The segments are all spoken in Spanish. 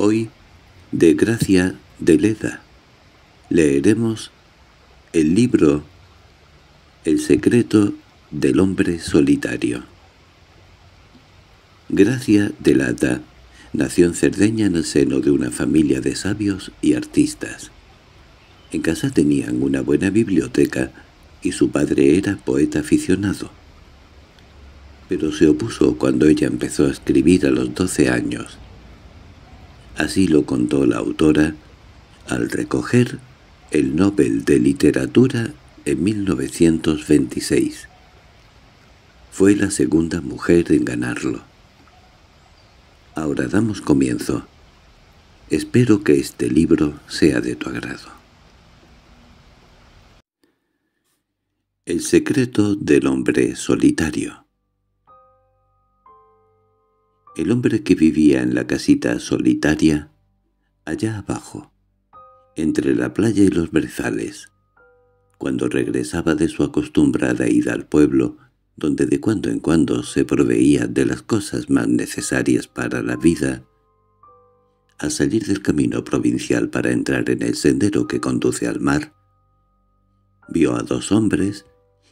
Hoy, de Gracia de Leda, leeremos el libro El secreto del hombre solitario. Gracia de Leda nació en Cerdeña en el seno de una familia de sabios y artistas. En casa tenían una buena biblioteca y su padre era poeta aficionado. Pero se opuso cuando ella empezó a escribir a los doce años Así lo contó la autora al recoger el Nobel de Literatura en 1926. Fue la segunda mujer en ganarlo. Ahora damos comienzo. Espero que este libro sea de tu agrado. El secreto del hombre solitario el hombre que vivía en la casita solitaria, allá abajo, entre la playa y los brezales. Cuando regresaba de su acostumbrada ida al pueblo, donde de cuando en cuando se proveía de las cosas más necesarias para la vida, al salir del camino provincial para entrar en el sendero que conduce al mar, vio a dos hombres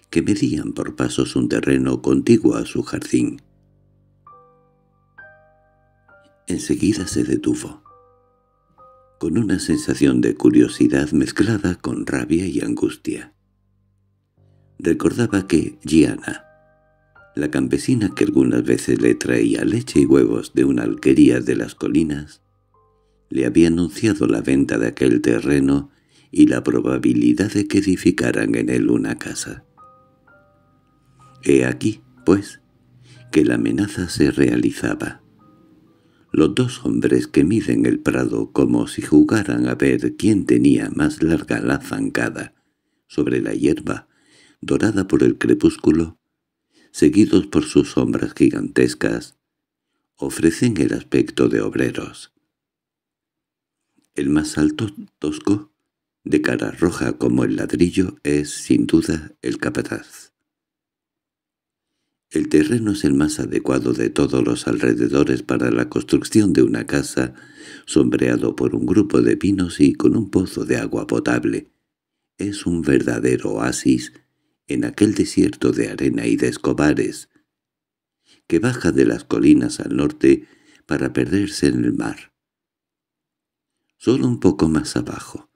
que medían por pasos un terreno contiguo a su jardín enseguida se detuvo. Con una sensación de curiosidad mezclada con rabia y angustia. Recordaba que Gianna, la campesina que algunas veces le traía leche y huevos de una alquería de las colinas, le había anunciado la venta de aquel terreno y la probabilidad de que edificaran en él una casa. He aquí, pues, que la amenaza se realizaba los dos hombres que miden el prado como si jugaran a ver quién tenía más larga la zancada, sobre la hierba, dorada por el crepúsculo, seguidos por sus sombras gigantescas, ofrecen el aspecto de obreros. El más alto, tosco, de cara roja como el ladrillo, es, sin duda, el capataz. El terreno es el más adecuado de todos los alrededores para la construcción de una casa, sombreado por un grupo de pinos y con un pozo de agua potable. Es un verdadero oasis en aquel desierto de arena y de escobares, que baja de las colinas al norte para perderse en el mar. Solo un poco más abajo,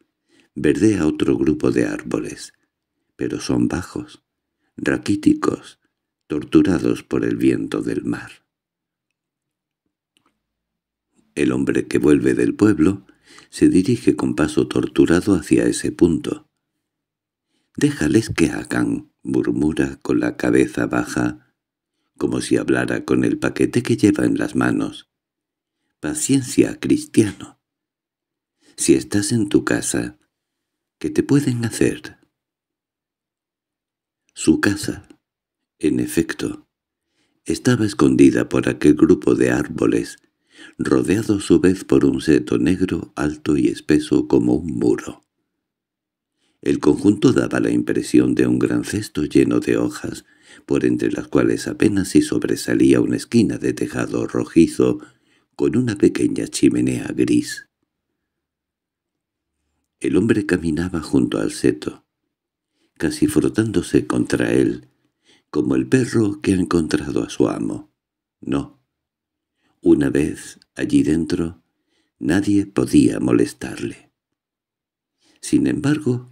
verdea otro grupo de árboles, pero son bajos, raquíticos, torturados por el viento del mar. El hombre que vuelve del pueblo se dirige con paso torturado hacia ese punto. «Déjales que hagan», murmura con la cabeza baja, como si hablara con el paquete que lleva en las manos. «Paciencia, cristiano. Si estás en tu casa, ¿qué te pueden hacer?» Su casa, en efecto, estaba escondida por aquel grupo de árboles, rodeado a su vez por un seto negro alto y espeso como un muro. El conjunto daba la impresión de un gran cesto lleno de hojas, por entre las cuales apenas si sobresalía una esquina de tejado rojizo con una pequeña chimenea gris. El hombre caminaba junto al seto, casi frotándose contra él, como el perro que ha encontrado a su amo. No. Una vez allí dentro, nadie podía molestarle. Sin embargo,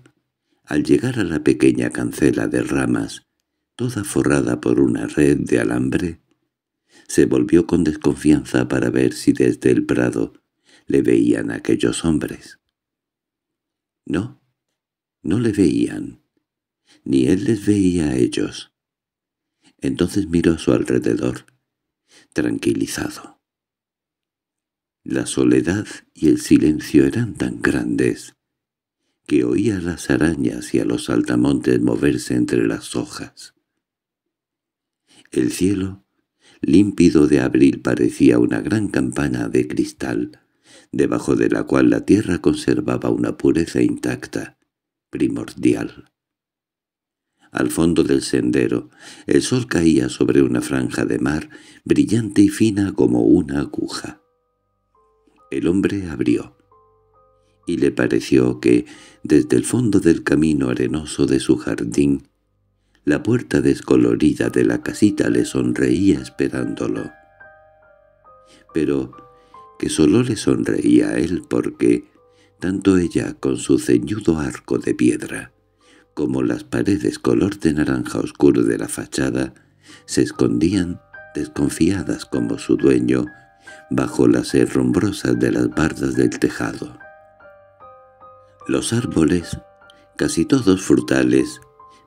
al llegar a la pequeña cancela de ramas, toda forrada por una red de alambre, se volvió con desconfianza para ver si desde el prado le veían aquellos hombres. No, no le veían, ni él les veía a ellos. Entonces miró a su alrededor, tranquilizado. La soledad y el silencio eran tan grandes que oía a las arañas y a los altamontes moverse entre las hojas. El cielo, límpido de abril, parecía una gran campana de cristal, debajo de la cual la tierra conservaba una pureza intacta, primordial al fondo del sendero. El sol caía sobre una franja de mar, brillante y fina como una aguja. El hombre abrió, y le pareció que, desde el fondo del camino arenoso de su jardín, la puerta descolorida de la casita le sonreía esperándolo. Pero que solo le sonreía a él porque, tanto ella con su ceñudo arco de piedra, como las paredes color de naranja oscuro de la fachada, se escondían, desconfiadas como su dueño, bajo las herrumbrosas de las bardas del tejado. Los árboles, casi todos frutales,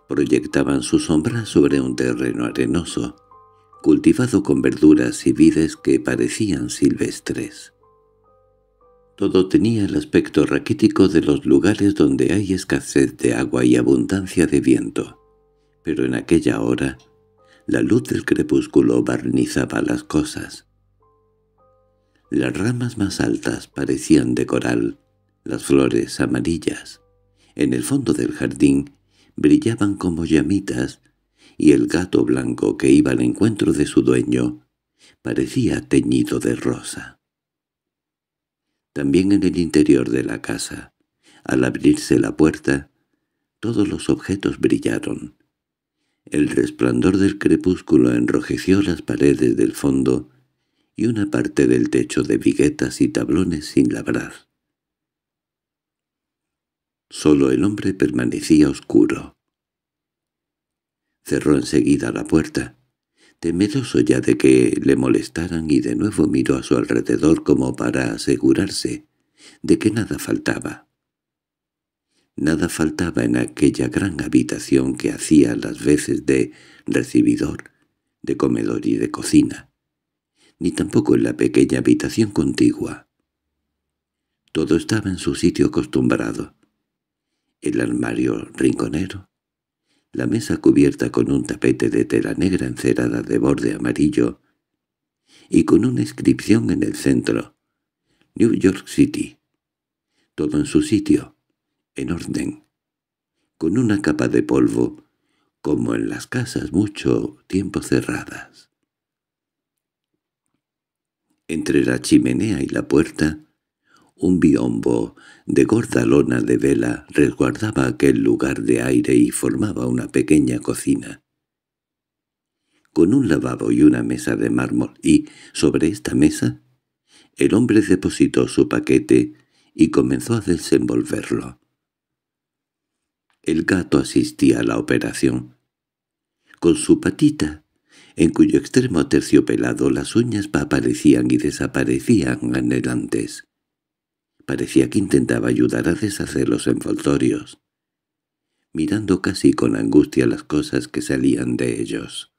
proyectaban su sombra sobre un terreno arenoso, cultivado con verduras y vides que parecían silvestres. Todo tenía el aspecto raquítico de los lugares donde hay escasez de agua y abundancia de viento. Pero en aquella hora, la luz del crepúsculo barnizaba las cosas. Las ramas más altas parecían de coral, las flores amarillas. En el fondo del jardín brillaban como llamitas, y el gato blanco que iba al encuentro de su dueño parecía teñido de rosa. También en el interior de la casa, al abrirse la puerta, todos los objetos brillaron. El resplandor del crepúsculo enrojeció las paredes del fondo y una parte del techo de viguetas y tablones sin labrar. Solo el hombre permanecía oscuro. Cerró enseguida la puerta temeroso ya de que le molestaran y de nuevo miró a su alrededor como para asegurarse de que nada faltaba. Nada faltaba en aquella gran habitación que hacía las veces de recibidor, de comedor y de cocina, ni tampoco en la pequeña habitación contigua. Todo estaba en su sitio acostumbrado. El armario rinconero, la mesa cubierta con un tapete de tela negra encerada de borde amarillo y con una inscripción en el centro. New York City. Todo en su sitio, en orden, con una capa de polvo, como en las casas mucho tiempo cerradas. Entre la chimenea y la puerta un biombo de gorda lona de vela resguardaba aquel lugar de aire y formaba una pequeña cocina. Con un lavabo y una mesa de mármol y, sobre esta mesa, el hombre depositó su paquete y comenzó a desenvolverlo. El gato asistía a la operación. Con su patita, en cuyo extremo terciopelado las uñas aparecían y desaparecían anhelantes parecía que intentaba ayudar a deshacer los envoltorios, mirando casi con angustia las cosas que salían de ellos.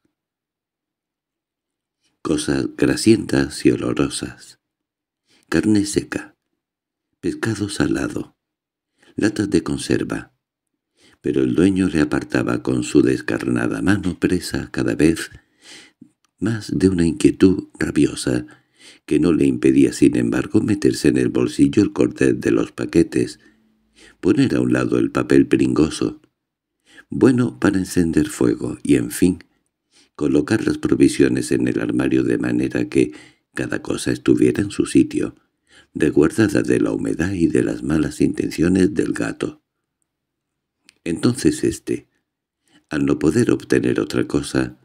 Cosas grasientas y olorosas, carne seca, pescado salado, latas de conserva, pero el dueño le apartaba con su descarnada mano presa cada vez más de una inquietud rabiosa que no le impedía sin embargo meterse en el bolsillo el corte de los paquetes, poner a un lado el papel pringoso, bueno para encender fuego y, en fin, colocar las provisiones en el armario de manera que cada cosa estuviera en su sitio, guardada de la humedad y de las malas intenciones del gato. Entonces este, al no poder obtener otra cosa,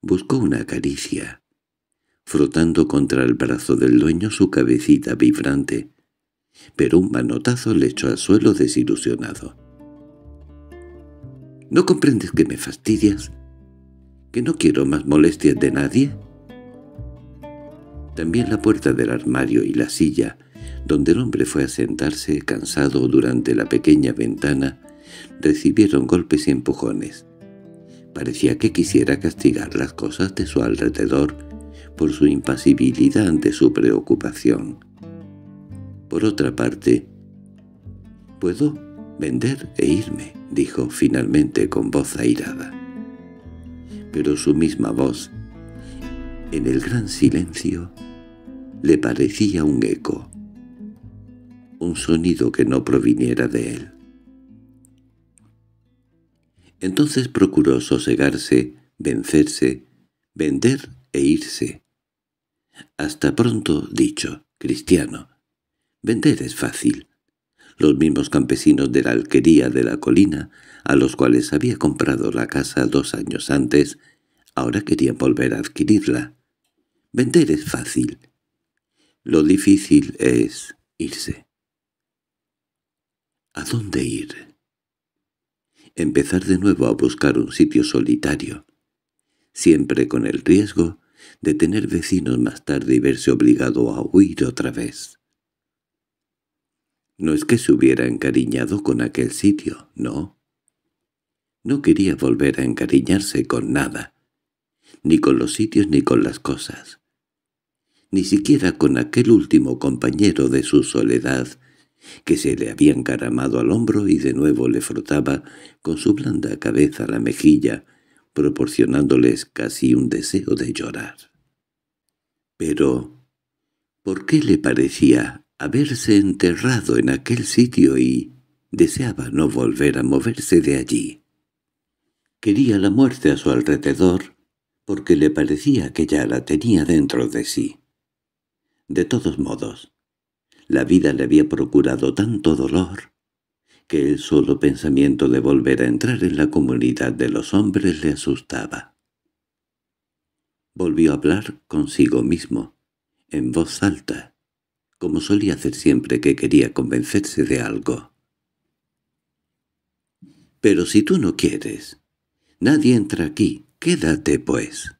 buscó una caricia, frotando contra el brazo del dueño su cabecita vibrante, pero un manotazo le echó al suelo desilusionado. —¿No comprendes que me fastidias? ¿Que no quiero más molestias de nadie? También la puerta del armario y la silla, donde el hombre fue a sentarse cansado durante la pequeña ventana, recibieron golpes y empujones. Parecía que quisiera castigar las cosas de su alrededor por su impasibilidad ante su preocupación. Por otra parte, «Puedo vender e irme», dijo finalmente con voz airada. Pero su misma voz, en el gran silencio, le parecía un eco, un sonido que no proviniera de él. Entonces procuró sosegarse, vencerse, vender e irse, hasta pronto dicho, cristiano. Vender es fácil. Los mismos campesinos de la alquería de la colina, a los cuales había comprado la casa dos años antes, ahora querían volver a adquirirla. Vender es fácil. Lo difícil es irse. ¿A dónde ir? Empezar de nuevo a buscar un sitio solitario, siempre con el riesgo de tener vecinos más tarde y verse obligado a huir otra vez. No es que se hubiera encariñado con aquel sitio, no. No quería volver a encariñarse con nada, ni con los sitios ni con las cosas. Ni siquiera con aquel último compañero de su soledad, que se le había encaramado al hombro y de nuevo le frotaba con su blanda cabeza la mejilla, proporcionándoles casi un deseo de llorar. Pero, ¿por qué le parecía haberse enterrado en aquel sitio y deseaba no volver a moverse de allí? Quería la muerte a su alrededor porque le parecía que ya la tenía dentro de sí. De todos modos, la vida le había procurado tanto dolor que el solo pensamiento de volver a entrar en la comunidad de los hombres le asustaba. Volvió a hablar consigo mismo, en voz alta, como solía hacer siempre que quería convencerse de algo. «Pero si tú no quieres, nadie entra aquí, quédate pues».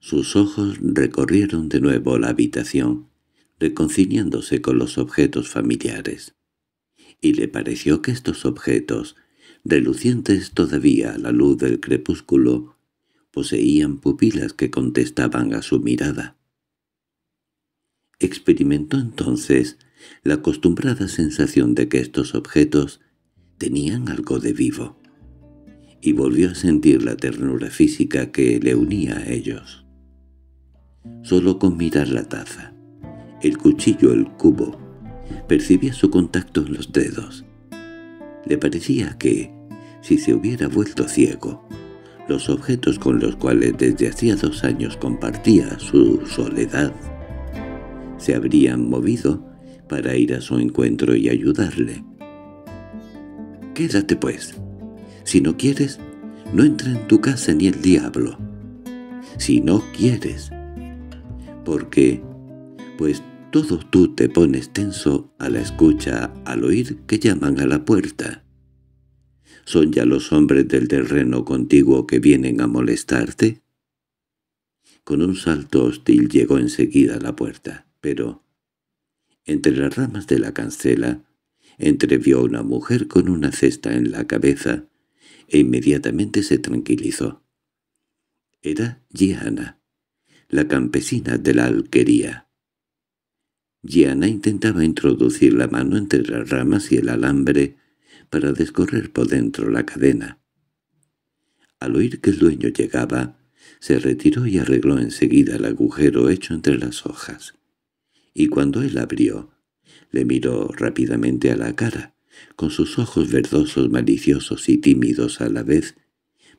Sus ojos recorrieron de nuevo la habitación, reconciliándose con los objetos familiares y le pareció que estos objetos, relucientes todavía a la luz del crepúsculo, poseían pupilas que contestaban a su mirada. Experimentó entonces la acostumbrada sensación de que estos objetos tenían algo de vivo, y volvió a sentir la ternura física que le unía a ellos. Solo con mirar la taza, el cuchillo, el cubo, percibía su contacto en los dedos. Le parecía que, si se hubiera vuelto ciego, los objetos con los cuales desde hacía dos años compartía su soledad se habrían movido para ir a su encuentro y ayudarle. «Quédate, pues. Si no quieres, no entra en tu casa ni el diablo. Si no quieres. Porque, pues todo tú te pones tenso a la escucha al oír que llaman a la puerta. ¿Son ya los hombres del terreno contiguo que vienen a molestarte? Con un salto hostil llegó enseguida a la puerta, pero... Entre las ramas de la cancela, entrevió a una mujer con una cesta en la cabeza e inmediatamente se tranquilizó. Era Gianna, la campesina de la alquería. Gianna intentaba introducir la mano entre las ramas y el alambre para descorrer por dentro la cadena. Al oír que el dueño llegaba, se retiró y arregló enseguida el agujero hecho entre las hojas. Y cuando él abrió, le miró rápidamente a la cara, con sus ojos verdosos maliciosos y tímidos a la vez,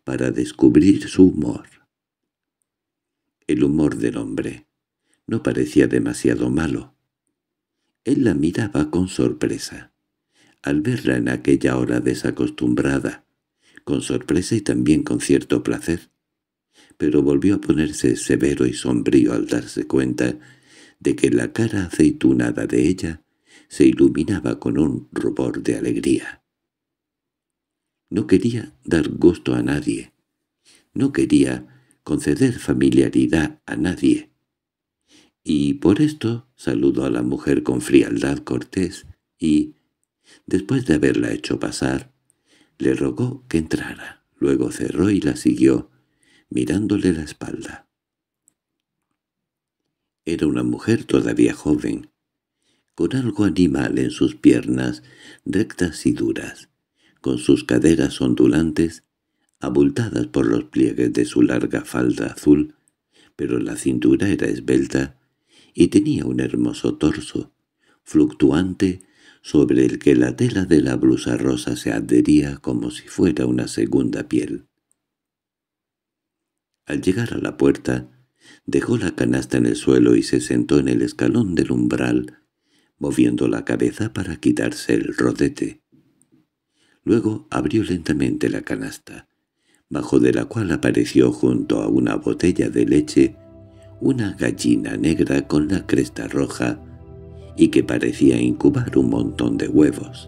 para descubrir su humor. El humor del hombre no parecía demasiado malo, él la miraba con sorpresa. Al verla en aquella hora desacostumbrada, con sorpresa y también con cierto placer, pero volvió a ponerse severo y sombrío al darse cuenta de que la cara aceitunada de ella se iluminaba con un rubor de alegría. No quería dar gusto a nadie, no quería conceder familiaridad a nadie, y por esto saludó a la mujer con frialdad cortés y, después de haberla hecho pasar, le rogó que entrara. Luego cerró y la siguió, mirándole la espalda. Era una mujer todavía joven, con algo animal en sus piernas, rectas y duras, con sus caderas ondulantes, abultadas por los pliegues de su larga falda azul, pero la cintura era esbelta y tenía un hermoso torso, fluctuante, sobre el que la tela de la blusa rosa se adhería como si fuera una segunda piel. Al llegar a la puerta, dejó la canasta en el suelo y se sentó en el escalón del umbral, moviendo la cabeza para quitarse el rodete. Luego abrió lentamente la canasta, bajo de la cual apareció junto a una botella de leche una gallina negra con la cresta roja y que parecía incubar un montón de huevos.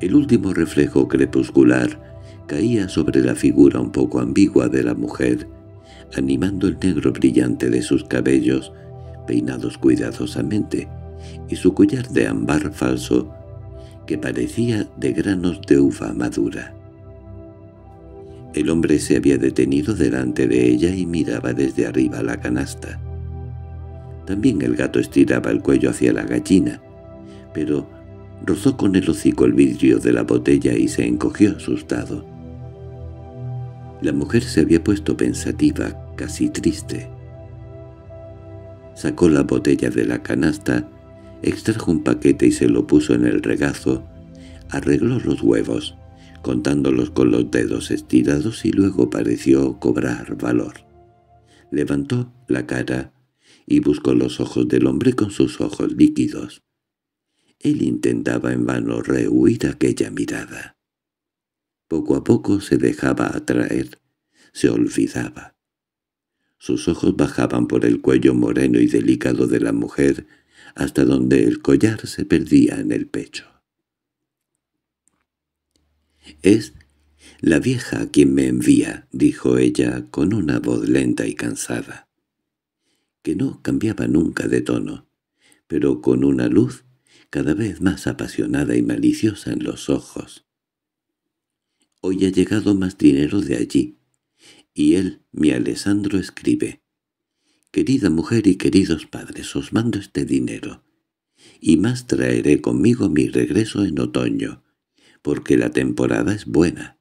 El último reflejo crepuscular caía sobre la figura un poco ambigua de la mujer, animando el negro brillante de sus cabellos, peinados cuidadosamente, y su collar de ámbar falso, que parecía de granos de uva madura. El hombre se había detenido delante de ella y miraba desde arriba la canasta. También el gato estiraba el cuello hacia la gallina, pero rozó con el hocico el vidrio de la botella y se encogió asustado. La mujer se había puesto pensativa, casi triste. Sacó la botella de la canasta, extrajo un paquete y se lo puso en el regazo, arregló los huevos, contándolos con los dedos estirados y luego pareció cobrar valor. Levantó la cara y buscó los ojos del hombre con sus ojos líquidos. Él intentaba en vano rehuir aquella mirada. Poco a poco se dejaba atraer, se olvidaba. Sus ojos bajaban por el cuello moreno y delicado de la mujer hasta donde el collar se perdía en el pecho. —Es la vieja a quien me envía —dijo ella con una voz lenta y cansada, que no cambiaba nunca de tono, pero con una luz cada vez más apasionada y maliciosa en los ojos. Hoy ha llegado más dinero de allí, y él, mi Alessandro, escribe. Querida mujer y queridos padres, os mando este dinero, y más traeré conmigo mi regreso en otoño porque la temporada es buena.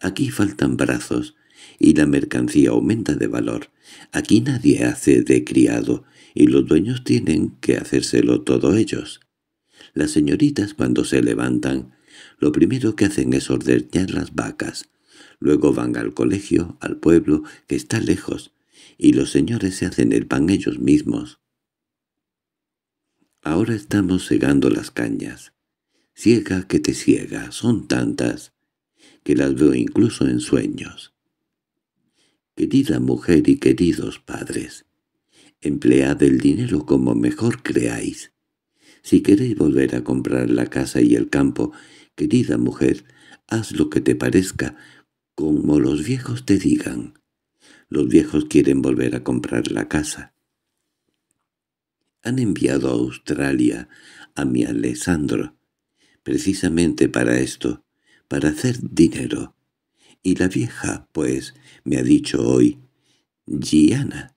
Aquí faltan brazos, y la mercancía aumenta de valor. Aquí nadie hace de criado, y los dueños tienen que hacérselo todo ellos. Las señoritas cuando se levantan, lo primero que hacen es ordenar las vacas. Luego van al colegio, al pueblo, que está lejos, y los señores se hacen el pan ellos mismos. Ahora estamos segando las cañas ciega que te ciega, son tantas, que las veo incluso en sueños. Querida mujer y queridos padres, emplead el dinero como mejor creáis. Si queréis volver a comprar la casa y el campo, querida mujer, haz lo que te parezca, como los viejos te digan. Los viejos quieren volver a comprar la casa. Han enviado a Australia a mi Alessandro, precisamente para esto, para hacer dinero. Y la vieja, pues, me ha dicho hoy, Gianna,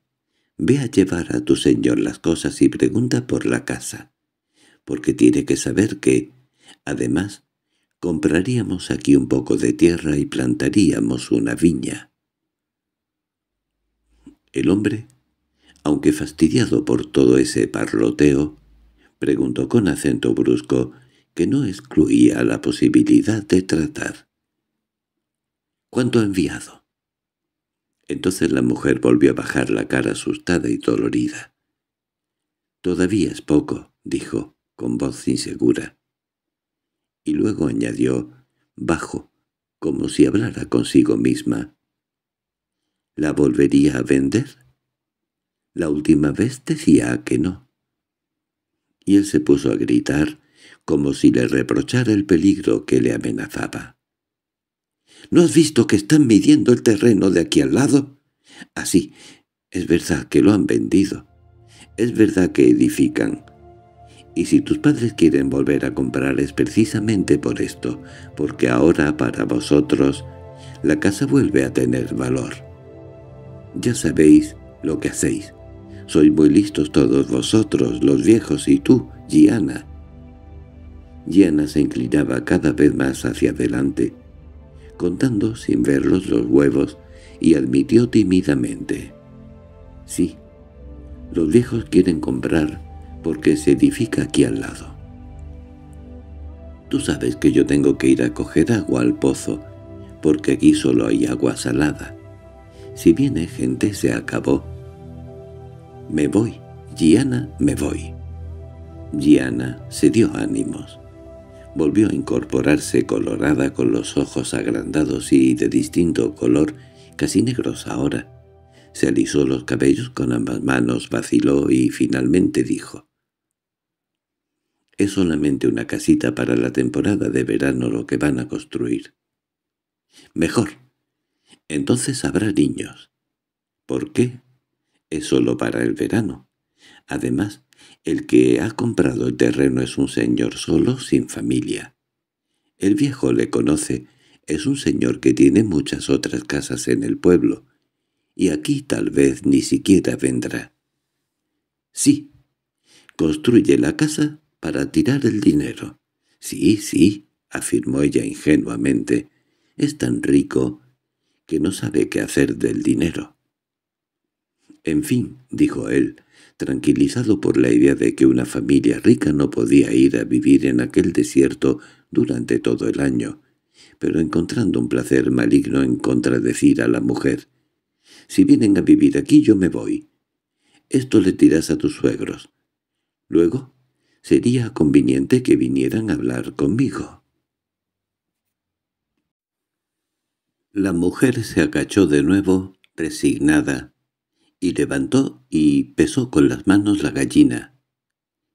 ve a llevar a tu señor las cosas y pregunta por la casa, porque tiene que saber que, además, compraríamos aquí un poco de tierra y plantaríamos una viña. El hombre, aunque fastidiado por todo ese parloteo, preguntó con acento brusco, que no excluía la posibilidad de tratar. —¿Cuánto ha enviado? Entonces la mujer volvió a bajar la cara asustada y dolorida. —Todavía es poco —dijo, con voz insegura. Y luego añadió, bajo, como si hablara consigo misma. —¿La volvería a vender? La última vez decía que no. Y él se puso a gritar, como si le reprochara el peligro que le amenazaba. —¿No has visto que están midiendo el terreno de aquí al lado? Así, ah, es verdad que lo han vendido. Es verdad que edifican. Y si tus padres quieren volver a comprar es precisamente por esto, porque ahora para vosotros la casa vuelve a tener valor. Ya sabéis lo que hacéis. Sois muy listos todos vosotros, los viejos, y tú, Gianna, Diana se inclinaba cada vez más hacia adelante, contando sin verlos los huevos, y admitió tímidamente. «Sí, los viejos quieren comprar porque se edifica aquí al lado». «Tú sabes que yo tengo que ir a coger agua al pozo, porque aquí solo hay agua salada. Si viene gente se acabó». «Me voy, Gianna, me voy». Gianna se dio ánimos. Volvió a incorporarse colorada con los ojos agrandados y de distinto color, casi negros ahora. Se alisó los cabellos con ambas manos, vaciló y finalmente dijo. «Es solamente una casita para la temporada de verano lo que van a construir». «Mejor. Entonces habrá niños». «¿Por qué? Es solo para el verano. Además, el que ha comprado el terreno es un señor solo, sin familia. El viejo le conoce, es un señor que tiene muchas otras casas en el pueblo, y aquí tal vez ni siquiera vendrá. Sí, construye la casa para tirar el dinero. Sí, sí, afirmó ella ingenuamente, es tan rico que no sabe qué hacer del dinero. En fin, dijo él, tranquilizado por la idea de que una familia rica no podía ir a vivir en aquel desierto durante todo el año, pero encontrando un placer maligno en contradecir a la mujer. «Si vienen a vivir aquí yo me voy. Esto le dirás a tus suegros. Luego, sería conveniente que vinieran a hablar conmigo». La mujer se agachó de nuevo, resignada, y levantó y pesó con las manos la gallina.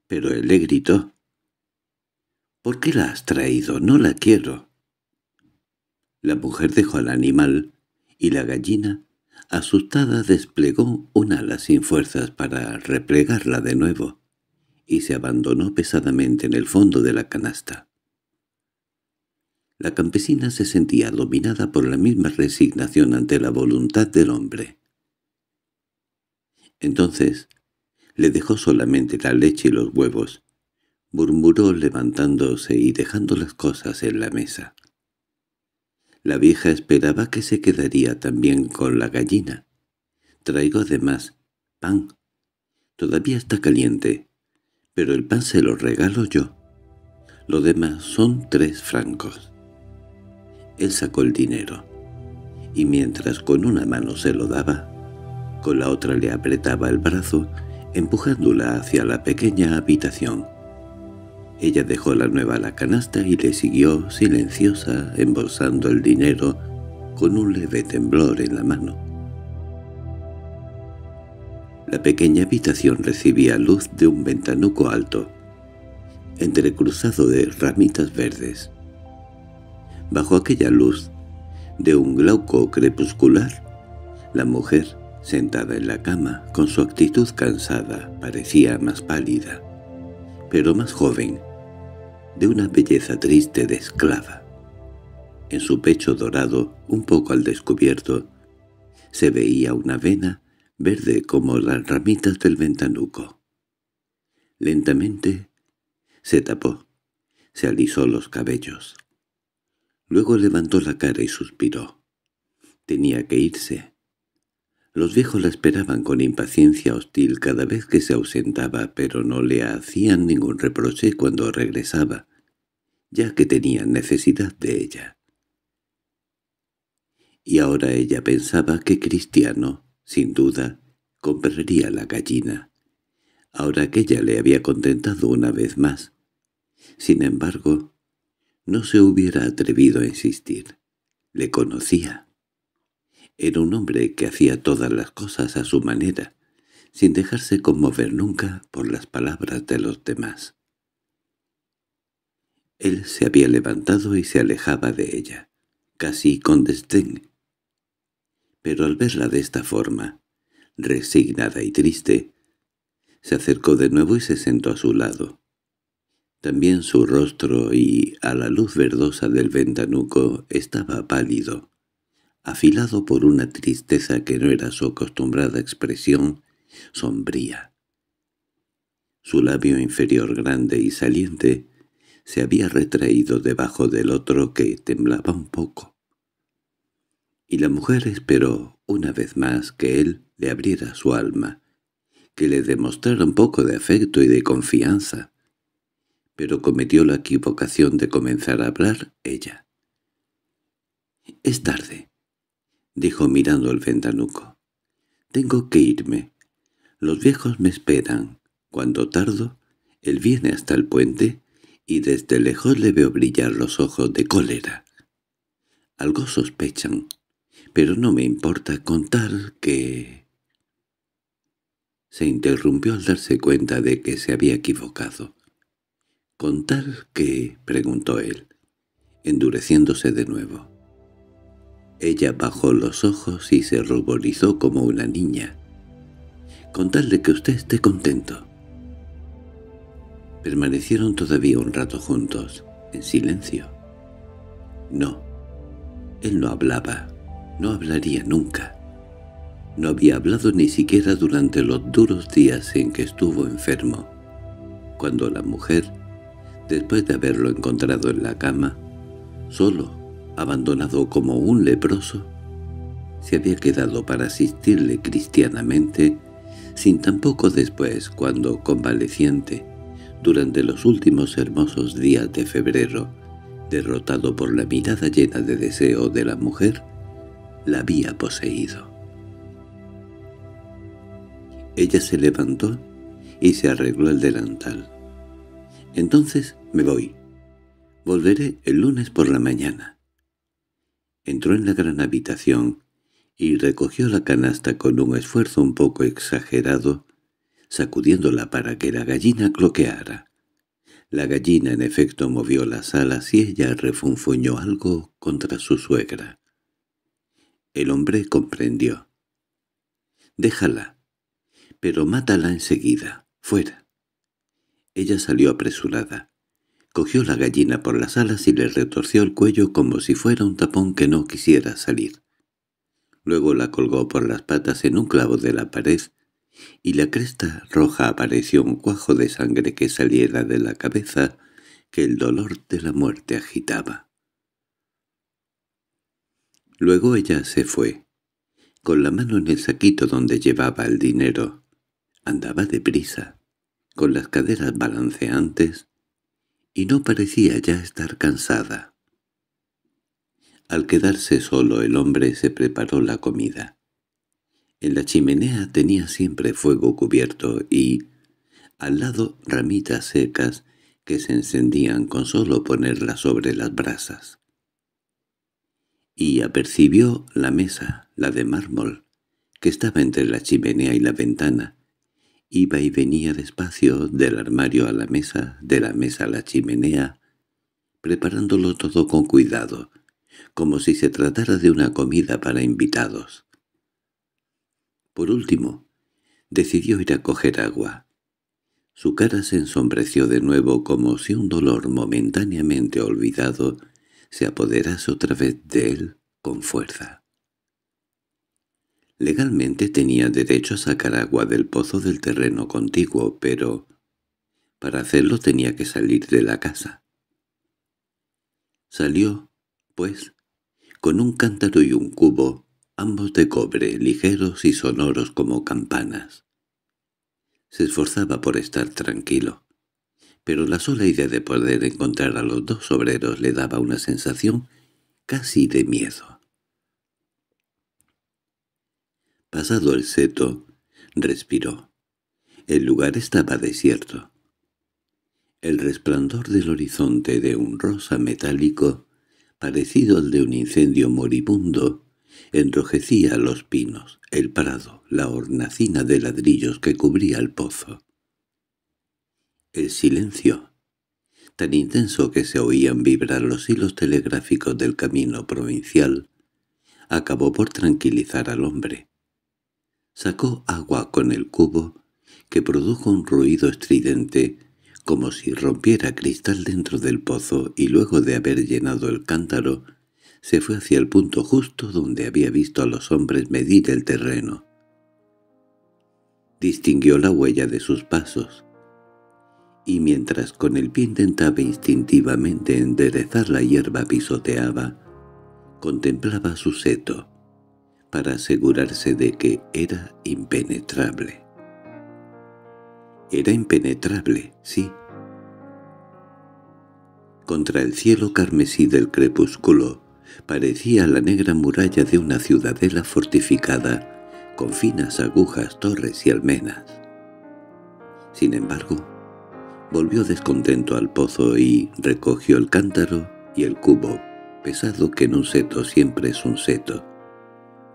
Pero él le gritó, «¿Por qué la has traído? No la quiero». La mujer dejó al animal, y la gallina, asustada, desplegó una ala sin fuerzas para replegarla de nuevo, y se abandonó pesadamente en el fondo de la canasta. La campesina se sentía dominada por la misma resignación ante la voluntad del hombre. Entonces le dejó solamente la leche y los huevos. Murmuró levantándose y dejando las cosas en la mesa. La vieja esperaba que se quedaría también con la gallina. Traigo además pan. Todavía está caliente, pero el pan se lo regalo yo. Lo demás son tres francos. Él sacó el dinero, y mientras con una mano se lo daba, la otra le apretaba el brazo, empujándola hacia la pequeña habitación. Ella dejó la nueva la canasta y le siguió, silenciosa, embolsando el dinero, con un leve temblor en la mano. La pequeña habitación recibía luz de un ventanuco alto, entrecruzado de ramitas verdes. Bajo aquella luz, de un glauco crepuscular, la mujer Sentada en la cama, con su actitud cansada, parecía más pálida, pero más joven, de una belleza triste de esclava. En su pecho dorado, un poco al descubierto, se veía una vena verde como las ramitas del ventanuco. Lentamente se tapó, se alisó los cabellos. Luego levantó la cara y suspiró. Tenía que irse. Los viejos la esperaban con impaciencia hostil cada vez que se ausentaba, pero no le hacían ningún reproche cuando regresaba, ya que tenían necesidad de ella. Y ahora ella pensaba que Cristiano, sin duda, compraría la gallina, ahora que ella le había contentado una vez más. Sin embargo, no se hubiera atrevido a insistir. Le conocía. Era un hombre que hacía todas las cosas a su manera, sin dejarse conmover nunca por las palabras de los demás. Él se había levantado y se alejaba de ella, casi con desdén. Pero al verla de esta forma, resignada y triste, se acercó de nuevo y se sentó a su lado. También su rostro y, a la luz verdosa del ventanuco, estaba pálido afilado por una tristeza que no era su acostumbrada expresión, sombría. Su labio inferior grande y saliente se había retraído debajo del otro que temblaba un poco. Y la mujer esperó una vez más que él le abriera su alma, que le demostrara un poco de afecto y de confianza. Pero cometió la equivocación de comenzar a hablar ella. —Es tarde —dijo mirando el ventanuco. —Tengo que irme. Los viejos me esperan. Cuando tardo, él viene hasta el puente y desde lejos le veo brillar los ojos de cólera. Algo sospechan, pero no me importa contar que... Se interrumpió al darse cuenta de que se había equivocado. —¿Contar que preguntó él, endureciéndose de nuevo. Ella bajó los ojos y se ruborizó como una niña. «Con tal de que usted esté contento». Permanecieron todavía un rato juntos, en silencio. No, él no hablaba, no hablaría nunca. No había hablado ni siquiera durante los duros días en que estuvo enfermo, cuando la mujer, después de haberlo encontrado en la cama, solo abandonado como un leproso, se había quedado para asistirle cristianamente, sin tampoco después, cuando convaleciente, durante los últimos hermosos días de febrero, derrotado por la mirada llena de deseo de la mujer, la había poseído. Ella se levantó y se arregló el delantal. «Entonces me voy. Volveré el lunes por la mañana» entró en la gran habitación y recogió la canasta con un esfuerzo un poco exagerado, sacudiéndola para que la gallina cloqueara. La gallina en efecto movió las alas y ella refunfuñó algo contra su suegra. El hombre comprendió. «Déjala, pero mátala enseguida, fuera». Ella salió apresurada. Cogió la gallina por las alas y le retorció el cuello como si fuera un tapón que no quisiera salir. Luego la colgó por las patas en un clavo de la pared y la cresta roja apareció un cuajo de sangre que saliera de la cabeza que el dolor de la muerte agitaba. Luego ella se fue, con la mano en el saquito donde llevaba el dinero. Andaba deprisa, con las caderas balanceantes, y no parecía ya estar cansada. Al quedarse solo el hombre se preparó la comida. En la chimenea tenía siempre fuego cubierto y, al lado, ramitas secas que se encendían con solo ponerlas sobre las brasas. Y apercibió la mesa, la de mármol, que estaba entre la chimenea y la ventana, Iba y venía despacio del armario a la mesa, de la mesa a la chimenea, preparándolo todo con cuidado, como si se tratara de una comida para invitados. Por último, decidió ir a coger agua. Su cara se ensombreció de nuevo como si un dolor momentáneamente olvidado se apoderase otra vez de él con fuerza. Legalmente tenía derecho a sacar agua del pozo del terreno contiguo, pero para hacerlo tenía que salir de la casa. Salió, pues, con un cántaro y un cubo, ambos de cobre, ligeros y sonoros como campanas. Se esforzaba por estar tranquilo, pero la sola idea de poder encontrar a los dos obreros le daba una sensación casi de miedo. Pasado el seto, respiró. El lugar estaba desierto. El resplandor del horizonte de un rosa metálico, parecido al de un incendio moribundo, enrojecía los pinos, el prado, la hornacina de ladrillos que cubría el pozo. El silencio, tan intenso que se oían vibrar los hilos telegráficos del camino provincial, acabó por tranquilizar al hombre. Sacó agua con el cubo, que produjo un ruido estridente, como si rompiera cristal dentro del pozo, y luego de haber llenado el cántaro, se fue hacia el punto justo donde había visto a los hombres medir el terreno. Distinguió la huella de sus pasos, y mientras con el pie intentaba instintivamente enderezar la hierba pisoteaba, contemplaba su seto para asegurarse de que era impenetrable. Era impenetrable, sí. Contra el cielo carmesí del crepúsculo parecía la negra muralla de una ciudadela fortificada con finas agujas, torres y almenas. Sin embargo, volvió descontento al pozo y recogió el cántaro y el cubo, pesado que en un seto siempre es un seto,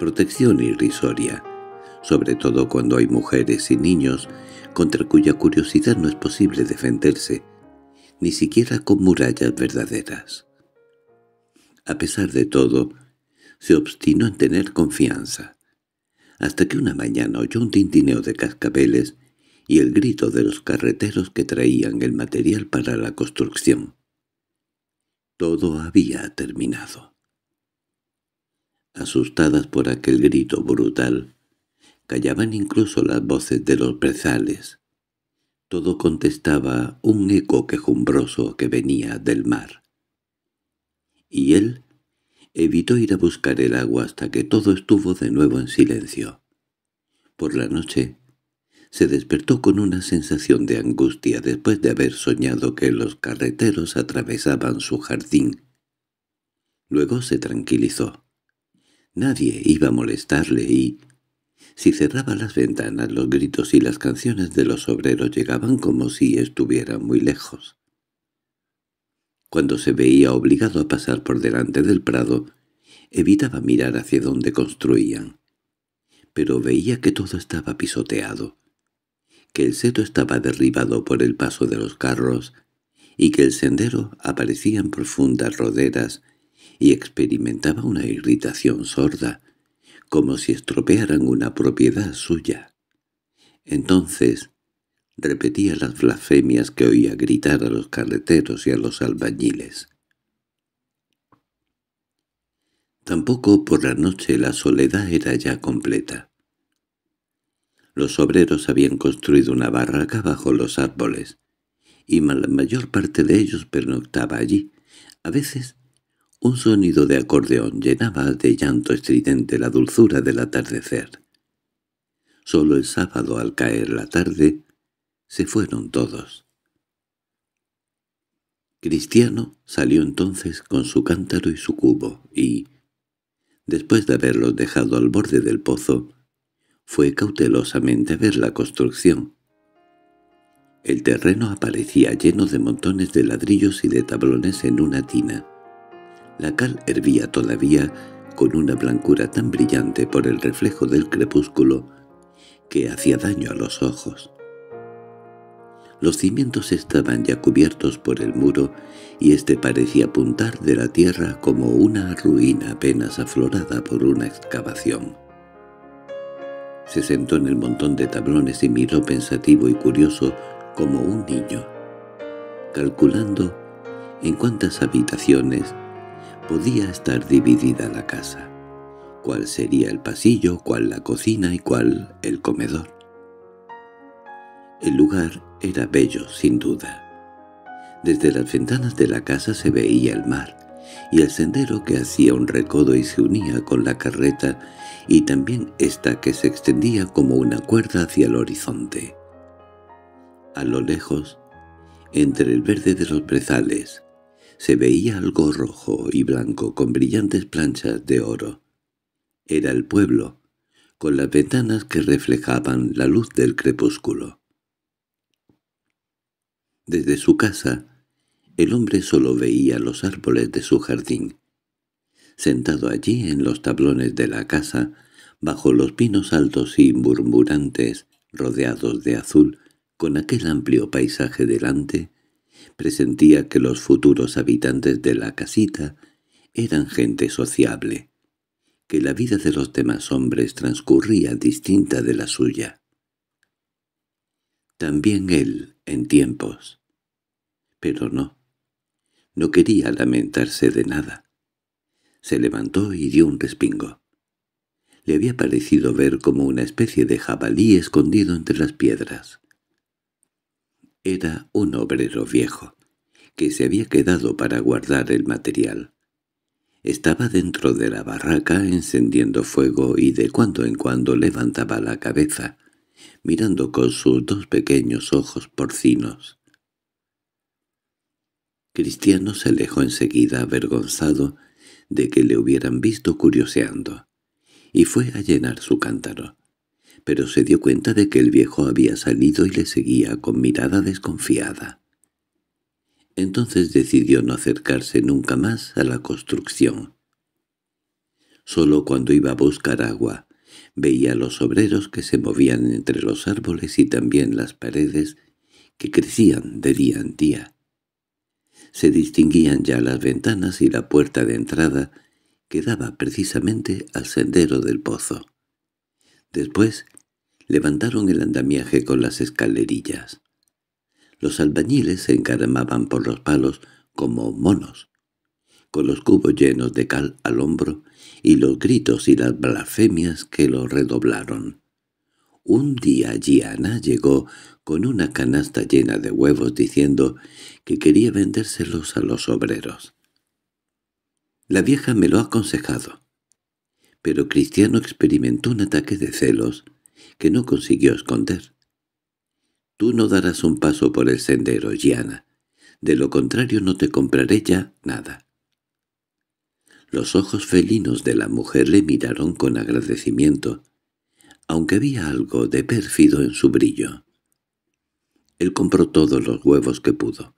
protección irrisoria, sobre todo cuando hay mujeres y niños contra cuya curiosidad no es posible defenderse, ni siquiera con murallas verdaderas. A pesar de todo, se obstinó en tener confianza, hasta que una mañana oyó un tintineo de cascabeles y el grito de los carreteros que traían el material para la construcción. Todo había terminado asustadas por aquel grito brutal. Callaban incluso las voces de los brezales. Todo contestaba un eco quejumbroso que venía del mar. Y él evitó ir a buscar el agua hasta que todo estuvo de nuevo en silencio. Por la noche se despertó con una sensación de angustia después de haber soñado que los carreteros atravesaban su jardín. Luego se tranquilizó. Nadie iba a molestarle y, si cerraba las ventanas, los gritos y las canciones de los obreros llegaban como si estuvieran muy lejos. Cuando se veía obligado a pasar por delante del prado, evitaba mirar hacia donde construían, pero veía que todo estaba pisoteado, que el seto estaba derribado por el paso de los carros y que el sendero aparecía en profundas roderas y experimentaba una irritación sorda, como si estropearan una propiedad suya. Entonces repetía las blasfemias que oía gritar a los carreteros y a los albañiles. Tampoco por la noche la soledad era ya completa. Los obreros habían construido una barraca bajo los árboles, y la mayor parte de ellos pernoctaba allí. A veces un sonido de acordeón llenaba de llanto estridente la dulzura del atardecer. Solo el sábado al caer la tarde se fueron todos. Cristiano salió entonces con su cántaro y su cubo y, después de haberlos dejado al borde del pozo, fue cautelosamente a ver la construcción. El terreno aparecía lleno de montones de ladrillos y de tablones en una tina. La cal hervía todavía con una blancura tan brillante por el reflejo del crepúsculo que hacía daño a los ojos. Los cimientos estaban ya cubiertos por el muro y éste parecía apuntar de la tierra como una ruina apenas aflorada por una excavación. Se sentó en el montón de tablones y miró pensativo y curioso como un niño, calculando en cuántas habitaciones Podía estar dividida la casa. Cuál sería el pasillo, cuál la cocina y cuál el comedor. El lugar era bello, sin duda. Desde las ventanas de la casa se veía el mar, y el sendero que hacía un recodo y se unía con la carreta, y también esta que se extendía como una cuerda hacia el horizonte. A lo lejos, entre el verde de los brezales, se veía algo rojo y blanco con brillantes planchas de oro. Era el pueblo, con las ventanas que reflejaban la luz del crepúsculo. Desde su casa, el hombre solo veía los árboles de su jardín. Sentado allí en los tablones de la casa, bajo los pinos altos y murmurantes, rodeados de azul, con aquel amplio paisaje delante, presentía que los futuros habitantes de la casita eran gente sociable, que la vida de los demás hombres transcurría distinta de la suya. También él, en tiempos. Pero no, no quería lamentarse de nada. Se levantó y dio un respingo. Le había parecido ver como una especie de jabalí escondido entre las piedras. Era un obrero viejo que se había quedado para guardar el material. Estaba dentro de la barraca encendiendo fuego y de cuando en cuando levantaba la cabeza, mirando con sus dos pequeños ojos porcinos. Cristiano se alejó enseguida avergonzado de que le hubieran visto curioseando, y fue a llenar su cántaro pero se dio cuenta de que el viejo había salido y le seguía con mirada desconfiada. Entonces decidió no acercarse nunca más a la construcción. Solo cuando iba a buscar agua, veía a los obreros que se movían entre los árboles y también las paredes, que crecían de día en día. Se distinguían ya las ventanas y la puerta de entrada, que daba precisamente al sendero del pozo. Después levantaron el andamiaje con las escalerillas. Los albañiles se encaramaban por los palos como monos, con los cubos llenos de cal al hombro y los gritos y las blasfemias que lo redoblaron. Un día Gianna llegó con una canasta llena de huevos diciendo que quería vendérselos a los obreros. La vieja me lo ha aconsejado. Pero Cristiano experimentó un ataque de celos que no consiguió esconder. Tú no darás un paso por el sendero, Gianna. De lo contrario no te compraré ya nada. Los ojos felinos de la mujer le miraron con agradecimiento, aunque había algo de pérfido en su brillo. Él compró todos los huevos que pudo.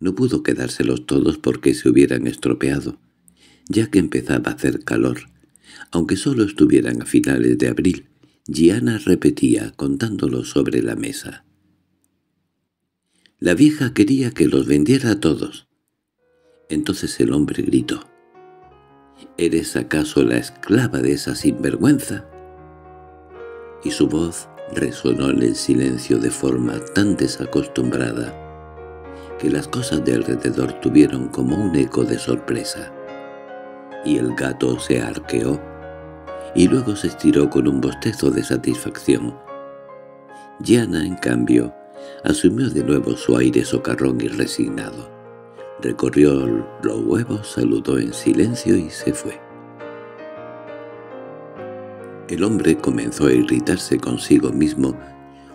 No pudo quedárselos todos porque se hubieran estropeado, ya que empezaba a hacer calor. Aunque solo estuvieran a finales de abril, Gianna repetía contándolos sobre la mesa. La vieja quería que los vendiera a todos. Entonces el hombre gritó. —¿Eres acaso la esclava de esa sinvergüenza? Y su voz resonó en el silencio de forma tan desacostumbrada que las cosas de alrededor tuvieron como un eco de sorpresa. Y el gato se arqueó y luego se estiró con un bostezo de satisfacción. Diana, en cambio, Asumió de nuevo su aire socarrón y resignado. Recorrió los huevos, saludó en silencio y se fue. El hombre comenzó a irritarse consigo mismo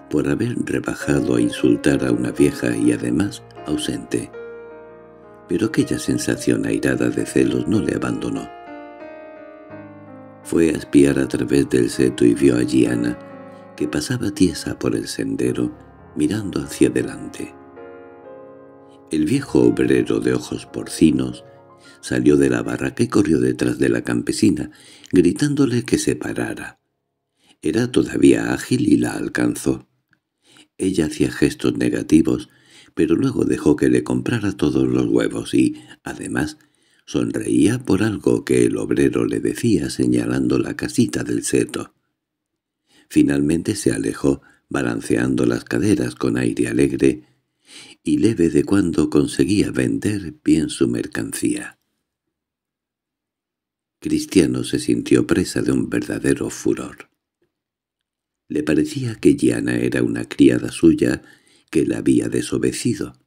por haber rebajado a insultar a una vieja y además ausente. Pero aquella sensación airada de celos no le abandonó. Fue a espiar a través del seto y vio a Ana, que pasaba tiesa por el sendero, mirando hacia adelante. El viejo obrero de ojos porcinos salió de la barraca y corrió detrás de la campesina, gritándole que se parara. Era todavía ágil y la alcanzó. Ella hacía gestos negativos, pero luego dejó que le comprara todos los huevos y, además, sonreía por algo que el obrero le decía señalando la casita del seto. Finalmente se alejó, balanceando las caderas con aire alegre, y leve de cuando conseguía vender bien su mercancía. Cristiano se sintió presa de un verdadero furor. Le parecía que Gianna era una criada suya que la había desobedecido.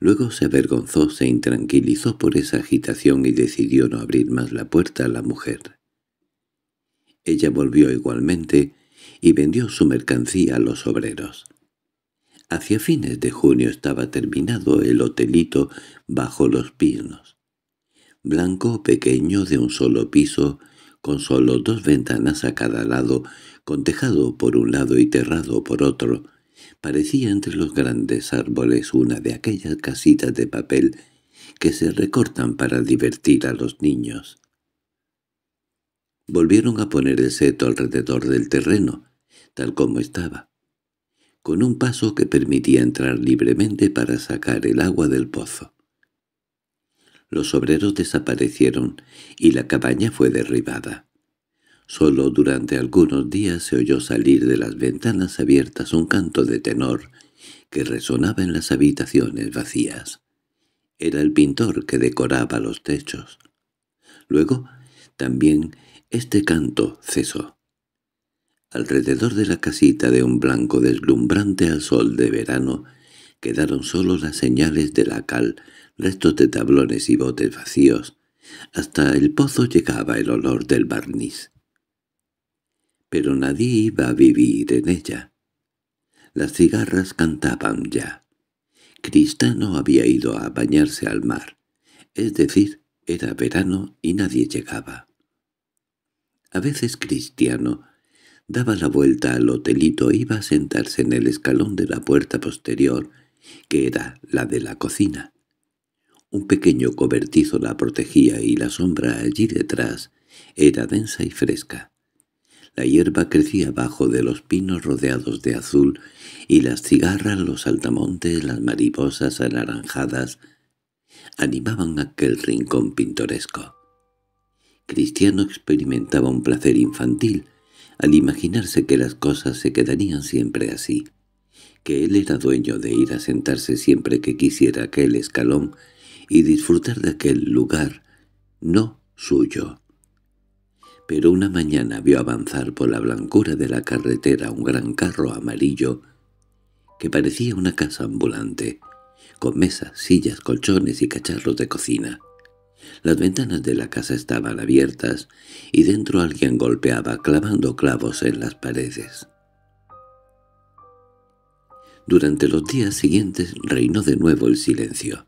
Luego se avergonzó, se intranquilizó por esa agitación y decidió no abrir más la puerta a la mujer. Ella volvió igualmente y vendió su mercancía a los obreros. Hacia fines de junio estaba terminado el hotelito bajo los pinos. Blanco pequeño de un solo piso, con solo dos ventanas a cada lado, con tejado por un lado y terrado por otro, parecía entre los grandes árboles una de aquellas casitas de papel que se recortan para divertir a los niños. Volvieron a poner el seto alrededor del terreno, tal como estaba, con un paso que permitía entrar libremente para sacar el agua del pozo. Los obreros desaparecieron y la cabaña fue derribada. Solo durante algunos días se oyó salir de las ventanas abiertas un canto de tenor que resonaba en las habitaciones vacías. Era el pintor que decoraba los techos. Luego, también, este canto cesó. Alrededor de la casita de un blanco deslumbrante al sol de verano quedaron solo las señales de la cal, restos de tablones y botes vacíos. Hasta el pozo llegaba el olor del barniz. Pero nadie iba a vivir en ella. Las cigarras cantaban ya. Cristiano había ido a bañarse al mar. Es decir, era verano y nadie llegaba. A veces Cristiano Daba la vuelta al hotelito e iba a sentarse en el escalón de la puerta posterior, que era la de la cocina. Un pequeño cobertizo la protegía y la sombra allí detrás era densa y fresca. La hierba crecía bajo de los pinos rodeados de azul y las cigarras, los altamontes, las mariposas anaranjadas animaban aquel rincón pintoresco. Cristiano experimentaba un placer infantil, al imaginarse que las cosas se quedarían siempre así, que él era dueño de ir a sentarse siempre que quisiera aquel escalón y disfrutar de aquel lugar, no suyo. Pero una mañana vio avanzar por la blancura de la carretera un gran carro amarillo que parecía una casa ambulante, con mesas, sillas, colchones y cacharros de cocina. Las ventanas de la casa estaban abiertas y dentro alguien golpeaba clavando clavos en las paredes. Durante los días siguientes reinó de nuevo el silencio.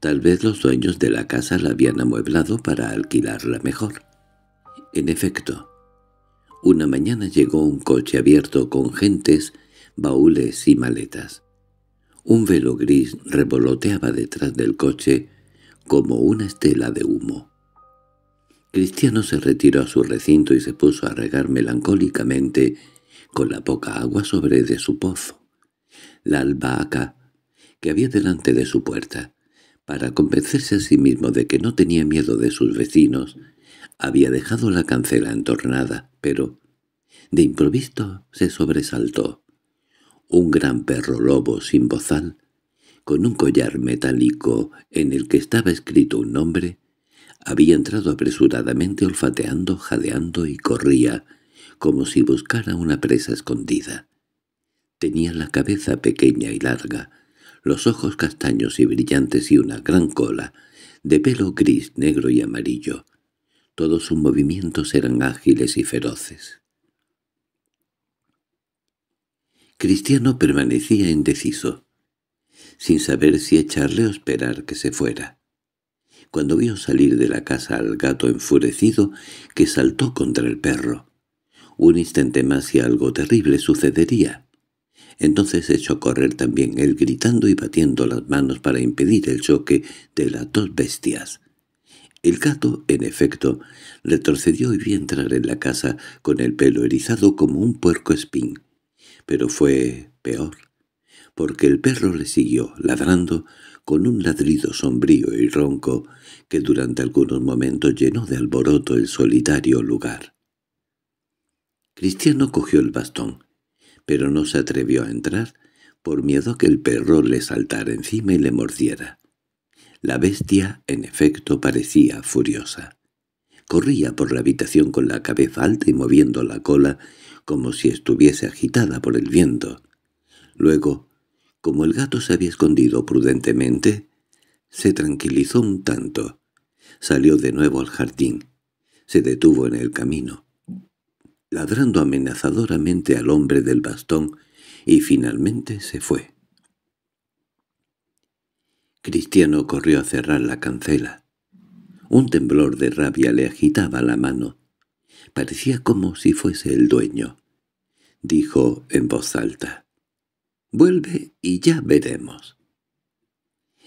Tal vez los dueños de la casa la habían amueblado para alquilarla mejor. En efecto, una mañana llegó un coche abierto con gentes, baúles y maletas. Un velo gris revoloteaba detrás del coche como una estela de humo. Cristiano se retiró a su recinto y se puso a regar melancólicamente con la poca agua sobre de su pozo. La albahaca que había delante de su puerta, para convencerse a sí mismo de que no tenía miedo de sus vecinos, había dejado la cancela entornada, pero de improviso se sobresaltó. Un gran perro lobo sin bozal con un collar metálico en el que estaba escrito un nombre, había entrado apresuradamente olfateando, jadeando y corría, como si buscara una presa escondida. Tenía la cabeza pequeña y larga, los ojos castaños y brillantes y una gran cola, de pelo gris, negro y amarillo. Todos sus movimientos eran ágiles y feroces. Cristiano permanecía indeciso sin saber si echarle o esperar que se fuera. Cuando vio salir de la casa al gato enfurecido, que saltó contra el perro. Un instante más y algo terrible sucedería. Entonces echó a correr también él gritando y batiendo las manos para impedir el choque de las dos bestias. El gato, en efecto, retrocedió y vi entrar en la casa con el pelo erizado como un puerco espín. Pero fue peor porque el perro le siguió, ladrando, con un ladrido sombrío y ronco que durante algunos momentos llenó de alboroto el solitario lugar. Cristiano cogió el bastón, pero no se atrevió a entrar por miedo a que el perro le saltara encima y le mordiera. La bestia, en efecto, parecía furiosa. Corría por la habitación con la cabeza alta y moviendo la cola como si estuviese agitada por el viento. Luego como el gato se había escondido prudentemente, se tranquilizó un tanto. Salió de nuevo al jardín. Se detuvo en el camino, ladrando amenazadoramente al hombre del bastón, y finalmente se fue. Cristiano corrió a cerrar la cancela. Un temblor de rabia le agitaba la mano. Parecía como si fuese el dueño. Dijo en voz alta. Vuelve y ya veremos.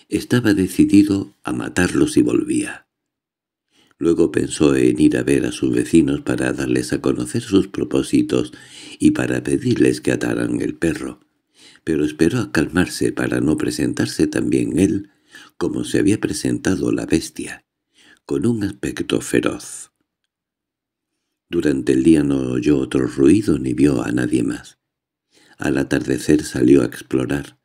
Estaba decidido a matarlo si volvía. Luego pensó en ir a ver a sus vecinos para darles a conocer sus propósitos y para pedirles que ataran el perro, pero esperó a calmarse para no presentarse también él como se había presentado la bestia, con un aspecto feroz. Durante el día no oyó otro ruido ni vio a nadie más. Al atardecer salió a explorar.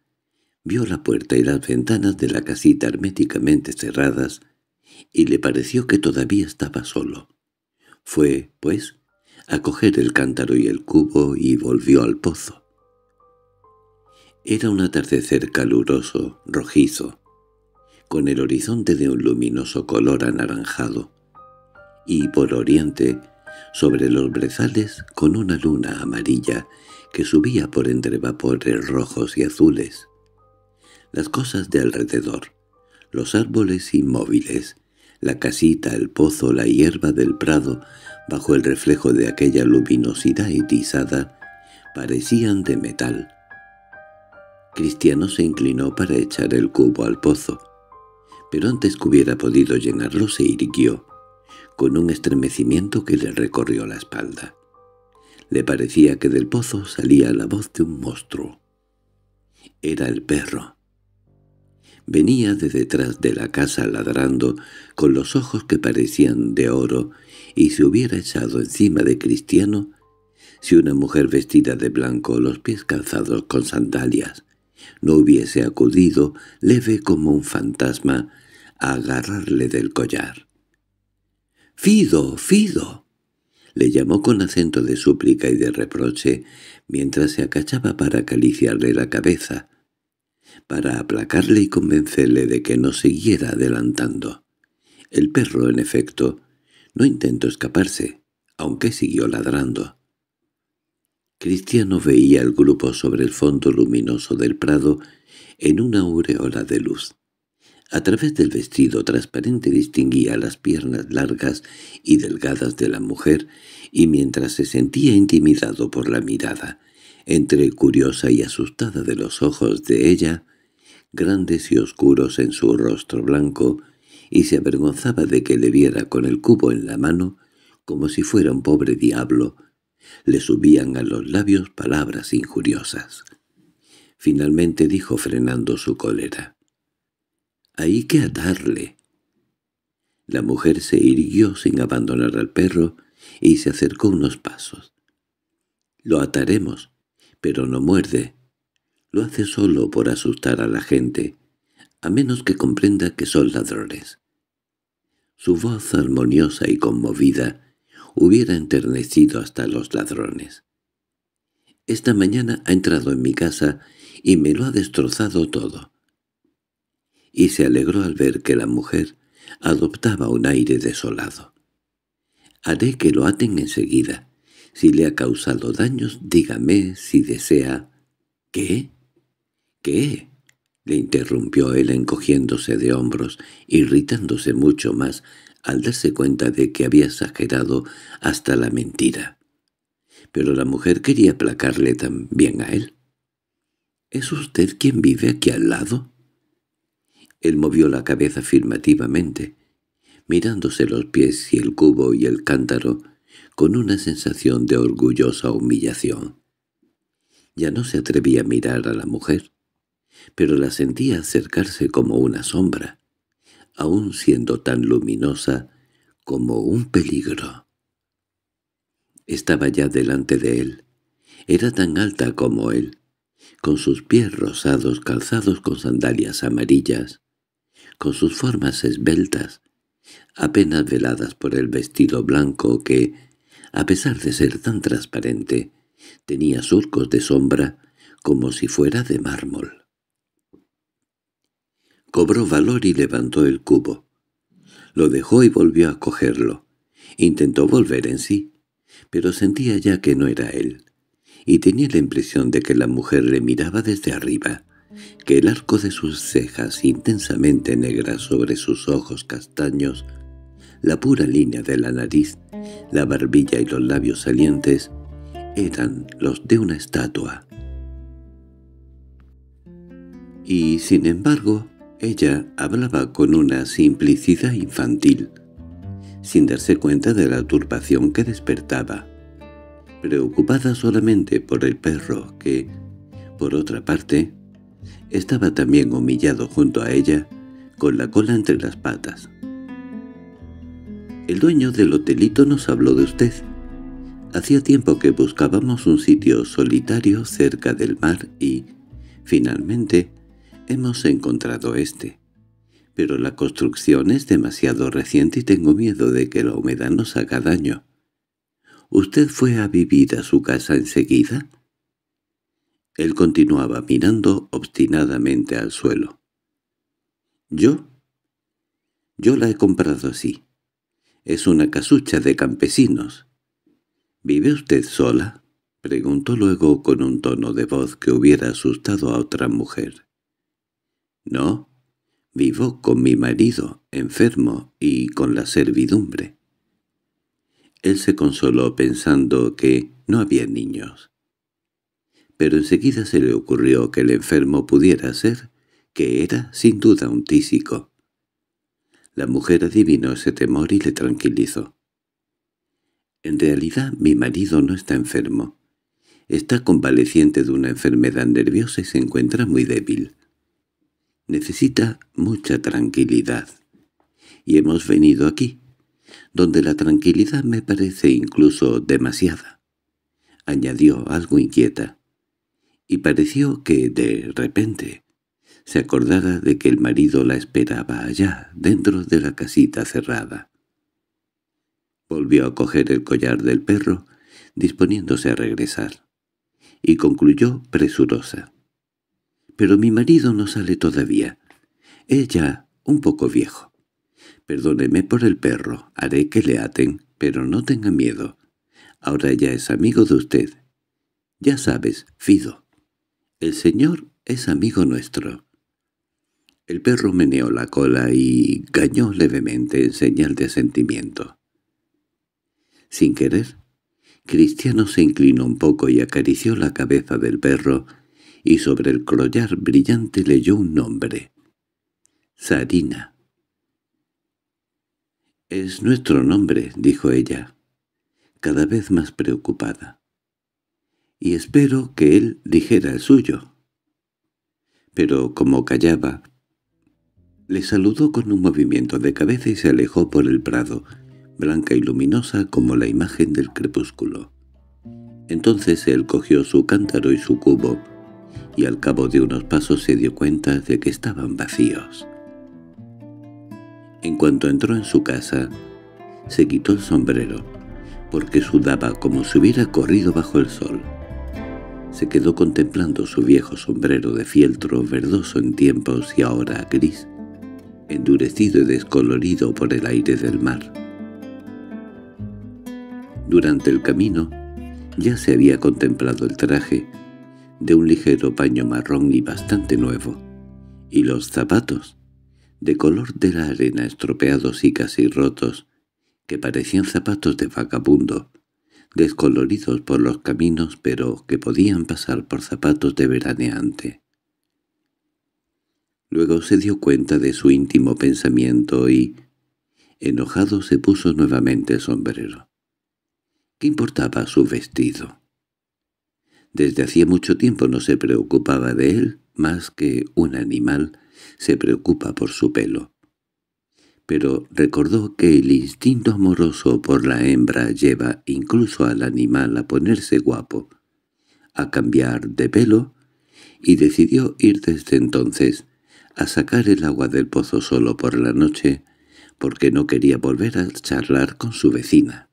Vio la puerta y las ventanas de la casita herméticamente cerradas y le pareció que todavía estaba solo. Fue, pues, a coger el cántaro y el cubo y volvió al pozo. Era un atardecer caluroso, rojizo, con el horizonte de un luminoso color anaranjado, y por oriente, sobre los brezales, con una luna amarilla que subía por entre vapores rojos y azules. Las cosas de alrededor, los árboles inmóviles, la casita, el pozo, la hierba del prado, bajo el reflejo de aquella luminosidad irisada, parecían de metal. Cristiano se inclinó para echar el cubo al pozo, pero antes que hubiera podido llenarlo se irguió, con un estremecimiento que le recorrió la espalda. Le parecía que del pozo salía la voz de un monstruo. Era el perro. Venía de detrás de la casa ladrando, con los ojos que parecían de oro, y se hubiera echado encima de Cristiano si una mujer vestida de blanco, los pies calzados con sandalias, no hubiese acudido, leve como un fantasma, a agarrarle del collar. —¡Fido! ¡Fido! le llamó con acento de súplica y de reproche, mientras se acachaba para caliciarle la cabeza, para aplacarle y convencerle de que no siguiera adelantando. El perro, en efecto, no intentó escaparse, aunque siguió ladrando. Cristiano veía el grupo sobre el fondo luminoso del prado en una aureola de luz. A través del vestido transparente distinguía las piernas largas y delgadas de la mujer, y mientras se sentía intimidado por la mirada, entre curiosa y asustada de los ojos de ella, grandes y oscuros en su rostro blanco, y se avergonzaba de que le viera con el cubo en la mano, como si fuera un pobre diablo, le subían a los labios palabras injuriosas. Finalmente dijo frenando su cólera. Hay que atarle. La mujer se irguió sin abandonar al perro y se acercó unos pasos. Lo ataremos, pero no muerde. Lo hace solo por asustar a la gente, a menos que comprenda que son ladrones. Su voz armoniosa y conmovida hubiera enternecido hasta los ladrones. Esta mañana ha entrado en mi casa y me lo ha destrozado todo y se alegró al ver que la mujer adoptaba un aire desolado. «Haré que lo aten enseguida. Si le ha causado daños, dígame si desea...» «¿Qué? ¿Qué?» le interrumpió él encogiéndose de hombros, irritándose mucho más al darse cuenta de que había exagerado hasta la mentira. Pero la mujer quería aplacarle también a él. —¿Es usted quien vive aquí al lado? Él movió la cabeza afirmativamente, mirándose los pies y el cubo y el cántaro, con una sensación de orgullosa humillación. Ya no se atrevía a mirar a la mujer, pero la sentía acercarse como una sombra, aún siendo tan luminosa como un peligro. Estaba ya delante de él. Era tan alta como él, con sus pies rosados calzados con sandalias amarillas, con sus formas esbeltas, apenas veladas por el vestido blanco que, a pesar de ser tan transparente, tenía surcos de sombra como si fuera de mármol. Cobró valor y levantó el cubo. Lo dejó y volvió a cogerlo. Intentó volver en sí, pero sentía ya que no era él, y tenía la impresión de que la mujer le miraba desde arriba que el arco de sus cejas intensamente negras sobre sus ojos castaños, la pura línea de la nariz, la barbilla y los labios salientes eran los de una estatua. Y, sin embargo, ella hablaba con una simplicidad infantil, sin darse cuenta de la turbación que despertaba, preocupada solamente por el perro que, por otra parte, estaba también humillado junto a ella, con la cola entre las patas. El dueño del hotelito nos habló de usted. Hacía tiempo que buscábamos un sitio solitario cerca del mar y, finalmente, hemos encontrado este. Pero la construcción es demasiado reciente y tengo miedo de que la humedad nos haga daño. ¿Usted fue a vivir a su casa enseguida? Él continuaba mirando obstinadamente al suelo. —¿Yo? —Yo la he comprado así. Es una casucha de campesinos. —¿Vive usted sola? —preguntó luego con un tono de voz que hubiera asustado a otra mujer. —No, vivo con mi marido, enfermo, y con la servidumbre. Él se consoló pensando que no había niños pero enseguida se le ocurrió que el enfermo pudiera ser, que era sin duda un tísico. La mujer adivinó ese temor y le tranquilizó. «En realidad mi marido no está enfermo. Está convaleciente de una enfermedad nerviosa y se encuentra muy débil. Necesita mucha tranquilidad. Y hemos venido aquí, donde la tranquilidad me parece incluso demasiada» añadió algo inquieta y pareció que, de repente, se acordara de que el marido la esperaba allá, dentro de la casita cerrada. Volvió a coger el collar del perro, disponiéndose a regresar, y concluyó presurosa. «Pero mi marido no sale todavía. Ella, un poco viejo. Perdóneme por el perro, haré que le aten, pero no tenga miedo. Ahora ya es amigo de usted. Ya sabes, Fido». El Señor es amigo nuestro. El perro meneó la cola y gañó levemente en señal de asentimiento. Sin querer, Cristiano se inclinó un poco y acarició la cabeza del perro, y sobre el collar brillante leyó un nombre. Sarina. —Es nuestro nombre —dijo ella, cada vez más preocupada y espero que él dijera el suyo. Pero como callaba, le saludó con un movimiento de cabeza y se alejó por el prado, blanca y luminosa como la imagen del crepúsculo. Entonces él cogió su cántaro y su cubo, y al cabo de unos pasos se dio cuenta de que estaban vacíos. En cuanto entró en su casa, se quitó el sombrero, porque sudaba como si hubiera corrido bajo el sol se quedó contemplando su viejo sombrero de fieltro verdoso en tiempos y ahora gris, endurecido y descolorido por el aire del mar. Durante el camino ya se había contemplado el traje, de un ligero paño marrón y bastante nuevo, y los zapatos, de color de la arena estropeados y casi rotos, que parecían zapatos de vagabundo, descoloridos por los caminos pero que podían pasar por zapatos de veraneante. Luego se dio cuenta de su íntimo pensamiento y, enojado, se puso nuevamente el sombrero. ¿Qué importaba su vestido? Desde hacía mucho tiempo no se preocupaba de él, más que un animal se preocupa por su pelo pero recordó que el instinto amoroso por la hembra lleva incluso al animal a ponerse guapo, a cambiar de pelo, y decidió ir desde entonces a sacar el agua del pozo solo por la noche, porque no quería volver a charlar con su vecina.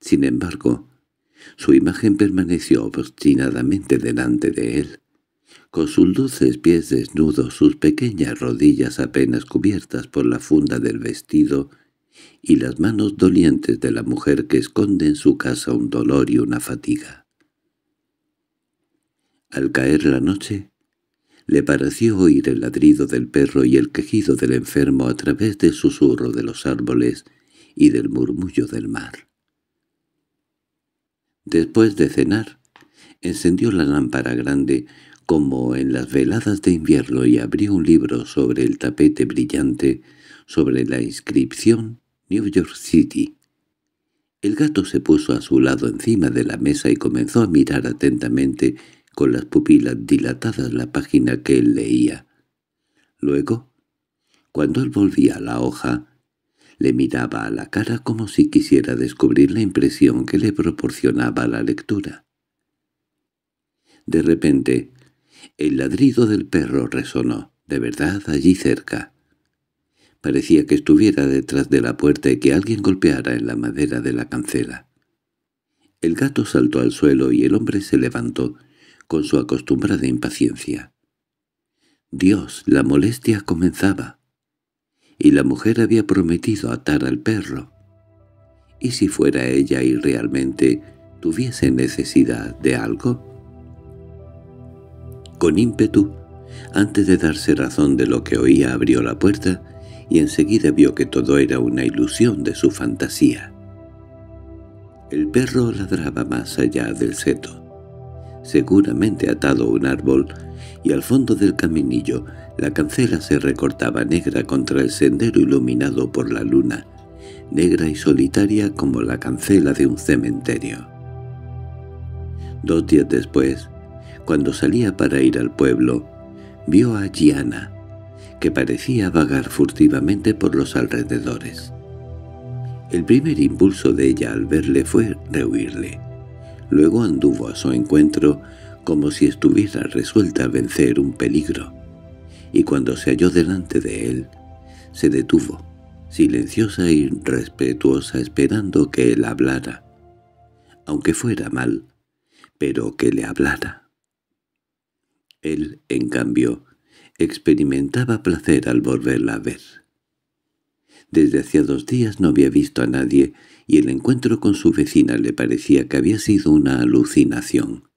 Sin embargo, su imagen permaneció obstinadamente delante de él, con sus dulces pies desnudos, sus pequeñas rodillas apenas cubiertas por la funda del vestido y las manos dolientes de la mujer que esconde en su casa un dolor y una fatiga. Al caer la noche, le pareció oír el ladrido del perro y el quejido del enfermo a través del susurro de los árboles y del murmullo del mar. Después de cenar, encendió la lámpara grande, como en las veladas de invierno y abrió un libro sobre el tapete brillante, sobre la inscripción New York City. El gato se puso a su lado encima de la mesa y comenzó a mirar atentamente con las pupilas dilatadas la página que él leía. Luego, cuando él volvía a la hoja, le miraba a la cara como si quisiera descubrir la impresión que le proporcionaba la lectura. De repente, el ladrido del perro resonó, de verdad, allí cerca. Parecía que estuviera detrás de la puerta y que alguien golpeara en la madera de la cancela. El gato saltó al suelo y el hombre se levantó, con su acostumbrada impaciencia. Dios, la molestia comenzaba. Y la mujer había prometido atar al perro. ¿Y si fuera ella y realmente tuviese necesidad de algo? Con ímpetu, antes de darse razón de lo que oía abrió la puerta y enseguida vio que todo era una ilusión de su fantasía. El perro ladraba más allá del seto, seguramente atado a un árbol, y al fondo del caminillo la cancela se recortaba negra contra el sendero iluminado por la luna, negra y solitaria como la cancela de un cementerio. Dos días después, cuando salía para ir al pueblo, vio a Gianna, que parecía vagar furtivamente por los alrededores. El primer impulso de ella al verle fue rehuirle. Luego anduvo a su encuentro como si estuviera resuelta a vencer un peligro, y cuando se halló delante de él, se detuvo, silenciosa y respetuosa esperando que él hablara, aunque fuera mal, pero que le hablara. Él, en cambio, experimentaba placer al volverla a ver. Desde hacía dos días no había visto a nadie y el encuentro con su vecina le parecía que había sido una alucinación.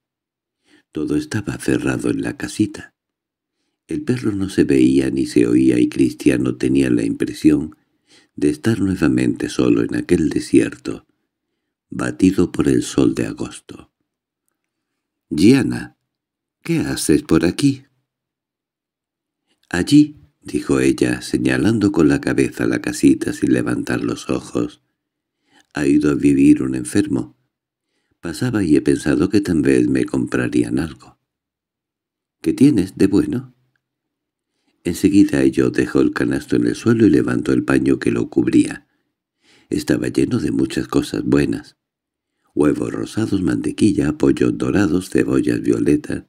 Todo estaba cerrado en la casita. El perro no se veía ni se oía y Cristiano tenía la impresión de estar nuevamente solo en aquel desierto, batido por el sol de agosto. —¡Giana! —¿Qué haces por aquí? —Allí —dijo ella, señalando con la cabeza la casita sin levantar los ojos—, ha ido a vivir un enfermo. Pasaba y he pensado que tal vez me comprarían algo. —¿Qué tienes de bueno? Enseguida ello dejó el canasto en el suelo y levantó el paño que lo cubría. Estaba lleno de muchas cosas buenas. Huevos rosados, mantequilla, pollos dorados, cebollas violetas,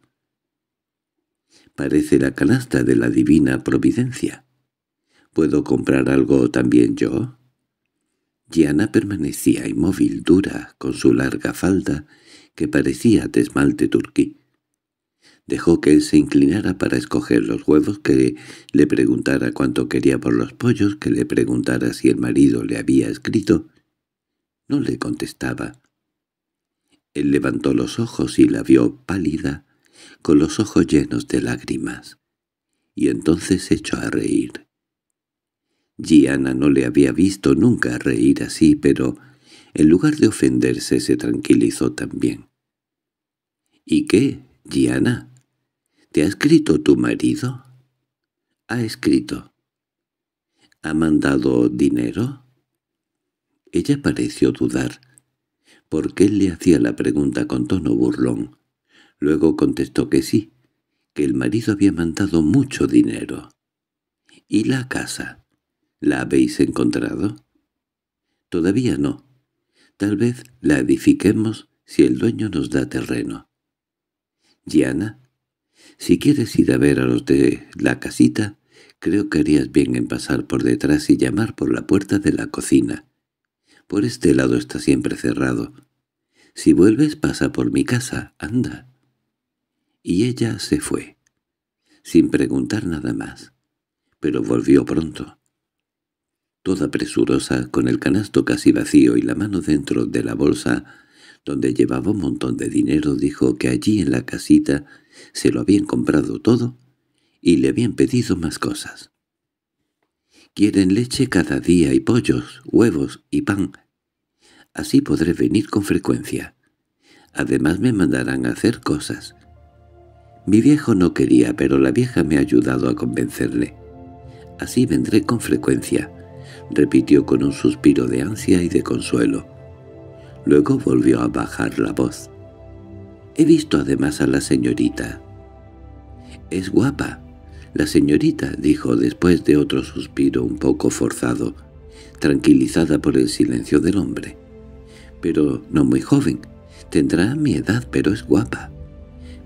Parece la canasta de la divina providencia. —¿Puedo comprar algo también yo? Gianna permanecía inmóvil, dura, con su larga falda, que parecía de esmalte turquí. Dejó que él se inclinara para escoger los huevos, que le preguntara cuánto quería por los pollos, que le preguntara si el marido le había escrito. No le contestaba. Él levantó los ojos y la vio pálida, con los ojos llenos de lágrimas, y entonces se echó a reír. Gianna no le había visto nunca reír así, pero en lugar de ofenderse se tranquilizó también. —¿Y qué, Gianna? ¿Te ha escrito tu marido? —Ha escrito. —¿Ha mandado dinero? Ella pareció dudar. porque él le hacía la pregunta con tono burlón? Luego contestó que sí, que el marido había mandado mucho dinero. —¿Y la casa? ¿La habéis encontrado? —Todavía no. Tal vez la edifiquemos si el dueño nos da terreno. —Giana, si quieres ir a ver a los de la casita, creo que harías bien en pasar por detrás y llamar por la puerta de la cocina. Por este lado está siempre cerrado. Si vuelves pasa por mi casa, anda y ella se fue, sin preguntar nada más, pero volvió pronto. Toda presurosa, con el canasto casi vacío y la mano dentro de la bolsa, donde llevaba un montón de dinero, dijo que allí en la casita se lo habían comprado todo y le habían pedido más cosas. Quieren leche cada día y pollos, huevos y pan. Así podré venir con frecuencia. Además me mandarán a hacer cosas. Mi viejo no quería, pero la vieja me ha ayudado a convencerle. Así vendré con frecuencia, repitió con un suspiro de ansia y de consuelo. Luego volvió a bajar la voz. He visto además a la señorita. —Es guapa. La señorita —dijo después de otro suspiro un poco forzado, tranquilizada por el silencio del hombre—, pero no muy joven. Tendrá mi edad, pero es guapa.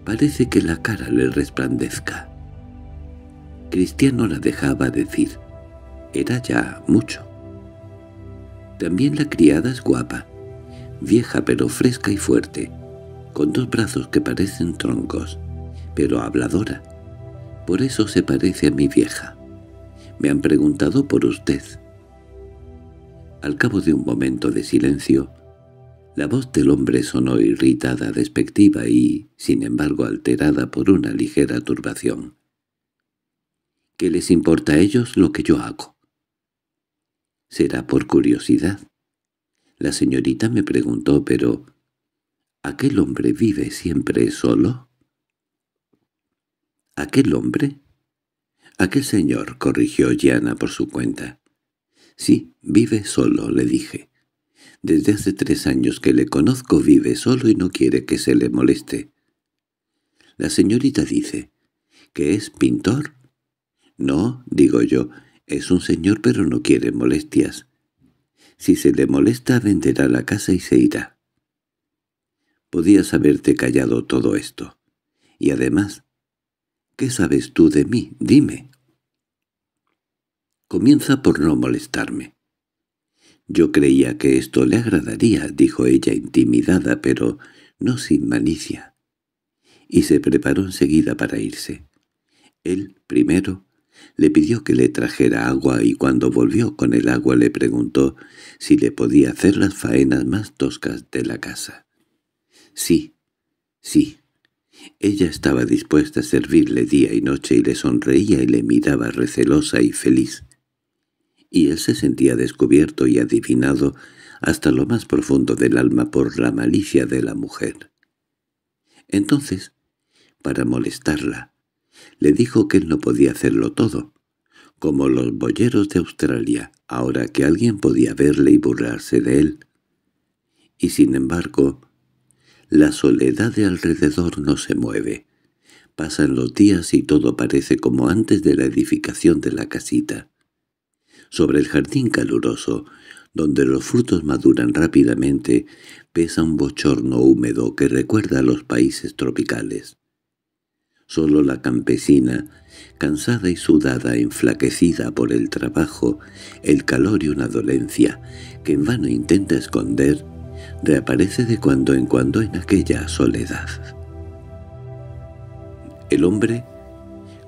Parece que la cara le resplandezca. Cristiano la dejaba decir. Era ya mucho. También la criada es guapa, vieja pero fresca y fuerte, con dos brazos que parecen troncos, pero habladora. Por eso se parece a mi vieja. Me han preguntado por usted. Al cabo de un momento de silencio, la voz del hombre sonó irritada, despectiva y, sin embargo, alterada por una ligera turbación. —¿Qué les importa a ellos lo que yo hago? —¿Será por curiosidad? La señorita me preguntó, pero... ¿Aquel hombre vive siempre solo? —¿Aquel hombre? —Aquel señor —corrigió Gianna por su cuenta. —Sí, vive solo —le dije—. Desde hace tres años que le conozco vive solo y no quiere que se le moleste. La señorita dice, ¿que es pintor? No, digo yo, es un señor pero no quiere molestias. Si se le molesta venderá la casa y se irá. Podías haberte callado todo esto. Y además, ¿qué sabes tú de mí? Dime. Comienza por no molestarme. Yo creía que esto le agradaría, dijo ella intimidada, pero no sin malicia. Y se preparó enseguida para irse. Él, primero, le pidió que le trajera agua y cuando volvió con el agua le preguntó si le podía hacer las faenas más toscas de la casa. Sí, sí. Ella estaba dispuesta a servirle día y noche y le sonreía y le miraba recelosa y feliz y él se sentía descubierto y adivinado hasta lo más profundo del alma por la malicia de la mujer. Entonces, para molestarla, le dijo que él no podía hacerlo todo, como los boyeros de Australia, ahora que alguien podía verle y burlarse de él. Y sin embargo, la soledad de alrededor no se mueve. Pasan los días y todo parece como antes de la edificación de la casita. Sobre el jardín caluroso, donde los frutos maduran rápidamente, pesa un bochorno húmedo que recuerda a los países tropicales. Solo la campesina, cansada y sudada, enflaquecida por el trabajo, el calor y una dolencia, que en vano intenta esconder, reaparece de cuando en cuando en aquella soledad. El hombre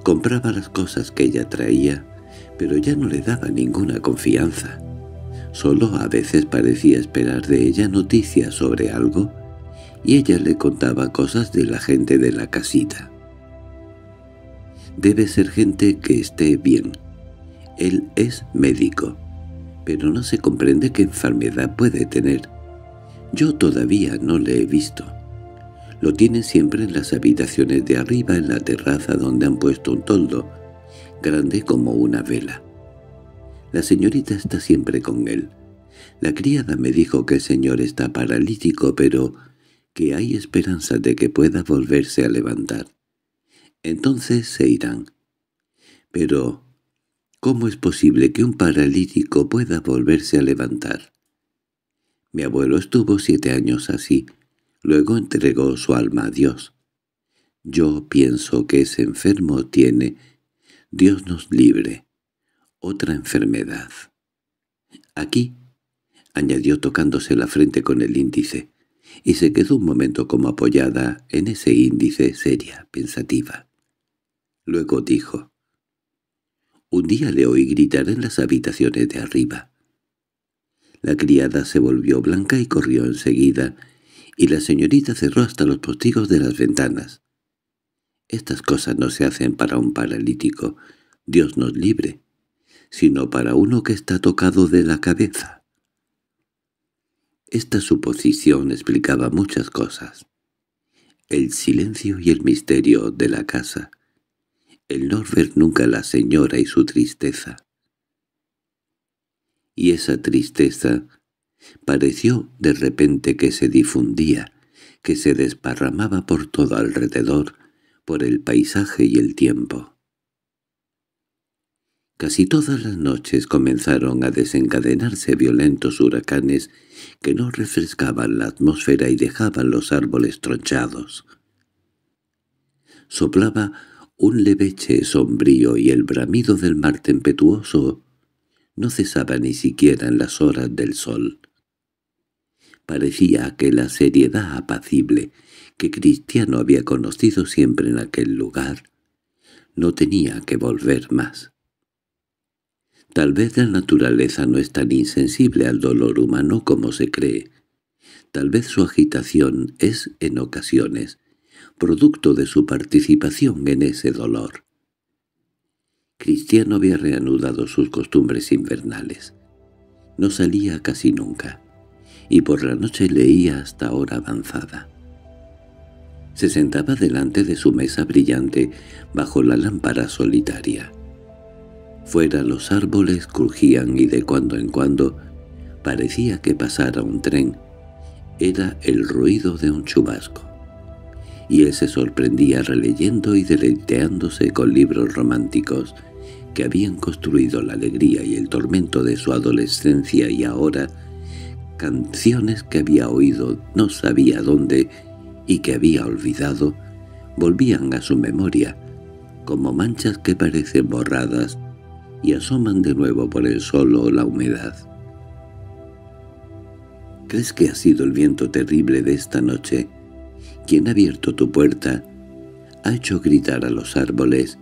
compraba las cosas que ella traía, pero ya no le daba ninguna confianza. Solo a veces parecía esperar de ella noticias sobre algo, y ella le contaba cosas de la gente de la casita. Debe ser gente que esté bien. Él es médico, pero no se comprende qué enfermedad puede tener. Yo todavía no le he visto. Lo tiene siempre en las habitaciones de arriba en la terraza donde han puesto un toldo, grande como una vela. La señorita está siempre con él. La criada me dijo que el señor está paralítico, pero que hay esperanza de que pueda volverse a levantar. Entonces se irán. Pero, ¿cómo es posible que un paralítico pueda volverse a levantar? Mi abuelo estuvo siete años así. Luego entregó su alma a Dios. Yo pienso que ese enfermo tiene Dios nos libre. Otra enfermedad. Aquí, añadió tocándose la frente con el índice, y se quedó un momento como apoyada en ese índice seria, pensativa. Luego dijo, «Un día le oí gritar en las habitaciones de arriba». La criada se volvió blanca y corrió enseguida, y la señorita cerró hasta los postigos de las ventanas. Estas cosas no se hacen para un paralítico, Dios nos libre, sino para uno que está tocado de la cabeza. Esta suposición explicaba muchas cosas. El silencio y el misterio de la casa. El no ver nunca la señora y su tristeza. Y esa tristeza pareció de repente que se difundía, que se desparramaba por todo alrededor, por el paisaje y el tiempo. Casi todas las noches comenzaron a desencadenarse violentos huracanes que no refrescaban la atmósfera y dejaban los árboles tronchados. Soplaba un leveche sombrío y el bramido del mar tempestuoso no cesaba ni siquiera en las horas del sol. Parecía que la seriedad apacible que Cristiano había conocido siempre en aquel lugar, no tenía que volver más. Tal vez la naturaleza no es tan insensible al dolor humano como se cree. Tal vez su agitación es, en ocasiones, producto de su participación en ese dolor. Cristiano había reanudado sus costumbres invernales. No salía casi nunca, y por la noche leía hasta hora avanzada se sentaba delante de su mesa brillante bajo la lámpara solitaria. Fuera los árboles crujían y de cuando en cuando parecía que pasara un tren. Era el ruido de un chubasco. Y él se sorprendía releyendo y deleiteándose con libros románticos que habían construido la alegría y el tormento de su adolescencia y ahora canciones que había oído no sabía dónde y que había olvidado volvían a su memoria, como manchas que parecen borradas y asoman de nuevo por el sol o la humedad. ¿Crees que ha sido el viento terrible de esta noche? Quien ha abierto tu puerta, ha hecho gritar a los árboles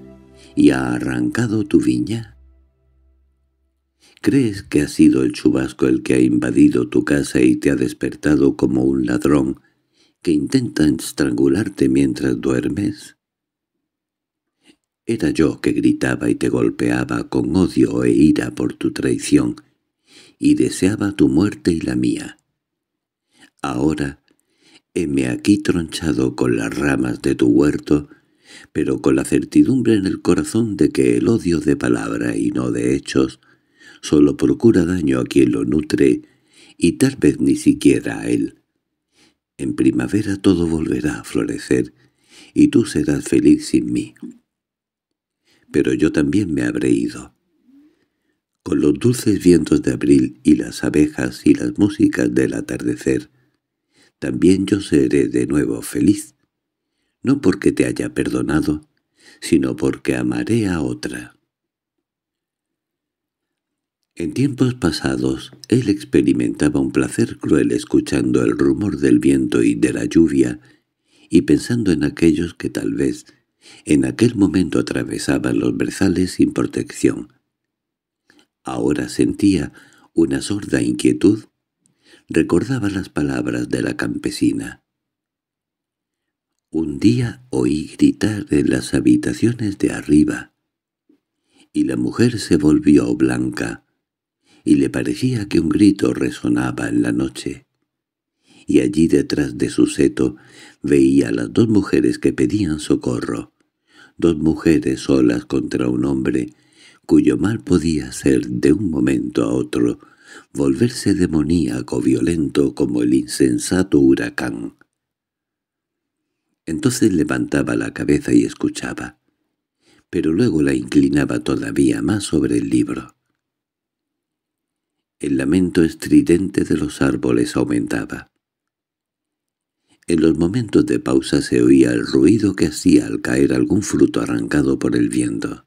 y ha arrancado tu viña. ¿Crees que ha sido el chubasco el que ha invadido tu casa y te ha despertado como un ladrón que intentan estrangularte mientras duermes? Era yo que gritaba y te golpeaba con odio e ira por tu traición, y deseaba tu muerte y la mía. Ahora, heme aquí tronchado con las ramas de tu huerto, pero con la certidumbre en el corazón de que el odio de palabra y no de hechos solo procura daño a quien lo nutre y tal vez ni siquiera a él. En primavera todo volverá a florecer, y tú serás feliz sin mí. Pero yo también me habré ido. Con los dulces vientos de abril y las abejas y las músicas del atardecer, también yo seré de nuevo feliz, no porque te haya perdonado, sino porque amaré a otra. En tiempos pasados, él experimentaba un placer cruel escuchando el rumor del viento y de la lluvia, y pensando en aquellos que tal vez en aquel momento atravesaban los brezales sin protección. Ahora sentía una sorda inquietud. Recordaba las palabras de la campesina. Un día oí gritar en las habitaciones de arriba, y la mujer se volvió blanca y le parecía que un grito resonaba en la noche. Y allí detrás de su seto veía a las dos mujeres que pedían socorro, dos mujeres solas contra un hombre, cuyo mal podía ser de un momento a otro, volverse demoníaco violento como el insensato huracán. Entonces levantaba la cabeza y escuchaba, pero luego la inclinaba todavía más sobre el libro. El lamento estridente de los árboles aumentaba. En los momentos de pausa se oía el ruido que hacía al caer algún fruto arrancado por el viento.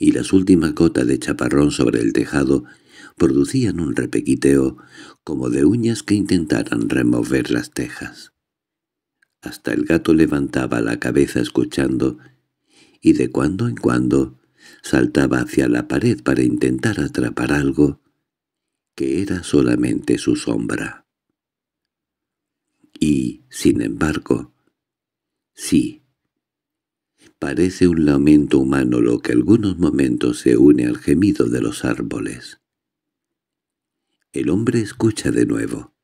Y las últimas gotas de chaparrón sobre el tejado producían un repequiteo como de uñas que intentaran remover las tejas. Hasta el gato levantaba la cabeza escuchando, y de cuando en cuando saltaba hacia la pared para intentar atrapar algo que era solamente su sombra. Y, sin embargo, sí, parece un lamento humano lo que algunos momentos se une al gemido de los árboles. El hombre escucha de nuevo,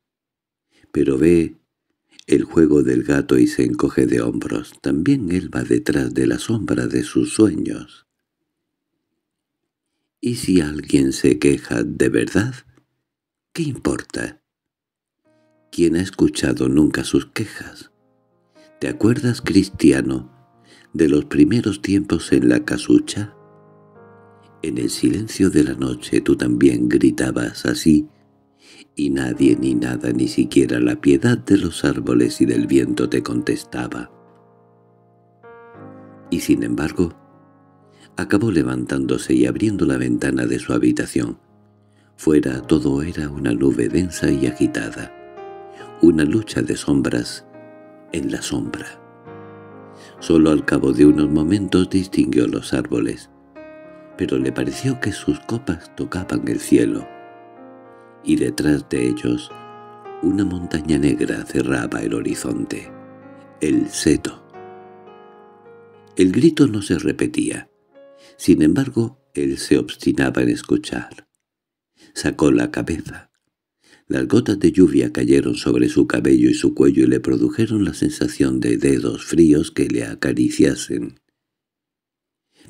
pero ve el juego del gato y se encoge de hombros. También él va detrás de la sombra de sus sueños. ¿Y si alguien se queja de verdad? ¿Qué importa? ¿Quién ha escuchado nunca sus quejas? ¿Te acuerdas, cristiano, de los primeros tiempos en la casucha? En el silencio de la noche tú también gritabas así, y nadie ni nada, ni siquiera la piedad de los árboles y del viento te contestaba. Y sin embargo, acabó levantándose y abriendo la ventana de su habitación. Fuera todo era una nube densa y agitada, una lucha de sombras en la sombra. Solo al cabo de unos momentos distinguió los árboles, pero le pareció que sus copas tocaban el cielo, y detrás de ellos una montaña negra cerraba el horizonte, el seto. El grito no se repetía, sin embargo, él se obstinaba en escuchar. Sacó la cabeza. Las gotas de lluvia cayeron sobre su cabello y su cuello y le produjeron la sensación de dedos fríos que le acariciasen.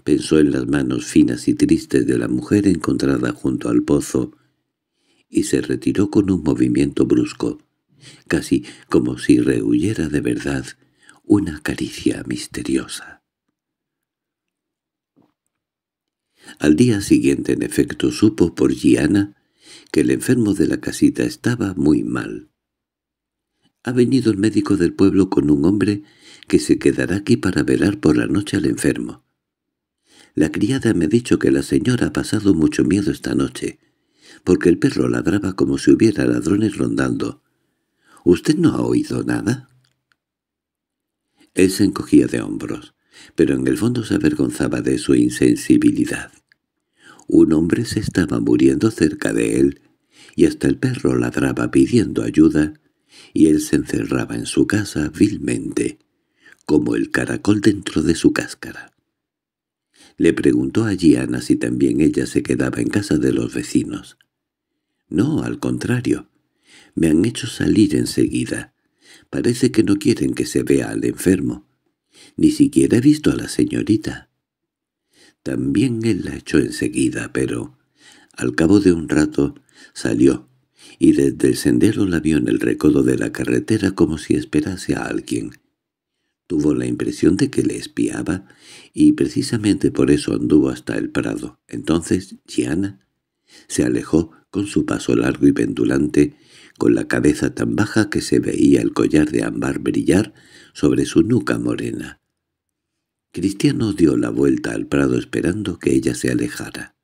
Pensó en las manos finas y tristes de la mujer encontrada junto al pozo y se retiró con un movimiento brusco, casi como si rehuyera de verdad una caricia misteriosa. Al día siguiente, en efecto, supo por Giana que el enfermo de la casita estaba muy mal. Ha venido el médico del pueblo con un hombre que se quedará aquí para velar por la noche al enfermo. La criada me ha dicho que la señora ha pasado mucho miedo esta noche, porque el perro ladraba como si hubiera ladrones rondando. ¿Usted no ha oído nada? Él se encogía de hombros, pero en el fondo se avergonzaba de su insensibilidad. Un hombre se estaba muriendo cerca de él, y hasta el perro ladraba pidiendo ayuda, y él se encerraba en su casa vilmente, como el caracol dentro de su cáscara. Le preguntó a Ana si también ella se quedaba en casa de los vecinos. —No, al contrario. Me han hecho salir enseguida. Parece que no quieren que se vea al enfermo. Ni siquiera he visto a la señorita. También él la echó enseguida, pero al cabo de un rato salió y desde el sendero la vio en el recodo de la carretera como si esperase a alguien. Tuvo la impresión de que le espiaba y precisamente por eso anduvo hasta el prado. Entonces Gianna se alejó con su paso largo y pendulante, con la cabeza tan baja que se veía el collar de ámbar brillar sobre su nuca morena. Cristiano dio la vuelta al prado esperando que ella se alejara.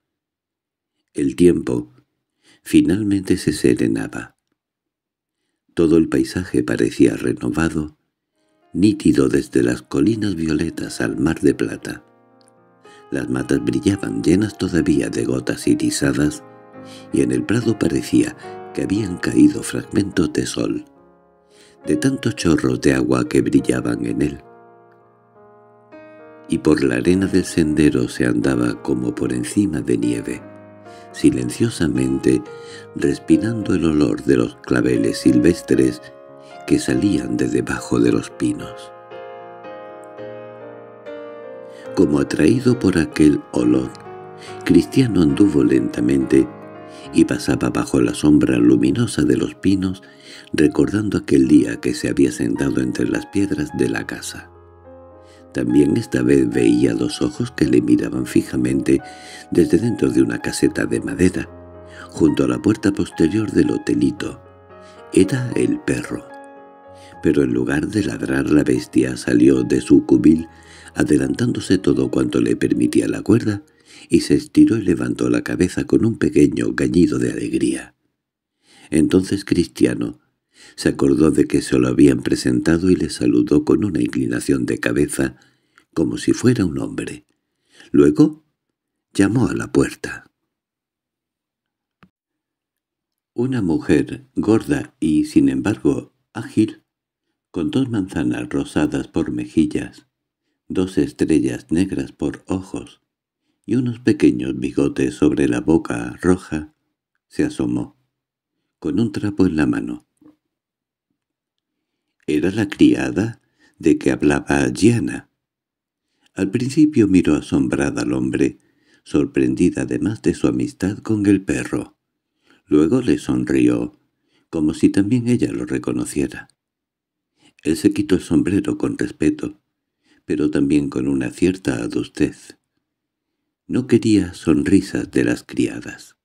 El tiempo finalmente se serenaba. Todo el paisaje parecía renovado, nítido desde las colinas violetas al mar de plata. Las matas brillaban llenas todavía de gotas irisadas y en el prado parecía que habían caído fragmentos de sol, de tantos chorros de agua que brillaban en él y por la arena del sendero se andaba como por encima de nieve, silenciosamente respirando el olor de los claveles silvestres que salían de debajo de los pinos. Como atraído por aquel olor, Cristiano anduvo lentamente y pasaba bajo la sombra luminosa de los pinos, recordando aquel día que se había sentado entre las piedras de la casa. También esta vez veía dos ojos que le miraban fijamente desde dentro de una caseta de madera, junto a la puerta posterior del hotelito. Era el perro. Pero en lugar de ladrar la bestia salió de su cubil, adelantándose todo cuanto le permitía la cuerda, y se estiró y levantó la cabeza con un pequeño gañido de alegría. Entonces Cristiano, se acordó de que se lo habían presentado y le saludó con una inclinación de cabeza, como si fuera un hombre. Luego llamó a la puerta. Una mujer, gorda y, sin embargo, ágil, con dos manzanas rosadas por mejillas, dos estrellas negras por ojos y unos pequeños bigotes sobre la boca roja, se asomó, con un trapo en la mano. Era la criada de que hablaba Diana. Al principio miró asombrada al hombre, sorprendida además de su amistad con el perro. Luego le sonrió, como si también ella lo reconociera. Él se quitó el sombrero con respeto, pero también con una cierta adustez. No quería sonrisas de las criadas.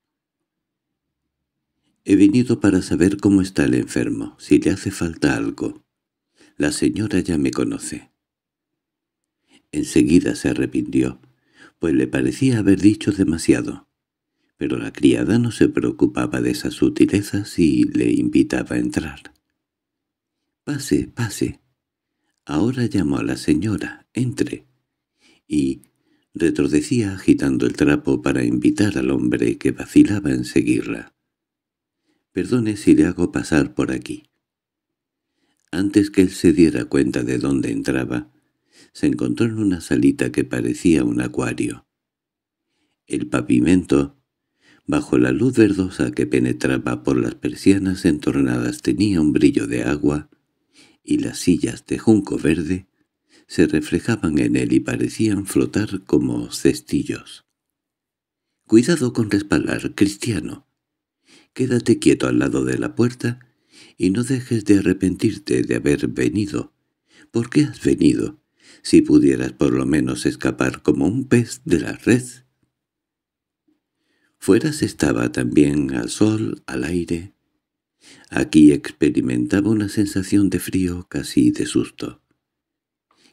«He venido para saber cómo está el enfermo, si le hace falta algo». La señora ya me conoce. Enseguida se arrepintió, pues le parecía haber dicho demasiado. Pero la criada no se preocupaba de esas sutilezas y le invitaba a entrar. «Pase, pase. Ahora llamo a la señora. Entre». Y retrodecía agitando el trapo para invitar al hombre que vacilaba en seguirla. «Perdone si le hago pasar por aquí». Antes que él se diera cuenta de dónde entraba, se encontró en una salita que parecía un acuario. El pavimento, bajo la luz verdosa que penetraba por las persianas entornadas tenía un brillo de agua, y las sillas de junco verde se reflejaban en él y parecían flotar como cestillos. «Cuidado con respalar, cristiano. Quédate quieto al lado de la puerta y no dejes de arrepentirte de haber venido. ¿Por qué has venido? Si pudieras por lo menos escapar como un pez de la red. Fuera se estaba también al sol, al aire. Aquí experimentaba una sensación de frío, casi de susto.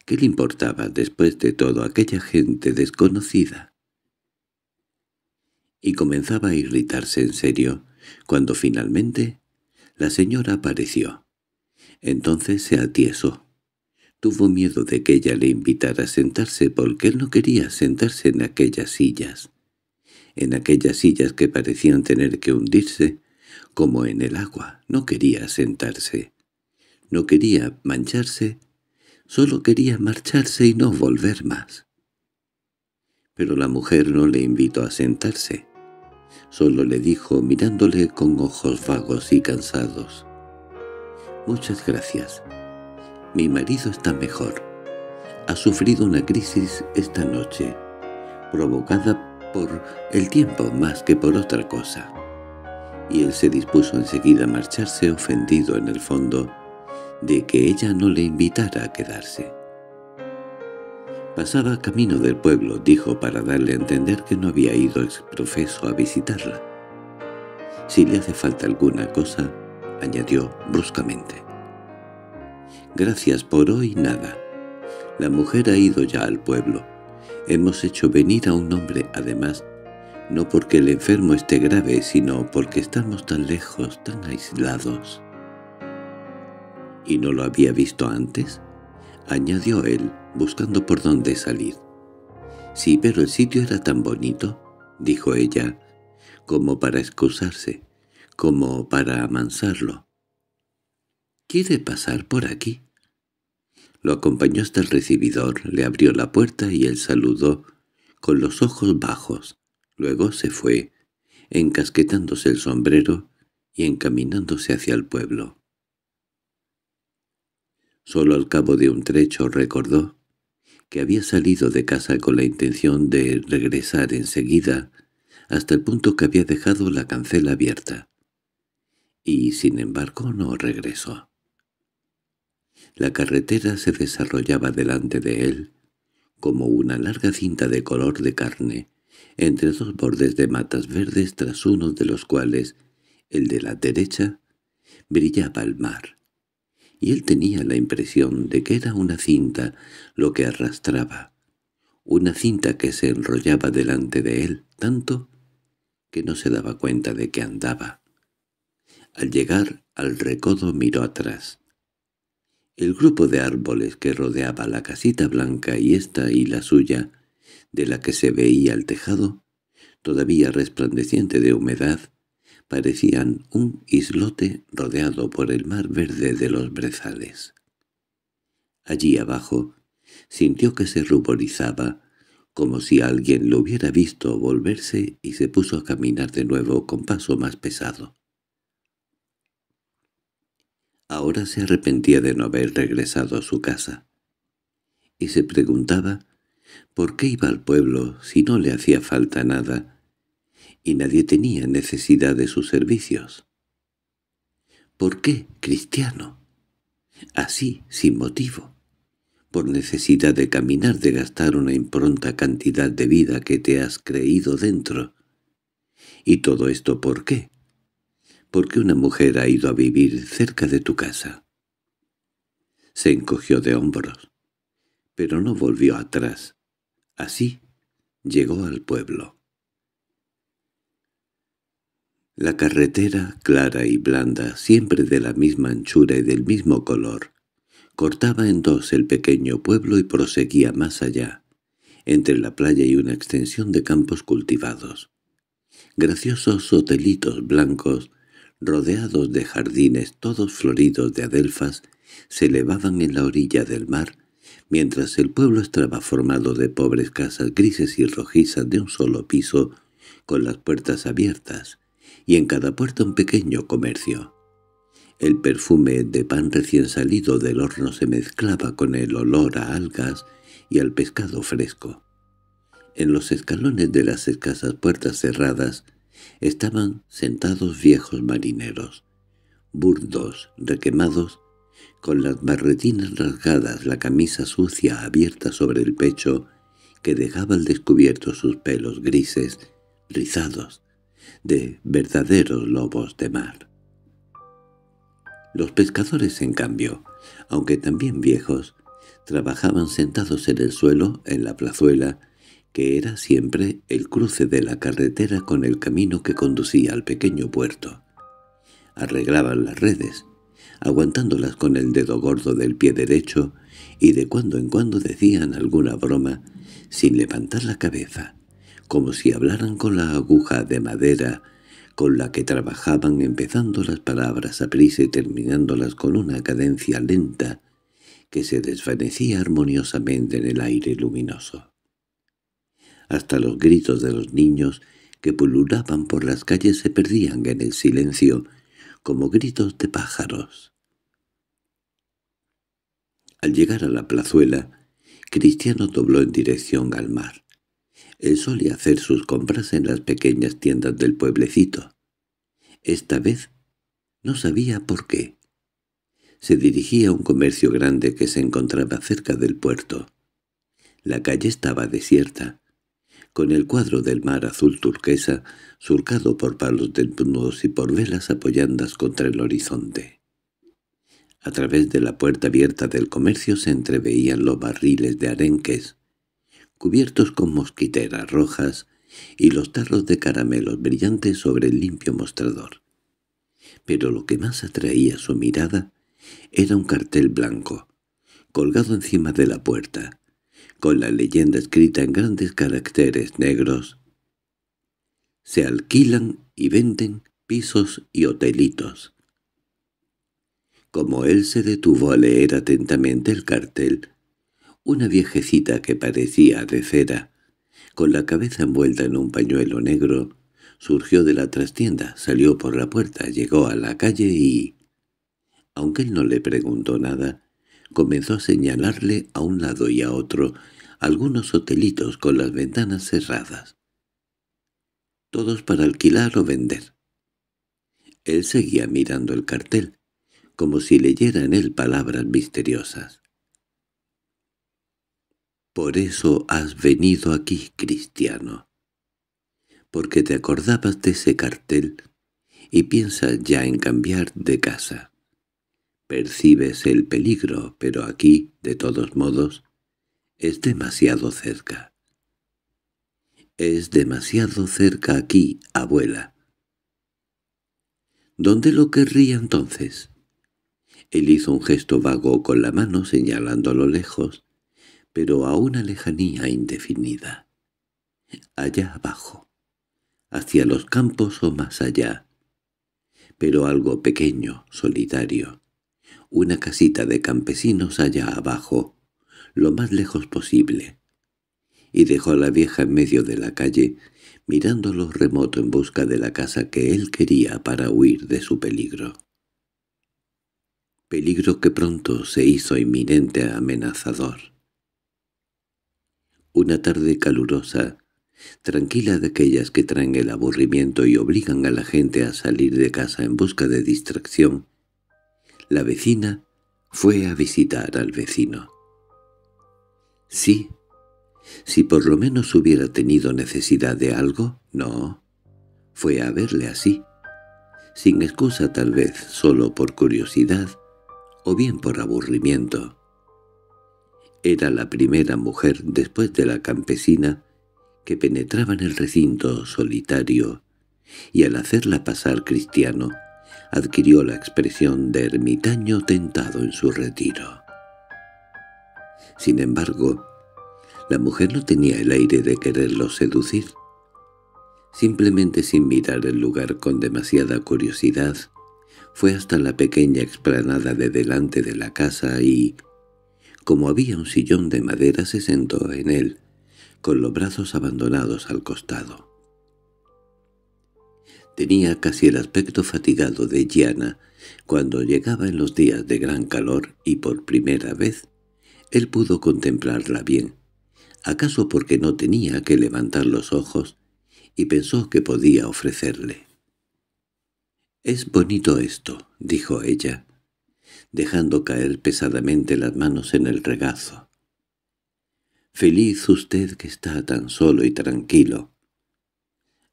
¿Qué le importaba después de todo aquella gente desconocida? Y comenzaba a irritarse en serio, cuando finalmente la señora apareció. Entonces se atiesó. Tuvo miedo de que ella le invitara a sentarse porque él no quería sentarse en aquellas sillas. En aquellas sillas que parecían tener que hundirse, como en el agua, no quería sentarse. No quería mancharse, solo quería marcharse y no volver más. Pero la mujer no le invitó a sentarse. Solo le dijo, mirándole con ojos vagos y cansados. «Muchas gracias. Mi marido está mejor. Ha sufrido una crisis esta noche, provocada por el tiempo más que por otra cosa». Y él se dispuso enseguida a marcharse ofendido en el fondo de que ella no le invitara a quedarse. Pasaba camino del pueblo, dijo para darle a entender que no había ido exprofeso a visitarla. Si le hace falta alguna cosa, añadió bruscamente. Gracias por hoy nada. La mujer ha ido ya al pueblo. Hemos hecho venir a un hombre, además, no porque el enfermo esté grave, sino porque estamos tan lejos, tan aislados. —¿Y no lo había visto antes? —añadió él, buscando por dónde salir. —Sí, pero el sitio era tan bonito —dijo ella, como para excusarse, como para amansarlo. —¿Quiere pasar por aquí? Lo acompañó hasta el recibidor, le abrió la puerta y él saludó, con los ojos bajos. Luego se fue, encasquetándose el sombrero y encaminándose hacia el pueblo. Solo al cabo de un trecho recordó que había salido de casa con la intención de regresar enseguida hasta el punto que había dejado la cancela abierta. Y sin embargo no regresó. La carretera se desarrollaba delante de él como una larga cinta de color de carne, entre dos bordes de matas verdes tras uno de los cuales, el de la derecha, brillaba el mar, y él tenía la impresión de que era una cinta lo que arrastraba, una cinta que se enrollaba delante de él tanto que no se daba cuenta de que andaba. Al llegar al recodo miró atrás. El grupo de árboles que rodeaba la casita blanca y esta y la suya, de la que se veía el tejado, todavía resplandeciente de humedad, parecían un islote rodeado por el mar verde de los brezales. Allí abajo sintió que se ruborizaba, como si alguien lo hubiera visto volverse y se puso a caminar de nuevo con paso más pesado. Ahora se arrepentía de no haber regresado a su casa, y se preguntaba por qué iba al pueblo si no le hacía falta nada, y nadie tenía necesidad de sus servicios. ¿Por qué, cristiano? Así, sin motivo. Por necesidad de caminar, de gastar una impronta cantidad de vida que te has creído dentro. ¿Y todo esto por qué? Porque una mujer ha ido a vivir cerca de tu casa. Se encogió de hombros, pero no volvió atrás. Así llegó al pueblo. La carretera, clara y blanda, siempre de la misma anchura y del mismo color, cortaba en dos el pequeño pueblo y proseguía más allá, entre la playa y una extensión de campos cultivados. Graciosos hotelitos blancos, rodeados de jardines todos floridos de adelfas, se elevaban en la orilla del mar, mientras el pueblo estaba formado de pobres casas grises y rojizas de un solo piso, con las puertas abiertas, y en cada puerta un pequeño comercio. El perfume de pan recién salido del horno se mezclaba con el olor a algas y al pescado fresco. En los escalones de las escasas puertas cerradas estaban sentados viejos marineros, burdos, requemados, con las barretinas rasgadas, la camisa sucia abierta sobre el pecho, que dejaba al descubierto sus pelos grises, rizados, de verdaderos lobos de mar. Los pescadores, en cambio, aunque también viejos, trabajaban sentados en el suelo, en la plazuela, que era siempre el cruce de la carretera con el camino que conducía al pequeño puerto. Arreglaban las redes, aguantándolas con el dedo gordo del pie derecho, y de cuando en cuando decían alguna broma, sin levantar la cabeza como si hablaran con la aguja de madera con la que trabajaban empezando las palabras a prisa y terminándolas con una cadencia lenta que se desvanecía armoniosamente en el aire luminoso. Hasta los gritos de los niños que pululaban por las calles se perdían en el silencio como gritos de pájaros. Al llegar a la plazuela, Cristiano dobló en dirección al mar. Él solía hacer sus compras en las pequeñas tiendas del pueblecito. Esta vez no sabía por qué. Se dirigía a un comercio grande que se encontraba cerca del puerto. La calle estaba desierta, con el cuadro del mar azul turquesa surcado por palos desnudos y por velas apoyadas contra el horizonte. A través de la puerta abierta del comercio se entreveían los barriles de arenques, cubiertos con mosquiteras rojas y los tarros de caramelos brillantes sobre el limpio mostrador. Pero lo que más atraía su mirada era un cartel blanco, colgado encima de la puerta, con la leyenda escrita en grandes caracteres negros. Se alquilan y venden pisos y hotelitos. Como él se detuvo a leer atentamente el cartel, una viejecita que parecía de cera, con la cabeza envuelta en un pañuelo negro, surgió de la trastienda, salió por la puerta, llegó a la calle y... Aunque él no le preguntó nada, comenzó a señalarle a un lado y a otro algunos hotelitos con las ventanas cerradas. Todos para alquilar o vender. Él seguía mirando el cartel, como si leyera en él palabras misteriosas. Por eso has venido aquí, cristiano. Porque te acordabas de ese cartel y piensas ya en cambiar de casa. Percibes el peligro, pero aquí, de todos modos, es demasiado cerca. Es demasiado cerca aquí, abuela. ¿Dónde lo querría entonces? Él hizo un gesto vago con la mano señalándolo lejos, pero a una lejanía indefinida. Allá abajo, hacia los campos o más allá. Pero algo pequeño, solitario. Una casita de campesinos allá abajo, lo más lejos posible. Y dejó a la vieja en medio de la calle, mirándolo remoto en busca de la casa que él quería para huir de su peligro. Peligro que pronto se hizo inminente amenazador. Una tarde calurosa, tranquila de aquellas que traen el aburrimiento y obligan a la gente a salir de casa en busca de distracción, la vecina fue a visitar al vecino. Sí, si por lo menos hubiera tenido necesidad de algo, no. Fue a verle así, sin excusa tal vez, solo por curiosidad, o bien por aburrimiento. Era la primera mujer después de la campesina que penetraba en el recinto solitario, y al hacerla pasar cristiano, adquirió la expresión de ermitaño tentado en su retiro. Sin embargo, la mujer no tenía el aire de quererlo seducir. Simplemente sin mirar el lugar con demasiada curiosidad, fue hasta la pequeña explanada de delante de la casa y, como había un sillón de madera se sentó en él, con los brazos abandonados al costado. Tenía casi el aspecto fatigado de Gianna cuando llegaba en los días de gran calor y por primera vez él pudo contemplarla bien, acaso porque no tenía que levantar los ojos, y pensó que podía ofrecerle. «Es bonito esto», dijo ella dejando caer pesadamente las manos en el regazo. «Feliz usted que está tan solo y tranquilo.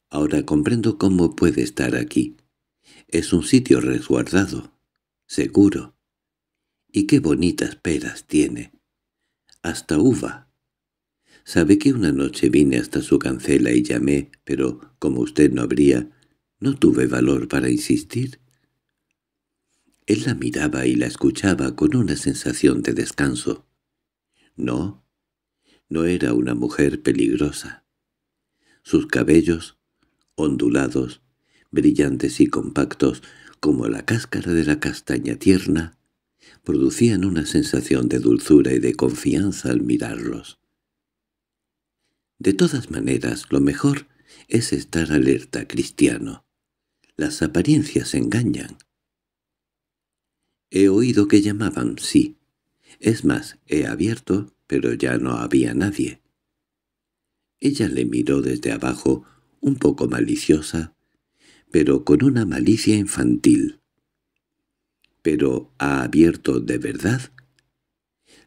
Ahora comprendo cómo puede estar aquí. Es un sitio resguardado, seguro. Y qué bonitas peras tiene. Hasta uva». Sabe que una noche vine hasta su cancela y llamé, pero como usted no habría, no tuve valor para insistir. Él la miraba y la escuchaba con una sensación de descanso. No, no era una mujer peligrosa. Sus cabellos, ondulados, brillantes y compactos, como la cáscara de la castaña tierna, producían una sensación de dulzura y de confianza al mirarlos. De todas maneras, lo mejor es estar alerta, cristiano. Las apariencias engañan. He oído que llamaban, sí. Es más, he abierto, pero ya no había nadie. Ella le miró desde abajo, un poco maliciosa, pero con una malicia infantil. —¿Pero ha abierto de verdad?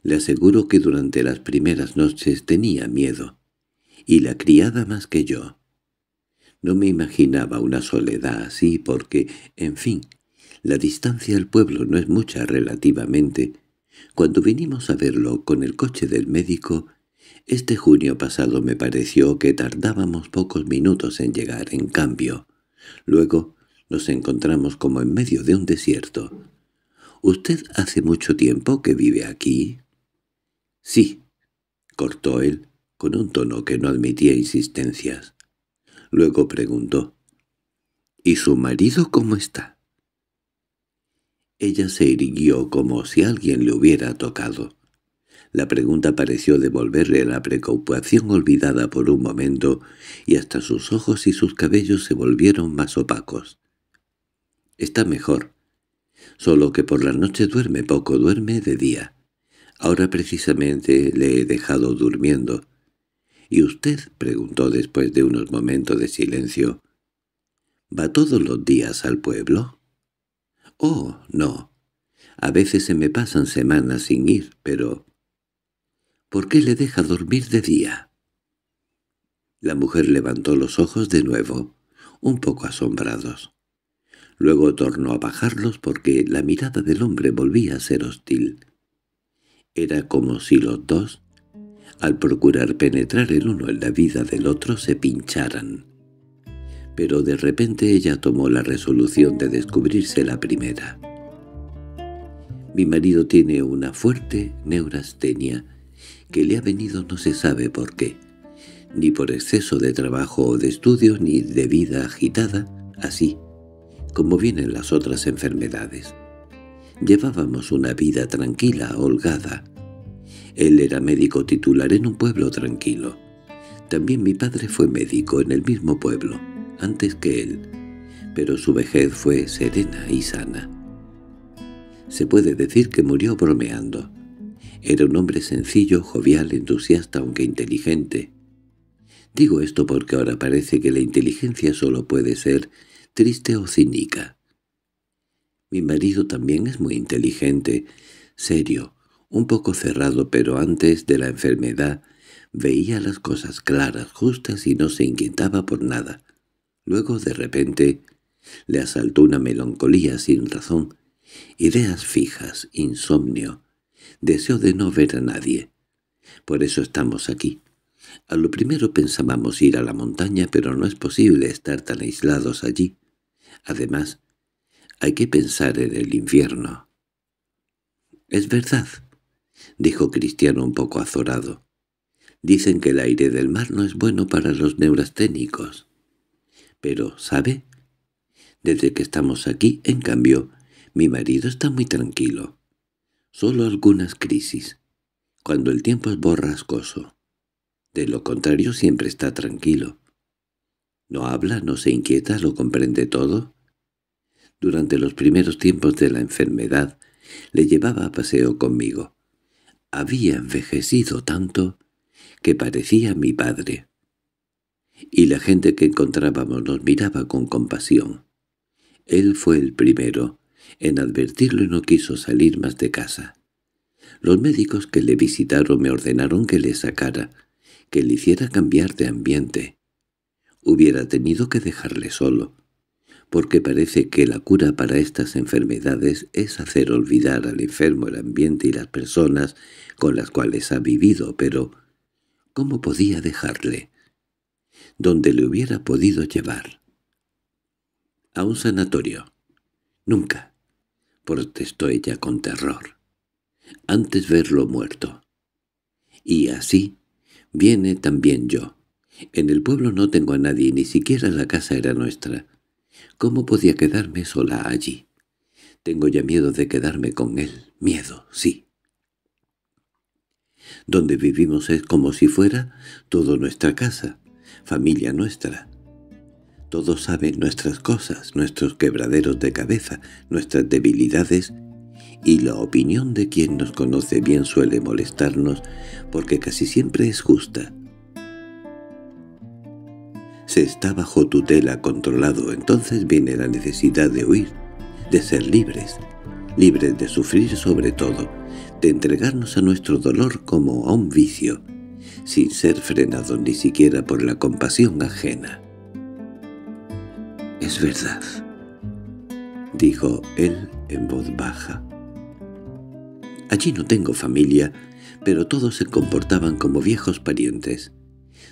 Le aseguro que durante las primeras noches tenía miedo, y la criada más que yo. No me imaginaba una soledad así porque, en fin, la distancia al pueblo no es mucha relativamente. Cuando vinimos a verlo con el coche del médico, este junio pasado me pareció que tardábamos pocos minutos en llegar, en cambio. Luego nos encontramos como en medio de un desierto. —¿Usted hace mucho tiempo que vive aquí? —Sí —cortó él, con un tono que no admitía insistencias. Luego preguntó. —¿Y su marido cómo está? Ella se irguió como si alguien le hubiera tocado. La pregunta pareció devolverle la preocupación olvidada por un momento, y hasta sus ojos y sus cabellos se volvieron más opacos. Está mejor. Solo que por la noche duerme poco, duerme de día. Ahora precisamente le he dejado durmiendo. —¿Y usted? —preguntó después de unos momentos de silencio. —¿Va todos los días al pueblo? —Oh, no. A veces se me pasan semanas sin ir, pero... —¿Por qué le deja dormir de día? La mujer levantó los ojos de nuevo, un poco asombrados. Luego tornó a bajarlos porque la mirada del hombre volvía a ser hostil. Era como si los dos, al procurar penetrar el uno en la vida del otro, se pincharan pero de repente ella tomó la resolución de descubrirse la primera. Mi marido tiene una fuerte neurastenia que le ha venido no se sabe por qué, ni por exceso de trabajo o de estudio ni de vida agitada, así como vienen las otras enfermedades. Llevábamos una vida tranquila, holgada. Él era médico titular en un pueblo tranquilo. También mi padre fue médico en el mismo pueblo antes que él, pero su vejez fue serena y sana. Se puede decir que murió bromeando. Era un hombre sencillo, jovial, entusiasta, aunque inteligente. Digo esto porque ahora parece que la inteligencia solo puede ser triste o cínica. Mi marido también es muy inteligente, serio, un poco cerrado, pero antes de la enfermedad veía las cosas claras, justas y no se inquietaba por nada. Luego, de repente, le asaltó una melancolía sin razón, ideas fijas, insomnio, deseo de no ver a nadie. Por eso estamos aquí. A lo primero pensábamos ir a la montaña, pero no es posible estar tan aislados allí. Además, hay que pensar en el infierno. —Es verdad —dijo Cristiano un poco azorado. —Dicen que el aire del mar no es bueno para los neurasténicos. Pero, ¿sabe? Desde que estamos aquí, en cambio, mi marido está muy tranquilo. Solo algunas crisis, cuando el tiempo es borrascoso. De lo contrario siempre está tranquilo. No habla, no se inquieta, lo comprende todo. Durante los primeros tiempos de la enfermedad, le llevaba a paseo conmigo. Había envejecido tanto que parecía mi padre y la gente que encontrábamos nos miraba con compasión. Él fue el primero en advertirlo y no quiso salir más de casa. Los médicos que le visitaron me ordenaron que le sacara, que le hiciera cambiar de ambiente. Hubiera tenido que dejarle solo, porque parece que la cura para estas enfermedades es hacer olvidar al enfermo el ambiente y las personas con las cuales ha vivido, pero ¿cómo podía dejarle? donde le hubiera podido llevar. —A un sanatorio. —Nunca —protestó ella con terror—. Antes verlo muerto. Y así viene también yo. En el pueblo no tengo a nadie, ni siquiera la casa era nuestra. ¿Cómo podía quedarme sola allí? Tengo ya miedo de quedarme con él. Miedo, sí. Donde vivimos es como si fuera toda nuestra casa familia nuestra. Todos saben nuestras cosas, nuestros quebraderos de cabeza, nuestras debilidades, y la opinión de quien nos conoce bien suele molestarnos porque casi siempre es justa. Se está bajo tutela controlado, entonces viene la necesidad de huir, de ser libres, libres de sufrir sobre todo, de entregarnos a nuestro dolor como a un vicio, sin ser frenado ni siquiera por la compasión ajena. —Es verdad —dijo él en voz baja. Allí no tengo familia, pero todos se comportaban como viejos parientes.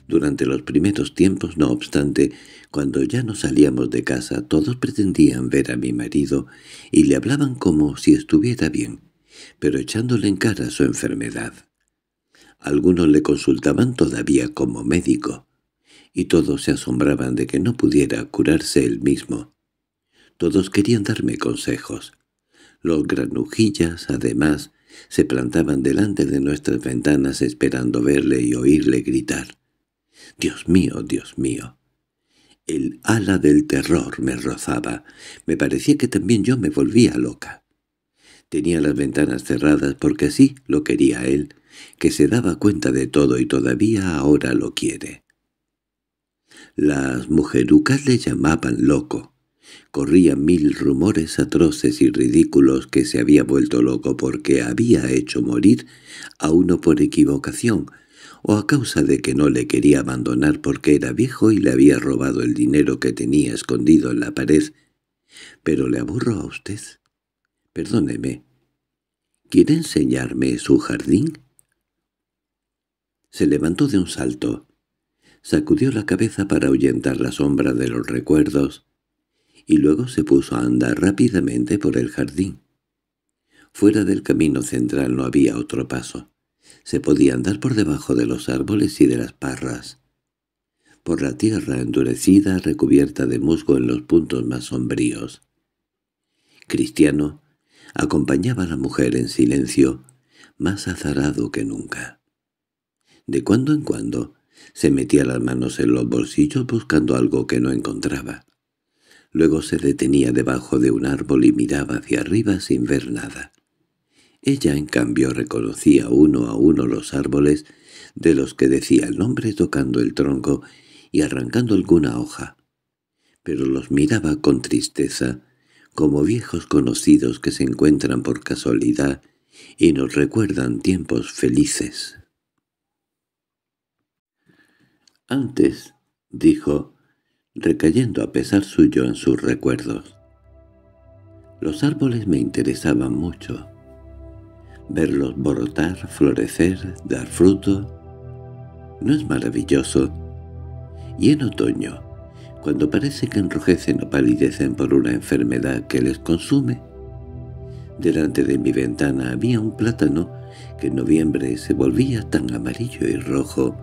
Durante los primeros tiempos, no obstante, cuando ya no salíamos de casa, todos pretendían ver a mi marido y le hablaban como si estuviera bien, pero echándole en cara su enfermedad. Algunos le consultaban todavía como médico, y todos se asombraban de que no pudiera curarse él mismo. Todos querían darme consejos. Los granujillas, además, se plantaban delante de nuestras ventanas esperando verle y oírle gritar. «Dios mío, Dios mío». El ala del terror me rozaba. Me parecía que también yo me volvía loca. Tenía las ventanas cerradas porque así lo quería él, que se daba cuenta de todo y todavía ahora lo quiere. Las mujerucas le llamaban loco. Corrían mil rumores atroces y ridículos que se había vuelto loco porque había hecho morir a uno por equivocación, o a causa de que no le quería abandonar porque era viejo y le había robado el dinero que tenía escondido en la pared. Pero le aburro a usted. Perdóneme. ¿Quiere enseñarme su jardín? Se levantó de un salto. Sacudió la cabeza para ahuyentar la sombra de los recuerdos y luego se puso a andar rápidamente por el jardín. Fuera del camino central no había otro paso. Se podía andar por debajo de los árboles y de las parras. Por la tierra endurecida recubierta de musgo en los puntos más sombríos. Cristiano acompañaba a la mujer en silencio, más azarado que nunca. De cuando en cuando se metía las manos en los bolsillos buscando algo que no encontraba. Luego se detenía debajo de un árbol y miraba hacia arriba sin ver nada. Ella, en cambio, reconocía uno a uno los árboles de los que decía el nombre tocando el tronco y arrancando alguna hoja. Pero los miraba con tristeza, como viejos conocidos que se encuentran por casualidad y nos recuerdan tiempos felices. Antes, dijo, recayendo a pesar suyo en sus recuerdos. Los árboles me interesaban mucho. Verlos brotar, florecer, dar fruto. ¿No es maravilloso? Y en otoño, cuando parece que enrojecen o palidecen por una enfermedad que les consume, delante de mi ventana había un plátano que en noviembre se volvía tan amarillo y rojo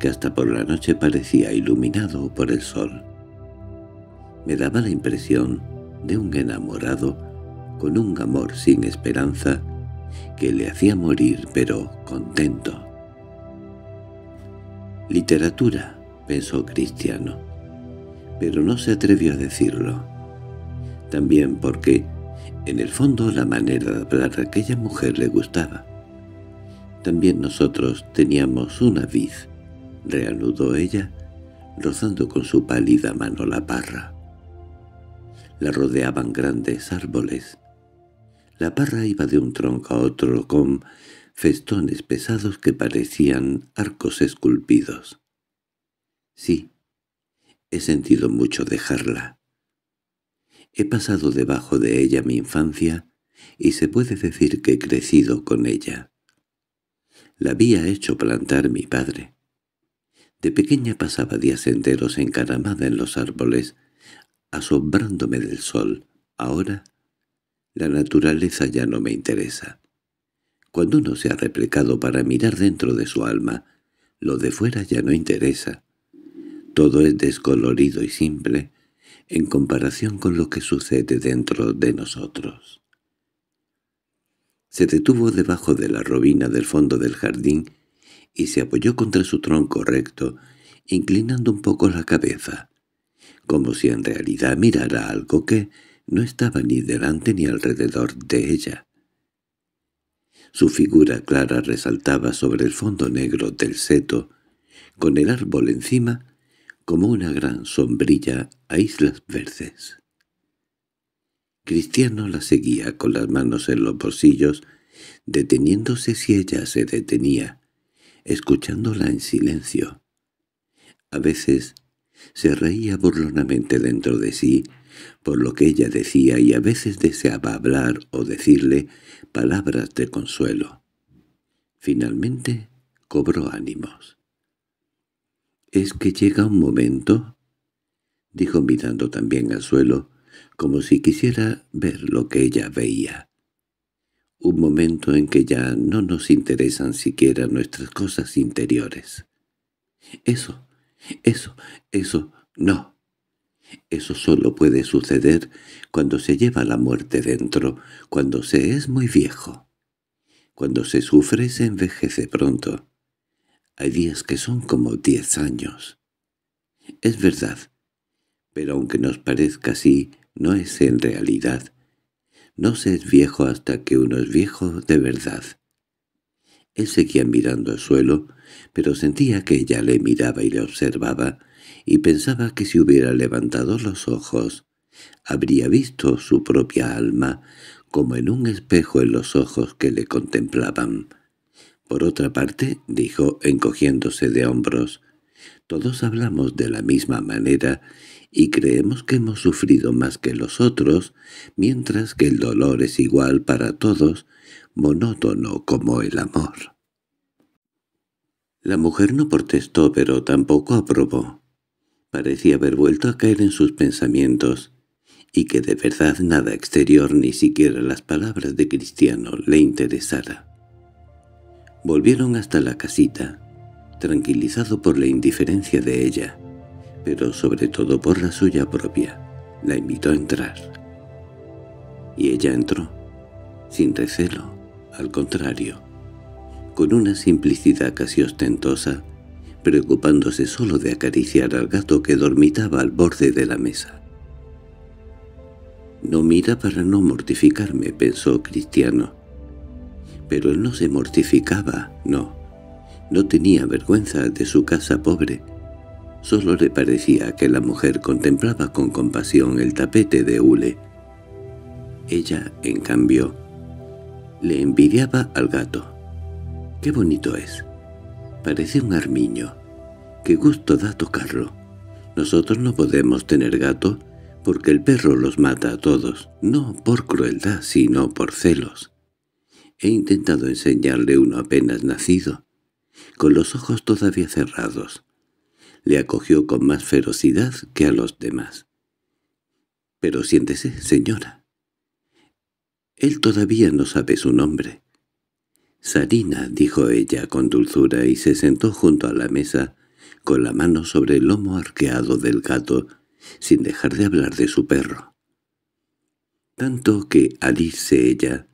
que hasta por la noche parecía iluminado por el sol. Me daba la impresión de un enamorado con un amor sin esperanza que le hacía morir pero contento. «Literatura», pensó Cristiano, pero no se atrevió a decirlo. También porque, en el fondo, la manera de hablar a aquella mujer le gustaba. También nosotros teníamos una vid reanudó ella, rozando con su pálida mano la parra. La rodeaban grandes árboles. La parra iba de un tronco a otro con festones pesados que parecían arcos esculpidos. Sí, he sentido mucho dejarla. He pasado debajo de ella mi infancia y se puede decir que he crecido con ella. La había hecho plantar mi padre. De pequeña pasaba días enteros encaramada en los árboles, asombrándome del sol. Ahora la naturaleza ya no me interesa. Cuando uno se ha replicado para mirar dentro de su alma, lo de fuera ya no interesa. Todo es descolorido y simple en comparación con lo que sucede dentro de nosotros. Se detuvo debajo de la robina del fondo del jardín y se apoyó contra su tronco recto, inclinando un poco la cabeza, como si en realidad mirara algo que no estaba ni delante ni alrededor de ella. Su figura clara resaltaba sobre el fondo negro del seto, con el árbol encima, como una gran sombrilla a islas verdes. Cristiano la seguía con las manos en los bolsillos, deteniéndose si ella se detenía, escuchándola en silencio. A veces se reía burlonamente dentro de sí por lo que ella decía y a veces deseaba hablar o decirle palabras de consuelo. Finalmente cobró ánimos. —¿Es que llega un momento? —dijo mirando también al suelo, como si quisiera ver lo que ella veía un momento en que ya no nos interesan siquiera nuestras cosas interiores. Eso, eso, eso, no. Eso solo puede suceder cuando se lleva la muerte dentro, cuando se es muy viejo. Cuando se sufre se envejece pronto. Hay días que son como diez años. Es verdad, pero aunque nos parezca así, no es en realidad no se es viejo hasta que uno es viejo de verdad. Él seguía mirando al suelo, pero sentía que ella le miraba y le observaba, y pensaba que si hubiera levantado los ojos, habría visto su propia alma como en un espejo en los ojos que le contemplaban. Por otra parte, dijo encogiéndose de hombros, todos hablamos de la misma manera y creemos que hemos sufrido más que los otros, mientras que el dolor es igual para todos, monótono como el amor. La mujer no protestó, pero tampoco aprobó. Parecía haber vuelto a caer en sus pensamientos, y que de verdad nada exterior, ni siquiera las palabras de Cristiano, le interesara. Volvieron hasta la casita, tranquilizado por la indiferencia de ella pero sobre todo por la suya propia, la invitó a entrar. Y ella entró, sin recelo, al contrario, con una simplicidad casi ostentosa, preocupándose solo de acariciar al gato que dormitaba al borde de la mesa. «No mira para no mortificarme», pensó Cristiano. Pero él no se mortificaba, no. No tenía vergüenza de su casa pobre, Solo le parecía que la mujer contemplaba con compasión el tapete de hule. Ella, en cambio, le envidiaba al gato. «¡Qué bonito es! Parece un armiño. ¡Qué gusto da tocarlo! Nosotros no podemos tener gato porque el perro los mata a todos, no por crueldad, sino por celos. He intentado enseñarle uno apenas nacido, con los ojos todavía cerrados, le acogió con más ferocidad que a los demás. —Pero siéntese, señora. —Él todavía no sabe su nombre. —Sarina —dijo ella con dulzura y se sentó junto a la mesa, con la mano sobre el lomo arqueado del gato, sin dejar de hablar de su perro. Tanto que, al irse ella,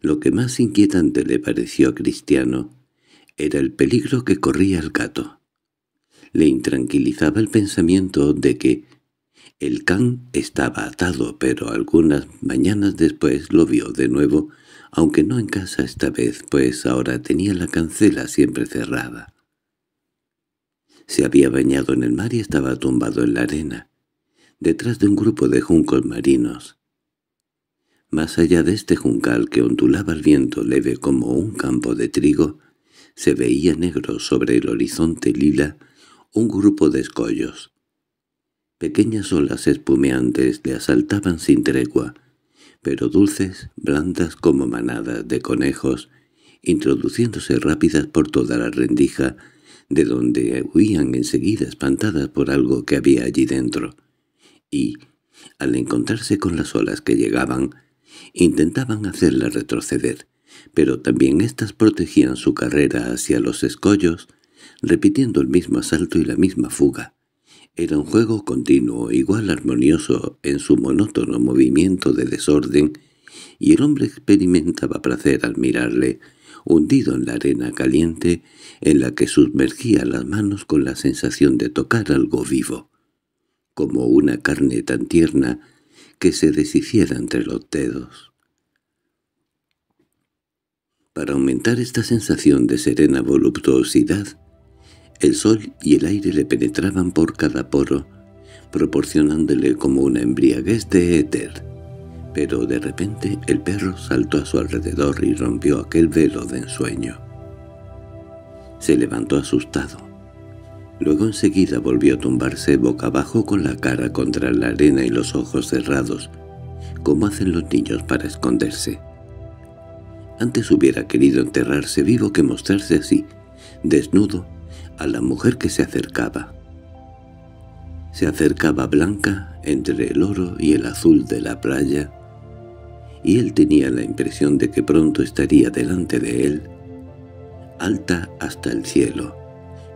lo que más inquietante le pareció a Cristiano era el peligro que corría el gato le intranquilizaba el pensamiento de que el can estaba atado, pero algunas mañanas después lo vio de nuevo, aunque no en casa esta vez, pues ahora tenía la cancela siempre cerrada. Se había bañado en el mar y estaba tumbado en la arena, detrás de un grupo de juncos marinos. Más allá de este juncal que ondulaba el viento leve como un campo de trigo, se veía negro sobre el horizonte lila un grupo de escollos. Pequeñas olas espumeantes le asaltaban sin tregua, pero dulces, blandas como manadas de conejos, introduciéndose rápidas por toda la rendija, de donde huían enseguida espantadas por algo que había allí dentro. Y, al encontrarse con las olas que llegaban, intentaban hacerla retroceder, pero también éstas protegían su carrera hacia los escollos repitiendo el mismo asalto y la misma fuga. Era un juego continuo, igual armonioso en su monótono movimiento de desorden, y el hombre experimentaba placer al mirarle, hundido en la arena caliente en la que sumergía las manos con la sensación de tocar algo vivo, como una carne tan tierna que se deshiciera entre los dedos. Para aumentar esta sensación de serena voluptuosidad, el sol y el aire le penetraban por cada poro, proporcionándole como una embriaguez de éter. Pero de repente el perro saltó a su alrededor y rompió aquel velo de ensueño. Se levantó asustado. Luego enseguida volvió a tumbarse boca abajo con la cara contra la arena y los ojos cerrados, como hacen los niños para esconderse. Antes hubiera querido enterrarse vivo que mostrarse así, desnudo, la mujer que se acercaba. Se acercaba blanca entre el oro y el azul de la playa, y él tenía la impresión de que pronto estaría delante de él, alta hasta el cielo,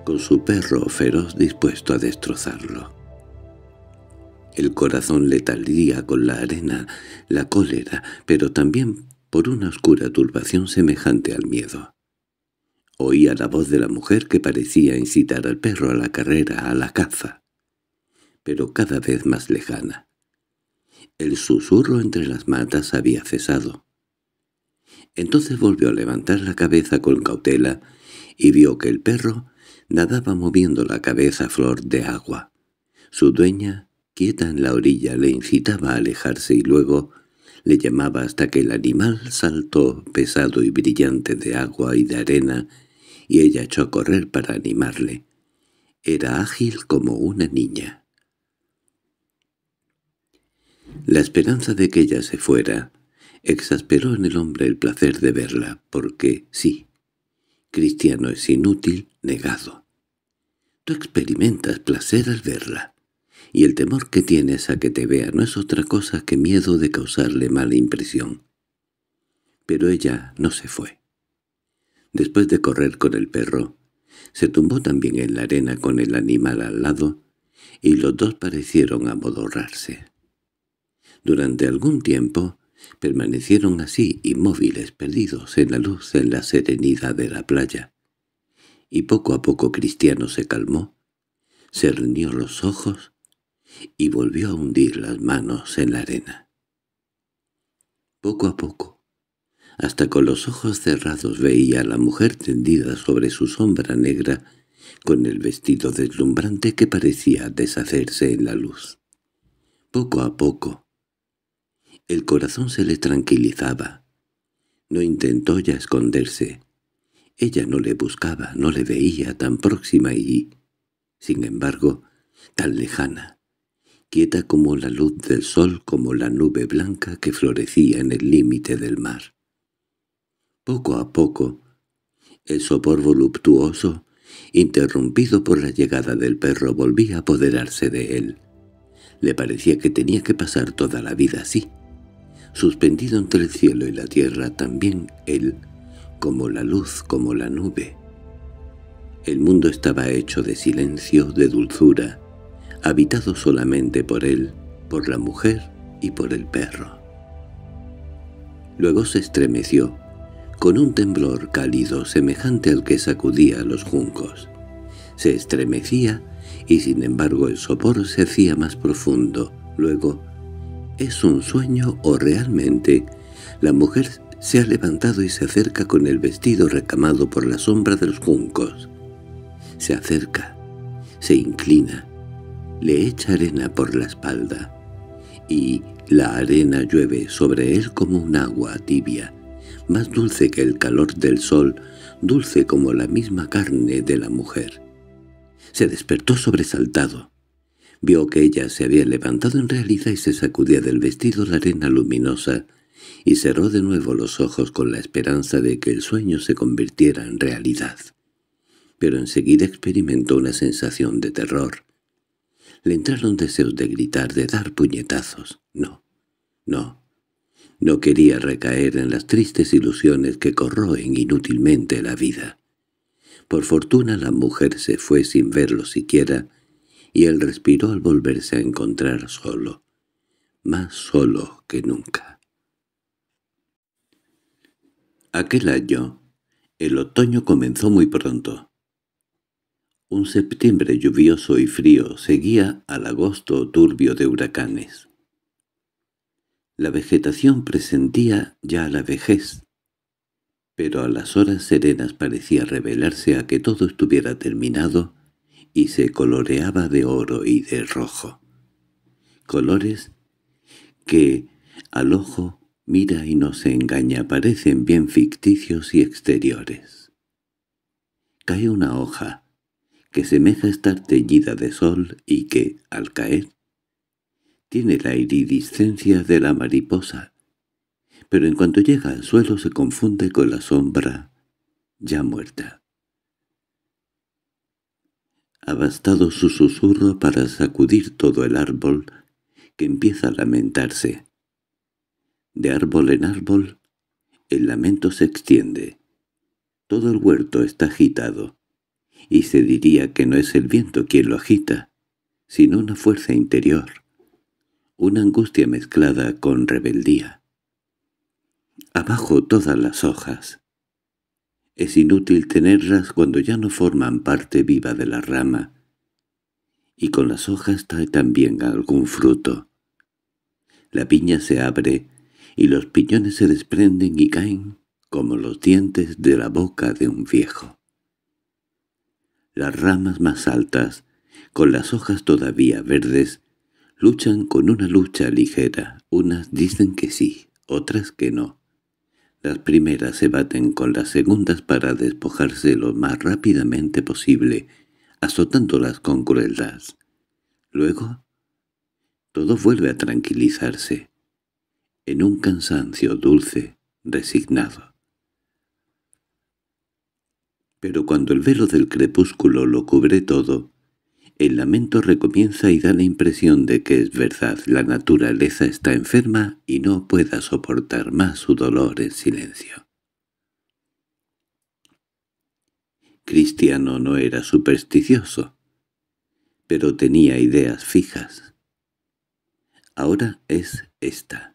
con su perro feroz dispuesto a destrozarlo. El corazón le talía con la arena, la cólera, pero también por una oscura turbación semejante al miedo. Oía la voz de la mujer que parecía incitar al perro a la carrera, a la caza, pero cada vez más lejana. El susurro entre las matas había cesado. Entonces volvió a levantar la cabeza con cautela y vio que el perro nadaba moviendo la cabeza a flor de agua. Su dueña, quieta en la orilla, le incitaba a alejarse y luego le llamaba hasta que el animal saltó pesado y brillante de agua y de arena y ella echó a correr para animarle. Era ágil como una niña. La esperanza de que ella se fuera exasperó en el hombre el placer de verla, porque, sí, cristiano es inútil, negado. Tú experimentas placer al verla, y el temor que tienes a que te vea no es otra cosa que miedo de causarle mala impresión. Pero ella no se fue. Después de correr con el perro, se tumbó también en la arena con el animal al lado, y los dos parecieron amodorrarse. Durante algún tiempo permanecieron así inmóviles, perdidos en la luz, en la serenidad de la playa. Y poco a poco Cristiano se calmó, se rindió los ojos y volvió a hundir las manos en la arena. Poco a poco hasta con los ojos cerrados veía a la mujer tendida sobre su sombra negra, con el vestido deslumbrante que parecía deshacerse en la luz. Poco a poco, el corazón se le tranquilizaba. No intentó ya esconderse. Ella no le buscaba, no le veía tan próxima y, sin embargo, tan lejana, quieta como la luz del sol, como la nube blanca que florecía en el límite del mar. Poco a poco, el sopor voluptuoso, interrumpido por la llegada del perro, volvía a apoderarse de él. Le parecía que tenía que pasar toda la vida así. Suspendido entre el cielo y la tierra también él, como la luz, como la nube. El mundo estaba hecho de silencio, de dulzura, habitado solamente por él, por la mujer y por el perro. Luego se estremeció, con un temblor cálido semejante al que sacudía los juncos. Se estremecía y sin embargo el sopor se hacía más profundo. Luego, ¿es un sueño o realmente? La mujer se ha levantado y se acerca con el vestido recamado por la sombra de los juncos. Se acerca, se inclina, le echa arena por la espalda y la arena llueve sobre él como un agua tibia más dulce que el calor del sol, dulce como la misma carne de la mujer. Se despertó sobresaltado. Vio que ella se había levantado en realidad y se sacudía del vestido la arena luminosa, y cerró de nuevo los ojos con la esperanza de que el sueño se convirtiera en realidad. Pero enseguida experimentó una sensación de terror. Le entraron deseos de gritar, de dar puñetazos. No, no, no quería recaer en las tristes ilusiones que corroen inútilmente la vida. Por fortuna la mujer se fue sin verlo siquiera, y él respiró al volverse a encontrar solo, más solo que nunca. Aquel año, el otoño comenzó muy pronto. Un septiembre lluvioso y frío seguía al agosto turbio de huracanes. La vegetación presentía ya la vejez, pero a las horas serenas parecía revelarse a que todo estuviera terminado y se coloreaba de oro y de rojo. Colores que, al ojo, mira y no se engaña, parecen bien ficticios y exteriores. Cae una hoja, que semeja estar teñida de sol y que, al caer, tiene la iridiscencia de la mariposa, pero en cuanto llega al suelo se confunde con la sombra ya muerta. Ha bastado su susurro para sacudir todo el árbol, que empieza a lamentarse. De árbol en árbol, el lamento se extiende. Todo el huerto está agitado, y se diría que no es el viento quien lo agita, sino una fuerza interior una angustia mezclada con rebeldía. Abajo todas las hojas. Es inútil tenerlas cuando ya no forman parte viva de la rama. Y con las hojas trae también algún fruto. La piña se abre y los piñones se desprenden y caen como los dientes de la boca de un viejo. Las ramas más altas, con las hojas todavía verdes, Luchan con una lucha ligera. Unas dicen que sí, otras que no. Las primeras se baten con las segundas para despojarse lo más rápidamente posible, azotándolas con crueldad. Luego, todo vuelve a tranquilizarse, en un cansancio dulce, resignado. Pero cuando el velo del crepúsculo lo cubre todo, el lamento recomienza y da la impresión de que es verdad, la naturaleza está enferma y no pueda soportar más su dolor en silencio. Cristiano no era supersticioso, pero tenía ideas fijas. Ahora es esta.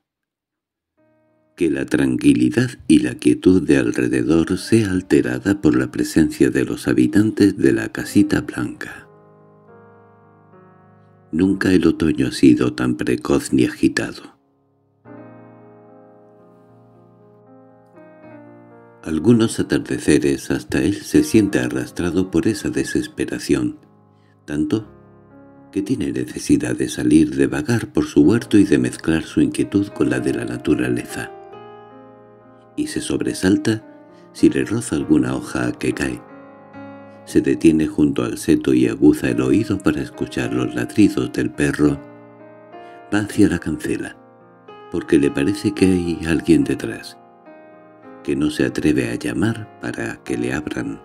Que la tranquilidad y la quietud de alrededor sea alterada por la presencia de los habitantes de la casita blanca. Nunca el otoño ha sido tan precoz ni agitado. Algunos atardeceres hasta él se siente arrastrado por esa desesperación, tanto que tiene necesidad de salir, de vagar por su huerto y de mezclar su inquietud con la de la naturaleza. Y se sobresalta si le roza alguna hoja que cae, se detiene junto al seto y aguza el oído para escuchar los ladridos del perro, va hacia la cancela, porque le parece que hay alguien detrás, que no se atreve a llamar para que le abran.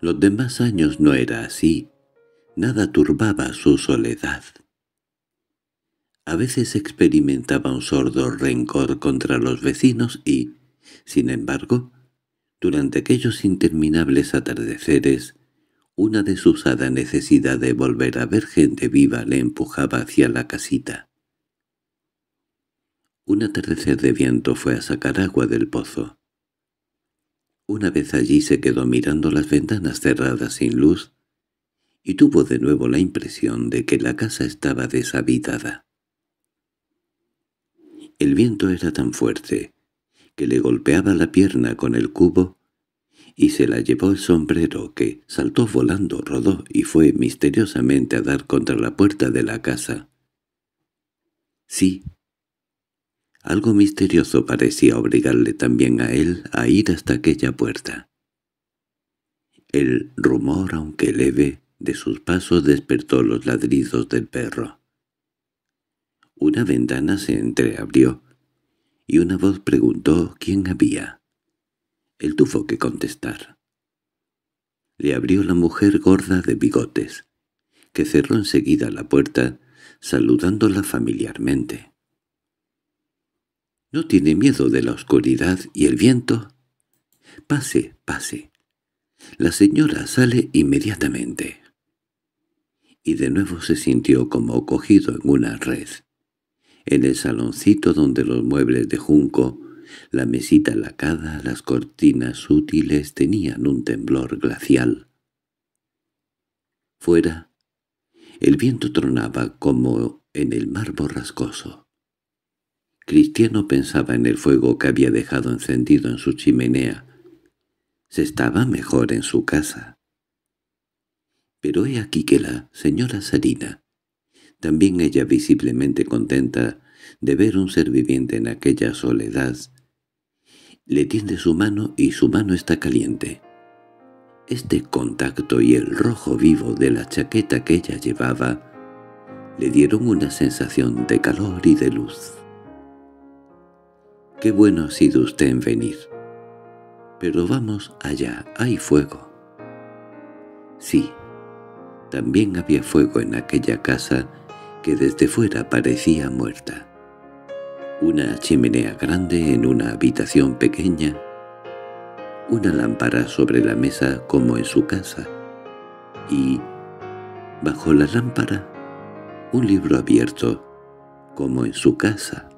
Los demás años no era así, nada turbaba su soledad. A veces experimentaba un sordo rencor contra los vecinos y, sin embargo, durante aquellos interminables atardeceres, una desusada necesidad de volver a ver gente viva le empujaba hacia la casita. Un atardecer de viento fue a sacar agua del pozo. Una vez allí se quedó mirando las ventanas cerradas sin luz y tuvo de nuevo la impresión de que la casa estaba deshabitada. El viento era tan fuerte que le golpeaba la pierna con el cubo, y se la llevó el sombrero que saltó volando, rodó y fue misteriosamente a dar contra la puerta de la casa. Sí. Algo misterioso parecía obligarle también a él a ir hasta aquella puerta. El rumor, aunque leve, de sus pasos despertó los ladridos del perro. Una ventana se entreabrió y una voz preguntó quién había. Él tuvo que contestar. Le abrió la mujer gorda de bigotes, que cerró enseguida la puerta, saludándola familiarmente. —¿No tiene miedo de la oscuridad y el viento? —Pase, pase. La señora sale inmediatamente. Y de nuevo se sintió como cogido en una red en el saloncito donde los muebles de junco, la mesita lacada, las cortinas útiles tenían un temblor glacial. Fuera, el viento tronaba como en el mar borrascoso. Cristiano pensaba en el fuego que había dejado encendido en su chimenea. Se estaba mejor en su casa. Pero he aquí que la señora Sarina, también ella visiblemente contenta de ver un ser viviente en aquella soledad, le tiende su mano y su mano está caliente. Este contacto y el rojo vivo de la chaqueta que ella llevaba le dieron una sensación de calor y de luz. «Qué bueno ha sido usted en venir. Pero vamos allá, hay fuego». Sí, también había fuego en aquella casa desde fuera parecía muerta. Una chimenea grande en una habitación pequeña, una lámpara sobre la mesa como en su casa, y, bajo la lámpara, un libro abierto, como en su casa.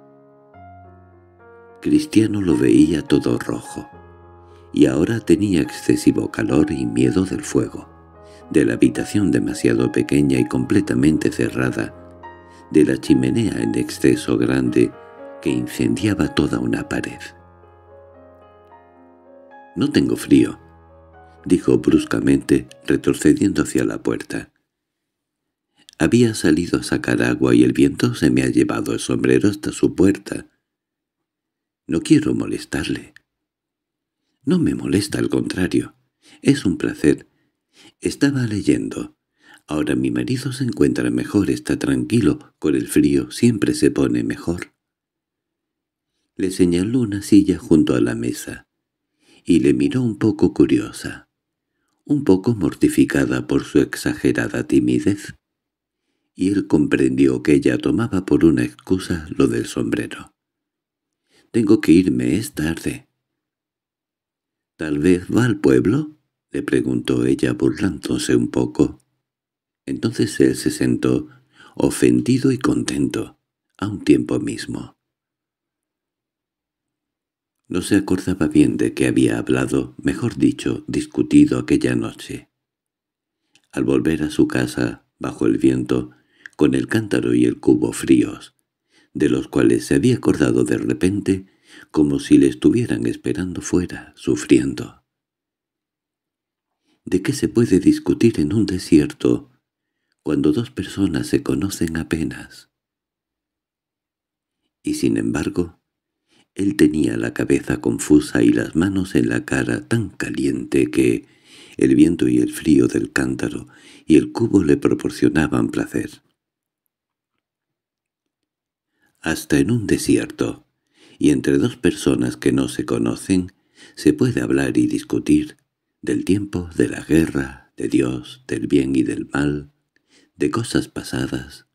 Cristiano lo veía todo rojo, y ahora tenía excesivo calor y miedo del fuego, de la habitación demasiado pequeña y completamente cerrada, de la chimenea en exceso grande que incendiaba toda una pared. «No tengo frío», dijo bruscamente, retrocediendo hacia la puerta. Había salido a sacar agua y el viento se me ha llevado el sombrero hasta su puerta. No quiero molestarle. No me molesta, al contrario. Es un placer. Estaba leyendo. Ahora mi marido se encuentra mejor, está tranquilo, con el frío siempre se pone mejor. Le señaló una silla junto a la mesa y le miró un poco curiosa, un poco mortificada por su exagerada timidez, y él comprendió que ella tomaba por una excusa lo del sombrero. «Tengo que irme, es tarde». «¿Tal vez va al pueblo?» le preguntó ella burlándose un poco. Entonces él se sentó, ofendido y contento, a un tiempo mismo. No se acordaba bien de qué había hablado, mejor dicho, discutido aquella noche. Al volver a su casa, bajo el viento, con el cántaro y el cubo fríos, de los cuales se había acordado de repente, como si le estuvieran esperando fuera, sufriendo. ¿De qué se puede discutir en un desierto cuando dos personas se conocen apenas. Y sin embargo, él tenía la cabeza confusa y las manos en la cara tan caliente que el viento y el frío del cántaro y el cubo le proporcionaban placer. Hasta en un desierto, y entre dos personas que no se conocen, se puede hablar y discutir del tiempo, de la guerra, de Dios, del bien y del mal, de cosas pasadas.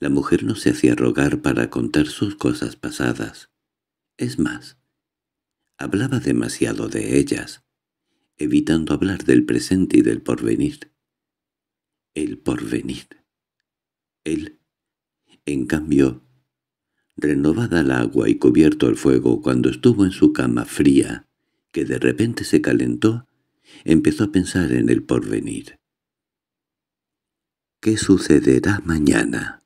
La mujer no se hacía rogar para contar sus cosas pasadas. Es más, hablaba demasiado de ellas, evitando hablar del presente y del porvenir. El porvenir. Él, en cambio, renovada al agua y cubierto el fuego cuando estuvo en su cama fría, que de repente se calentó, empezó a pensar en el porvenir. ¿Qué sucederá mañana?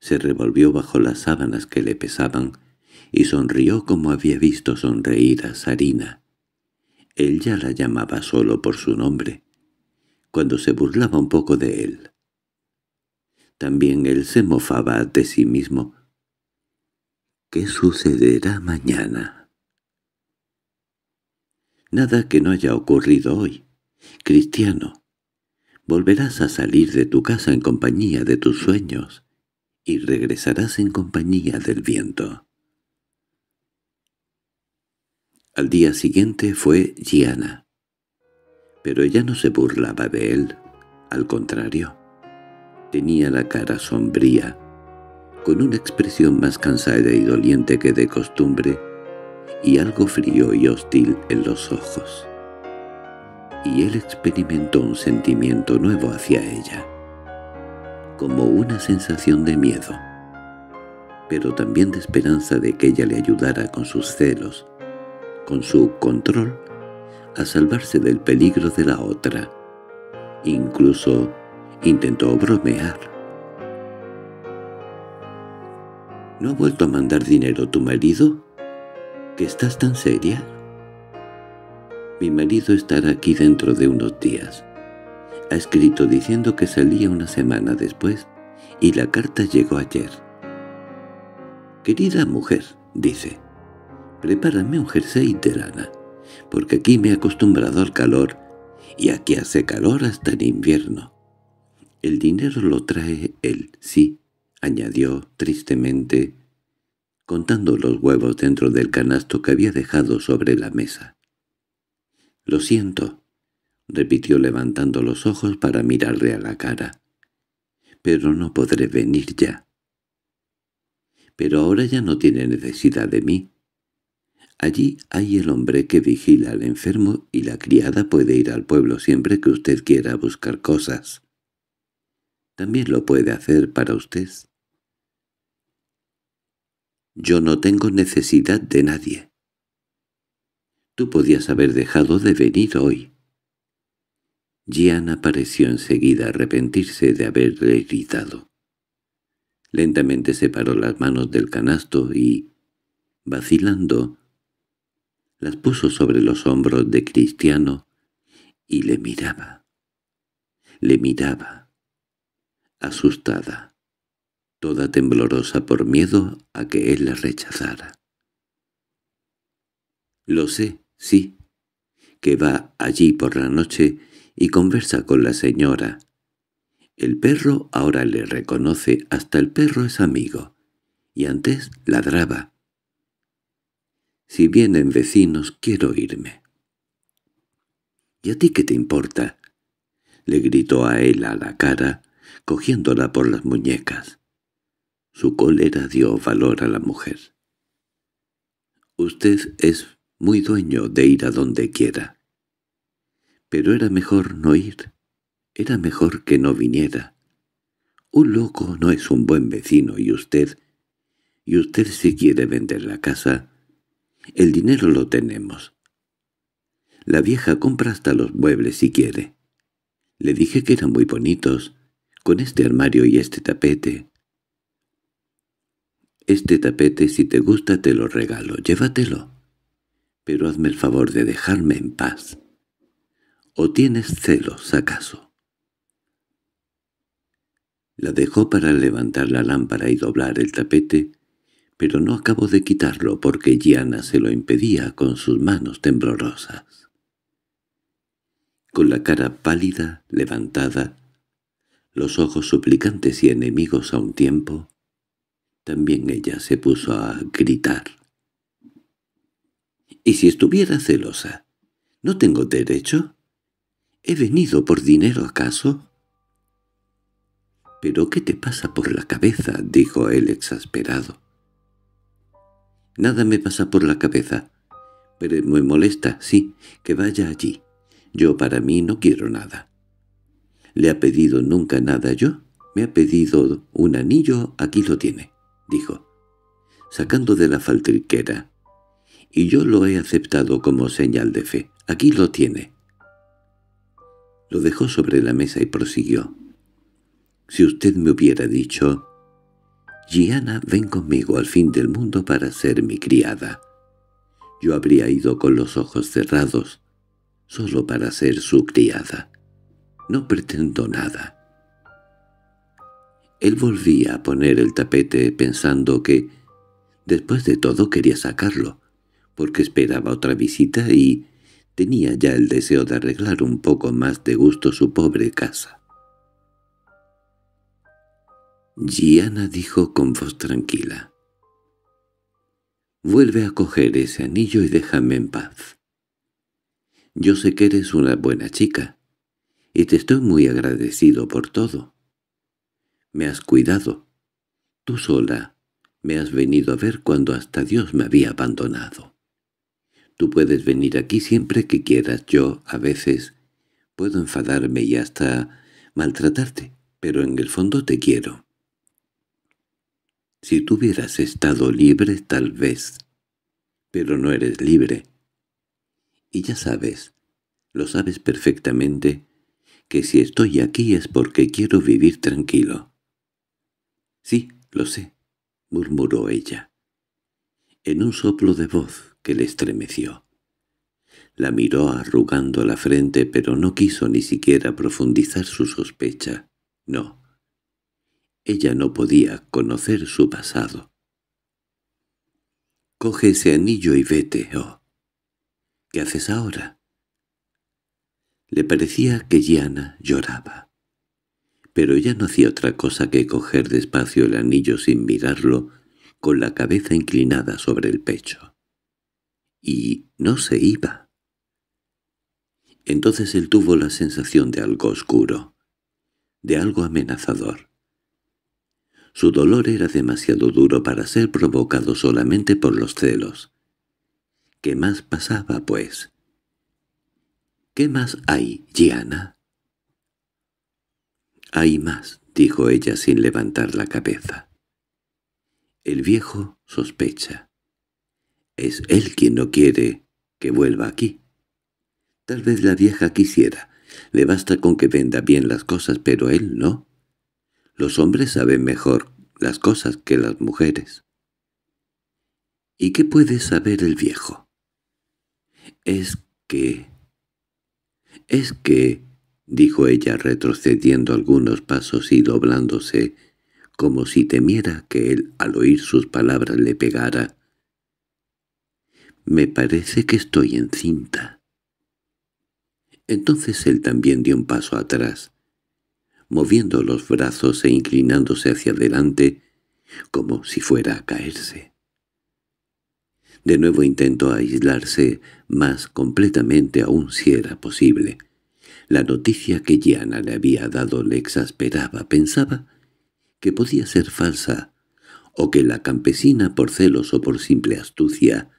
Se revolvió bajo las sábanas que le pesaban y sonrió como había visto sonreír a Sarina. Él ya la llamaba solo por su nombre, cuando se burlaba un poco de él. También él se mofaba de sí mismo. ¿Qué sucederá mañana? Nada que no haya ocurrido hoy. Cristiano, Volverás a salir de tu casa en compañía de tus sueños y regresarás en compañía del viento. Al día siguiente fue Gianna. Pero ella no se burlaba de él, al contrario. Tenía la cara sombría, con una expresión más cansada y doliente que de costumbre, y algo frío y hostil en los ojos y él experimentó un sentimiento nuevo hacia ella, como una sensación de miedo, pero también de esperanza de que ella le ayudara con sus celos, con su control, a salvarse del peligro de la otra. Incluso intentó bromear. —¿No ha vuelto a mandar dinero tu marido? ¿Que estás tan seria? Mi marido estará aquí dentro de unos días. Ha escrito diciendo que salía una semana después, y la carta llegó ayer. «Querida mujer», dice, «prepárame un jersey de lana, porque aquí me he acostumbrado al calor, y aquí hace calor hasta el invierno». «El dinero lo trae él, sí», añadió tristemente, contando los huevos dentro del canasto que había dejado sobre la mesa. —Lo siento —repitió levantando los ojos para mirarle a la cara—, pero no podré venir ya. Pero ahora ya no tiene necesidad de mí. Allí hay el hombre que vigila al enfermo y la criada puede ir al pueblo siempre que usted quiera buscar cosas. También lo puede hacer para usted. Yo no tengo necesidad de nadie. Tú podías haber dejado de venir hoy. Gian pareció enseguida arrepentirse de haberle irritado. Lentamente separó las manos del canasto y, vacilando, las puso sobre los hombros de Cristiano y le miraba. Le miraba, asustada, toda temblorosa por miedo a que él la rechazara. «Lo sé», Sí, que va allí por la noche y conversa con la señora. El perro ahora le reconoce, hasta el perro es amigo, y antes ladraba. Si vienen vecinos, quiero irme. —¿Y a ti qué te importa? —le gritó a él a la cara, cogiéndola por las muñecas. Su cólera dio valor a la mujer. —Usted es muy dueño de ir a donde quiera. Pero era mejor no ir, era mejor que no viniera. Un loco no es un buen vecino y usted, y usted si quiere vender la casa, el dinero lo tenemos. La vieja compra hasta los muebles si quiere. Le dije que eran muy bonitos, con este armario y este tapete. Este tapete si te gusta te lo regalo, llévatelo pero hazme el favor de dejarme en paz. ¿O tienes celos, acaso? La dejó para levantar la lámpara y doblar el tapete, pero no acabó de quitarlo porque Gianna se lo impedía con sus manos temblorosas. Con la cara pálida, levantada, los ojos suplicantes y enemigos a un tiempo, también ella se puso a gritar. ¿Y si estuviera celosa? ¿No tengo derecho? ¿He venido por dinero acaso? —¿Pero qué te pasa por la cabeza? —dijo él exasperado. —Nada me pasa por la cabeza. Pero me molesta, sí, que vaya allí. Yo para mí no quiero nada. —¿Le ha pedido nunca nada yo? —Me ha pedido un anillo, aquí lo tiene —dijo, sacando de la faltriquera y yo lo he aceptado como señal de fe. Aquí lo tiene. Lo dejó sobre la mesa y prosiguió. Si usted me hubiera dicho, Giana, ven conmigo al fin del mundo para ser mi criada», yo habría ido con los ojos cerrados, solo para ser su criada. No pretendo nada. Él volvía a poner el tapete pensando que, después de todo, quería sacarlo, porque esperaba otra visita y tenía ya el deseo de arreglar un poco más de gusto su pobre casa. Gianna dijo con voz tranquila. «Vuelve a coger ese anillo y déjame en paz. Yo sé que eres una buena chica, y te estoy muy agradecido por todo. Me has cuidado. Tú sola me has venido a ver cuando hasta Dios me había abandonado. Tú puedes venir aquí siempre que quieras. Yo, a veces, puedo enfadarme y hasta maltratarte, pero en el fondo te quiero. Si tú hubieras estado libre, tal vez. Pero no eres libre. Y ya sabes, lo sabes perfectamente, que si estoy aquí es porque quiero vivir tranquilo. —Sí, lo sé —murmuró ella, en un soplo de voz que le estremeció. La miró arrugando la frente, pero no quiso ni siquiera profundizar su sospecha. No. Ella no podía conocer su pasado. «Coge ese anillo y vete, oh. ¿Qué haces ahora?» Le parecía que Gianna lloraba. Pero ella no hacía otra cosa que coger despacio el anillo sin mirarlo, con la cabeza inclinada sobre el pecho y no se iba. Entonces él tuvo la sensación de algo oscuro, de algo amenazador. Su dolor era demasiado duro para ser provocado solamente por los celos. ¿Qué más pasaba, pues? —¿Qué más hay, Gianna? —Hay más —dijo ella sin levantar la cabeza. El viejo sospecha. Es él quien no quiere que vuelva aquí. Tal vez la vieja quisiera. Le basta con que venda bien las cosas, pero él no. Los hombres saben mejor las cosas que las mujeres. ¿Y qué puede saber el viejo? Es que... Es que... dijo ella retrocediendo algunos pasos y doblándose, como si temiera que él al oír sus palabras le pegara. Me parece que estoy encinta. Entonces él también dio un paso atrás, moviendo los brazos e inclinándose hacia adelante, como si fuera a caerse. De nuevo intentó aislarse más completamente aún si era posible. La noticia que Gianna le había dado le exasperaba. Pensaba que podía ser falsa, o que la campesina por celos o por simple astucia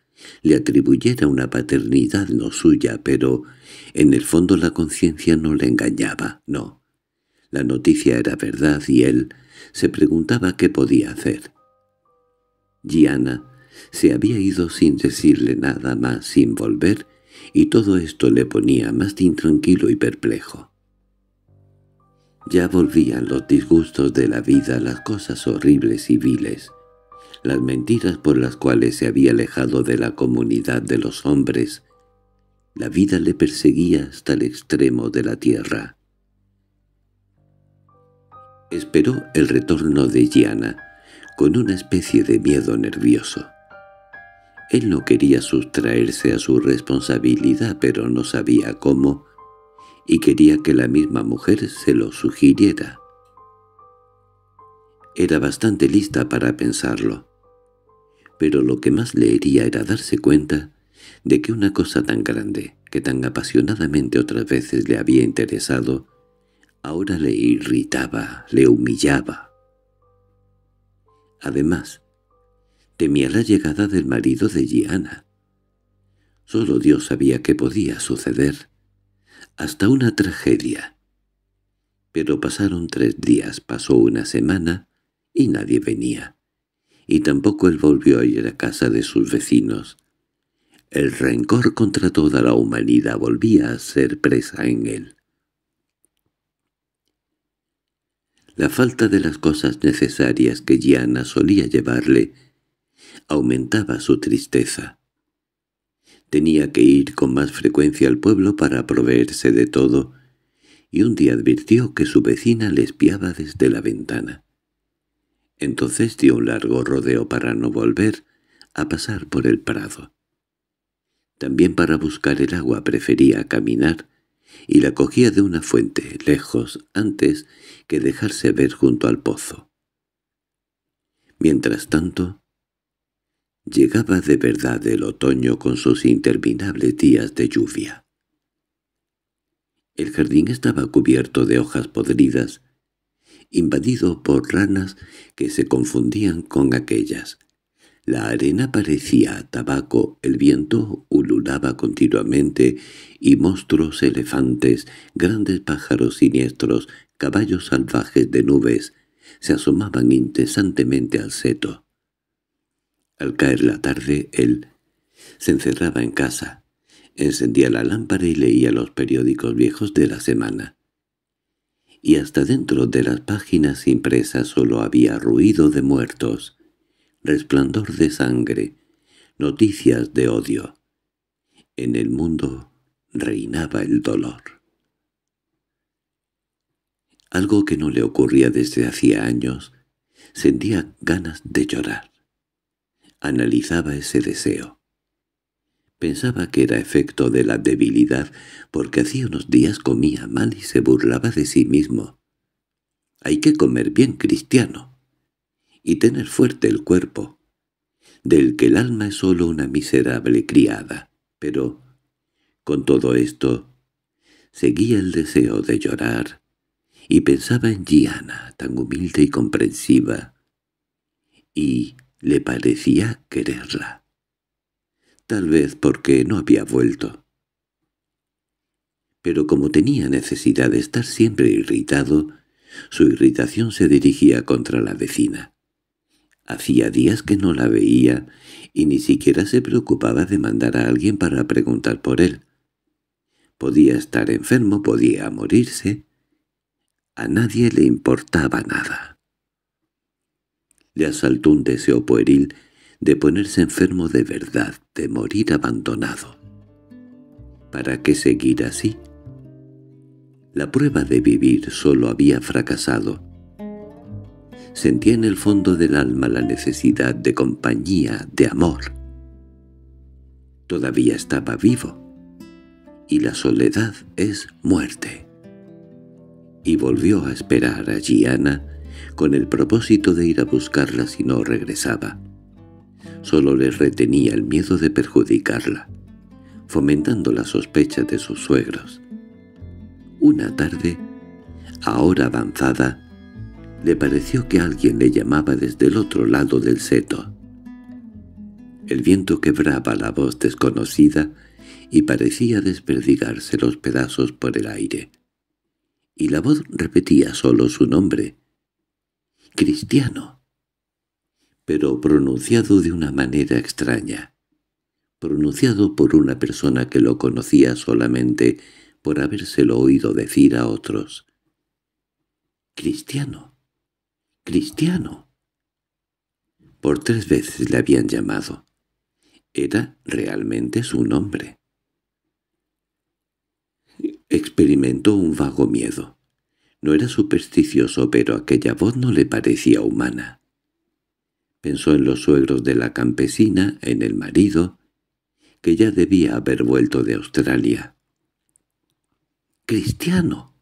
le atribuyera una paternidad no suya, pero en el fondo la conciencia no le engañaba, no. La noticia era verdad y él se preguntaba qué podía hacer. Gianna se había ido sin decirle nada más, sin volver, y todo esto le ponía más de intranquilo y perplejo. Ya volvían los disgustos de la vida, las cosas horribles y viles las mentiras por las cuales se había alejado de la comunidad de los hombres, la vida le perseguía hasta el extremo de la tierra. Esperó el retorno de Gianna, con una especie de miedo nervioso. Él no quería sustraerse a su responsabilidad, pero no sabía cómo, y quería que la misma mujer se lo sugiriera. Era bastante lista para pensarlo pero lo que más le hería era darse cuenta de que una cosa tan grande, que tan apasionadamente otras veces le había interesado, ahora le irritaba, le humillaba. Además, temía la llegada del marido de Gianna. Solo Dios sabía que podía suceder. Hasta una tragedia. Pero pasaron tres días, pasó una semana, y nadie venía y tampoco él volvió a ir a casa de sus vecinos. El rencor contra toda la humanidad volvía a ser presa en él. La falta de las cosas necesarias que Gianna solía llevarle aumentaba su tristeza. Tenía que ir con más frecuencia al pueblo para proveerse de todo, y un día advirtió que su vecina le espiaba desde la ventana. Entonces dio un largo rodeo para no volver a pasar por el prado. También para buscar el agua prefería caminar, y la cogía de una fuente, lejos, antes que dejarse ver junto al pozo. Mientras tanto, llegaba de verdad el otoño con sus interminables días de lluvia. El jardín estaba cubierto de hojas podridas, invadido por ranas que se confundían con aquellas. La arena parecía tabaco, el viento ululaba continuamente y monstruos elefantes, grandes pájaros siniestros, caballos salvajes de nubes, se asomaban incesantemente al seto. Al caer la tarde, él se encerraba en casa, encendía la lámpara y leía los periódicos viejos de la semana y hasta dentro de las páginas impresas solo había ruido de muertos, resplandor de sangre, noticias de odio. En el mundo reinaba el dolor. Algo que no le ocurría desde hacía años, sentía ganas de llorar. Analizaba ese deseo. Pensaba que era efecto de la debilidad, porque hacía unos días comía mal y se burlaba de sí mismo. Hay que comer bien cristiano y tener fuerte el cuerpo, del que el alma es solo una miserable criada. Pero, con todo esto, seguía el deseo de llorar y pensaba en Gianna, tan humilde y comprensiva, y le parecía quererla tal vez porque no había vuelto. Pero como tenía necesidad de estar siempre irritado, su irritación se dirigía contra la vecina. Hacía días que no la veía y ni siquiera se preocupaba de mandar a alguien para preguntar por él. Podía estar enfermo, podía morirse. A nadie le importaba nada. Le asaltó un deseo pueril de ponerse enfermo de verdad, de morir abandonado. ¿Para qué seguir así? La prueba de vivir solo había fracasado. Sentía en el fondo del alma la necesidad de compañía, de amor. Todavía estaba vivo, y la soledad es muerte. Y volvió a esperar a Gianna con el propósito de ir a buscarla si no regresaba solo le retenía el miedo de perjudicarla, fomentando la sospecha de sus suegros. Una tarde, ahora hora avanzada, le pareció que alguien le llamaba desde el otro lado del seto. El viento quebraba la voz desconocida y parecía desperdigarse los pedazos por el aire. Y la voz repetía solo su nombre. «¡Cristiano!» pero pronunciado de una manera extraña. Pronunciado por una persona que lo conocía solamente por habérselo oído decir a otros. «Cristiano. Cristiano». Por tres veces le habían llamado. Era realmente su nombre. Experimentó un vago miedo. No era supersticioso, pero aquella voz no le parecía humana. Pensó en los suegros de la campesina, en el marido, que ya debía haber vuelto de Australia. —¡Cristiano!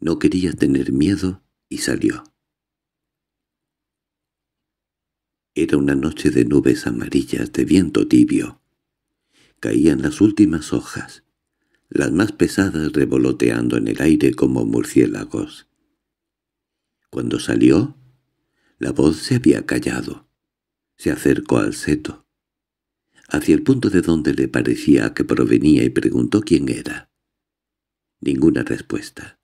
No quería tener miedo y salió. Era una noche de nubes amarillas de viento tibio. Caían las últimas hojas, las más pesadas revoloteando en el aire como murciélagos. Cuando salió, la voz se había callado. Se acercó al seto, hacia el punto de donde le parecía que provenía y preguntó quién era. Ninguna respuesta.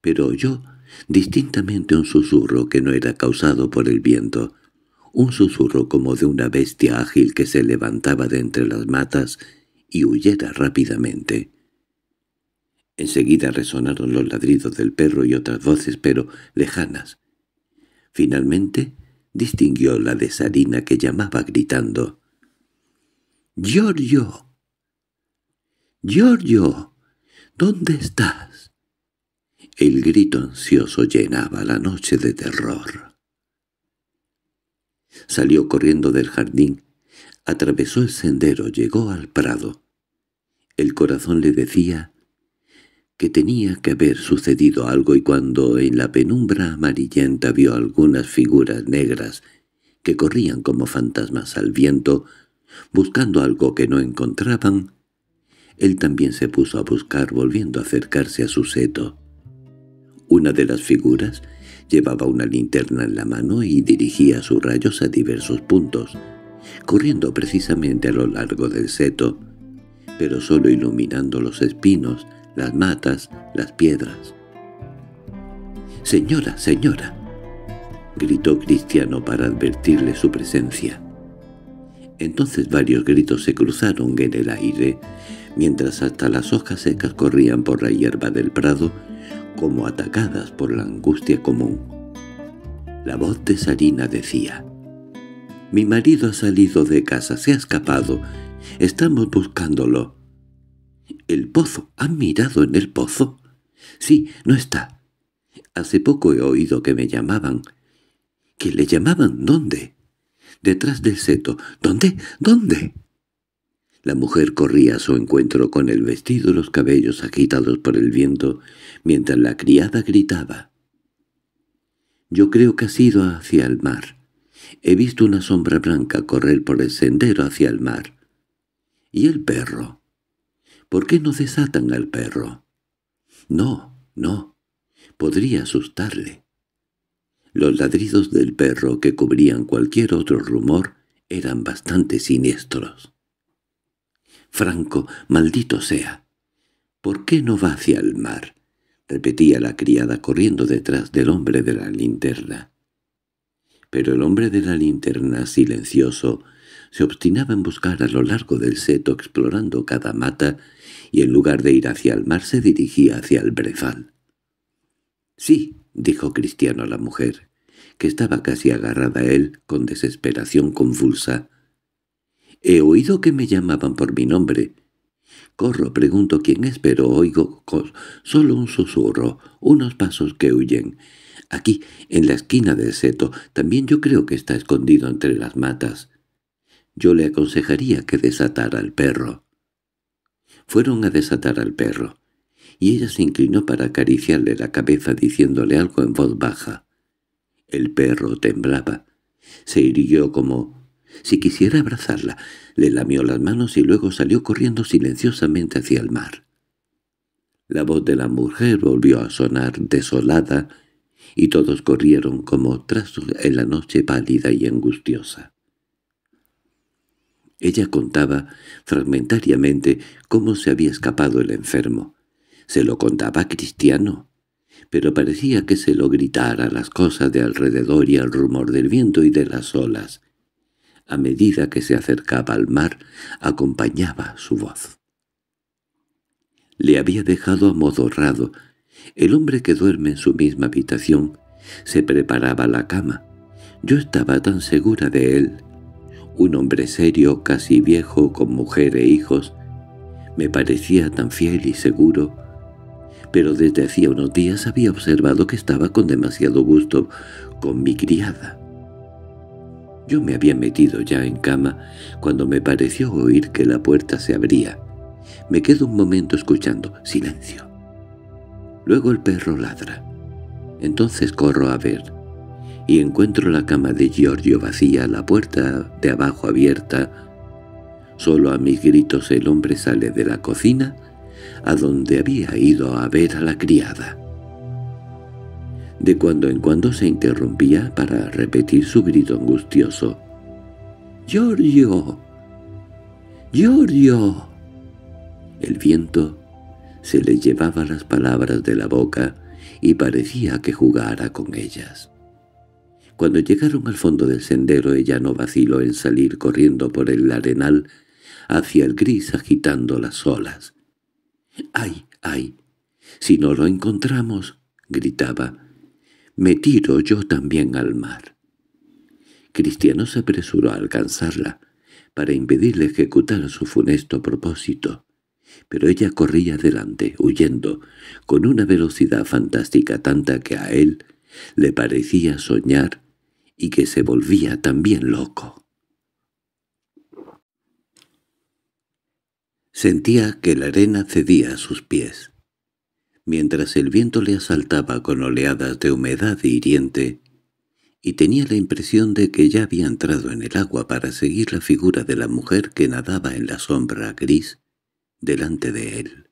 Pero oyó distintamente un susurro que no era causado por el viento, un susurro como de una bestia ágil que se levantaba de entre las matas y huyera rápidamente. Enseguida resonaron los ladridos del perro y otras voces, pero lejanas, Finalmente distinguió la de Sarina que llamaba gritando «¡Giorgio! Giorgio, ¿dónde estás?» El grito ansioso llenaba la noche de terror. Salió corriendo del jardín, atravesó el sendero, llegó al prado. El corazón le decía que tenía que haber sucedido algo y cuando en la penumbra amarillenta vio algunas figuras negras que corrían como fantasmas al viento, buscando algo que no encontraban, él también se puso a buscar volviendo a acercarse a su seto. Una de las figuras llevaba una linterna en la mano y dirigía sus rayos a diversos puntos, corriendo precisamente a lo largo del seto, pero solo iluminando los espinos, las matas, las piedras. —¡Señora, señora! —gritó Cristiano para advertirle su presencia. Entonces varios gritos se cruzaron en el aire, mientras hasta las hojas secas corrían por la hierba del prado, como atacadas por la angustia común. La voz de Sarina decía, «Mi marido ha salido de casa, se ha escapado. Estamos buscándolo. El pozo. ¿Han mirado en el pozo? Sí, no está. Hace poco he oído que me llamaban. ¿Que le llamaban dónde? Detrás del seto. ¿Dónde? ¿Dónde? La mujer corría a su encuentro con el vestido y los cabellos agitados por el viento, mientras la criada gritaba. «Yo creo que ha sido hacia el mar. He visto una sombra blanca correr por el sendero hacia el mar. ¿Y el perro?» ¿Por qué no desatan al perro? No, no. Podría asustarle. Los ladridos del perro que cubrían cualquier otro rumor eran bastante siniestros. Franco, maldito sea. ¿Por qué no va hacia el mar? repetía la criada corriendo detrás del hombre de la linterna. Pero el hombre de la linterna, silencioso, se obstinaba en buscar a lo largo del seto explorando cada mata y en lugar de ir hacia el mar se dirigía hacia el brefal. —Sí —dijo Cristiano a la mujer, que estaba casi agarrada a él con desesperación convulsa—, he oído que me llamaban por mi nombre. Corro, pregunto quién es, pero oigo solo un susurro, unos pasos que huyen. Aquí, en la esquina del seto, también yo creo que está escondido entre las matas. Yo le aconsejaría que desatara al perro. Fueron a desatar al perro, y ella se inclinó para acariciarle la cabeza diciéndole algo en voz baja. El perro temblaba. Se irguió como si quisiera abrazarla, le lamió las manos y luego salió corriendo silenciosamente hacia el mar. La voz de la mujer volvió a sonar desolada y todos corrieron como trazos en la noche pálida y angustiosa. Ella contaba fragmentariamente cómo se había escapado el enfermo. Se lo contaba Cristiano, pero parecía que se lo gritara las cosas de alrededor y al rumor del viento y de las olas. A medida que se acercaba al mar, acompañaba su voz. Le había dejado amodorrado. El hombre que duerme en su misma habitación se preparaba la cama. Yo estaba tan segura de él un hombre serio, casi viejo, con mujer e hijos. Me parecía tan fiel y seguro, pero desde hacía unos días había observado que estaba con demasiado gusto con mi criada. Yo me había metido ya en cama cuando me pareció oír que la puerta se abría. Me quedo un momento escuchando, silencio. Luego el perro ladra. Entonces corro a ver y encuentro la cama de Giorgio vacía, la puerta de abajo abierta. Solo a mis gritos el hombre sale de la cocina, a donde había ido a ver a la criada. De cuando en cuando se interrumpía para repetir su grito angustioso. —¡Giorgio! —¡Giorgio! El viento se le llevaba las palabras de la boca y parecía que jugara con ellas. Cuando llegaron al fondo del sendero ella no vaciló en salir corriendo por el arenal hacia el gris agitando las olas. —¡Ay, ay! Si no lo encontramos —gritaba—, me tiro yo también al mar. Cristiano se apresuró a alcanzarla para impedirle ejecutar su funesto propósito. Pero ella corría adelante, huyendo, con una velocidad fantástica tanta que a él le parecía soñar y que se volvía también loco. Sentía que la arena cedía a sus pies. Mientras el viento le asaltaba con oleadas de humedad hiriente, y tenía la impresión de que ya había entrado en el agua para seguir la figura de la mujer que nadaba en la sombra gris delante de él.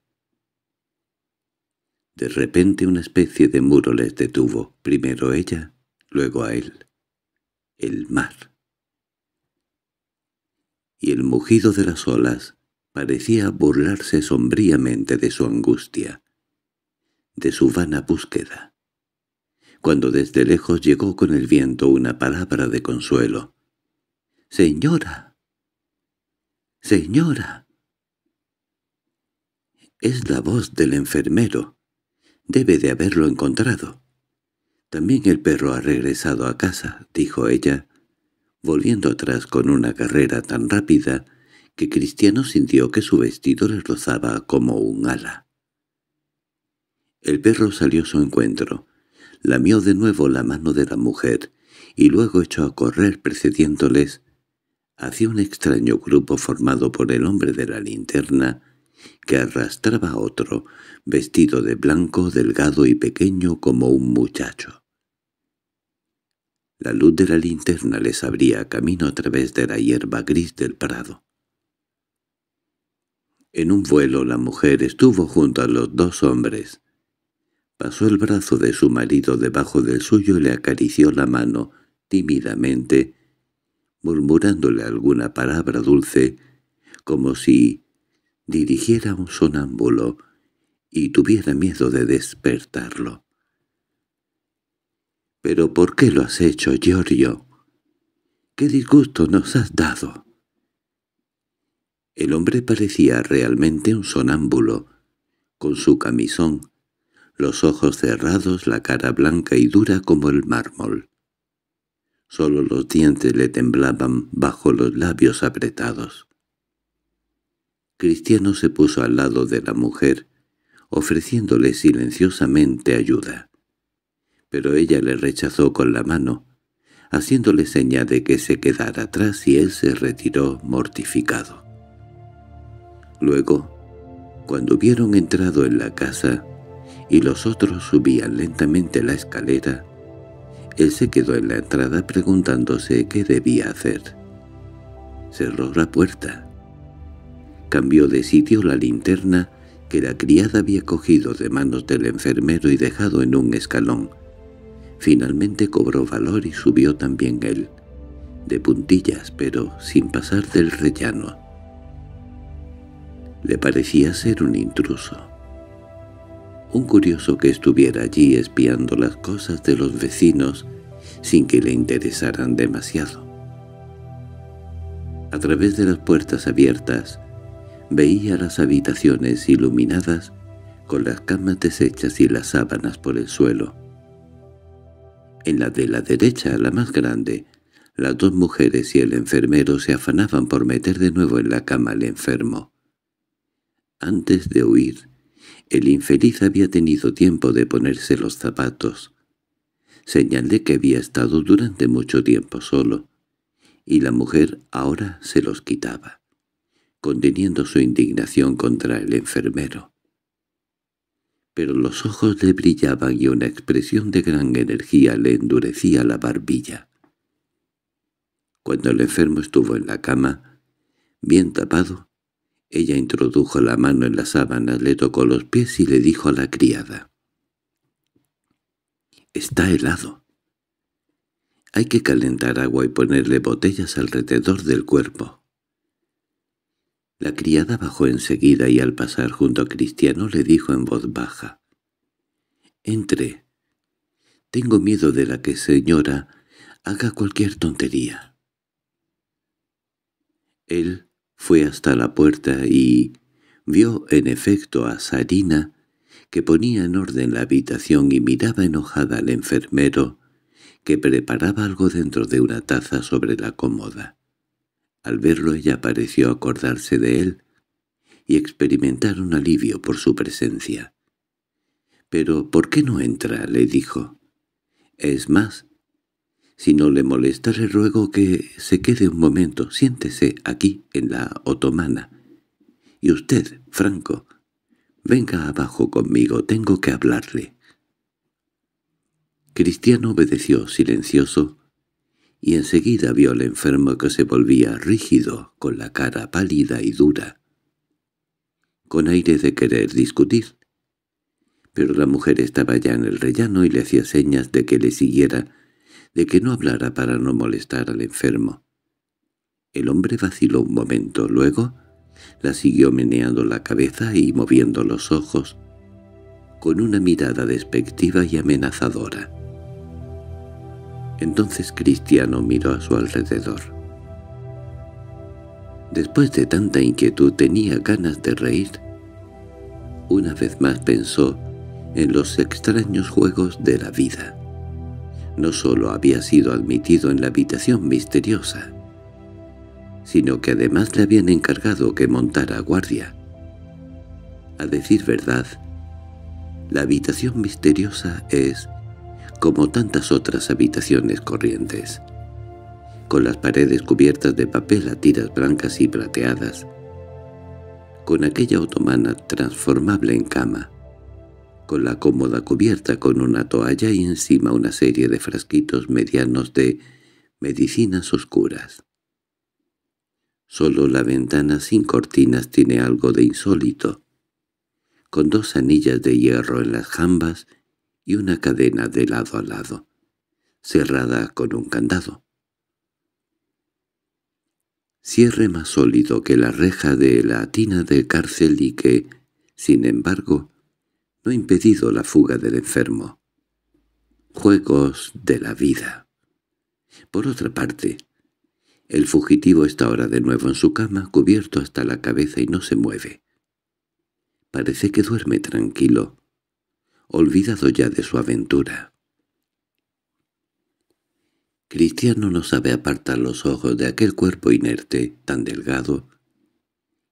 De repente una especie de muro les detuvo, primero ella, luego a él el mar. Y el mugido de las olas parecía burlarse sombríamente de su angustia, de su vana búsqueda. Cuando desde lejos llegó con el viento una palabra de consuelo. —¡Señora! ¡Señora! Es la voz del enfermero. Debe de haberlo encontrado. —También el perro ha regresado a casa —dijo ella, volviendo atrás con una carrera tan rápida que Cristiano sintió que su vestido le rozaba como un ala. El perro salió a su encuentro, lamió de nuevo la mano de la mujer y luego echó a correr precediéndoles hacia un extraño grupo formado por el hombre de la linterna que arrastraba a otro, vestido de blanco, delgado y pequeño como un muchacho. La luz de la linterna les abría camino a través de la hierba gris del prado. En un vuelo la mujer estuvo junto a los dos hombres. Pasó el brazo de su marido debajo del suyo y le acarició la mano, tímidamente, murmurándole alguna palabra dulce, como si dirigiera un sonámbulo y tuviera miedo de despertarlo. —¿Pero por qué lo has hecho, Giorgio? —¿Qué disgusto nos has dado? El hombre parecía realmente un sonámbulo, con su camisón, los ojos cerrados, la cara blanca y dura como el mármol. Solo los dientes le temblaban bajo los labios apretados. Cristiano se puso al lado de la mujer, ofreciéndole silenciosamente ayuda. Pero ella le rechazó con la mano, haciéndole seña de que se quedara atrás y él se retiró mortificado. Luego, cuando hubieron entrado en la casa y los otros subían lentamente la escalera, él se quedó en la entrada preguntándose qué debía hacer. Cerró la puerta Cambió de sitio la linterna que la criada había cogido de manos del enfermero y dejado en un escalón. Finalmente cobró valor y subió también él, de puntillas pero sin pasar del rellano. Le parecía ser un intruso. Un curioso que estuviera allí espiando las cosas de los vecinos sin que le interesaran demasiado. A través de las puertas abiertas, Veía las habitaciones iluminadas con las camas deshechas y las sábanas por el suelo. En la de la derecha, la más grande, las dos mujeres y el enfermero se afanaban por meter de nuevo en la cama al enfermo. Antes de huir, el infeliz había tenido tiempo de ponerse los zapatos. Señalé que había estado durante mucho tiempo solo, y la mujer ahora se los quitaba conteniendo su indignación contra el enfermero. Pero los ojos le brillaban y una expresión de gran energía le endurecía la barbilla. Cuando el enfermo estuvo en la cama, bien tapado, ella introdujo la mano en las sábanas, le tocó los pies y le dijo a la criada. «Está helado. Hay que calentar agua y ponerle botellas alrededor del cuerpo». La criada bajó enseguida y al pasar junto a Cristiano le dijo en voz baja. —Entre. Tengo miedo de la que señora haga cualquier tontería. Él fue hasta la puerta y vio en efecto a Sarina, que ponía en orden la habitación y miraba enojada al enfermero, que preparaba algo dentro de una taza sobre la cómoda. Al verlo ella pareció acordarse de él y experimentar un alivio por su presencia. —¿Pero por qué no entra? —le dijo. —Es más, si no le molesta le ruego que se quede un momento, siéntese aquí, en la otomana. Y usted, Franco, venga abajo conmigo, tengo que hablarle. Cristiano obedeció silencioso, y enseguida vio al enfermo que se volvía rígido, con la cara pálida y dura, con aire de querer discutir. Pero la mujer estaba ya en el rellano y le hacía señas de que le siguiera, de que no hablara para no molestar al enfermo. El hombre vaciló un momento, luego la siguió meneando la cabeza y moviendo los ojos, con una mirada despectiva y amenazadora. Entonces Cristiano miró a su alrededor. Después de tanta inquietud tenía ganas de reír. Una vez más pensó en los extraños juegos de la vida. No solo había sido admitido en la habitación misteriosa, sino que además le habían encargado que montara guardia. A decir verdad, la habitación misteriosa es como tantas otras habitaciones corrientes, con las paredes cubiertas de papel a tiras blancas y plateadas, con aquella otomana transformable en cama, con la cómoda cubierta con una toalla y encima una serie de frasquitos medianos de medicinas oscuras. Solo la ventana sin cortinas tiene algo de insólito, con dos anillas de hierro en las jambas y una cadena de lado a lado, cerrada con un candado. Cierre más sólido que la reja de la tina de cárcel y que, sin embargo, no ha impedido la fuga del enfermo. Juegos de la vida. Por otra parte, el fugitivo está ahora de nuevo en su cama, cubierto hasta la cabeza y no se mueve. Parece que duerme tranquilo olvidado ya de su aventura. Cristiano no sabe apartar los ojos de aquel cuerpo inerte, tan delgado,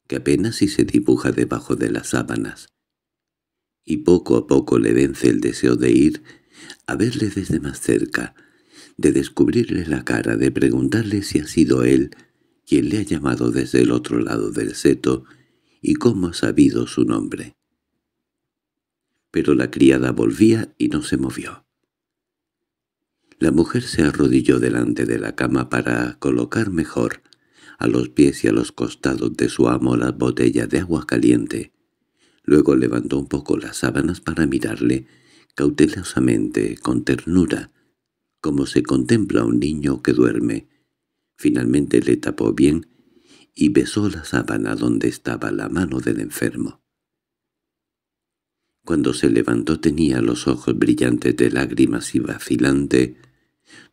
que apenas si se dibuja debajo de las sábanas, y poco a poco le vence el deseo de ir a verle desde más cerca, de descubrirle la cara, de preguntarle si ha sido él quien le ha llamado desde el otro lado del seto y cómo ha sabido su nombre pero la criada volvía y no se movió. La mujer se arrodilló delante de la cama para colocar mejor, a los pies y a los costados de su amo la botella de agua caliente. Luego levantó un poco las sábanas para mirarle, cautelosamente, con ternura, como se contempla a un niño que duerme. Finalmente le tapó bien y besó la sábana donde estaba la mano del enfermo. Cuando se levantó tenía los ojos brillantes de lágrimas y vacilante.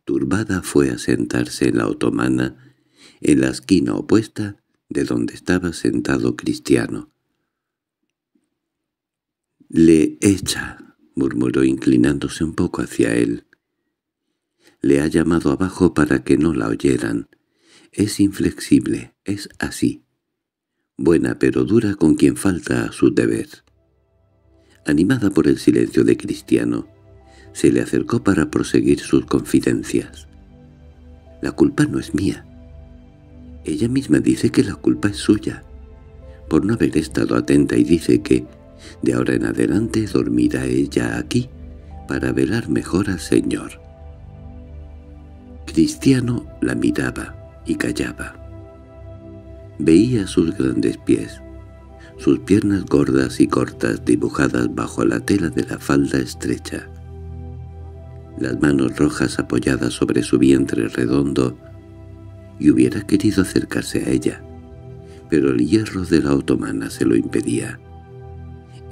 Turbada fue a sentarse en la otomana, en la esquina opuesta de donde estaba sentado Cristiano. —Le echa —murmuró inclinándose un poco hacia él. Le ha llamado abajo para que no la oyeran. Es inflexible, es así. Buena pero dura con quien falta a su deber animada por el silencio de Cristiano, se le acercó para proseguir sus confidencias. «La culpa no es mía. Ella misma dice que la culpa es suya, por no haber estado atenta y dice que, de ahora en adelante, dormirá ella aquí para velar mejor al Señor». Cristiano la miraba y callaba. Veía sus grandes pies, sus piernas gordas y cortas dibujadas bajo la tela de la falda estrecha, las manos rojas apoyadas sobre su vientre redondo, y hubiera querido acercarse a ella, pero el hierro de la otomana se lo impedía.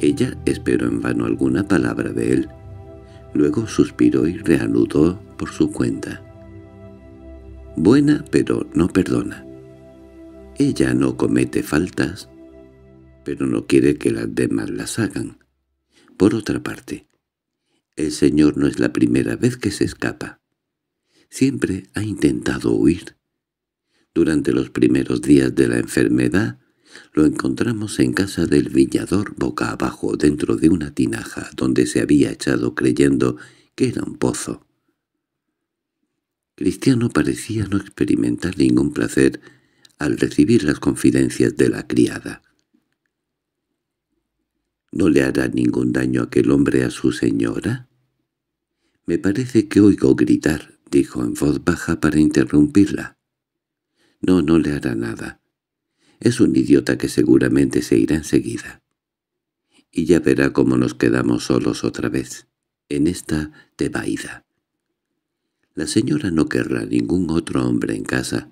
Ella esperó en vano alguna palabra de él, luego suspiró y reanudó por su cuenta. Buena, pero no perdona. Ella no comete faltas, pero no quiere que las demás las hagan. Por otra parte, el Señor no es la primera vez que se escapa. Siempre ha intentado huir. Durante los primeros días de la enfermedad, lo encontramos en casa del villador boca abajo dentro de una tinaja donde se había echado creyendo que era un pozo. Cristiano parecía no experimentar ningún placer al recibir las confidencias de la criada. ¿No le hará ningún daño aquel hombre a su señora? —Me parece que oigo gritar —dijo en voz baja para interrumpirla. —No, no le hará nada. Es un idiota que seguramente se irá enseguida. Y ya verá cómo nos quedamos solos otra vez, en esta tebaída. La señora no querrá ningún otro hombre en casa.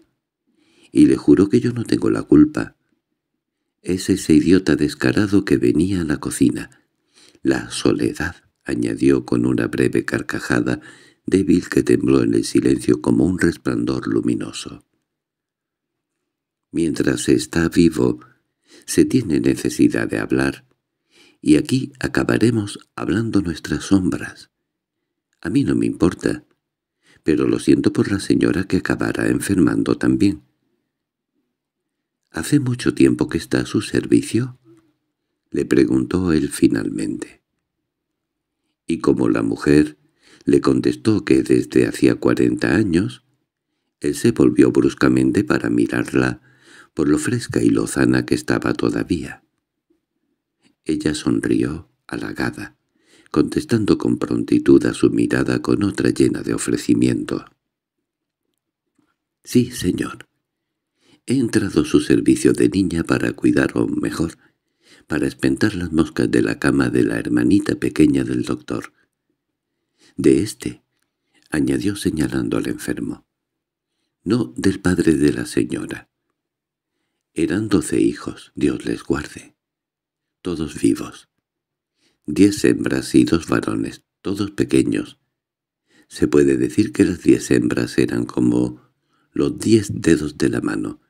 Y le juro que yo no tengo la culpa. Es ese idiota descarado que venía a la cocina. La soledad, añadió con una breve carcajada, débil que tembló en el silencio como un resplandor luminoso. Mientras está vivo, se tiene necesidad de hablar, y aquí acabaremos hablando nuestras sombras. A mí no me importa, pero lo siento por la señora que acabará enfermando también. —¿Hace mucho tiempo que está a su servicio? —le preguntó él finalmente. Y como la mujer le contestó que desde hacía cuarenta años, él se volvió bruscamente para mirarla por lo fresca y lozana que estaba todavía. Ella sonrió, halagada, contestando con prontitud a su mirada con otra llena de ofrecimiento. —Sí, señor He entrado a su servicio de niña para cuidar mejor, para espentar las moscas de la cama de la hermanita pequeña del doctor. De este, añadió señalando al enfermo. No del padre de la señora. Eran doce hijos, Dios les guarde. Todos vivos. Diez hembras y dos varones, todos pequeños. Se puede decir que las diez hembras eran como los diez dedos de la mano,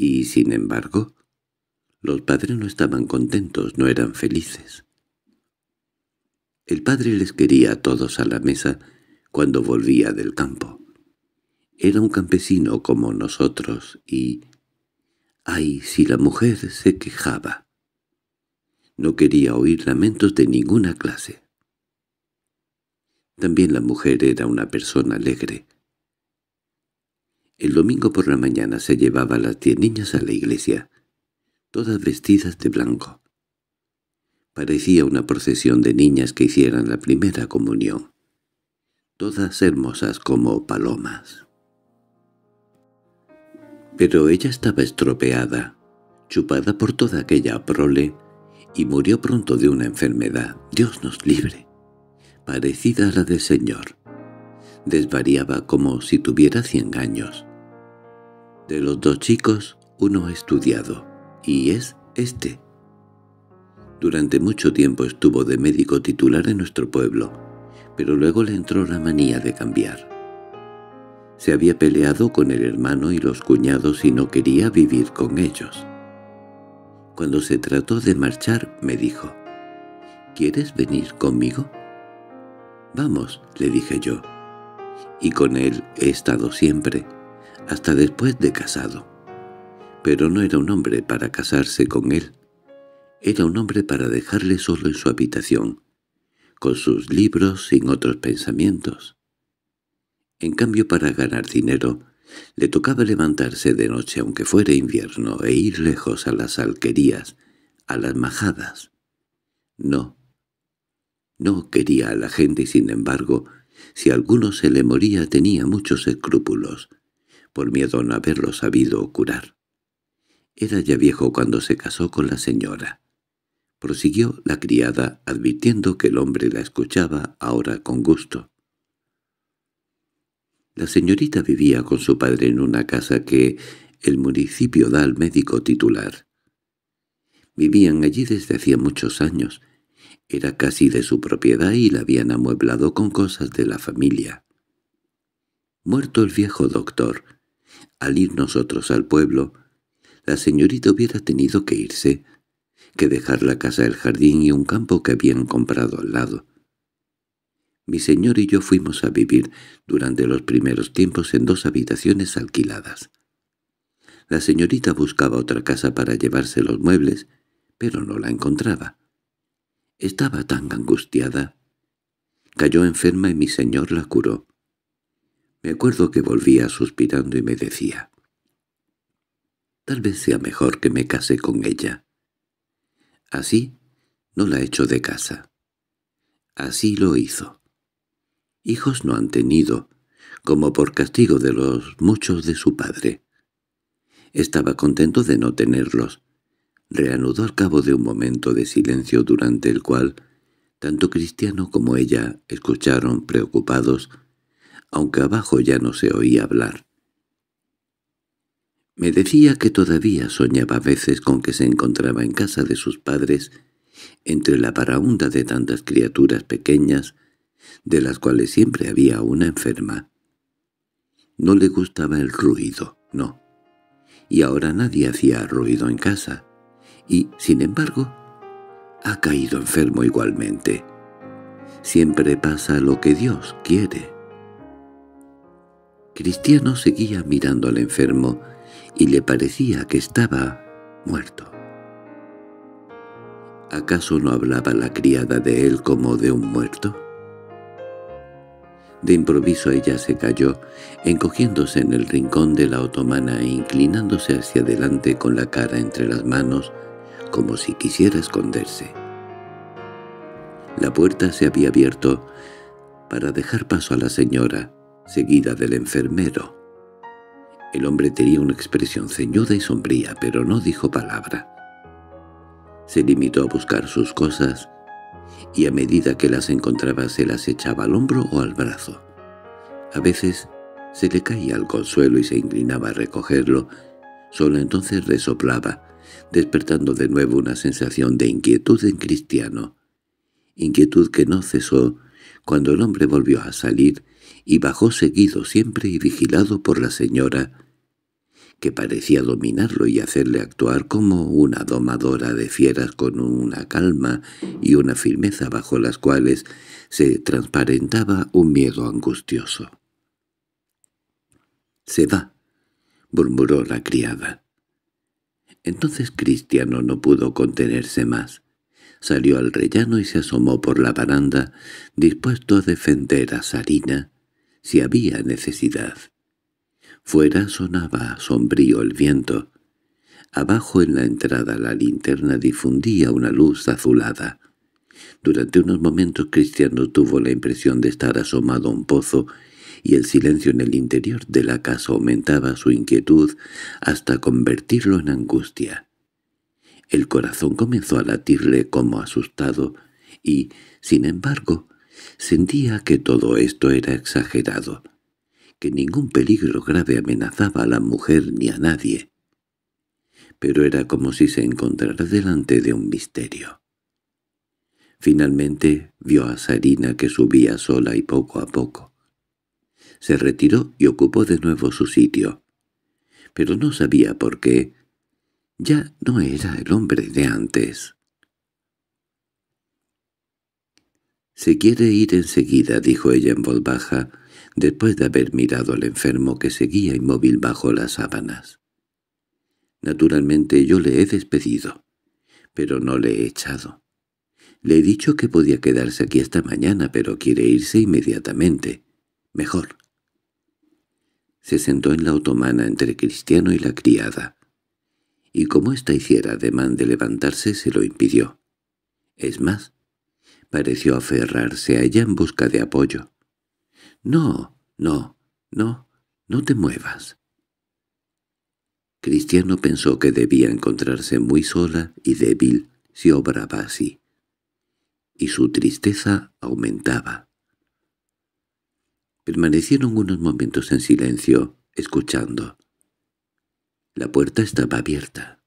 y, sin embargo, los padres no estaban contentos, no eran felices. El padre les quería a todos a la mesa cuando volvía del campo. Era un campesino como nosotros y... ¡Ay, si la mujer se quejaba! No quería oír lamentos de ninguna clase. También la mujer era una persona alegre, el domingo por la mañana se llevaba las diez niñas a la iglesia, todas vestidas de blanco. Parecía una procesión de niñas que hicieran la primera comunión, todas hermosas como palomas. Pero ella estaba estropeada, chupada por toda aquella prole, y murió pronto de una enfermedad, Dios nos libre, parecida a la del Señor. Desvariaba como si tuviera cien años. De los dos chicos, uno ha estudiado, y es este. Durante mucho tiempo estuvo de médico titular en nuestro pueblo, pero luego le entró la manía de cambiar. Se había peleado con el hermano y los cuñados y no quería vivir con ellos. Cuando se trató de marchar, me dijo, «¿Quieres venir conmigo?» «Vamos», le dije yo. Y con él he estado siempre hasta después de casado. Pero no era un hombre para casarse con él. Era un hombre para dejarle solo en su habitación, con sus libros sin otros pensamientos. En cambio, para ganar dinero, le tocaba levantarse de noche aunque fuera invierno e ir lejos a las alquerías, a las majadas. No. No quería a la gente y sin embargo, si alguno se le moría tenía muchos escrúpulos, por miedo a no haberlo sabido curar. Era ya viejo cuando se casó con la señora. Prosiguió la criada, advirtiendo que el hombre la escuchaba ahora con gusto. La señorita vivía con su padre en una casa que el municipio da al médico titular. Vivían allí desde hacía muchos años. Era casi de su propiedad y la habían amueblado con cosas de la familia. Muerto el viejo doctor, al ir nosotros al pueblo, la señorita hubiera tenido que irse, que dejar la casa, el jardín y un campo que habían comprado al lado. Mi señor y yo fuimos a vivir durante los primeros tiempos en dos habitaciones alquiladas. La señorita buscaba otra casa para llevarse los muebles, pero no la encontraba. Estaba tan angustiada. Cayó enferma y mi señor la curó. Recuerdo que volvía suspirando y me decía, «Tal vez sea mejor que me case con ella. Así no la echo de casa». Así lo hizo. Hijos no han tenido, como por castigo de los muchos de su padre. Estaba contento de no tenerlos. Reanudó al cabo de un momento de silencio durante el cual tanto Cristiano como ella escucharon preocupados aunque abajo ya no se oía hablar. Me decía que todavía soñaba a veces con que se encontraba en casa de sus padres, entre la paraunda de tantas criaturas pequeñas, de las cuales siempre había una enferma. No le gustaba el ruido, no. Y ahora nadie hacía ruido en casa. Y, sin embargo, ha caído enfermo igualmente. Siempre pasa lo que Dios quiere. Cristiano seguía mirando al enfermo y le parecía que estaba muerto. ¿Acaso no hablaba la criada de él como de un muerto? De improviso ella se cayó, encogiéndose en el rincón de la otomana e inclinándose hacia adelante con la cara entre las manos, como si quisiera esconderse. La puerta se había abierto para dejar paso a la señora, seguida del enfermero. El hombre tenía una expresión ceñuda y sombría, pero no dijo palabra. Se limitó a buscar sus cosas, y a medida que las encontraba se las echaba al hombro o al brazo. A veces se le caía al consuelo y se inclinaba a recogerlo, solo entonces resoplaba, despertando de nuevo una sensación de inquietud en Cristiano. Inquietud que no cesó cuando el hombre volvió a salir y bajó seguido siempre y vigilado por la señora, que parecía dominarlo y hacerle actuar como una domadora de fieras con una calma y una firmeza bajo las cuales se transparentaba un miedo angustioso. —Se va —murmuró la criada. Entonces Cristiano no pudo contenerse más. Salió al rellano y se asomó por la baranda, dispuesto a defender a Sarina, si había necesidad. Fuera sonaba sombrío el viento. Abajo en la entrada la linterna difundía una luz azulada. Durante unos momentos Cristiano tuvo la impresión de estar asomado a un pozo y el silencio en el interior de la casa aumentaba su inquietud hasta convertirlo en angustia. El corazón comenzó a latirle como asustado y, sin embargo, Sentía que todo esto era exagerado, que ningún peligro grave amenazaba a la mujer ni a nadie. Pero era como si se encontrara delante de un misterio. Finalmente vio a Sarina que subía sola y poco a poco. Se retiró y ocupó de nuevo su sitio. Pero no sabía por qué. Ya no era el hombre de antes. —Se quiere ir enseguida —dijo ella en voz baja, después de haber mirado al enfermo que seguía inmóvil bajo las sábanas. —Naturalmente yo le he despedido, pero no le he echado. Le he dicho que podía quedarse aquí esta mañana, pero quiere irse inmediatamente. Mejor. Se sentó en la otomana entre Cristiano y la criada, y como ésta hiciera ademán de levantarse se lo impidió. Es más, Pareció aferrarse a en busca de apoyo. «No, no, no, no te muevas». Cristiano pensó que debía encontrarse muy sola y débil si obraba así. Y su tristeza aumentaba. Permanecieron unos momentos en silencio, escuchando. La puerta estaba abierta.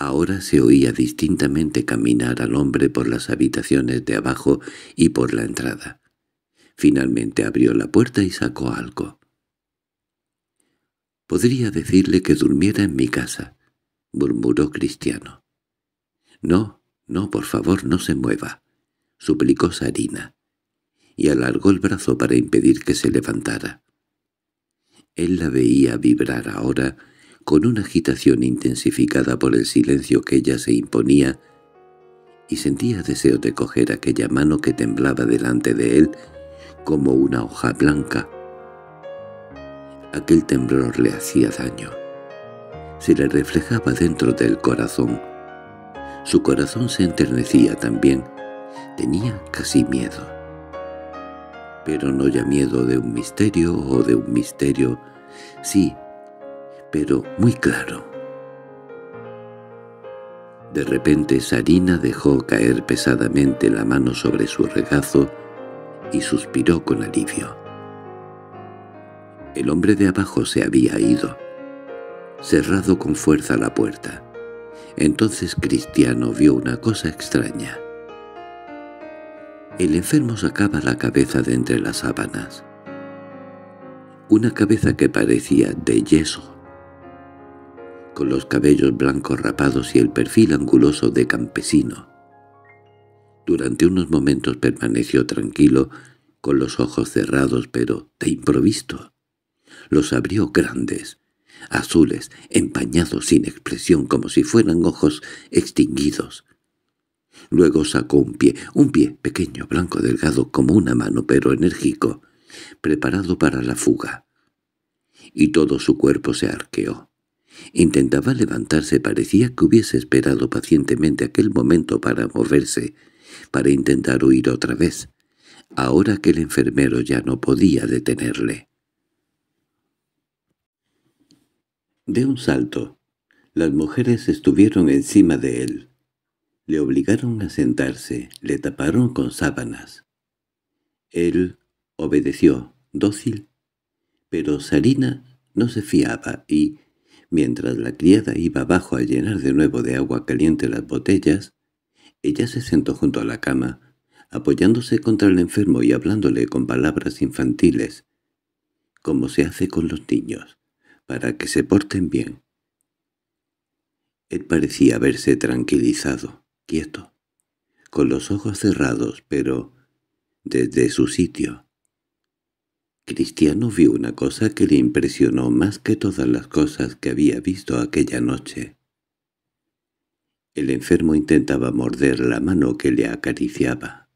Ahora se oía distintamente caminar al hombre por las habitaciones de abajo y por la entrada. Finalmente abrió la puerta y sacó algo. «Podría decirle que durmiera en mi casa», murmuró Cristiano. «No, no, por favor, no se mueva», suplicó Sarina, y alargó el brazo para impedir que se levantara. Él la veía vibrar ahora con una agitación intensificada por el silencio que ella se imponía, y sentía deseo de coger aquella mano que temblaba delante de él como una hoja blanca. Aquel temblor le hacía daño. Se le reflejaba dentro del corazón. Su corazón se enternecía también. Tenía casi miedo. Pero no ya miedo de un misterio o de un misterio, sí pero muy claro. De repente Sarina dejó caer pesadamente la mano sobre su regazo y suspiró con alivio. El hombre de abajo se había ido, cerrado con fuerza la puerta. Entonces Cristiano vio una cosa extraña. El enfermo sacaba la cabeza de entre las sábanas. Una cabeza que parecía de yeso, con los cabellos blancos rapados y el perfil anguloso de campesino. Durante unos momentos permaneció tranquilo, con los ojos cerrados, pero de improviso. Los abrió grandes, azules, empañados sin expresión, como si fueran ojos extinguidos. Luego sacó un pie, un pie pequeño, blanco, delgado, como una mano, pero enérgico, preparado para la fuga. Y todo su cuerpo se arqueó. Intentaba levantarse, parecía que hubiese esperado pacientemente aquel momento para moverse, para intentar huir otra vez, ahora que el enfermero ya no podía detenerle. De un salto, las mujeres estuvieron encima de él. Le obligaron a sentarse, le taparon con sábanas. Él obedeció, dócil, pero Sarina no se fiaba y, Mientras la criada iba abajo a llenar de nuevo de agua caliente las botellas, ella se sentó junto a la cama, apoyándose contra el enfermo y hablándole con palabras infantiles, como se hace con los niños, para que se porten bien. Él parecía haberse tranquilizado, quieto, con los ojos cerrados, pero desde su sitio, Cristiano vio una cosa que le impresionó más que todas las cosas que había visto aquella noche. El enfermo intentaba morder la mano que le acariciaba.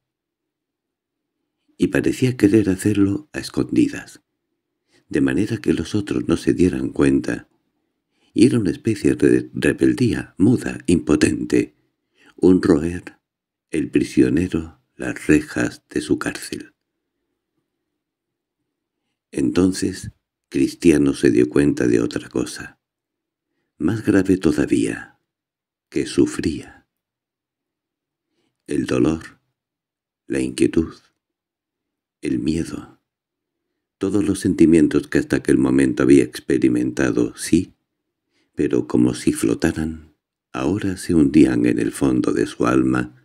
Y parecía querer hacerlo a escondidas, de manera que los otros no se dieran cuenta. Y era una especie de rebeldía, muda, impotente. Un roer, el prisionero, las rejas de su cárcel. Entonces Cristiano se dio cuenta de otra cosa, más grave todavía, que sufría. El dolor, la inquietud, el miedo, todos los sentimientos que hasta aquel momento había experimentado, sí, pero como si flotaran, ahora se hundían en el fondo de su alma,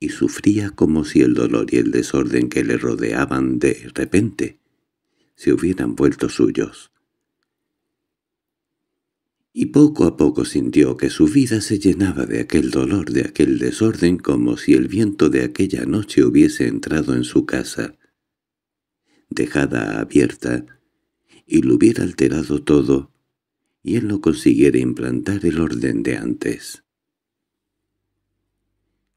y sufría como si el dolor y el desorden que le rodeaban de repente se hubieran vuelto suyos. Y poco a poco sintió que su vida se llenaba de aquel dolor, de aquel desorden, como si el viento de aquella noche hubiese entrado en su casa, dejada abierta, y lo hubiera alterado todo, y él no consiguiera implantar el orden de antes.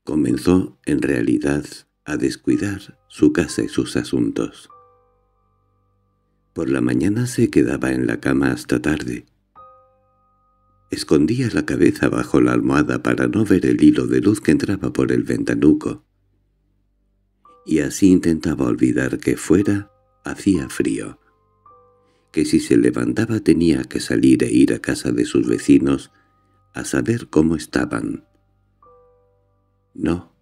Comenzó, en realidad, a descuidar su casa y sus asuntos. Por la mañana se quedaba en la cama hasta tarde. Escondía la cabeza bajo la almohada para no ver el hilo de luz que entraba por el ventanuco. Y así intentaba olvidar que fuera hacía frío, que si se levantaba tenía que salir e ir a casa de sus vecinos a saber cómo estaban. No,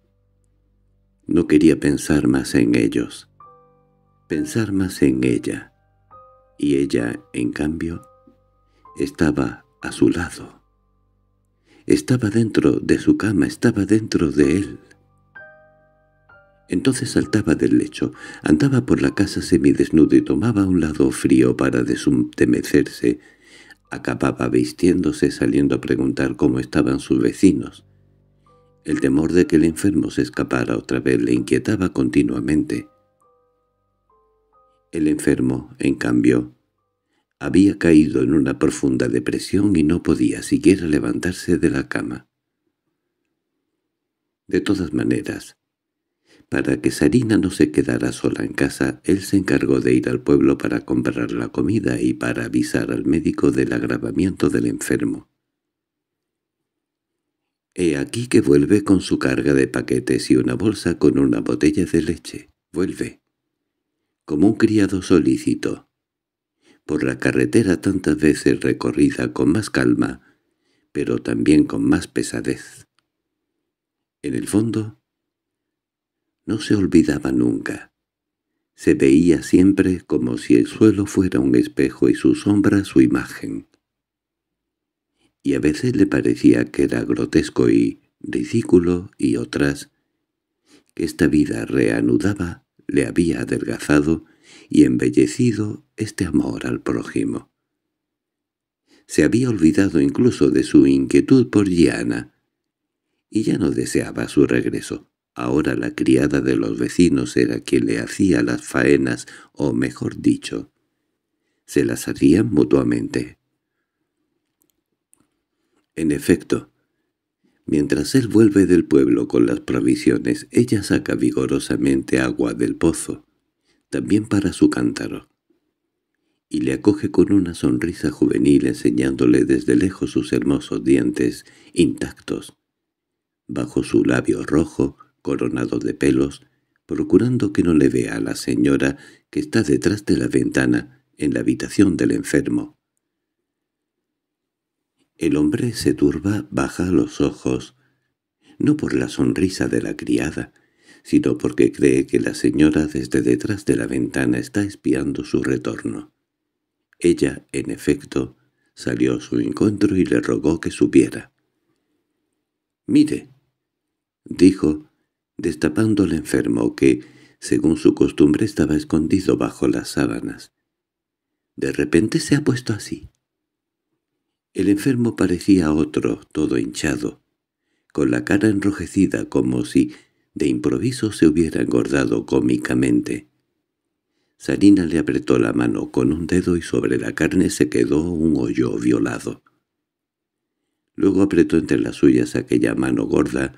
no quería pensar más en ellos, pensar más en ella y ella, en cambio, estaba a su lado. Estaba dentro de su cama, estaba dentro de él. Entonces saltaba del lecho, andaba por la casa semidesnudo y tomaba un lado frío para desuntemecerse. Acababa vistiéndose saliendo a preguntar cómo estaban sus vecinos. El temor de que el enfermo se escapara otra vez le inquietaba continuamente. El enfermo, en cambio, había caído en una profunda depresión y no podía siquiera levantarse de la cama. De todas maneras, para que Sarina no se quedara sola en casa, él se encargó de ir al pueblo para comprar la comida y para avisar al médico del agravamiento del enfermo. He aquí que vuelve con su carga de paquetes y una bolsa con una botella de leche. Vuelve como un criado solícito. Por la carretera tantas veces recorrida con más calma, pero también con más pesadez. En el fondo, no se olvidaba nunca. Se veía siempre como si el suelo fuera un espejo y su sombra su imagen. Y a veces le parecía que era grotesco y ridículo y otras que esta vida reanudaba le había adelgazado y embellecido este amor al prójimo. Se había olvidado incluso de su inquietud por Diana y ya no deseaba su regreso. Ahora la criada de los vecinos era quien le hacía las faenas, o mejor dicho, se las hacían mutuamente. En efecto, Mientras él vuelve del pueblo con las provisiones, ella saca vigorosamente agua del pozo, también para su cántaro, y le acoge con una sonrisa juvenil enseñándole desde lejos sus hermosos dientes intactos, bajo su labio rojo, coronado de pelos, procurando que no le vea a la señora que está detrás de la ventana en la habitación del enfermo. El hombre se turba, baja los ojos, no por la sonrisa de la criada, sino porque cree que la señora desde detrás de la ventana está espiando su retorno. Ella, en efecto, salió a su encuentro y le rogó que supiera. —Mire —dijo, destapando al enfermo que, según su costumbre, estaba escondido bajo las sábanas. —De repente se ha puesto así. El enfermo parecía otro, todo hinchado, con la cara enrojecida como si de improviso se hubiera engordado cómicamente. Sarina le apretó la mano con un dedo y sobre la carne se quedó un hoyo violado. Luego apretó entre las suyas aquella mano gorda,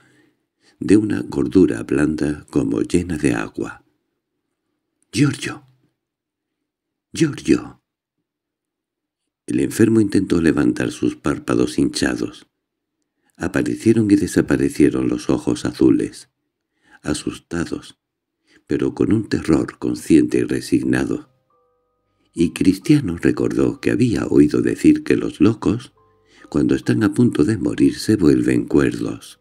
de una gordura blanda como llena de agua. —¡Giorgio! —¡Giorgio! El enfermo intentó levantar sus párpados hinchados. Aparecieron y desaparecieron los ojos azules, asustados, pero con un terror consciente y resignado. Y Cristiano recordó que había oído decir que los locos, cuando están a punto de morir, se vuelven cuerdos.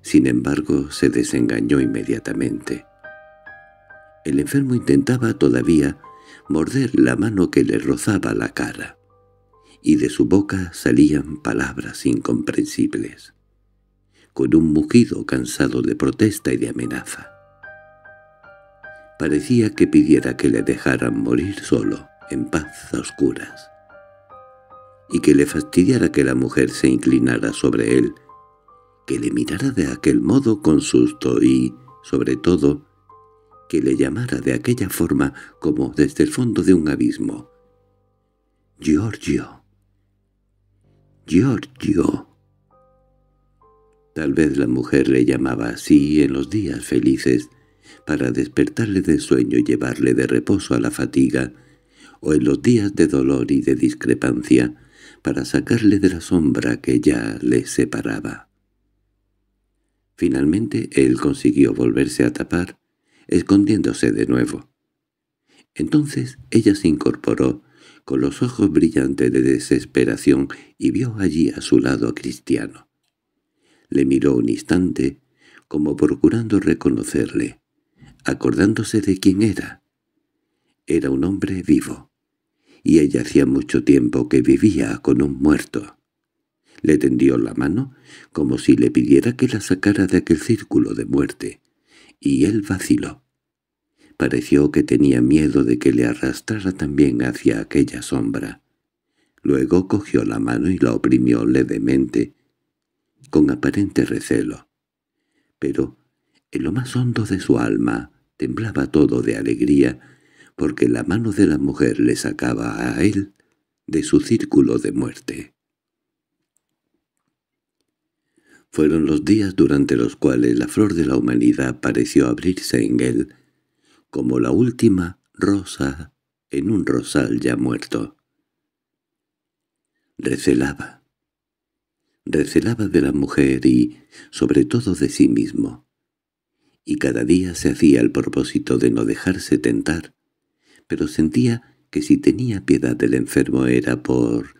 Sin embargo, se desengañó inmediatamente. El enfermo intentaba todavía morder la mano que le rozaba la cara, y de su boca salían palabras incomprensibles, con un mugido cansado de protesta y de amenaza. Parecía que pidiera que le dejaran morir solo, en paz a oscuras, y que le fastidiara que la mujer se inclinara sobre él, que le mirara de aquel modo con susto y, sobre todo, que le llamara de aquella forma como desde el fondo de un abismo. «Giorgio». «Giorgio». Tal vez la mujer le llamaba así en los días felices, para despertarle del sueño y llevarle de reposo a la fatiga, o en los días de dolor y de discrepancia, para sacarle de la sombra que ya le separaba. Finalmente él consiguió volverse a tapar, escondiéndose de nuevo. Entonces ella se incorporó, con los ojos brillantes de desesperación, y vio allí a su lado a Cristiano. Le miró un instante, como procurando reconocerle, acordándose de quién era. Era un hombre vivo, y ella hacía mucho tiempo que vivía con un muerto. Le tendió la mano, como si le pidiera que la sacara de aquel círculo de muerte, y él vaciló. Pareció que tenía miedo de que le arrastrara también hacia aquella sombra. Luego cogió la mano y la oprimió levemente, con aparente recelo. Pero en lo más hondo de su alma temblaba todo de alegría, porque la mano de la mujer le sacaba a él de su círculo de muerte. Fueron los días durante los cuales la flor de la humanidad pareció abrirse en él, como la última rosa en un rosal ya muerto. Recelaba. Recelaba de la mujer y, sobre todo, de sí mismo. Y cada día se hacía el propósito de no dejarse tentar, pero sentía que si tenía piedad del enfermo era por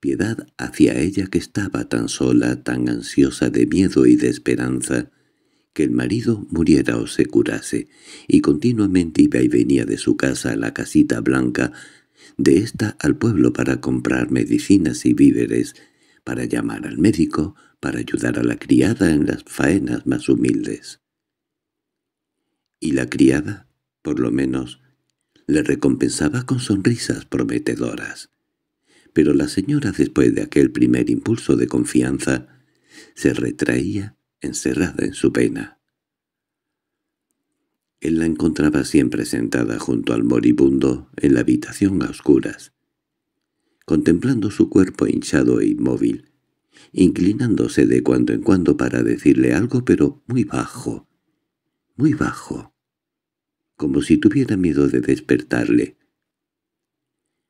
piedad hacia ella que estaba tan sola, tan ansiosa de miedo y de esperanza, que el marido muriera o se curase, y continuamente iba y venía de su casa a la casita blanca, de ésta al pueblo para comprar medicinas y víveres, para llamar al médico, para ayudar a la criada en las faenas más humildes. Y la criada, por lo menos, le recompensaba con sonrisas prometedoras pero la señora después de aquel primer impulso de confianza se retraía encerrada en su pena. Él la encontraba siempre sentada junto al moribundo en la habitación a oscuras, contemplando su cuerpo hinchado e inmóvil, inclinándose de cuando en cuando para decirle algo pero muy bajo, muy bajo, como si tuviera miedo de despertarle,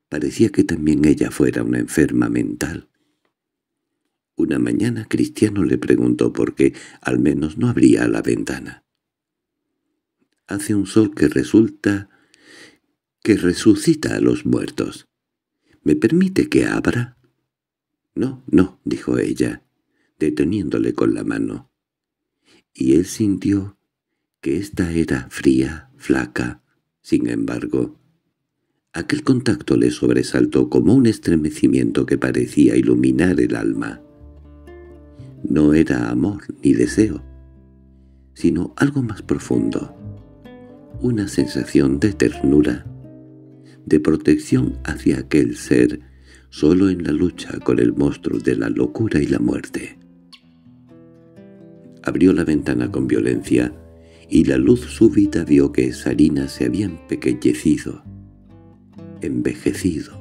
Parecía que también ella fuera una enferma mental. Una mañana Cristiano le preguntó por qué al menos no abría la ventana. Hace un sol que resulta... que resucita a los muertos. ¿Me permite que abra? No, no, dijo ella, deteniéndole con la mano. Y él sintió que ésta era fría, flaca, sin embargo, Aquel contacto le sobresaltó como un estremecimiento que parecía iluminar el alma. No era amor ni deseo, sino algo más profundo, una sensación de ternura, de protección hacia aquel ser solo en la lucha con el monstruo de la locura y la muerte. Abrió la ventana con violencia y la luz súbita vio que Sarina se había empequeñecido envejecido,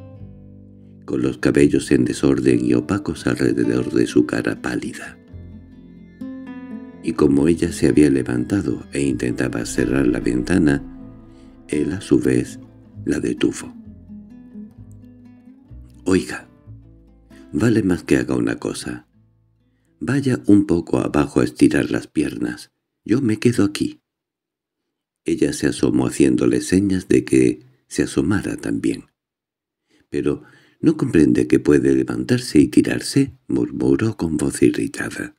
con los cabellos en desorden y opacos alrededor de su cara pálida. Y como ella se había levantado e intentaba cerrar la ventana, él a su vez la detuvo. «Oiga, vale más que haga una cosa. Vaya un poco abajo a estirar las piernas. Yo me quedo aquí». Ella se asomó haciéndole señas de que se asomara también. —Pero no comprende que puede levantarse y tirarse —murmuró con voz irritada.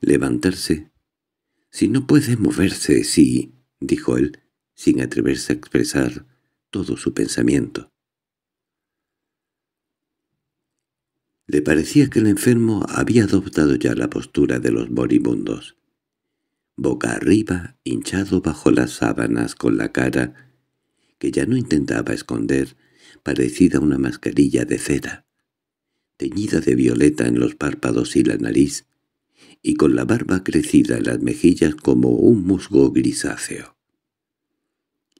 —¿Levantarse? —Si no puede moverse, sí —dijo él, sin atreverse a expresar todo su pensamiento. Le parecía que el enfermo había adoptado ya la postura de los moribundos. Boca arriba, hinchado bajo las sábanas con la cara que ya no intentaba esconder, parecida a una mascarilla de cera, teñida de violeta en los párpados y la nariz, y con la barba crecida en las mejillas como un musgo grisáceo.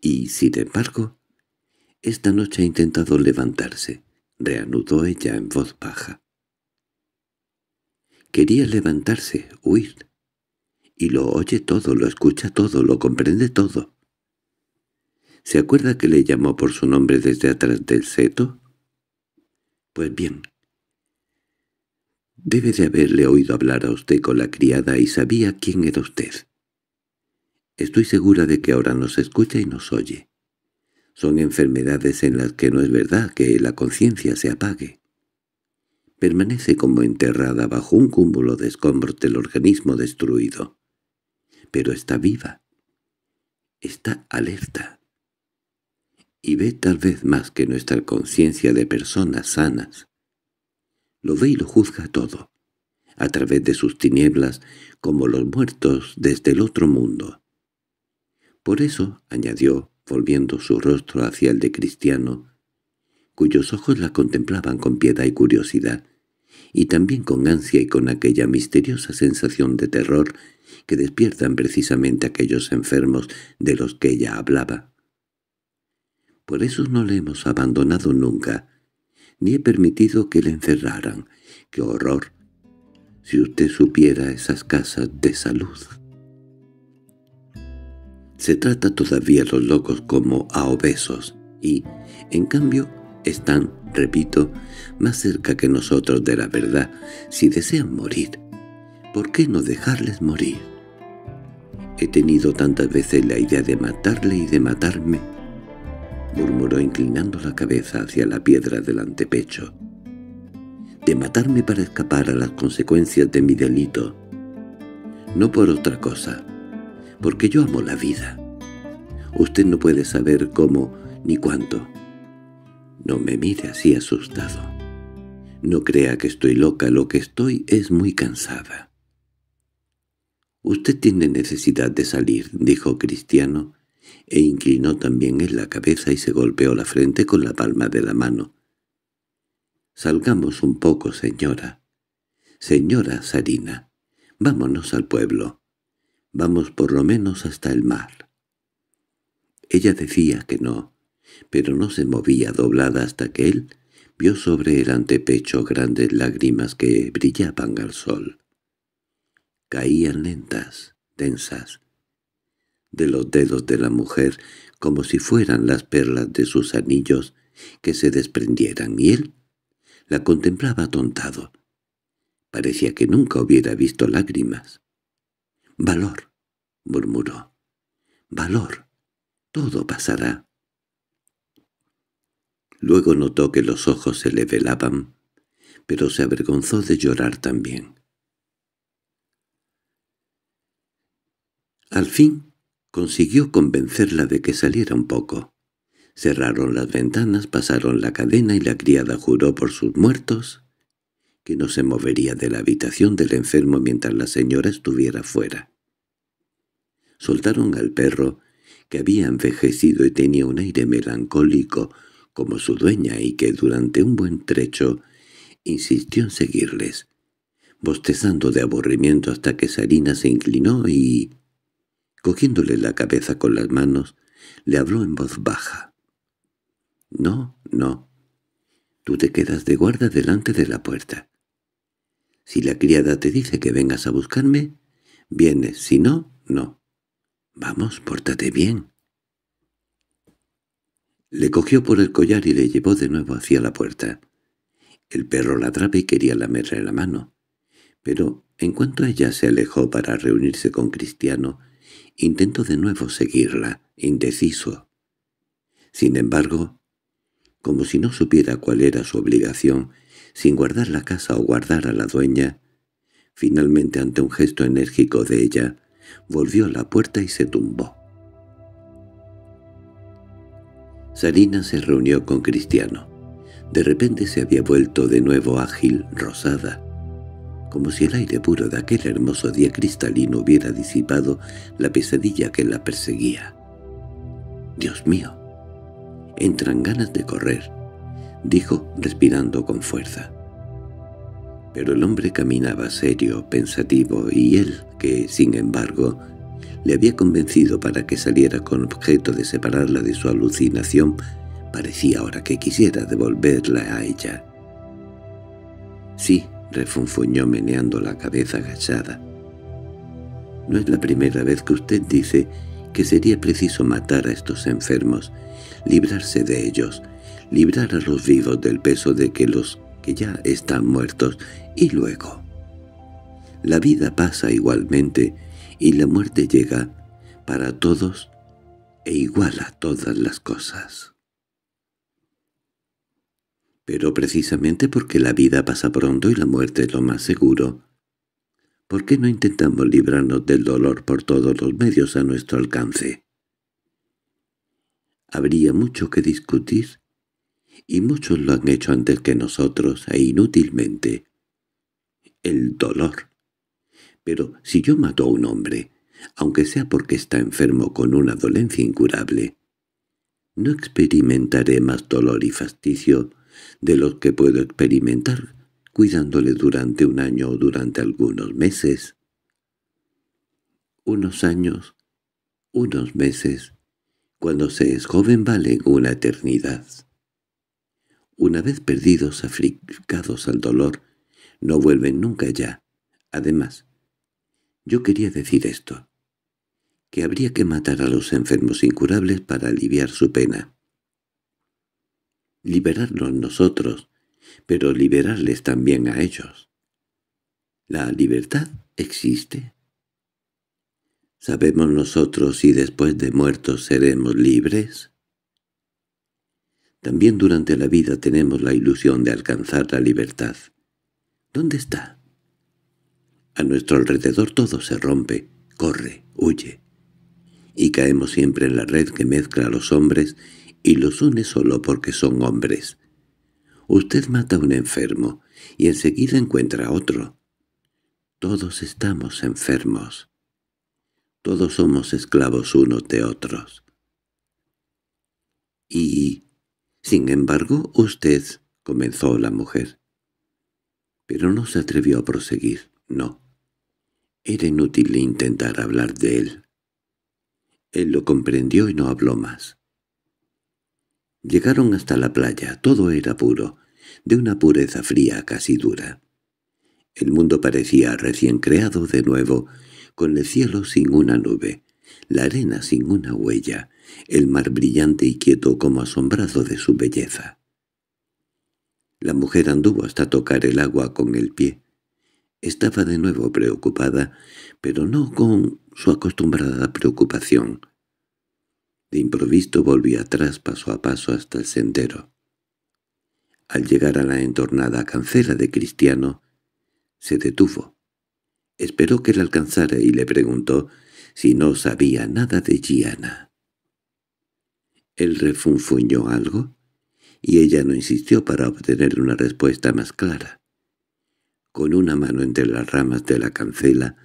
Y, sin embargo, esta noche ha intentado levantarse, reanudó ella en voz baja. Quería levantarse, huir. Y lo oye todo, lo escucha todo, lo comprende todo. ¿Se acuerda que le llamó por su nombre desde atrás del seto? Pues bien. Debe de haberle oído hablar a usted con la criada y sabía quién era usted. Estoy segura de que ahora nos escucha y nos oye. Son enfermedades en las que no es verdad que la conciencia se apague. Permanece como enterrada bajo un cúmulo de escombros del organismo destruido. Pero está viva. Está alerta y ve tal vez más que nuestra conciencia de personas sanas. Lo ve y lo juzga todo, a través de sus tinieblas, como los muertos desde el otro mundo. Por eso, añadió, volviendo su rostro hacia el de Cristiano, cuyos ojos la contemplaban con piedad y curiosidad, y también con ansia y con aquella misteriosa sensación de terror que despiertan precisamente aquellos enfermos de los que ella hablaba. Por eso no le hemos abandonado nunca, ni he permitido que le encerraran. ¡Qué horror! Si usted supiera esas casas de salud. Se trata todavía a los locos como a obesos, y, en cambio, están, repito, más cerca que nosotros de la verdad si desean morir. ¿Por qué no dejarles morir? He tenido tantas veces la idea de matarle y de matarme murmuró inclinando la cabeza hacia la piedra del antepecho. —de matarme para escapar a las consecuencias de mi delito. No por otra cosa, porque yo amo la vida. Usted no puede saber cómo ni cuánto. No me mire así asustado. No crea que estoy loca, lo que estoy es muy cansada. —Usted tiene necesidad de salir —dijo Cristiano— e inclinó también en la cabeza y se golpeó la frente con la palma de la mano. —Salgamos un poco, señora. —Señora Sarina, vámonos al pueblo. Vamos por lo menos hasta el mar. Ella decía que no, pero no se movía doblada hasta que él vio sobre el antepecho grandes lágrimas que brillaban al sol. Caían lentas, densas, de los dedos de la mujer como si fueran las perlas de sus anillos que se desprendieran, y él la contemplaba atontado. Parecía que nunca hubiera visto lágrimas. «Valor», murmuró. «Valor. Todo pasará». Luego notó que los ojos se le velaban, pero se avergonzó de llorar también. Al fin consiguió convencerla de que saliera un poco. Cerraron las ventanas, pasaron la cadena y la criada juró por sus muertos que no se movería de la habitación del enfermo mientras la señora estuviera fuera. Soltaron al perro, que había envejecido y tenía un aire melancólico como su dueña y que durante un buen trecho insistió en seguirles, bostezando de aburrimiento hasta que Sarina se inclinó y Cogiéndole la cabeza con las manos, le habló en voz baja. «No, no. Tú te quedas de guarda delante de la puerta. Si la criada te dice que vengas a buscarme, vienes. Si no, no. Vamos, pórtate bien». Le cogió por el collar y le llevó de nuevo hacia la puerta. El perro ladraba y quería lamerle la mano. Pero en cuanto ella se alejó para reunirse con Cristiano, Intentó de nuevo seguirla, indeciso. Sin embargo, como si no supiera cuál era su obligación, sin guardar la casa o guardar a la dueña, finalmente ante un gesto enérgico de ella, volvió a la puerta y se tumbó. Sarina se reunió con Cristiano. De repente se había vuelto de nuevo ágil, rosada, como si el aire puro de aquel hermoso día cristalino hubiera disipado la pesadilla que la perseguía. «Dios mío, entran ganas de correr», dijo respirando con fuerza. Pero el hombre caminaba serio, pensativo, y él, que, sin embargo, le había convencido para que saliera con objeto de separarla de su alucinación, parecía ahora que quisiera devolverla a ella. Sí, refunfuñó meneando la cabeza agachada. No es la primera vez que usted dice que sería preciso matar a estos enfermos, librarse de ellos, librar a los vivos del peso de que los que ya están muertos, y luego. La vida pasa igualmente, y la muerte llega para todos e igual a todas las cosas. Pero precisamente porque la vida pasa pronto y la muerte es lo más seguro, ¿por qué no intentamos librarnos del dolor por todos los medios a nuestro alcance? Habría mucho que discutir, y muchos lo han hecho antes que nosotros, e inútilmente. El dolor. Pero si yo mato a un hombre, aunque sea porque está enfermo con una dolencia incurable, ¿no experimentaré más dolor y fastidio de los que puedo experimentar cuidándole durante un año o durante algunos meses. Unos años, unos meses, cuando se es joven valen una eternidad. Una vez perdidos, aflicados al dolor, no vuelven nunca ya. Además, yo quería decir esto, que habría que matar a los enfermos incurables para aliviar su pena liberarlos nosotros, pero liberarles también a ellos. ¿La libertad existe? ¿Sabemos nosotros si después de muertos seremos libres? También durante la vida tenemos la ilusión de alcanzar la libertad. ¿Dónde está? A nuestro alrededor todo se rompe, corre, huye. Y caemos siempre en la red que mezcla a los hombres y los une solo porque son hombres. Usted mata a un enfermo y enseguida encuentra otro. Todos estamos enfermos. Todos somos esclavos unos de otros. Y, sin embargo, usted, comenzó la mujer. Pero no se atrevió a proseguir, no. Era inútil intentar hablar de él. Él lo comprendió y no habló más. Llegaron hasta la playa, todo era puro, de una pureza fría casi dura. El mundo parecía recién creado de nuevo, con el cielo sin una nube, la arena sin una huella, el mar brillante y quieto como asombrado de su belleza. La mujer anduvo hasta tocar el agua con el pie. Estaba de nuevo preocupada, pero no con su acostumbrada preocupación, de improviso volvió atrás paso a paso hasta el sendero. Al llegar a la entornada cancela de Cristiano, se detuvo. Esperó que le alcanzara y le preguntó si no sabía nada de Gianna. Él refunfuñó algo y ella no insistió para obtener una respuesta más clara. Con una mano entre las ramas de la cancela,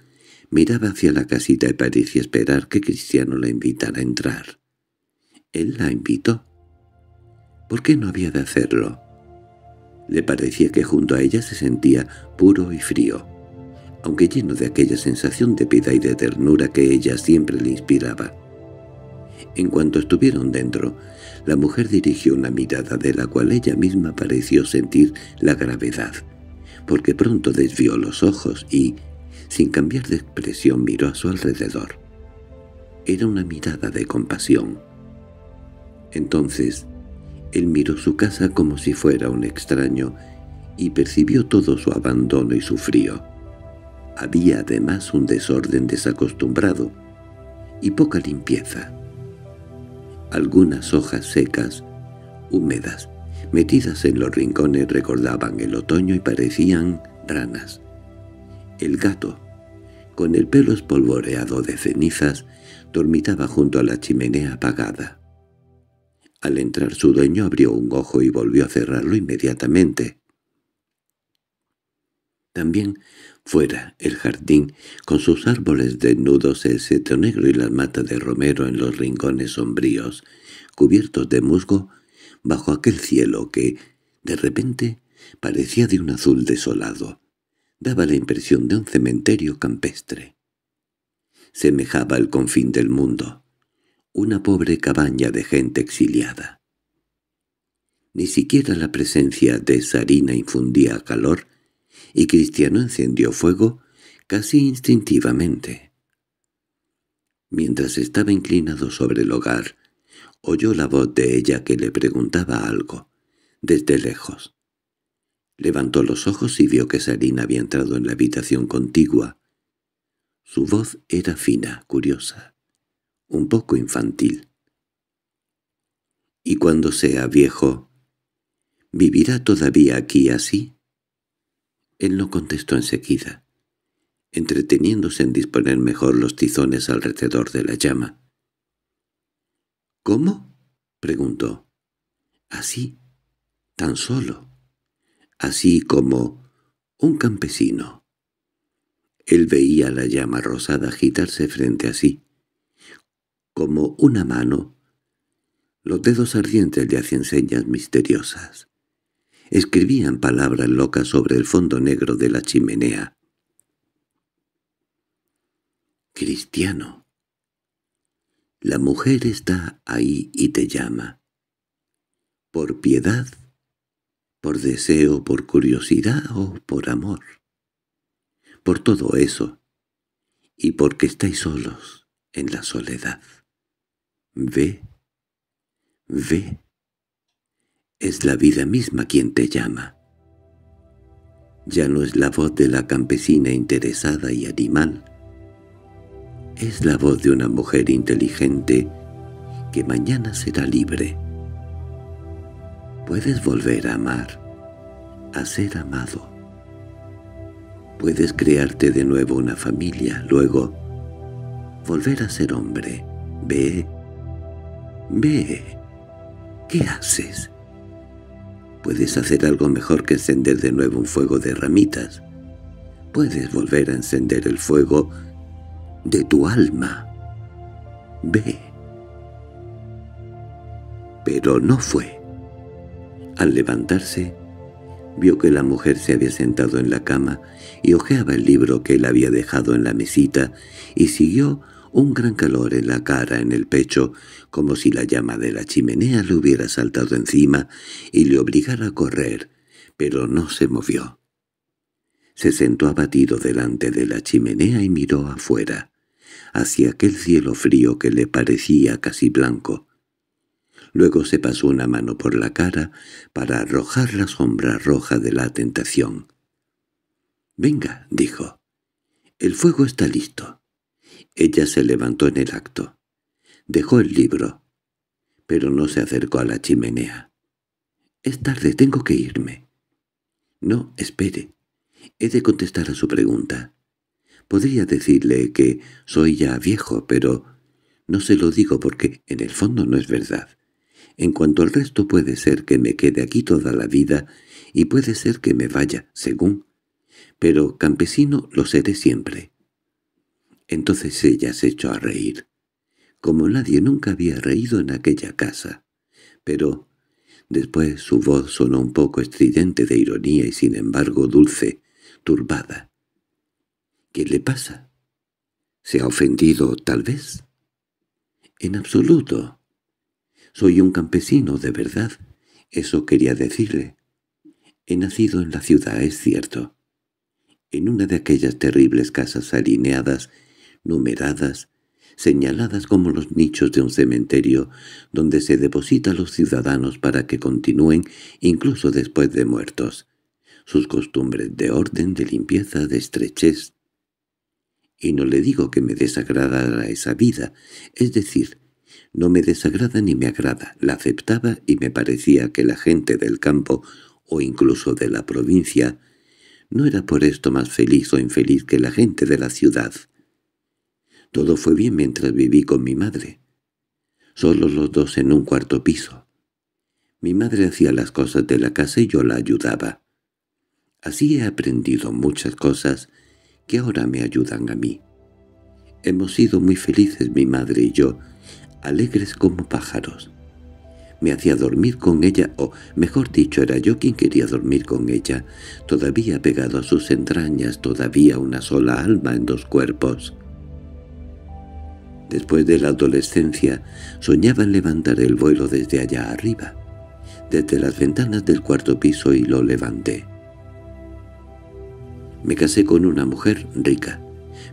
miraba hacia la casita y parecía esperar que Cristiano la invitara a entrar. Él la invitó. ¿Por qué no había de hacerlo? Le parecía que junto a ella se sentía puro y frío, aunque lleno de aquella sensación de piedad y de ternura que ella siempre le inspiraba. En cuanto estuvieron dentro, la mujer dirigió una mirada de la cual ella misma pareció sentir la gravedad, porque pronto desvió los ojos y, sin cambiar de expresión, miró a su alrededor. Era una mirada de compasión. Entonces, él miró su casa como si fuera un extraño y percibió todo su abandono y su frío. Había además un desorden desacostumbrado y poca limpieza. Algunas hojas secas, húmedas, metidas en los rincones recordaban el otoño y parecían ranas. El gato, con el pelo espolvoreado de cenizas, dormitaba junto a la chimenea apagada. Al entrar su dueño abrió un ojo y volvió a cerrarlo inmediatamente. También fuera el jardín, con sus árboles desnudos el seto negro y las matas de romero en los rincones sombríos, cubiertos de musgo, bajo aquel cielo que, de repente, parecía de un azul desolado. Daba la impresión de un cementerio campestre. Semejaba el confín del mundo una pobre cabaña de gente exiliada. Ni siquiera la presencia de Sarina infundía calor, y Cristiano encendió fuego casi instintivamente. Mientras estaba inclinado sobre el hogar, oyó la voz de ella que le preguntaba algo, desde lejos. Levantó los ojos y vio que Sarina había entrado en la habitación contigua. Su voz era fina, curiosa un poco infantil. ¿Y cuando sea viejo, vivirá todavía aquí así? Él no contestó enseguida, entreteniéndose en disponer mejor los tizones alrededor de la llama. —¿Cómo? —preguntó. —Así, tan solo. Así como un campesino. Él veía la llama rosada agitarse frente a sí, como una mano. Los dedos ardientes le hacían señas misteriosas. Escribían palabras locas sobre el fondo negro de la chimenea. Cristiano. La mujer está ahí y te llama. ¿Por piedad? ¿Por deseo, por curiosidad o por amor? Por todo eso. Y porque estáis solos en la soledad. Ve, ve. Es la vida misma quien te llama. Ya no es la voz de la campesina interesada y animal. Es la voz de una mujer inteligente que mañana será libre. Puedes volver a amar, a ser amado. Puedes crearte de nuevo una familia, luego volver a ser hombre. Ve, —Ve. ¿Qué haces? Puedes hacer algo mejor que encender de nuevo un fuego de ramitas. Puedes volver a encender el fuego de tu alma. Ve. Pero no fue. Al levantarse, vio que la mujer se había sentado en la cama y hojeaba el libro que él había dejado en la mesita y siguió un gran calor en la cara, en el pecho, como si la llama de la chimenea le hubiera saltado encima y le obligara a correr, pero no se movió. Se sentó abatido delante de la chimenea y miró afuera, hacia aquel cielo frío que le parecía casi blanco. Luego se pasó una mano por la cara para arrojar la sombra roja de la tentación. «Venga», dijo, «el fuego está listo». Ella se levantó en el acto. Dejó el libro, pero no se acercó a la chimenea. —Es tarde, tengo que irme. —No, espere. He de contestar a su pregunta. Podría decirle que soy ya viejo, pero no se lo digo porque en el fondo no es verdad. En cuanto al resto puede ser que me quede aquí toda la vida y puede ser que me vaya, según. Pero campesino lo seré siempre. Entonces ella se echó a reír, como nadie nunca había reído en aquella casa. Pero después su voz sonó un poco estridente de ironía y sin embargo dulce, turbada. ¿Qué le pasa? ¿Se ha ofendido, tal vez? En absoluto. Soy un campesino, de verdad. Eso quería decirle. He nacido en la ciudad, es cierto. En una de aquellas terribles casas alineadas numeradas, señaladas como los nichos de un cementerio donde se deposita a los ciudadanos para que continúen incluso después de muertos, sus costumbres de orden, de limpieza, de estrechez. Y no le digo que me desagrada esa vida, es decir, no me desagrada ni me agrada, la aceptaba y me parecía que la gente del campo o incluso de la provincia no era por esto más feliz o infeliz que la gente de la ciudad. Todo fue bien mientras viví con mi madre. Solo los dos en un cuarto piso. Mi madre hacía las cosas de la casa y yo la ayudaba. Así he aprendido muchas cosas que ahora me ayudan a mí. Hemos sido muy felices mi madre y yo, alegres como pájaros. Me hacía dormir con ella, o mejor dicho, era yo quien quería dormir con ella, todavía pegado a sus entrañas, todavía una sola alma en dos cuerpos. Después de la adolescencia, soñaba en levantar el vuelo desde allá arriba, desde las ventanas del cuarto piso y lo levanté. Me casé con una mujer rica,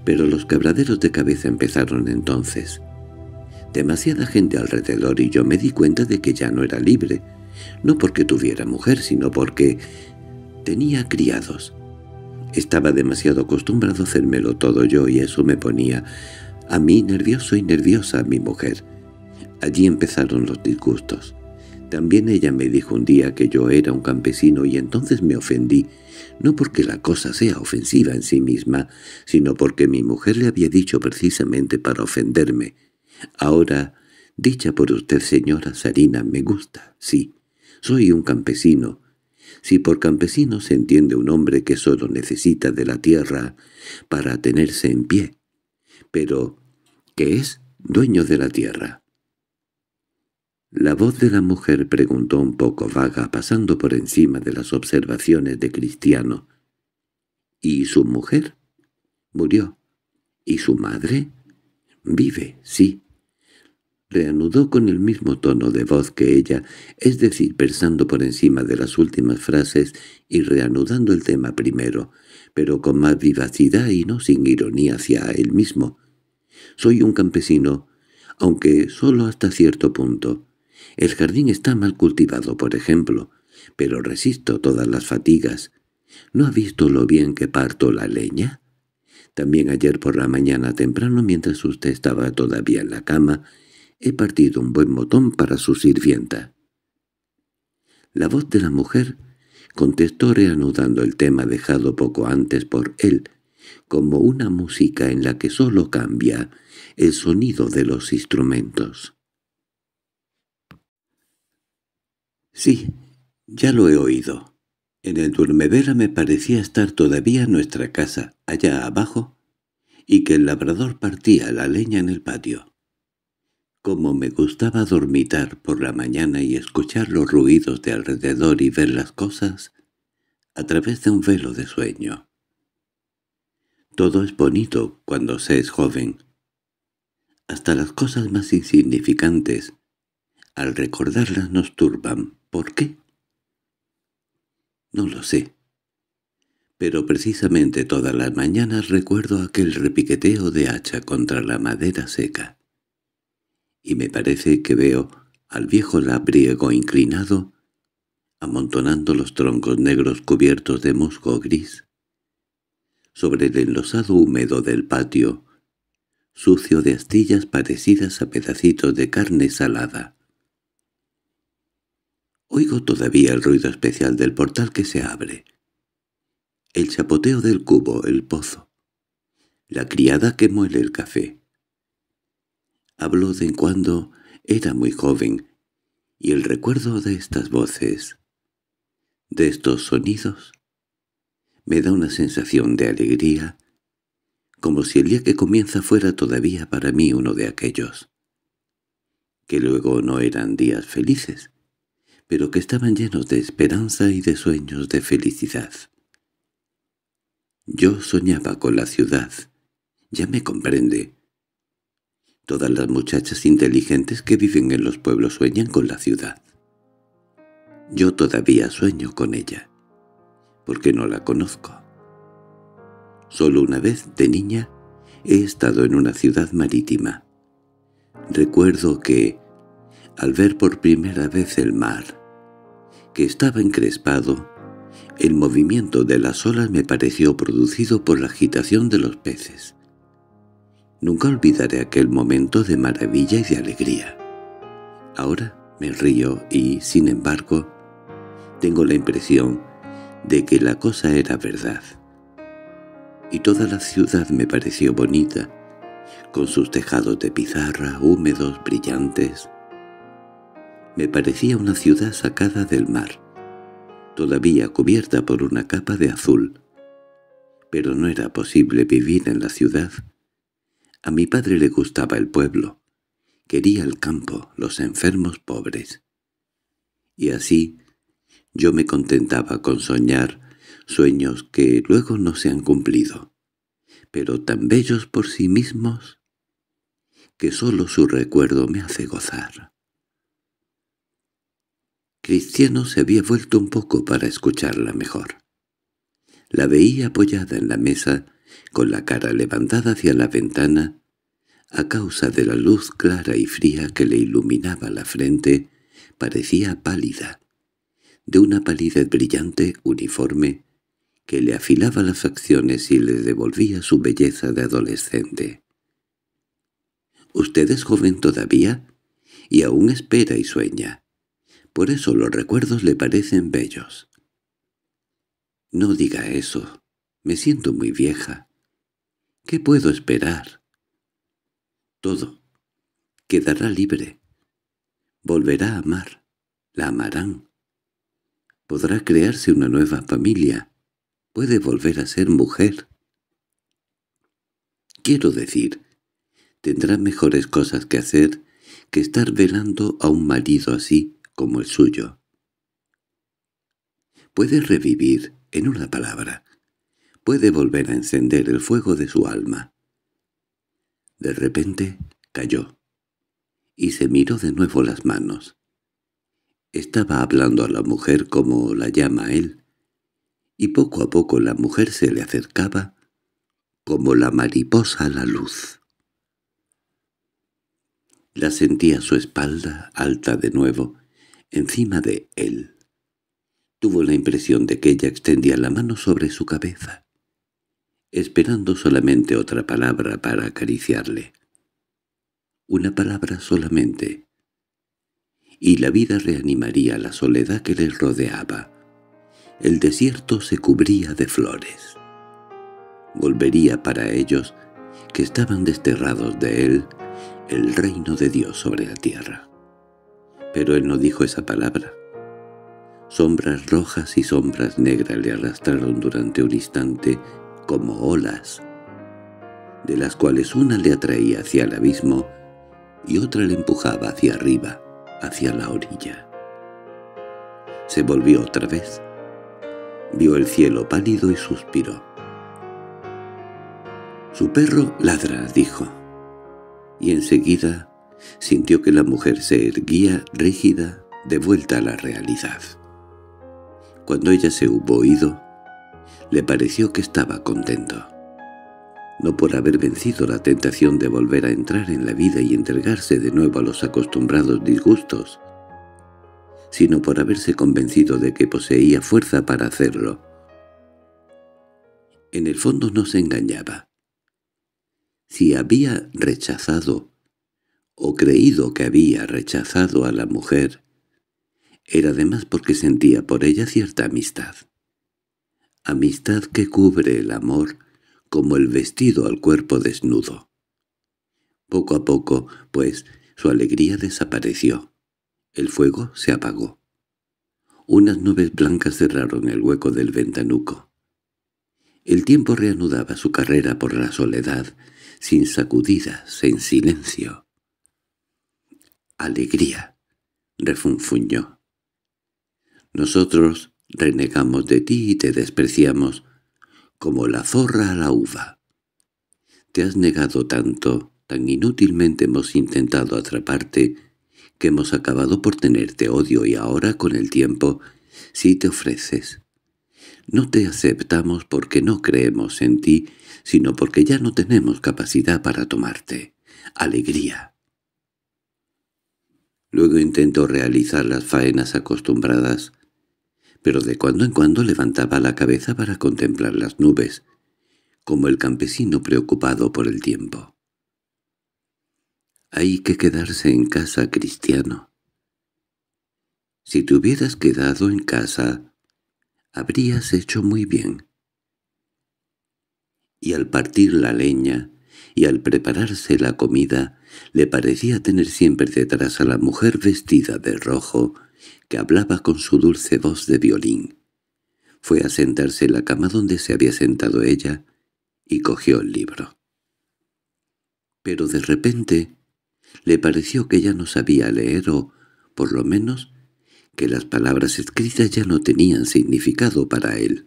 pero los quebraderos de cabeza empezaron entonces. Demasiada gente alrededor y yo me di cuenta de que ya no era libre, no porque tuviera mujer, sino porque tenía criados. Estaba demasiado acostumbrado a hacérmelo todo yo y eso me ponía a mí nervioso y nerviosa a mi mujer. Allí empezaron los disgustos. También ella me dijo un día que yo era un campesino y entonces me ofendí, no porque la cosa sea ofensiva en sí misma, sino porque mi mujer le había dicho precisamente para ofenderme. Ahora, dicha por usted señora Sarina, me gusta, sí, soy un campesino. Si por campesino se entiende un hombre que solo necesita de la tierra para tenerse en pie, pero que es dueño de la tierra. La voz de la mujer preguntó un poco vaga, pasando por encima de las observaciones de Cristiano. ¿Y su mujer? Murió. ¿Y su madre? Vive, sí. Reanudó con el mismo tono de voz que ella, es decir, pensando por encima de las últimas frases y reanudando el tema primero, pero con más vivacidad y no sin ironía hacia él mismo, soy un campesino, aunque solo hasta cierto punto. El jardín está mal cultivado, por ejemplo, pero resisto todas las fatigas. ¿No ha visto lo bien que parto la leña? También ayer por la mañana temprano, mientras usted estaba todavía en la cama, he partido un buen motón para su sirvienta. La voz de la mujer contestó reanudando el tema dejado poco antes por él, como una música en la que sólo cambia el sonido de los instrumentos. —Sí, ya lo he oído. En el Duermevela me parecía estar todavía nuestra casa, allá abajo, y que el labrador partía la leña en el patio. Como me gustaba dormitar por la mañana y escuchar los ruidos de alrededor y ver las cosas, a través de un velo de sueño. Todo es bonito cuando se es joven. Hasta las cosas más insignificantes, al recordarlas nos turban. ¿Por qué? No lo sé. Pero precisamente todas las mañanas recuerdo aquel repiqueteo de hacha contra la madera seca. Y me parece que veo al viejo labriego inclinado, amontonando los troncos negros cubiertos de musgo gris, sobre el enlosado húmedo del patio, sucio de astillas parecidas a pedacitos de carne salada. Oigo todavía el ruido especial del portal que se abre. El chapoteo del cubo, el pozo. La criada que muele el café. Habló de en cuando era muy joven, y el recuerdo de estas voces, de estos sonidos, me da una sensación de alegría, como si el día que comienza fuera todavía para mí uno de aquellos, que luego no eran días felices, pero que estaban llenos de esperanza y de sueños de felicidad. Yo soñaba con la ciudad, ya me comprende. Todas las muchachas inteligentes que viven en los pueblos sueñan con la ciudad. Yo todavía sueño con ella porque no la conozco. Solo una vez, de niña, he estado en una ciudad marítima. Recuerdo que, al ver por primera vez el mar, que estaba encrespado, el movimiento de las olas me pareció producido por la agitación de los peces. Nunca olvidaré aquel momento de maravilla y de alegría. Ahora me río y, sin embargo, tengo la impresión de que la cosa era verdad. Y toda la ciudad me pareció bonita, con sus tejados de pizarra húmedos brillantes. Me parecía una ciudad sacada del mar, todavía cubierta por una capa de azul. Pero no era posible vivir en la ciudad. A mi padre le gustaba el pueblo. Quería el campo, los enfermos pobres. Y así yo me contentaba con soñar sueños que luego no se han cumplido, pero tan bellos por sí mismos que sólo su recuerdo me hace gozar. Cristiano se había vuelto un poco para escucharla mejor. La veía apoyada en la mesa, con la cara levantada hacia la ventana, a causa de la luz clara y fría que le iluminaba la frente, parecía pálida, de una palidez brillante, uniforme, que le afilaba las facciones y le devolvía su belleza de adolescente. Usted es joven todavía y aún espera y sueña. Por eso los recuerdos le parecen bellos. No diga eso. Me siento muy vieja. ¿Qué puedo esperar? Todo. Quedará libre. Volverá a amar. La amarán. Podrá crearse una nueva familia. Puede volver a ser mujer. Quiero decir, tendrá mejores cosas que hacer que estar velando a un marido así como el suyo. Puede revivir, en una palabra. Puede volver a encender el fuego de su alma. De repente cayó y se miró de nuevo las manos. Estaba hablando a la mujer como la llama él, y poco a poco la mujer se le acercaba como la mariposa a la luz. La sentía su espalda alta de nuevo, encima de él. Tuvo la impresión de que ella extendía la mano sobre su cabeza, esperando solamente otra palabra para acariciarle. Una palabra solamente, y la vida reanimaría la soledad que les rodeaba. El desierto se cubría de flores. Volvería para ellos, que estaban desterrados de él, el reino de Dios sobre la tierra. Pero él no dijo esa palabra. Sombras rojas y sombras negras le arrastraron durante un instante como olas, de las cuales una le atraía hacia el abismo y otra le empujaba hacia arriba hacia la orilla. Se volvió otra vez. Vio el cielo pálido y suspiró. «Su perro ladra», dijo. Y enseguida sintió que la mujer se erguía rígida de vuelta a la realidad. Cuando ella se hubo ido, le pareció que estaba contento no por haber vencido la tentación de volver a entrar en la vida y entregarse de nuevo a los acostumbrados disgustos, sino por haberse convencido de que poseía fuerza para hacerlo. En el fondo no se engañaba. Si había rechazado, o creído que había rechazado a la mujer, era además porque sentía por ella cierta amistad. Amistad que cubre el amor como el vestido al cuerpo desnudo. Poco a poco, pues, su alegría desapareció. El fuego se apagó. Unas nubes blancas cerraron el hueco del ventanuco. El tiempo reanudaba su carrera por la soledad, sin sacudidas, en silencio. —¡Alegría! —refunfuñó. —Nosotros renegamos de ti y te despreciamos, como la zorra a la uva. Te has negado tanto, tan inútilmente hemos intentado atraparte, que hemos acabado por tenerte odio y ahora, con el tiempo, si te ofreces. No te aceptamos porque no creemos en ti, sino porque ya no tenemos capacidad para tomarte. Alegría. Luego intento realizar las faenas acostumbradas, pero de cuando en cuando levantaba la cabeza para contemplar las nubes, como el campesino preocupado por el tiempo. Hay que quedarse en casa, cristiano. Si te hubieras quedado en casa, habrías hecho muy bien. Y al partir la leña, y al prepararse la comida, le parecía tener siempre detrás a la mujer vestida de rojo, hablaba con su dulce voz de violín. Fue a sentarse en la cama donde se había sentado ella y cogió el libro. Pero de repente le pareció que ya no sabía leer o, por lo menos, que las palabras escritas ya no tenían significado para él.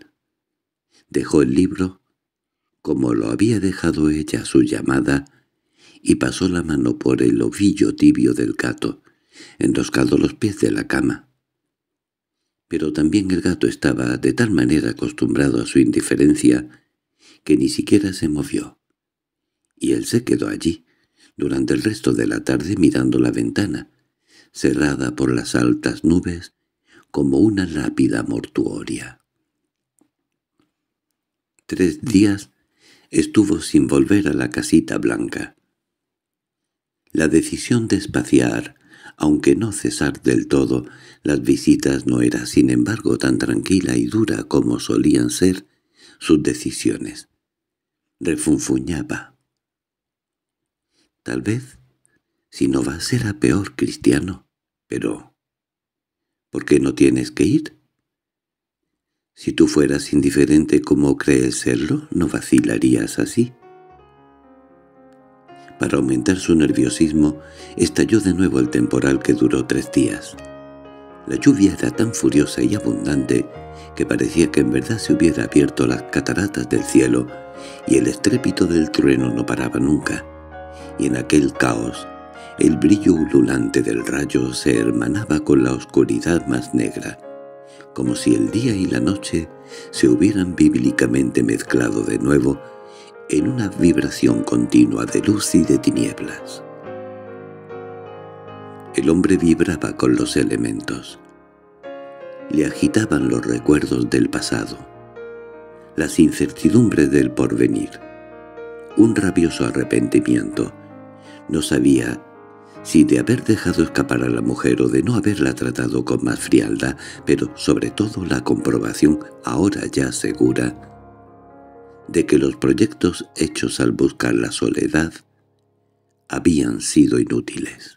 Dejó el libro, como lo había dejado ella a su llamada, y pasó la mano por el ovillo tibio del gato, enroscado los pies de la cama. Pero también el gato estaba de tal manera acostumbrado a su indiferencia que ni siquiera se movió. Y él se quedó allí, durante el resto de la tarde mirando la ventana, cerrada por las altas nubes, como una lápida mortuoria. Tres días estuvo sin volver a la casita blanca. La decisión de espaciar, aunque no cesar del todo, las visitas no era, sin embargo, tan tranquila y dura como solían ser sus decisiones. Refunfuñaba. Tal vez, si no vas será peor, cristiano, pero... ¿Por qué no tienes que ir? Si tú fueras indiferente como crees serlo, no vacilarías así. Para aumentar su nerviosismo, estalló de nuevo el temporal que duró tres días. La lluvia era tan furiosa y abundante que parecía que en verdad se hubiera abierto las cataratas del cielo y el estrépito del trueno no paraba nunca, y en aquel caos el brillo ululante del rayo se hermanaba con la oscuridad más negra, como si el día y la noche se hubieran bíblicamente mezclado de nuevo en una vibración continua de luz y de tinieblas. El hombre vibraba con los elementos. Le agitaban los recuerdos del pasado, las incertidumbres del porvenir, un rabioso arrepentimiento. No sabía si de haber dejado escapar a la mujer o de no haberla tratado con más frialdad, pero sobre todo la comprobación ahora ya segura de que los proyectos hechos al buscar la soledad habían sido inútiles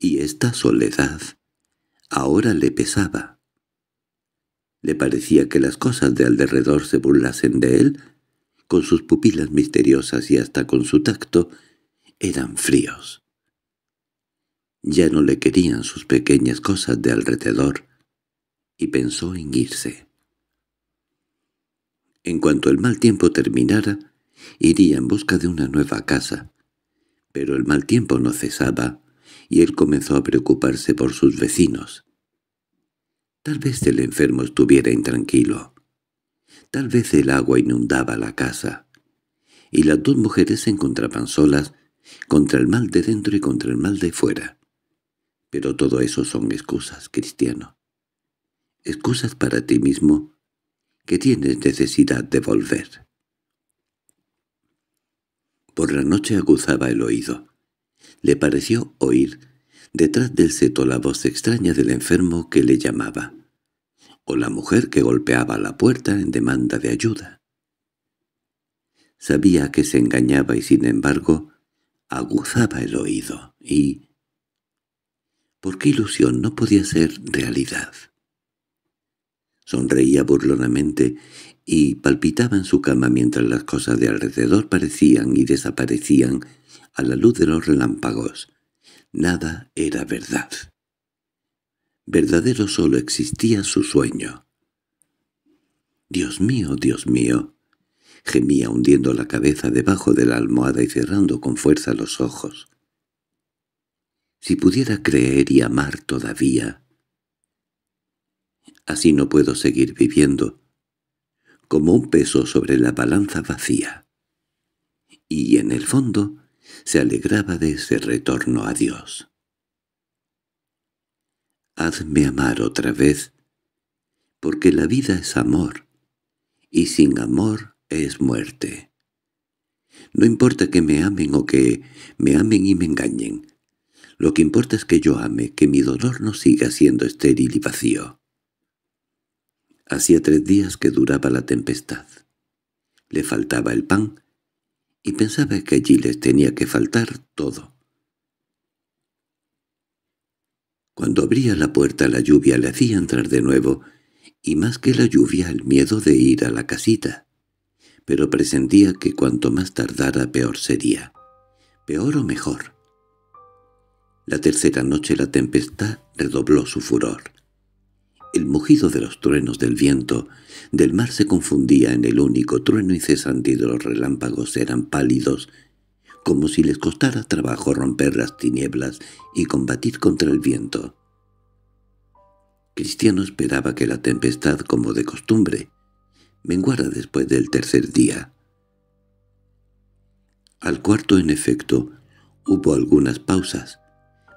y esta soledad ahora le pesaba. Le parecía que las cosas de alrededor se burlasen de él, con sus pupilas misteriosas y hasta con su tacto, eran fríos. Ya no le querían sus pequeñas cosas de alrededor, y pensó en irse. En cuanto el mal tiempo terminara, iría en busca de una nueva casa, pero el mal tiempo no cesaba, y él comenzó a preocuparse por sus vecinos. Tal vez el enfermo estuviera intranquilo. Tal vez el agua inundaba la casa. Y las dos mujeres se encontraban solas, contra el mal de dentro y contra el mal de fuera. Pero todo eso son excusas, cristiano. Excusas para ti mismo que tienes necesidad de volver. Por la noche aguzaba el oído. Le pareció oír detrás del seto la voz extraña del enfermo que le llamaba, o la mujer que golpeaba la puerta en demanda de ayuda. Sabía que se engañaba y sin embargo aguzaba el oído y... ¿Por qué ilusión no podía ser realidad? Sonreía burlonamente y palpitaba en su cama mientras las cosas de alrededor parecían y desaparecían a la luz de los relámpagos. Nada era verdad. Verdadero solo existía su sueño. «Dios mío, Dios mío», gemía hundiendo la cabeza debajo de la almohada y cerrando con fuerza los ojos. «Si pudiera creer y amar todavía». «Así no puedo seguir viviendo», como un peso sobre la balanza vacía. Y en el fondo se alegraba de ese retorno a Dios. Hazme amar otra vez, porque la vida es amor, y sin amor es muerte. No importa que me amen o que me amen y me engañen, lo que importa es que yo ame, que mi dolor no siga siendo estéril y vacío. Hacía tres días que duraba la tempestad. Le faltaba el pan y pensaba que allí les tenía que faltar todo. Cuando abría la puerta la lluvia le hacía entrar de nuevo, y más que la lluvia el miedo de ir a la casita. Pero presentía que cuanto más tardara peor sería. Peor o mejor. La tercera noche la tempestad redobló su furor. El mugido de los truenos del viento del mar se confundía en el único trueno incesante y los relámpagos eran pálidos, como si les costara trabajo romper las tinieblas y combatir contra el viento. Cristiano esperaba que la tempestad, como de costumbre, menguara después del tercer día. Al cuarto, en efecto, hubo algunas pausas,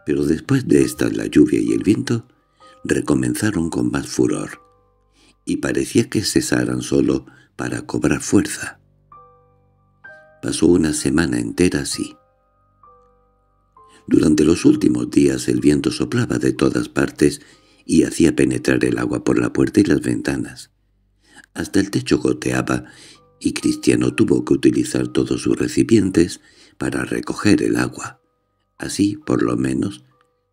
pero después de estas la lluvia y el viento recomenzaron con más furor, y parecía que cesaran solo para cobrar fuerza. Pasó una semana entera así. Durante los últimos días el viento soplaba de todas partes y hacía penetrar el agua por la puerta y las ventanas. Hasta el techo goteaba y Cristiano tuvo que utilizar todos sus recipientes para recoger el agua. Así, por lo menos,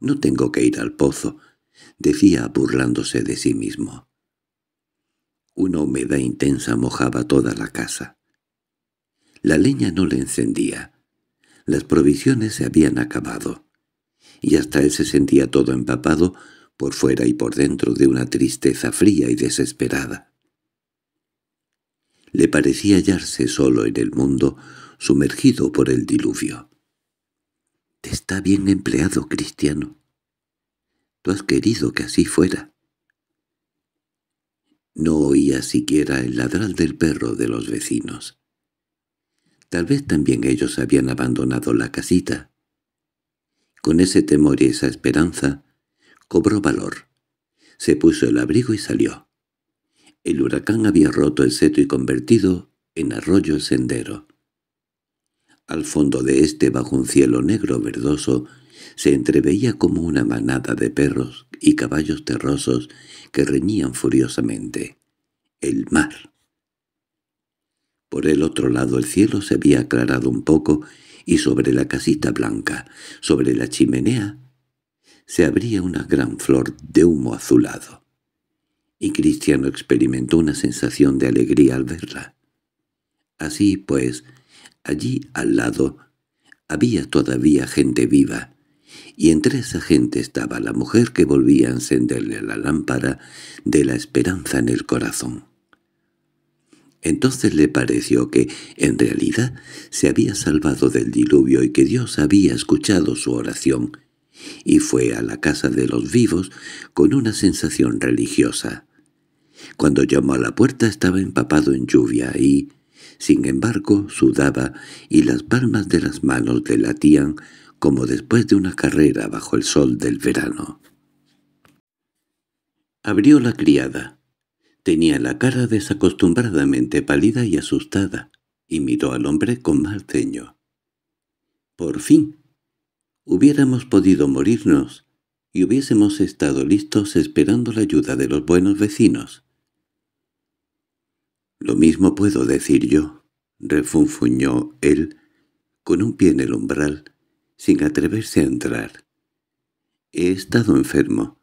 no tengo que ir al pozo, decía burlándose de sí mismo. Una humedad intensa mojaba toda la casa. La leña no le encendía. Las provisiones se habían acabado, y hasta él se sentía todo empapado por fuera y por dentro de una tristeza fría y desesperada. Le parecía hallarse solo en el mundo, sumergido por el diluvio. —Te —Está bien empleado, cristiano Tú has querido que así fuera. No oía siquiera el ladral del perro de los vecinos. Tal vez también ellos habían abandonado la casita. Con ese temor y esa esperanza, cobró valor. Se puso el abrigo y salió. El huracán había roto el seto y convertido en arroyo el sendero. Al fondo de este, bajo un cielo negro verdoso, se entreveía como una manada de perros y caballos terrosos que reñían furiosamente. El mar. Por el otro lado el cielo se había aclarado un poco y sobre la casita blanca, sobre la chimenea, se abría una gran flor de humo azulado. Y Cristiano experimentó una sensación de alegría al verla. Así pues, allí al lado había todavía gente viva, y entre esa gente estaba la mujer que volvía a encenderle la lámpara de la esperanza en el corazón. Entonces le pareció que, en realidad, se había salvado del diluvio y que Dios había escuchado su oración, y fue a la casa de los vivos con una sensación religiosa. Cuando llamó a la puerta estaba empapado en lluvia y, sin embargo, sudaba y las palmas de las manos le latían como después de una carrera bajo el sol del verano. Abrió la criada. Tenía la cara desacostumbradamente pálida y asustada, y miró al hombre con mal ceño. —Por fin. Hubiéramos podido morirnos, y hubiésemos estado listos esperando la ayuda de los buenos vecinos. —Lo mismo puedo decir yo —refunfuñó él, con un pie en el umbral, sin atreverse a entrar. He estado enfermo.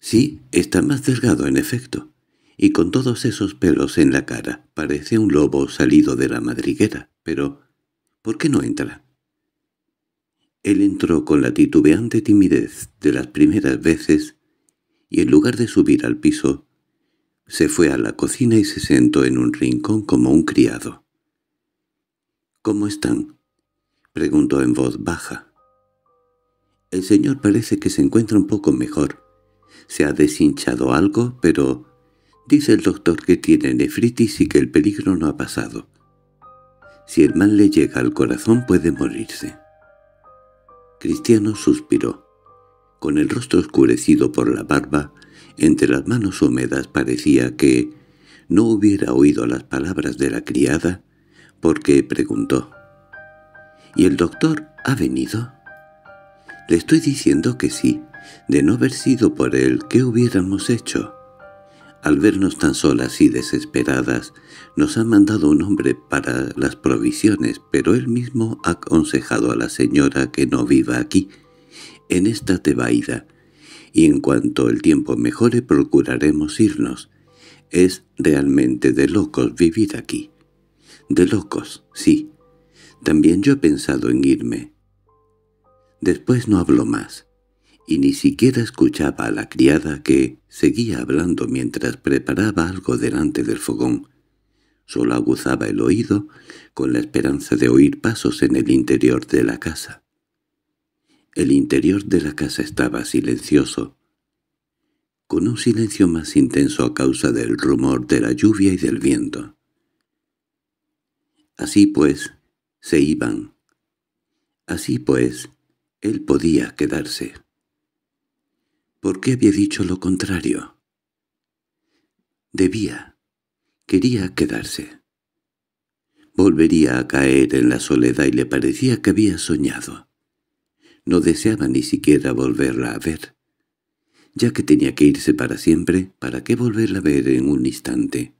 Sí, está más delgado en efecto, y con todos esos pelos en la cara. Parece un lobo salido de la madriguera, pero ¿por qué no entra? Él entró con la titubeante timidez de las primeras veces y en lugar de subir al piso, se fue a la cocina y se sentó en un rincón como un criado. —¿Cómo están? Preguntó en voz baja. El señor parece que se encuentra un poco mejor. Se ha deshinchado algo, pero dice el doctor que tiene nefritis y que el peligro no ha pasado. Si el mal le llega al corazón puede morirse. Cristiano suspiró. Con el rostro oscurecido por la barba, entre las manos húmedas parecía que no hubiera oído las palabras de la criada, porque preguntó. ¿Y el doctor ha venido? Le estoy diciendo que sí, de no haber sido por él, ¿qué hubiéramos hecho? Al vernos tan solas y desesperadas, nos ha mandado un hombre para las provisiones, pero él mismo ha aconsejado a la señora que no viva aquí, en esta tebaida, y en cuanto el tiempo mejore procuraremos irnos. Es realmente de locos vivir aquí. De locos, sí, también yo he pensado en irme. Después no habló más, y ni siquiera escuchaba a la criada que seguía hablando mientras preparaba algo delante del fogón. Solo aguzaba el oído con la esperanza de oír pasos en el interior de la casa. El interior de la casa estaba silencioso, con un silencio más intenso a causa del rumor de la lluvia y del viento. Así pues, se iban. Así pues, él podía quedarse. ¿Por qué había dicho lo contrario? Debía. Quería quedarse. Volvería a caer en la soledad y le parecía que había soñado. No deseaba ni siquiera volverla a ver. Ya que tenía que irse para siempre, ¿para qué volverla a ver en un instante?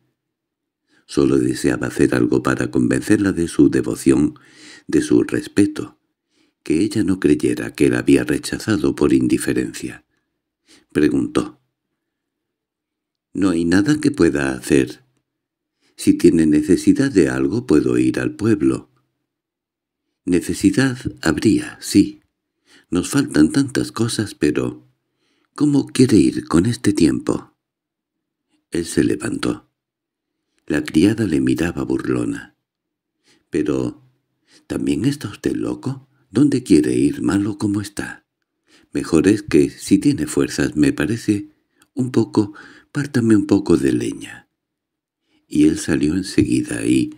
Solo deseaba hacer algo para convencerla de su devoción, de su respeto, que ella no creyera que la había rechazado por indiferencia. Preguntó. —¿No hay nada que pueda hacer? Si tiene necesidad de algo puedo ir al pueblo. Necesidad habría, sí. Nos faltan tantas cosas, pero... ¿Cómo quiere ir con este tiempo? Él se levantó. La criada le miraba burlona. —Pero... ¿También está usted loco? ¿Dónde quiere ir malo como está? Mejor es que, si tiene fuerzas, me parece, un poco, pártame un poco de leña. Y él salió enseguida y,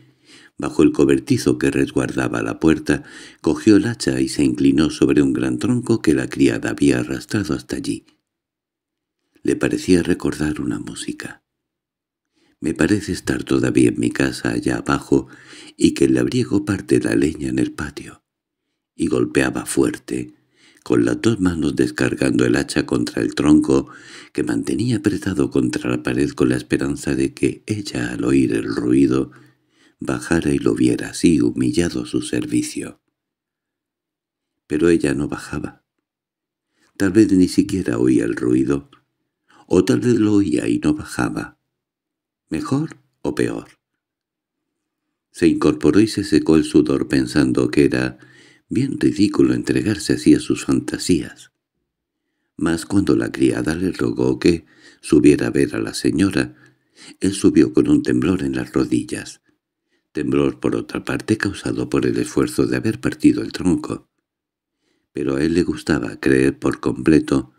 bajo el cobertizo que resguardaba la puerta, cogió el hacha y se inclinó sobre un gran tronco que la criada había arrastrado hasta allí. Le parecía recordar una música. Me parece estar todavía en mi casa allá abajo y que el labriego parte la leña en el patio. Y golpeaba fuerte, con las dos manos descargando el hacha contra el tronco que mantenía apretado contra la pared con la esperanza de que ella al oír el ruido bajara y lo viera así humillado a su servicio. Pero ella no bajaba. Tal vez ni siquiera oía el ruido, o tal vez lo oía y no bajaba. ¿Mejor o peor? Se incorporó y se secó el sudor pensando que era bien ridículo entregarse así a sus fantasías. Mas cuando la criada le rogó que subiera a ver a la señora, él subió con un temblor en las rodillas. Temblor por otra parte causado por el esfuerzo de haber partido el tronco. Pero a él le gustaba creer por completo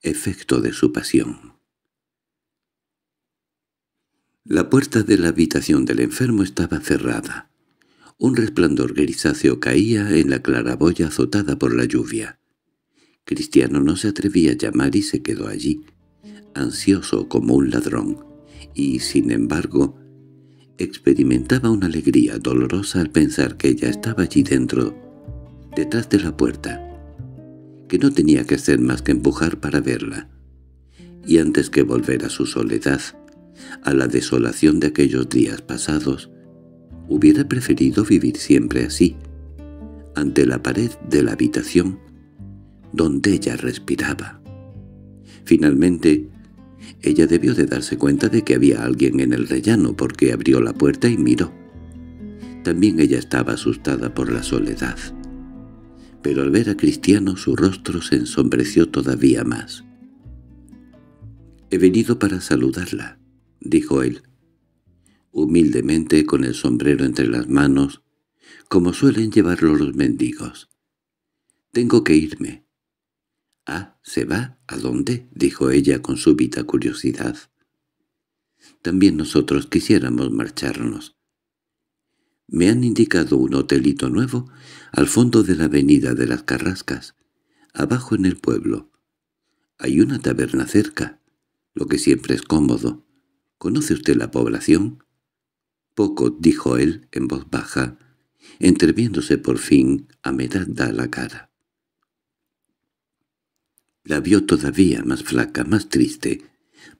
efecto de su pasión. La puerta de la habitación del enfermo estaba cerrada. Un resplandor grisáceo caía en la claraboya azotada por la lluvia. Cristiano no se atrevía a llamar y se quedó allí, ansioso como un ladrón, y, sin embargo, experimentaba una alegría dolorosa al pensar que ella estaba allí dentro, detrás de la puerta, que no tenía que hacer más que empujar para verla. Y antes que volver a su soledad, a la desolación de aquellos días pasados, hubiera preferido vivir siempre así, ante la pared de la habitación donde ella respiraba. Finalmente, ella debió de darse cuenta de que había alguien en el rellano porque abrió la puerta y miró. También ella estaba asustada por la soledad. Pero al ver a Cristiano su rostro se ensombreció todavía más. «He venido para saludarla», —dijo él, humildemente con el sombrero entre las manos, como suelen llevarlo los mendigos. —Tengo que irme. —¿Ah, se va? ¿A dónde? —dijo ella con súbita curiosidad. —También nosotros quisiéramos marcharnos. —Me han indicado un hotelito nuevo al fondo de la avenida de las Carrascas, abajo en el pueblo. Hay una taberna cerca, lo que siempre es cómodo. —¿Conoce usted la población? —Poco —dijo él en voz baja, entreviéndose por fin a a la cara. La vio todavía más flaca, más triste,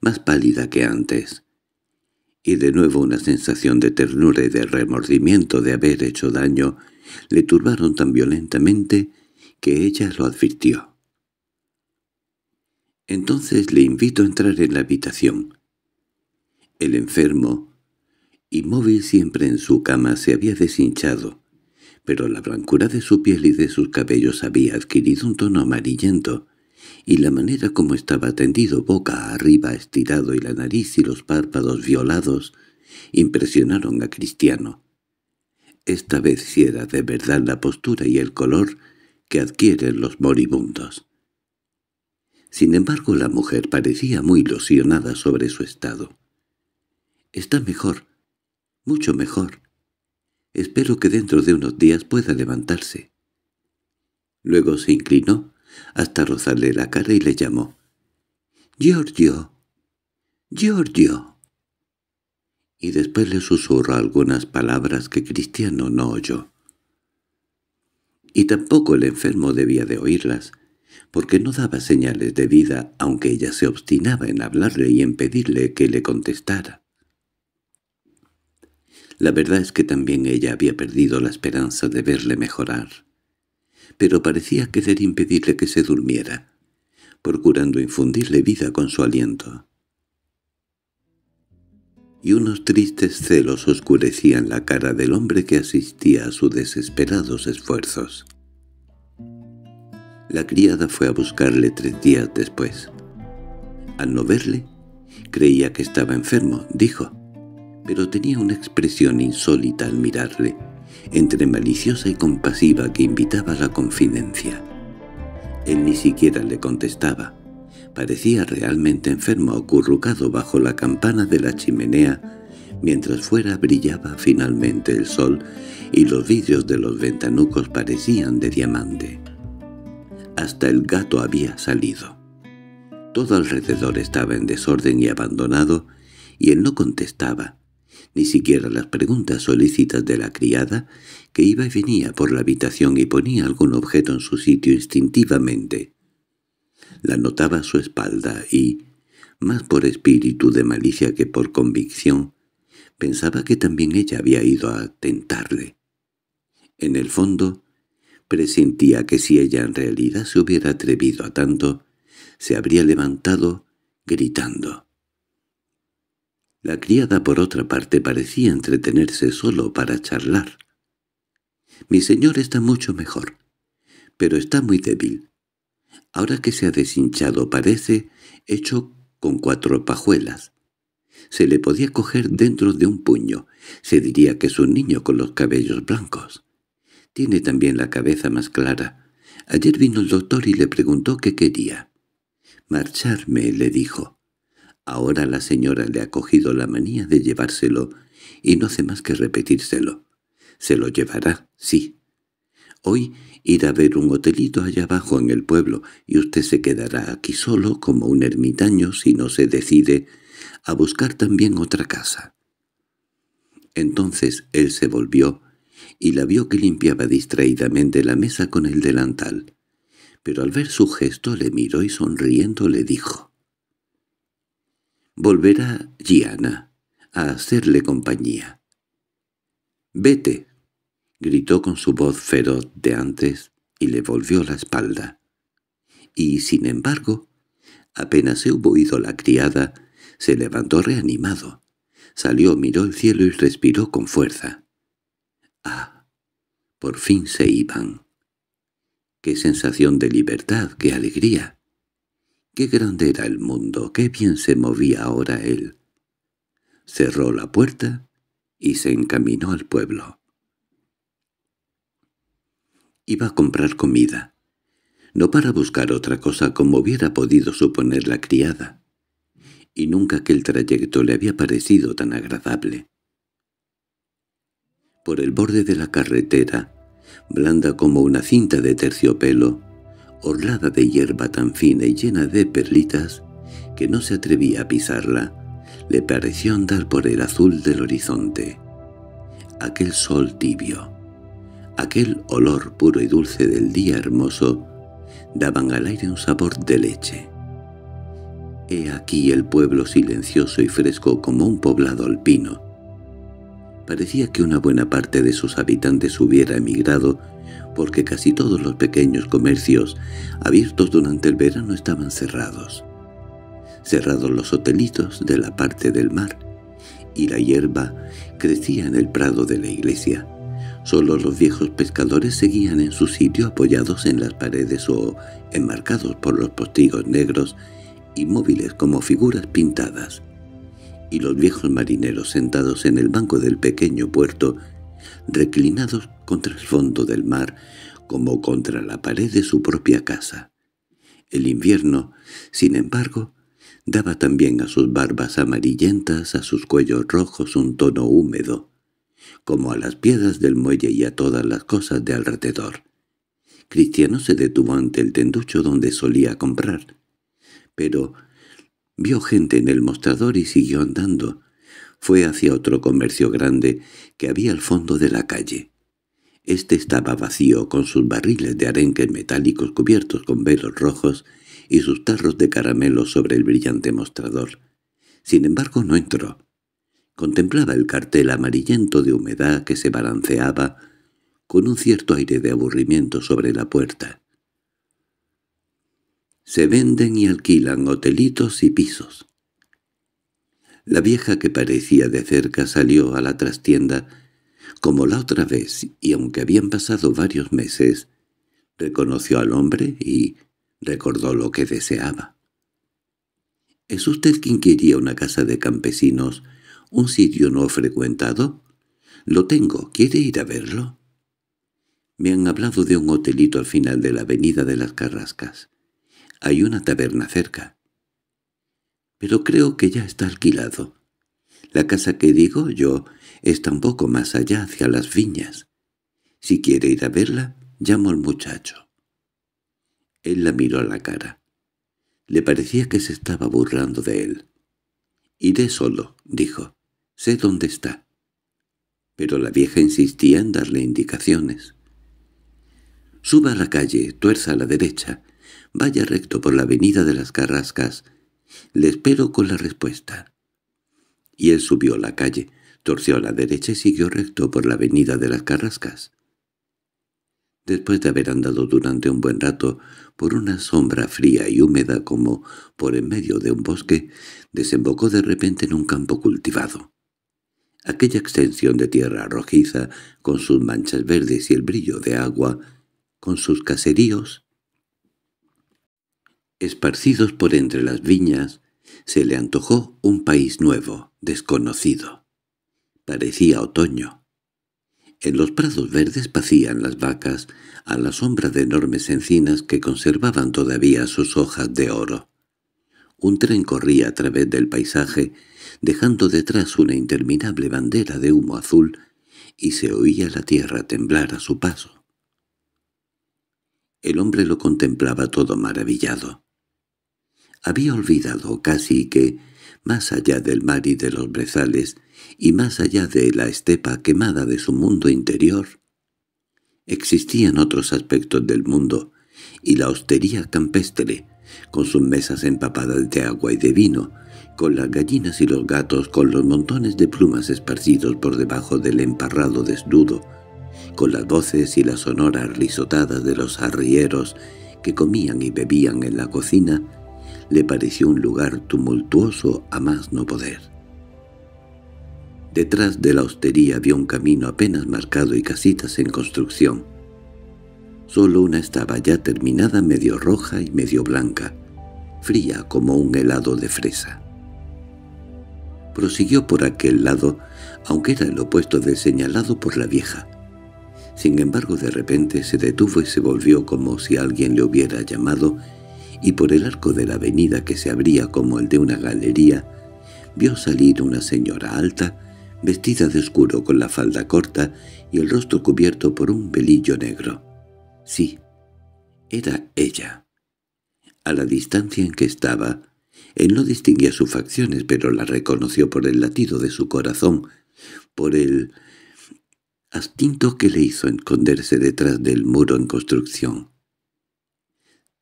más pálida que antes, y de nuevo una sensación de ternura y de remordimiento de haber hecho daño le turbaron tan violentamente que ella lo advirtió. Entonces le invito a entrar en la habitación el enfermo, inmóvil siempre en su cama, se había deshinchado, pero la blancura de su piel y de sus cabellos había adquirido un tono amarillento, y la manera como estaba tendido boca arriba estirado y la nariz y los párpados violados impresionaron a Cristiano. Esta vez si era de verdad la postura y el color que adquieren los moribundos. Sin embargo, la mujer parecía muy ilusionada sobre su estado. Está mejor, mucho mejor. Espero que dentro de unos días pueda levantarse. Luego se inclinó hasta rozarle la cara y le llamó. —¡Giorgio! ¡Giorgio! Y después le susurró algunas palabras que Cristiano no oyó. Y tampoco el enfermo debía de oírlas, porque no daba señales de vida aunque ella se obstinaba en hablarle y en pedirle que le contestara. La verdad es que también ella había perdido la esperanza de verle mejorar. Pero parecía querer impedirle que se durmiera, procurando infundirle vida con su aliento. Y unos tristes celos oscurecían la cara del hombre que asistía a sus desesperados esfuerzos. La criada fue a buscarle tres días después. Al no verle, creía que estaba enfermo, dijo pero tenía una expresión insólita al mirarle, entre maliciosa y compasiva que invitaba a la confidencia. Él ni siquiera le contestaba. Parecía realmente enfermo, currucado bajo la campana de la chimenea, mientras fuera brillaba finalmente el sol y los vidrios de los ventanucos parecían de diamante. Hasta el gato había salido. Todo alrededor estaba en desorden y abandonado, y él no contestaba, ni siquiera las preguntas solícitas de la criada, que iba y venía por la habitación y ponía algún objeto en su sitio instintivamente. La notaba a su espalda y, más por espíritu de malicia que por convicción, pensaba que también ella había ido a tentarle. En el fondo, presentía que si ella en realidad se hubiera atrevido a tanto, se habría levantado gritando. La criada, por otra parte, parecía entretenerse solo para charlar. «Mi señor está mucho mejor, pero está muy débil. Ahora que se ha deshinchado parece hecho con cuatro pajuelas. Se le podía coger dentro de un puño. Se diría que es un niño con los cabellos blancos. Tiene también la cabeza más clara. Ayer vino el doctor y le preguntó qué quería. «Marcharme», le dijo. Ahora la señora le ha cogido la manía de llevárselo y no hace más que repetírselo. Se lo llevará, sí. Hoy irá a ver un hotelito allá abajo en el pueblo y usted se quedará aquí solo como un ermitaño si no se decide a buscar también otra casa. Entonces él se volvió y la vio que limpiaba distraídamente la mesa con el delantal. Pero al ver su gesto le miró y sonriendo le dijo Volverá Gianna a hacerle compañía. —¡Vete! —gritó con su voz feroz de antes y le volvió la espalda. Y, sin embargo, apenas se hubo ido la criada, se levantó reanimado. Salió, miró el cielo y respiró con fuerza. —¡Ah! Por fin se iban. —¡Qué sensación de libertad, qué alegría! Qué grande era el mundo, qué bien se movía ahora él. Cerró la puerta y se encaminó al pueblo. Iba a comprar comida, no para buscar otra cosa como hubiera podido suponer la criada, y nunca aquel trayecto le había parecido tan agradable. Por el borde de la carretera, blanda como una cinta de terciopelo, orlada de hierba tan fina y llena de perlitas que no se atrevía a pisarla, le pareció andar por el azul del horizonte. Aquel sol tibio, aquel olor puro y dulce del día hermoso, daban al aire un sabor de leche. He aquí el pueblo silencioso y fresco como un poblado alpino. Parecía que una buena parte de sus habitantes hubiera emigrado porque casi todos los pequeños comercios abiertos durante el verano estaban cerrados. Cerrados los hotelitos de la parte del mar, y la hierba crecía en el prado de la iglesia. Solo los viejos pescadores seguían en su sitio apoyados en las paredes o enmarcados por los postigos negros, inmóviles como figuras pintadas. Y los viejos marineros sentados en el banco del pequeño puerto reclinados contra el fondo del mar como contra la pared de su propia casa. El invierno, sin embargo, daba también a sus barbas amarillentas, a sus cuellos rojos un tono húmedo, como a las piedras del muelle y a todas las cosas de alrededor. Cristiano se detuvo ante el tenducho donde solía comprar, pero vio gente en el mostrador y siguió andando, fue hacia otro comercio grande que había al fondo de la calle. Este estaba vacío, con sus barriles de arenques metálicos cubiertos con velos rojos y sus tarros de caramelo sobre el brillante mostrador. Sin embargo, no entró. Contemplaba el cartel amarillento de humedad que se balanceaba con un cierto aire de aburrimiento sobre la puerta. Se venden y alquilan hotelitos y pisos. La vieja que parecía de cerca salió a la trastienda como la otra vez y aunque habían pasado varios meses, reconoció al hombre y recordó lo que deseaba. —¿Es usted quien quería una casa de campesinos, un sitio no frecuentado? —Lo tengo. ¿Quiere ir a verlo? Me han hablado de un hotelito al final de la avenida de las Carrascas. Hay una taberna cerca pero creo que ya está alquilado. La casa que digo yo está un poco más allá hacia las viñas. Si quiere ir a verla, llamo al muchacho. Él la miró a la cara. Le parecía que se estaba burlando de él. «Iré solo», dijo. «Sé dónde está». Pero la vieja insistía en darle indicaciones. «Suba a la calle, tuerza a la derecha, vaya recto por la avenida de las Carrascas, le espero con la respuesta. Y él subió la calle, torció a la derecha y siguió recto por la avenida de las Carrascas. Después de haber andado durante un buen rato por una sombra fría y húmeda como por en medio de un bosque, desembocó de repente en un campo cultivado. Aquella extensión de tierra rojiza, con sus manchas verdes y el brillo de agua, con sus caseríos, esparcidos por entre las viñas, se le antojó un país nuevo, desconocido. Parecía otoño. En los prados verdes pacían las vacas, a la sombra de enormes encinas que conservaban todavía sus hojas de oro. Un tren corría a través del paisaje, dejando detrás una interminable bandera de humo azul, y se oía la tierra temblar a su paso. El hombre lo contemplaba todo maravillado. Había olvidado casi que, más allá del mar y de los brezales, y más allá de la estepa quemada de su mundo interior, existían otros aspectos del mundo, y la hostería campestre, con sus mesas empapadas de agua y de vino, con las gallinas y los gatos, con los montones de plumas esparcidos por debajo del emparrado desnudo, con las voces y las sonoras risotadas de los arrieros que comían y bebían en la cocina, le pareció un lugar tumultuoso a más no poder. Detrás de la hostería había un camino apenas marcado y casitas en construcción. Solo una estaba ya terminada medio roja y medio blanca, fría como un helado de fresa. Prosiguió por aquel lado, aunque era el opuesto del señalado por la vieja. Sin embargo, de repente se detuvo y se volvió como si alguien le hubiera llamado y por el arco de la avenida que se abría como el de una galería, vio salir una señora alta, vestida de oscuro con la falda corta y el rostro cubierto por un velillo negro. Sí, era ella. A la distancia en que estaba, él no distinguía sus facciones, pero la reconoció por el latido de su corazón, por el astinto que le hizo esconderse detrás del muro en construcción.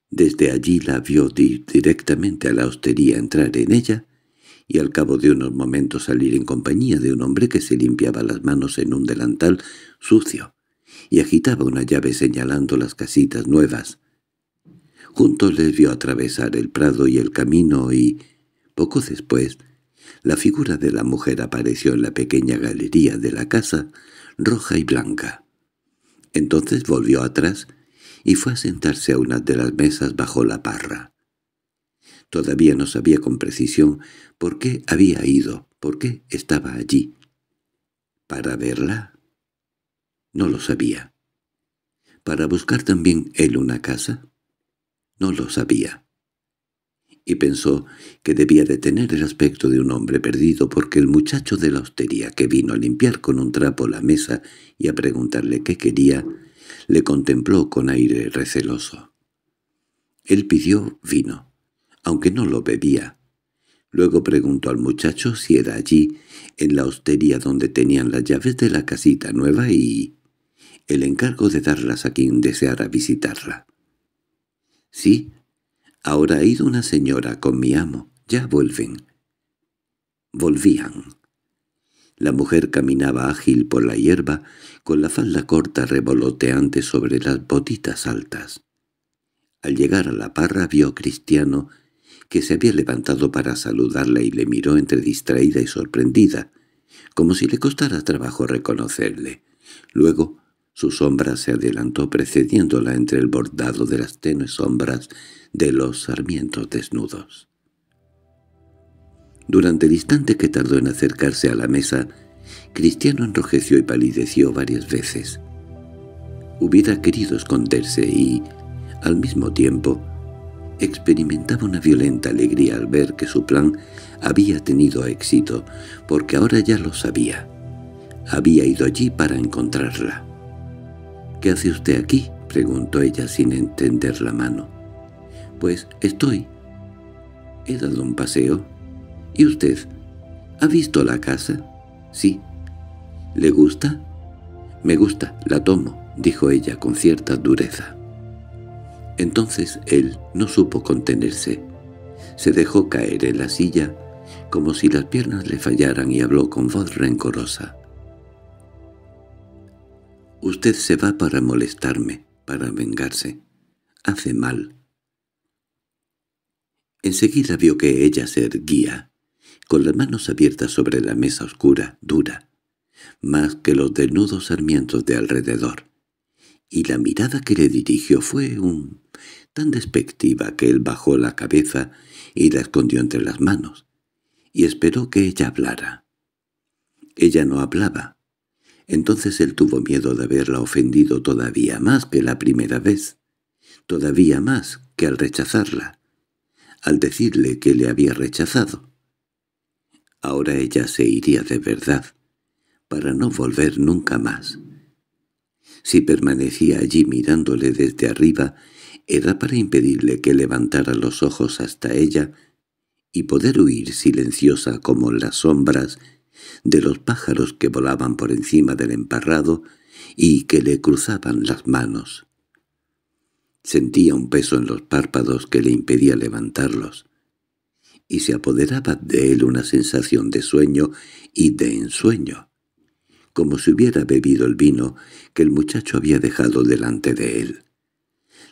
Desde allí la vio directamente a la hostería entrar en ella y al cabo de unos momentos salir en compañía de un hombre que se limpiaba las manos en un delantal sucio y agitaba una llave señalando las casitas nuevas. Juntos les vio atravesar el prado y el camino y, poco después, la figura de la mujer apareció en la pequeña galería de la casa, roja y blanca. Entonces volvió atrás y fue a sentarse a una de las mesas bajo la parra. Todavía no sabía con precisión por qué había ido, por qué estaba allí. ¿Para verla? No lo sabía. ¿Para buscar también él una casa? No lo sabía. Y pensó que debía de tener el aspecto de un hombre perdido porque el muchacho de la hostería que vino a limpiar con un trapo la mesa y a preguntarle qué quería le contempló con aire receloso. Él pidió vino, aunque no lo bebía. Luego preguntó al muchacho si era allí, en la hostería donde tenían las llaves de la casita nueva y... el encargo de darlas a quien deseara visitarla. —Sí, ahora ha ido una señora con mi amo. Ya vuelven. Volvían. La mujer caminaba ágil por la hierba, con la falda corta revoloteante sobre las botitas altas. Al llegar a la parra vio a Cristiano, que se había levantado para saludarla y le miró entre distraída y sorprendida, como si le costara trabajo reconocerle. Luego su sombra se adelantó precediéndola entre el bordado de las tenues sombras de los sarmientos desnudos. Durante el instante que tardó en acercarse a la mesa, Cristiano enrojeció y palideció varias veces. Hubiera querido esconderse y, al mismo tiempo, experimentaba una violenta alegría al ver que su plan había tenido éxito, porque ahora ya lo sabía. Había ido allí para encontrarla. —¿Qué hace usted aquí? —preguntó ella sin entender la mano. —Pues estoy. He dado un paseo —¿Y usted? ¿Ha visto la casa? —Sí. —¿Le gusta? —Me gusta, la tomo —dijo ella con cierta dureza. Entonces él no supo contenerse. Se dejó caer en la silla como si las piernas le fallaran y habló con voz rencorosa. «Usted se va para molestarme, para vengarse. Hace mal». Enseguida vio que ella se erguía, con las manos abiertas sobre la mesa oscura, dura, más que los desnudos sarmientos de alrededor. Y la mirada que le dirigió fue un... tan despectiva que él bajó la cabeza y la escondió entre las manos, y esperó que ella hablara. Ella no hablaba. Entonces él tuvo miedo de haberla ofendido todavía más que la primera vez, todavía más que al rechazarla, al decirle que le había rechazado. Ahora ella se iría de verdad, para no volver nunca más. Si permanecía allí mirándole desde arriba, era para impedirle que levantara los ojos hasta ella y poder huir silenciosa como las sombras de los pájaros que volaban por encima del emparrado y que le cruzaban las manos. Sentía un peso en los párpados que le impedía levantarlos y se apoderaba de él una sensación de sueño y de ensueño, como si hubiera bebido el vino que el muchacho había dejado delante de él.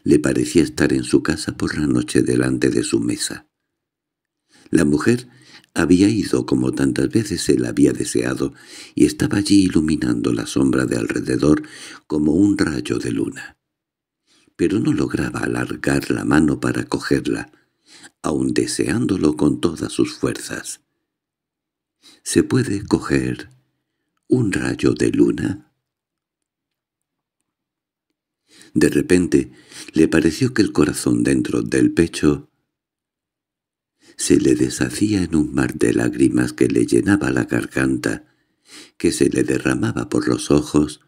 Le parecía estar en su casa por la noche delante de su mesa. La mujer había ido como tantas veces él había deseado y estaba allí iluminando la sombra de alrededor como un rayo de luna. Pero no lograba alargar la mano para cogerla, aun deseándolo con todas sus fuerzas. ¿Se puede coger un rayo de luna? De repente le pareció que el corazón dentro del pecho se le deshacía en un mar de lágrimas que le llenaba la garganta, que se le derramaba por los ojos,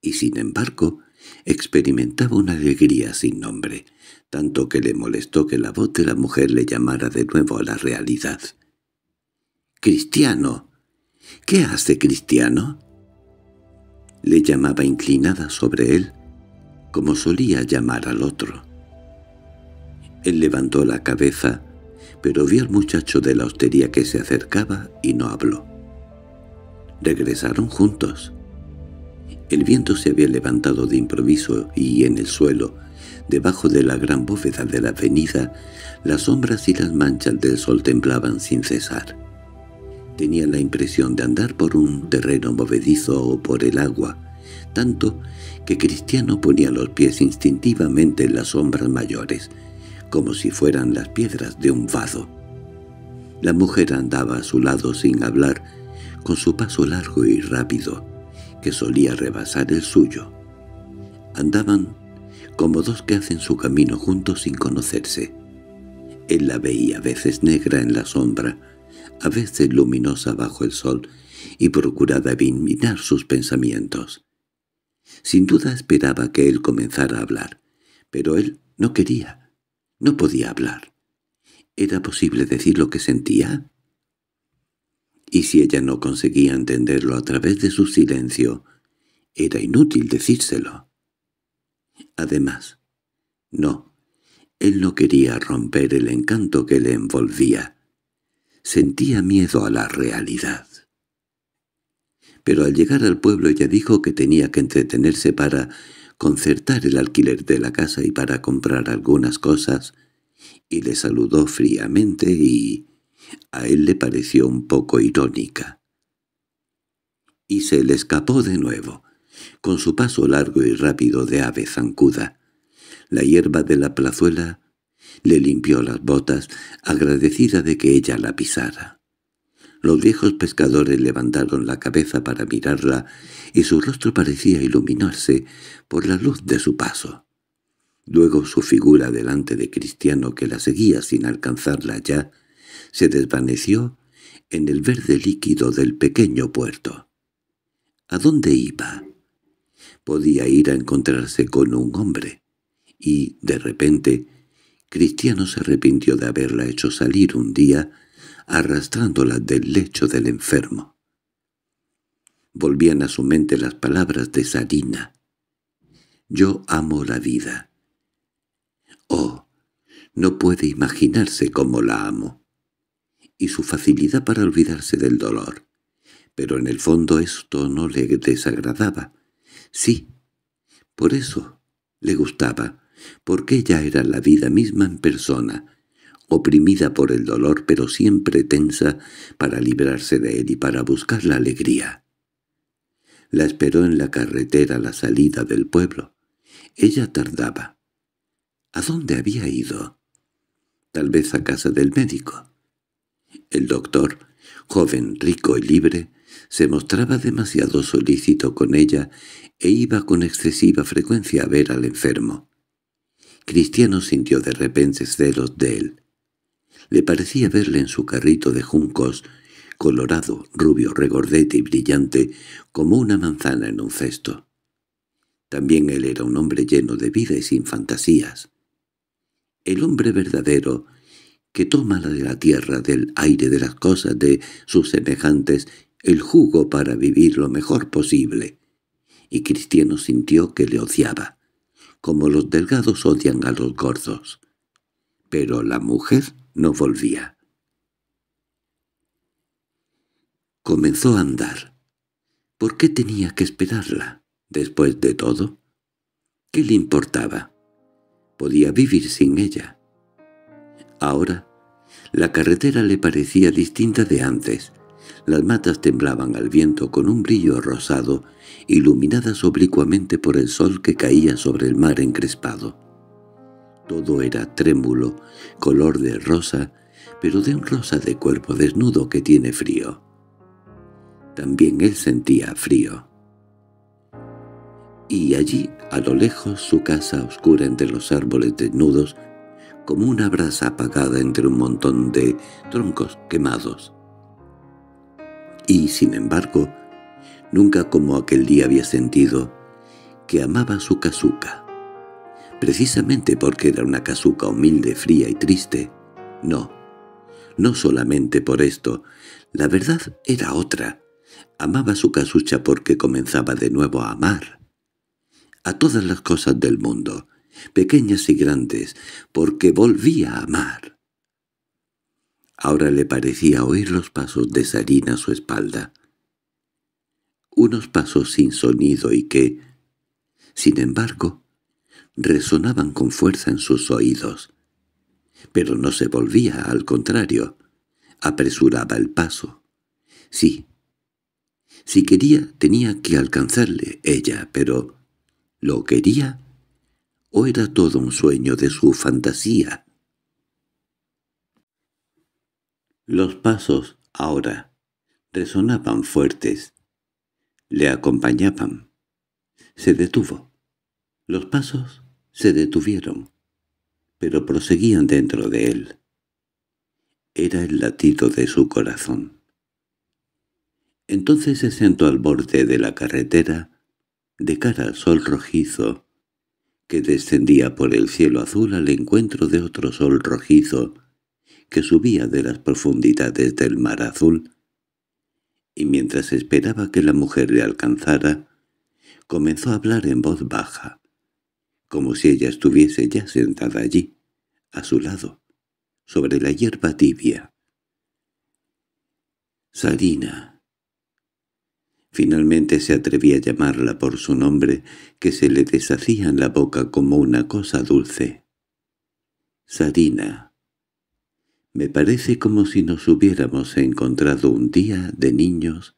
y sin embargo experimentaba una alegría sin nombre, tanto que le molestó que la voz de la mujer le llamara de nuevo a la realidad. —¡Cristiano! ¿Qué hace Cristiano? Le llamaba inclinada sobre él, como solía llamar al otro. Él levantó la cabeza, pero vio al muchacho de la hostería que se acercaba y no habló. Regresaron juntos. El viento se había levantado de improviso y en el suelo, Debajo de la gran bóveda de la avenida, las sombras y las manchas del sol temblaban sin cesar. Tenía la impresión de andar por un terreno movedizo o por el agua, tanto que Cristiano ponía los pies instintivamente en las sombras mayores, como si fueran las piedras de un vado. La mujer andaba a su lado sin hablar, con su paso largo y rápido, que solía rebasar el suyo. Andaban como dos que hacen su camino juntos sin conocerse. Él la veía a veces negra en la sombra, a veces luminosa bajo el sol, y procuraba eliminar sus pensamientos. Sin duda esperaba que él comenzara a hablar, pero él no quería, no podía hablar. ¿Era posible decir lo que sentía? Y si ella no conseguía entenderlo a través de su silencio, era inútil decírselo además. No, él no quería romper el encanto que le envolvía. Sentía miedo a la realidad. Pero al llegar al pueblo ella dijo que tenía que entretenerse para concertar el alquiler de la casa y para comprar algunas cosas, y le saludó fríamente y a él le pareció un poco irónica. Y se le escapó de nuevo con su paso largo y rápido de ave zancuda. La hierba de la plazuela le limpió las botas, agradecida de que ella la pisara. Los viejos pescadores levantaron la cabeza para mirarla y su rostro parecía iluminarse por la luz de su paso. Luego su figura delante de Cristiano que la seguía sin alcanzarla ya, se desvaneció en el verde líquido del pequeño puerto. ¿A dónde iba? podía ir a encontrarse con un hombre, y, de repente, Cristiano se arrepintió de haberla hecho salir un día, arrastrándola del lecho del enfermo. Volvían a su mente las palabras de Sarina. «Yo amo la vida». «Oh, no puede imaginarse cómo la amo». Y su facilidad para olvidarse del dolor. Pero en el fondo esto no le desagradaba, Sí, por eso le gustaba, porque ella era la vida misma en persona, oprimida por el dolor pero siempre tensa para librarse de él y para buscar la alegría. La esperó en la carretera a la salida del pueblo. Ella tardaba. ¿A dónde había ido? Tal vez a casa del médico. El doctor, joven, rico y libre, se mostraba demasiado solícito con ella e iba con excesiva frecuencia a ver al enfermo. Cristiano sintió de repente celos de él. Le parecía verle en su carrito de juncos, colorado, rubio, regordete y brillante, como una manzana en un cesto. También él era un hombre lleno de vida y sin fantasías. El hombre verdadero, que toma de la tierra, del aire, de las cosas, de sus semejantes, el jugo para vivir lo mejor posible y Cristiano sintió que le odiaba, como los delgados odian a los gordos. Pero la mujer no volvía. Comenzó a andar. ¿Por qué tenía que esperarla, después de todo? ¿Qué le importaba? Podía vivir sin ella. Ahora, la carretera le parecía distinta de antes, las matas temblaban al viento con un brillo rosado, iluminadas oblicuamente por el sol que caía sobre el mar encrespado. Todo era trémulo, color de rosa, pero de un rosa de cuerpo desnudo que tiene frío. También él sentía frío. Y allí, a lo lejos, su casa oscura entre los árboles desnudos, como una brasa apagada entre un montón de troncos quemados y, sin embargo, nunca como aquel día había sentido que amaba su casuca. Precisamente porque era una casuca humilde, fría y triste. No, no solamente por esto, la verdad era otra. Amaba su casucha porque comenzaba de nuevo a amar. A todas las cosas del mundo, pequeñas y grandes, porque volvía a amar. Ahora le parecía oír los pasos de Sarina a su espalda. Unos pasos sin sonido y que, sin embargo, resonaban con fuerza en sus oídos. Pero no se volvía, al contrario. Apresuraba el paso. Sí. Si quería, tenía que alcanzarle ella, pero... ¿Lo quería? ¿O era todo un sueño de su fantasía? Los pasos, ahora, resonaban fuertes. Le acompañaban. Se detuvo. Los pasos se detuvieron, pero proseguían dentro de él. Era el latido de su corazón. Entonces se sentó al borde de la carretera, de cara al sol rojizo, que descendía por el cielo azul al encuentro de otro sol rojizo, que subía de las profundidades del mar azul, y mientras esperaba que la mujer le alcanzara, comenzó a hablar en voz baja, como si ella estuviese ya sentada allí, a su lado, sobre la hierba tibia. «Sarina». Finalmente se atrevía a llamarla por su nombre, que se le deshacía en la boca como una cosa dulce. «Sarina». Me parece como si nos hubiéramos encontrado un día de niños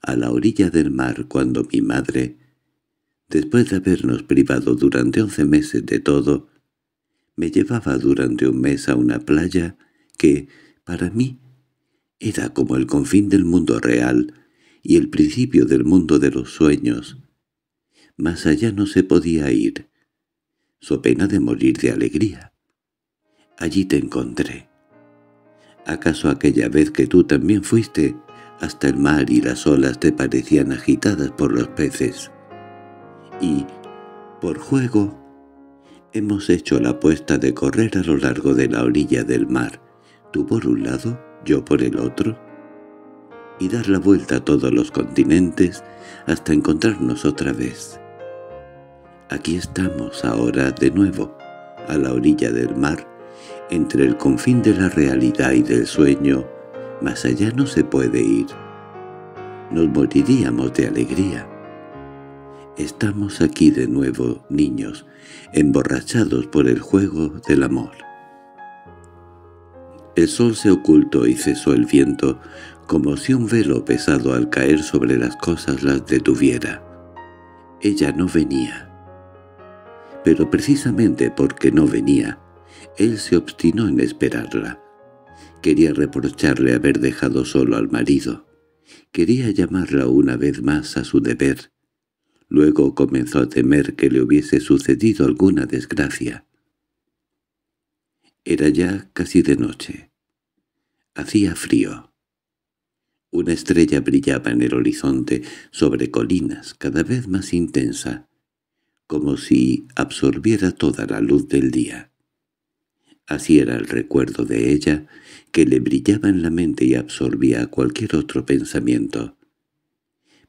a la orilla del mar cuando mi madre, después de habernos privado durante once meses de todo, me llevaba durante un mes a una playa que, para mí, era como el confín del mundo real y el principio del mundo de los sueños. Más allá no se podía ir, so pena de morir de alegría. Allí te encontré. ¿Acaso aquella vez que tú también fuiste, hasta el mar y las olas te parecían agitadas por los peces? Y, por juego, hemos hecho la apuesta de correr a lo largo de la orilla del mar, tú por un lado, yo por el otro, y dar la vuelta a todos los continentes hasta encontrarnos otra vez. Aquí estamos ahora de nuevo, a la orilla del mar, entre el confín de la realidad y del sueño, más allá no se puede ir. Nos moriríamos de alegría. Estamos aquí de nuevo, niños, emborrachados por el juego del amor. El sol se ocultó y cesó el viento, como si un velo pesado al caer sobre las cosas las detuviera. Ella no venía. Pero precisamente porque no venía, él se obstinó en esperarla. Quería reprocharle haber dejado solo al marido. Quería llamarla una vez más a su deber. Luego comenzó a temer que le hubiese sucedido alguna desgracia. Era ya casi de noche. Hacía frío. Una estrella brillaba en el horizonte, sobre colinas, cada vez más intensa, como si absorbiera toda la luz del día. Así era el recuerdo de ella, que le brillaba en la mente y absorbía cualquier otro pensamiento.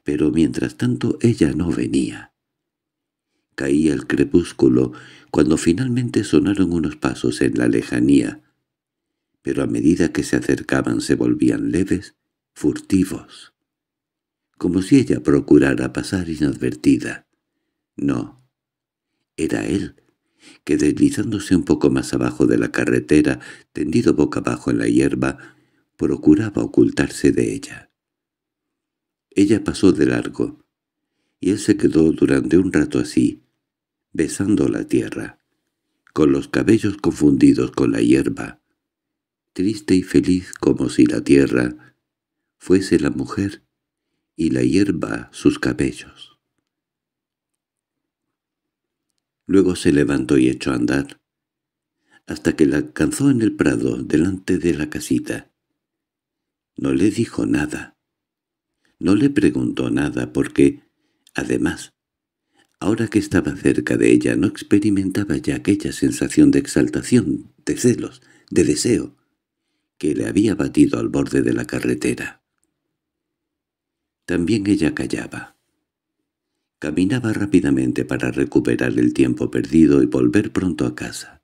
Pero mientras tanto ella no venía. Caía el crepúsculo cuando finalmente sonaron unos pasos en la lejanía, pero a medida que se acercaban se volvían leves, furtivos, como si ella procurara pasar inadvertida. No, era él que deslizándose un poco más abajo de la carretera, tendido boca abajo en la hierba, procuraba ocultarse de ella. Ella pasó de largo, y él se quedó durante un rato así, besando la tierra, con los cabellos confundidos con la hierba, triste y feliz como si la tierra fuese la mujer y la hierba sus cabellos. Luego se levantó y echó a andar, hasta que la alcanzó en el prado, delante de la casita. No le dijo nada. No le preguntó nada porque, además, ahora que estaba cerca de ella no experimentaba ya aquella sensación de exaltación, de celos, de deseo, que le había batido al borde de la carretera. También ella callaba. Caminaba rápidamente para recuperar el tiempo perdido y volver pronto a casa.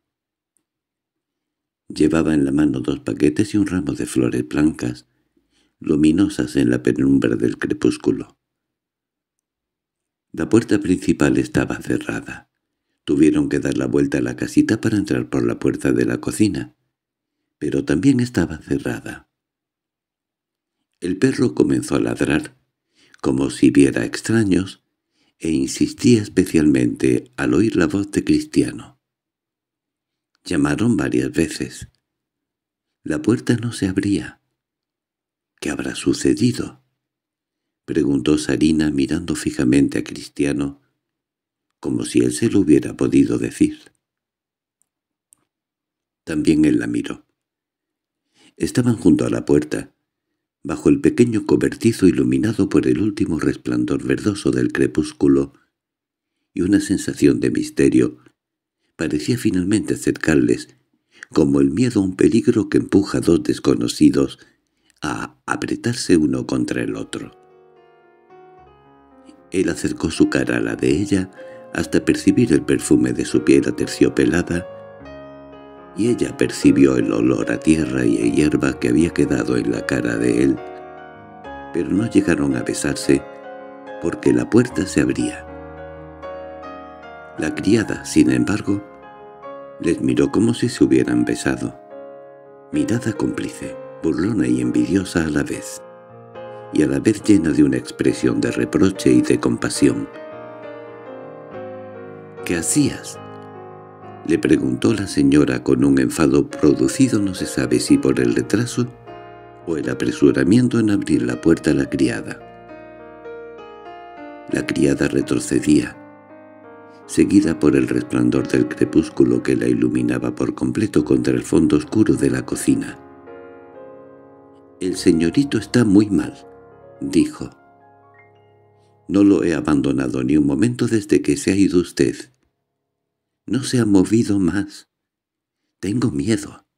Llevaba en la mano dos paquetes y un ramo de flores blancas, luminosas en la penumbra del crepúsculo. La puerta principal estaba cerrada. Tuvieron que dar la vuelta a la casita para entrar por la puerta de la cocina, pero también estaba cerrada. El perro comenzó a ladrar, como si viera extraños, e insistía especialmente al oír la voz de Cristiano. Llamaron varias veces. La puerta no se abría. ¿Qué habrá sucedido? Preguntó Sarina mirando fijamente a Cristiano, como si él se lo hubiera podido decir. También él la miró. Estaban junto a la puerta, Bajo el pequeño cobertizo iluminado por el último resplandor verdoso del crepúsculo y una sensación de misterio, parecía finalmente acercarles, como el miedo a un peligro que empuja a dos desconocidos a apretarse uno contra el otro. Él acercó su cara a la de ella hasta percibir el perfume de su piel aterciopelada y ella percibió el olor a tierra y a hierba que había quedado en la cara de él, pero no llegaron a besarse porque la puerta se abría. La criada, sin embargo, les miró como si se hubieran besado. Mirada cómplice, burlona y envidiosa a la vez, y a la vez llena de una expresión de reproche y de compasión. —¿Qué hacías? Le preguntó la señora con un enfado producido no se sabe si por el retraso o el apresuramiento en abrir la puerta a la criada. La criada retrocedía, seguida por el resplandor del crepúsculo que la iluminaba por completo contra el fondo oscuro de la cocina. «El señorito está muy mal», dijo. «No lo he abandonado ni un momento desde que se ha ido usted». No se ha movido más. Tengo miedo.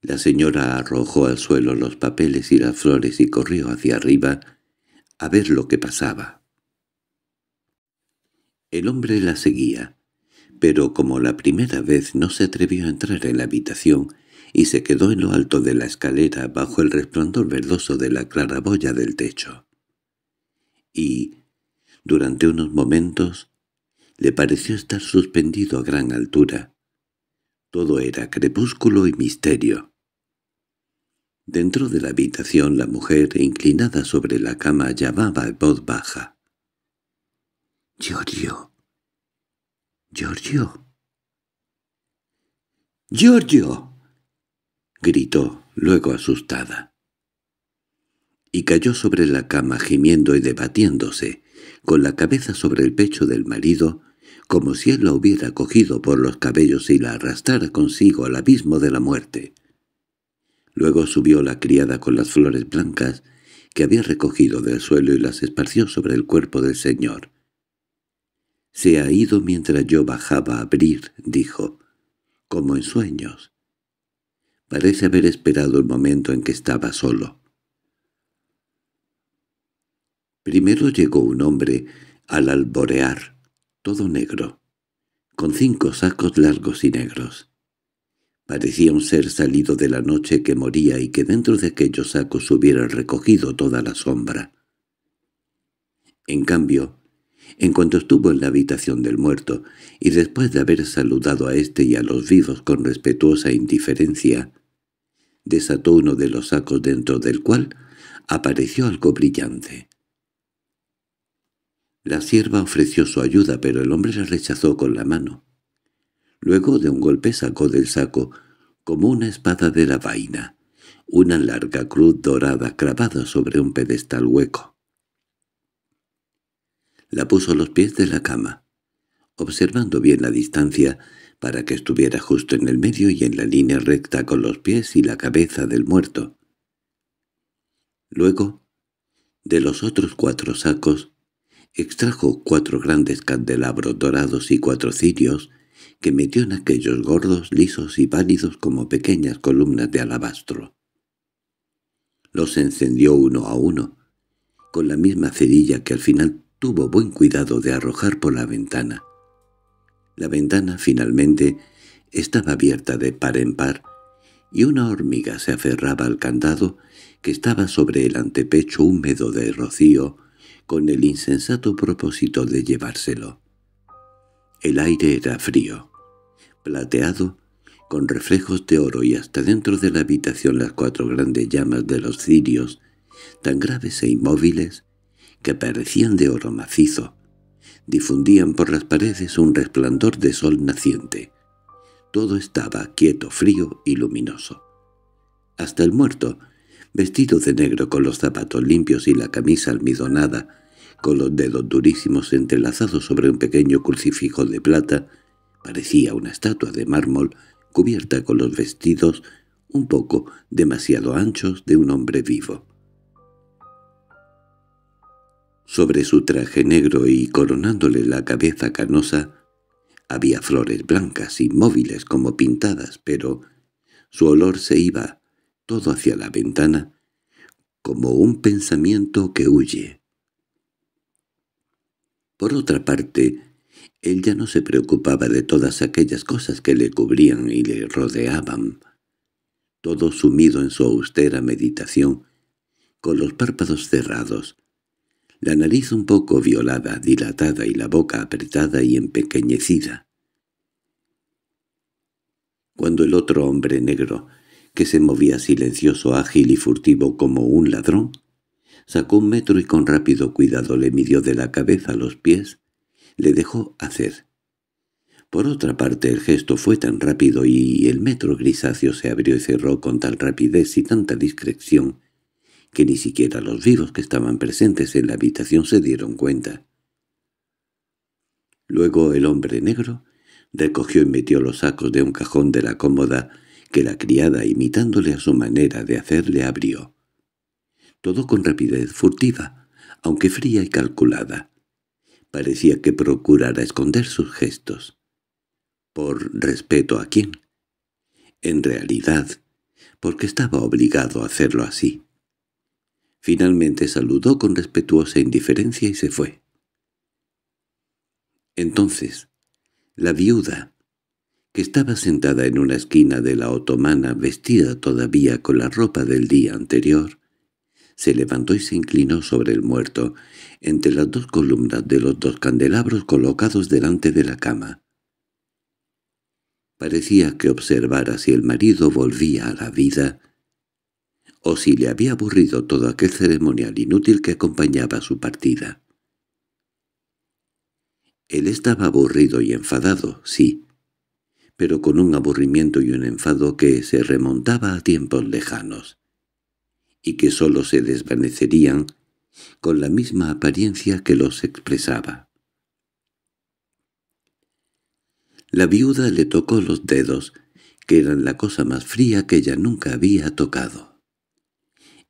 La señora arrojó al suelo los papeles y las flores y corrió hacia arriba a ver lo que pasaba. El hombre la seguía, pero como la primera vez no se atrevió a entrar en la habitación y se quedó en lo alto de la escalera bajo el resplandor verdoso de la claraboya del techo. Y, durante unos momentos, le pareció estar suspendido a gran altura. Todo era crepúsculo y misterio. Dentro de la habitación la mujer, inclinada sobre la cama, llamaba en voz baja. —¡Giorgio! —¡Giorgio! —¡Giorgio! —gritó, luego asustada. Y cayó sobre la cama gimiendo y debatiéndose, con la cabeza sobre el pecho del marido, como si él la hubiera cogido por los cabellos y la arrastrara consigo al abismo de la muerte. Luego subió la criada con las flores blancas que había recogido del suelo y las esparció sobre el cuerpo del señor. «Se ha ido mientras yo bajaba a abrir», dijo, «como en sueños». Parece haber esperado el momento en que estaba solo. Primero llegó un hombre al alborear, todo negro, con cinco sacos largos y negros. Parecía un ser salido de la noche que moría y que dentro de aquellos sacos hubiera recogido toda la sombra. En cambio, en cuanto estuvo en la habitación del muerto, y después de haber saludado a éste y a los vivos con respetuosa indiferencia, desató uno de los sacos dentro del cual apareció algo brillante. La sierva ofreció su ayuda, pero el hombre la rechazó con la mano. Luego de un golpe sacó del saco, como una espada de la vaina, una larga cruz dorada clavada sobre un pedestal hueco. La puso a los pies de la cama, observando bien la distancia para que estuviera justo en el medio y en la línea recta con los pies y la cabeza del muerto. Luego, de los otros cuatro sacos, Extrajo cuatro grandes candelabros dorados y cuatro cirios, que metió en aquellos gordos, lisos y pálidos como pequeñas columnas de alabastro. Los encendió uno a uno, con la misma cerilla que al final tuvo buen cuidado de arrojar por la ventana. La ventana finalmente estaba abierta de par en par, y una hormiga se aferraba al candado que estaba sobre el antepecho húmedo de rocío con el insensato propósito de llevárselo. El aire era frío, plateado, con reflejos de oro y hasta dentro de la habitación las cuatro grandes llamas de los cirios, tan graves e inmóviles, que parecían de oro macizo, difundían por las paredes un resplandor de sol naciente. Todo estaba quieto, frío y luminoso. Hasta el muerto, vestido de negro con los zapatos limpios y la camisa almidonada, con los dedos durísimos entrelazados sobre un pequeño crucifijo de plata, parecía una estatua de mármol cubierta con los vestidos un poco demasiado anchos de un hombre vivo. Sobre su traje negro y coronándole la cabeza canosa había flores blancas inmóviles como pintadas, pero su olor se iba todo hacia la ventana como un pensamiento que huye. Por otra parte, él ya no se preocupaba de todas aquellas cosas que le cubrían y le rodeaban. Todo sumido en su austera meditación, con los párpados cerrados, la nariz un poco violada, dilatada y la boca apretada y empequeñecida. Cuando el otro hombre negro, que se movía silencioso, ágil y furtivo como un ladrón, Sacó un metro y con rápido cuidado le midió de la cabeza a los pies. Le dejó hacer. Por otra parte, el gesto fue tan rápido y el metro grisáceo se abrió y cerró con tal rapidez y tanta discreción que ni siquiera los vivos que estaban presentes en la habitación se dieron cuenta. Luego el hombre negro recogió y metió los sacos de un cajón de la cómoda que la criada, imitándole a su manera de hacer, le abrió todo con rapidez furtiva, aunque fría y calculada. Parecía que procurara esconder sus gestos. ¿Por respeto a quién? En realidad, porque estaba obligado a hacerlo así. Finalmente saludó con respetuosa indiferencia y se fue. Entonces, la viuda, que estaba sentada en una esquina de la otomana vestida todavía con la ropa del día anterior, se levantó y se inclinó sobre el muerto, entre las dos columnas de los dos candelabros colocados delante de la cama. Parecía que observara si el marido volvía a la vida o si le había aburrido todo aquel ceremonial inútil que acompañaba su partida. Él estaba aburrido y enfadado, sí, pero con un aburrimiento y un enfado que se remontaba a tiempos lejanos y que sólo se desvanecerían con la misma apariencia que los expresaba. La viuda le tocó los dedos, que eran la cosa más fría que ella nunca había tocado,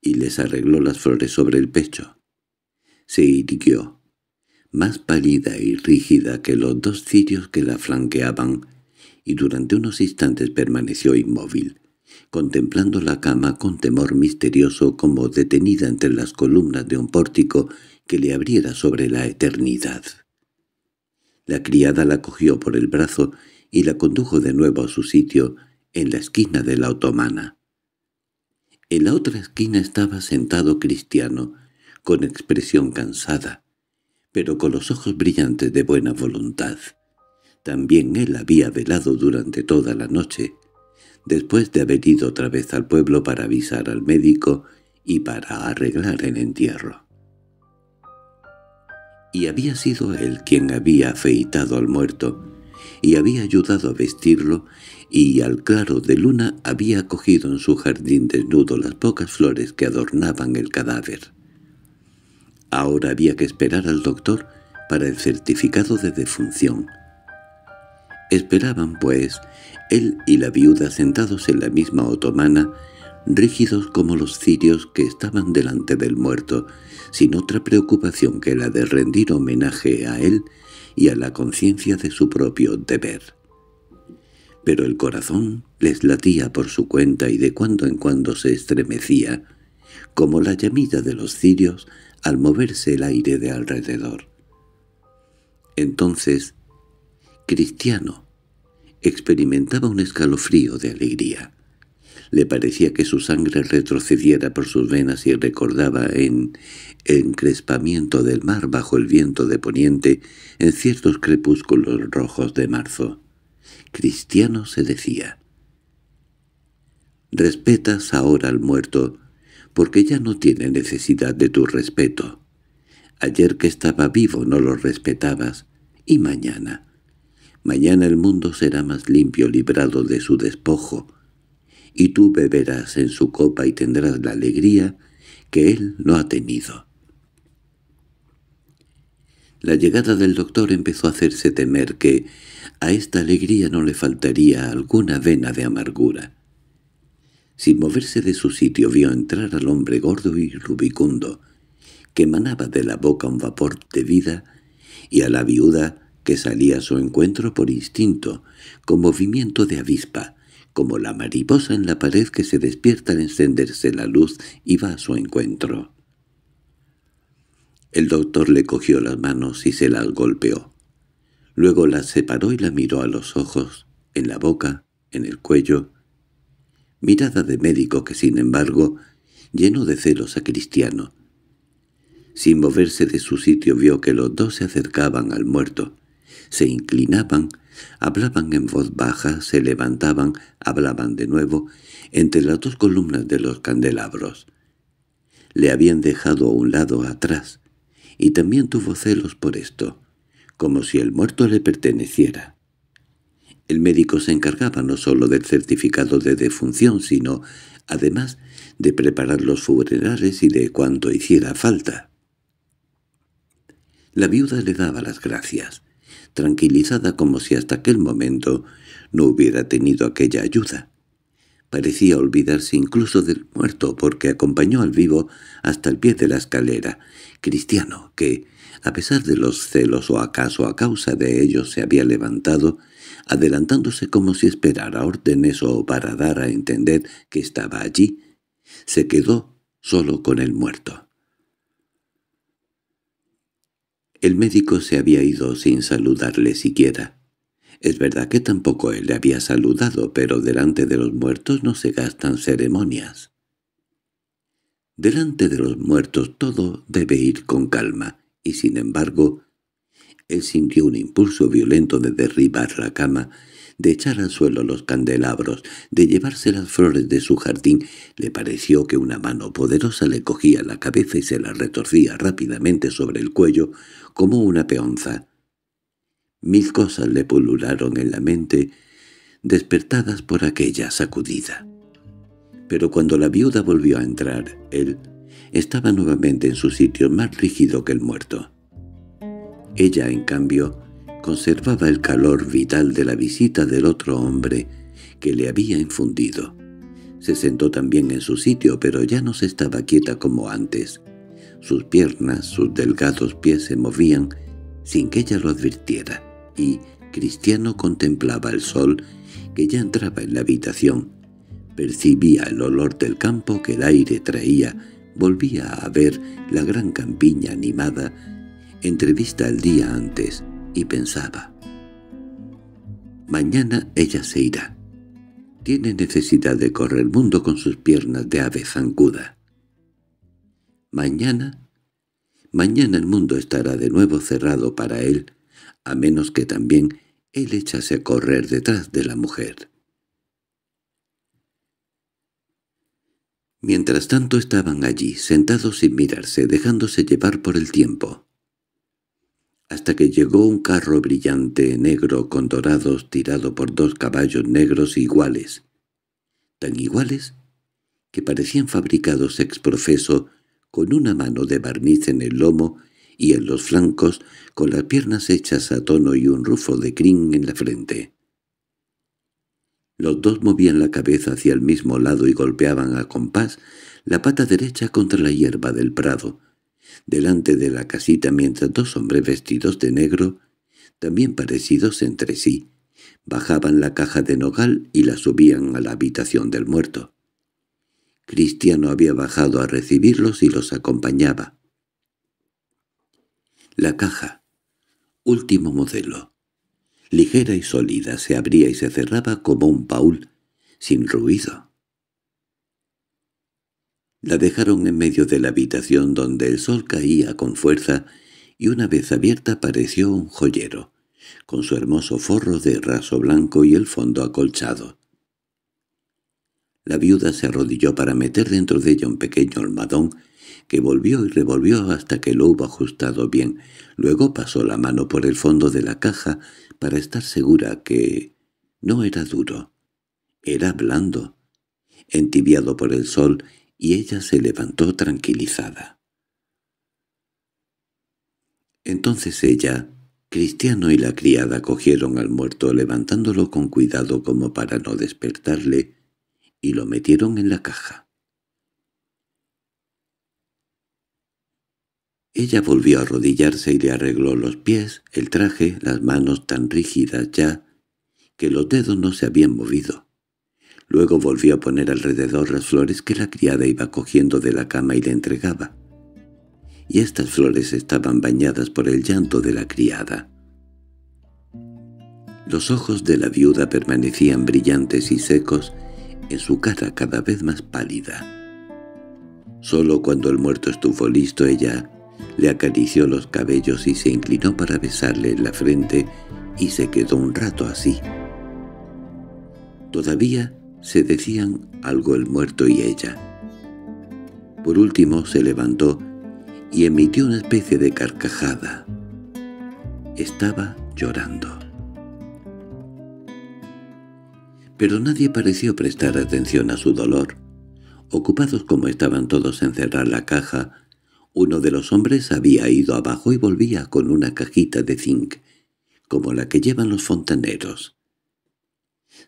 y les arregló las flores sobre el pecho. Se irguió, más pálida y rígida que los dos cirios que la flanqueaban, y durante unos instantes permaneció inmóvil, contemplando la cama con temor misterioso como detenida entre las columnas de un pórtico que le abriera sobre la eternidad. La criada la cogió por el brazo y la condujo de nuevo a su sitio, en la esquina de la otomana. En la otra esquina estaba sentado Cristiano, con expresión cansada, pero con los ojos brillantes de buena voluntad. También él había velado durante toda la noche, después de haber ido otra vez al pueblo para avisar al médico y para arreglar el entierro. Y había sido él quien había afeitado al muerto, y había ayudado a vestirlo, y al claro de luna había cogido en su jardín desnudo las pocas flores que adornaban el cadáver. Ahora había que esperar al doctor para el certificado de defunción. Esperaban, pues, él y la viuda sentados en la misma otomana, rígidos como los cirios que estaban delante del muerto, sin otra preocupación que la de rendir homenaje a él y a la conciencia de su propio deber. Pero el corazón les latía por su cuenta y de cuando en cuando se estremecía, como la llamida de los cirios al moverse el aire de alrededor. Entonces, Cristiano, experimentaba un escalofrío de alegría. Le parecía que su sangre retrocediera por sus venas y recordaba en encrespamiento del mar bajo el viento de poniente en ciertos crepúsculos rojos de marzo. Cristiano se decía. Respetas ahora al muerto, porque ya no tiene necesidad de tu respeto. Ayer que estaba vivo no lo respetabas, y mañana Mañana el mundo será más limpio, librado de su despojo, y tú beberás en su copa y tendrás la alegría que él no ha tenido. La llegada del doctor empezó a hacerse temer que a esta alegría no le faltaría alguna vena de amargura. Sin moverse de su sitio vio entrar al hombre gordo y rubicundo, que emanaba de la boca un vapor de vida, y a la viuda que salía a su encuentro por instinto, con movimiento de avispa, como la mariposa en la pared que se despierta al encenderse la luz y va a su encuentro. El doctor le cogió las manos y se las golpeó. Luego las separó y la miró a los ojos, en la boca, en el cuello. Mirada de médico que, sin embargo, llenó de celos a Cristiano. Sin moverse de su sitio vio que los dos se acercaban al muerto se inclinaban, hablaban en voz baja, se levantaban, hablaban de nuevo, entre las dos columnas de los candelabros. Le habían dejado a un lado atrás, y también tuvo celos por esto, como si el muerto le perteneciera. El médico se encargaba no sólo del certificado de defunción, sino, además, de preparar los funerales y de cuanto hiciera falta. La viuda le daba las gracias tranquilizada como si hasta aquel momento no hubiera tenido aquella ayuda. Parecía olvidarse incluso del muerto porque acompañó al vivo hasta el pie de la escalera, cristiano que, a pesar de los celos o acaso a causa de ellos se había levantado, adelantándose como si esperara órdenes o para dar a entender que estaba allí, se quedó solo con el muerto. El médico se había ido sin saludarle siquiera. Es verdad que tampoco él le había saludado, pero delante de los muertos no se gastan ceremonias. Delante de los muertos todo debe ir con calma, y sin embargo, él sintió un impulso violento de derribar la cama de echar al suelo los candelabros, de llevarse las flores de su jardín, le pareció que una mano poderosa le cogía la cabeza y se la retorcía rápidamente sobre el cuello como una peonza. Mil cosas le pulularon en la mente, despertadas por aquella sacudida. Pero cuando la viuda volvió a entrar, él estaba nuevamente en su sitio más rígido que el muerto. Ella, en cambio, conservaba el calor vital de la visita del otro hombre que le había infundido. Se sentó también en su sitio, pero ya no se estaba quieta como antes. Sus piernas, sus delgados pies se movían sin que ella lo advirtiera, y Cristiano contemplaba el sol que ya entraba en la habitación. Percibía el olor del campo que el aire traía, volvía a ver la gran campiña animada, entrevista el día antes, y pensaba. Mañana ella se irá. Tiene necesidad de correr el mundo con sus piernas de ave zancuda. Mañana, mañana el mundo estará de nuevo cerrado para él, a menos que también él echase a correr detrás de la mujer. Mientras tanto estaban allí, sentados sin mirarse, dejándose llevar por el tiempo hasta que llegó un carro brillante negro con dorados tirado por dos caballos negros iguales, tan iguales que parecían fabricados ex profeso con una mano de barniz en el lomo y en los flancos, con las piernas hechas a tono y un rufo de crin en la frente. Los dos movían la cabeza hacia el mismo lado y golpeaban a compás la pata derecha contra la hierba del prado, delante de la casita mientras dos hombres vestidos de negro, también parecidos entre sí, bajaban la caja de nogal y la subían a la habitación del muerto. Cristiano había bajado a recibirlos y los acompañaba. La caja, último modelo, ligera y sólida, se abría y se cerraba como un paúl, sin ruido. La dejaron en medio de la habitación donde el sol caía con fuerza y una vez abierta apareció un joyero, con su hermoso forro de raso blanco y el fondo acolchado. La viuda se arrodilló para meter dentro de ella un pequeño almadón que volvió y revolvió hasta que lo hubo ajustado bien. Luego pasó la mano por el fondo de la caja para estar segura que no era duro. Era blando. Entibiado por el sol, y ella se levantó tranquilizada. Entonces ella, Cristiano y la criada cogieron al muerto levantándolo con cuidado como para no despertarle y lo metieron en la caja. Ella volvió a arrodillarse y le arregló los pies, el traje, las manos tan rígidas ya, que los dedos no se habían movido. Luego volvió a poner alrededor las flores que la criada iba cogiendo de la cama y le entregaba. Y estas flores estaban bañadas por el llanto de la criada. Los ojos de la viuda permanecían brillantes y secos en su cara cada vez más pálida. Solo cuando el muerto estuvo listo ella le acarició los cabellos y se inclinó para besarle en la frente y se quedó un rato así. Todavía se decían algo el muerto y ella. Por último se levantó y emitió una especie de carcajada. Estaba llorando. Pero nadie pareció prestar atención a su dolor. Ocupados como estaban todos en cerrar la caja, uno de los hombres había ido abajo y volvía con una cajita de zinc, como la que llevan los fontaneros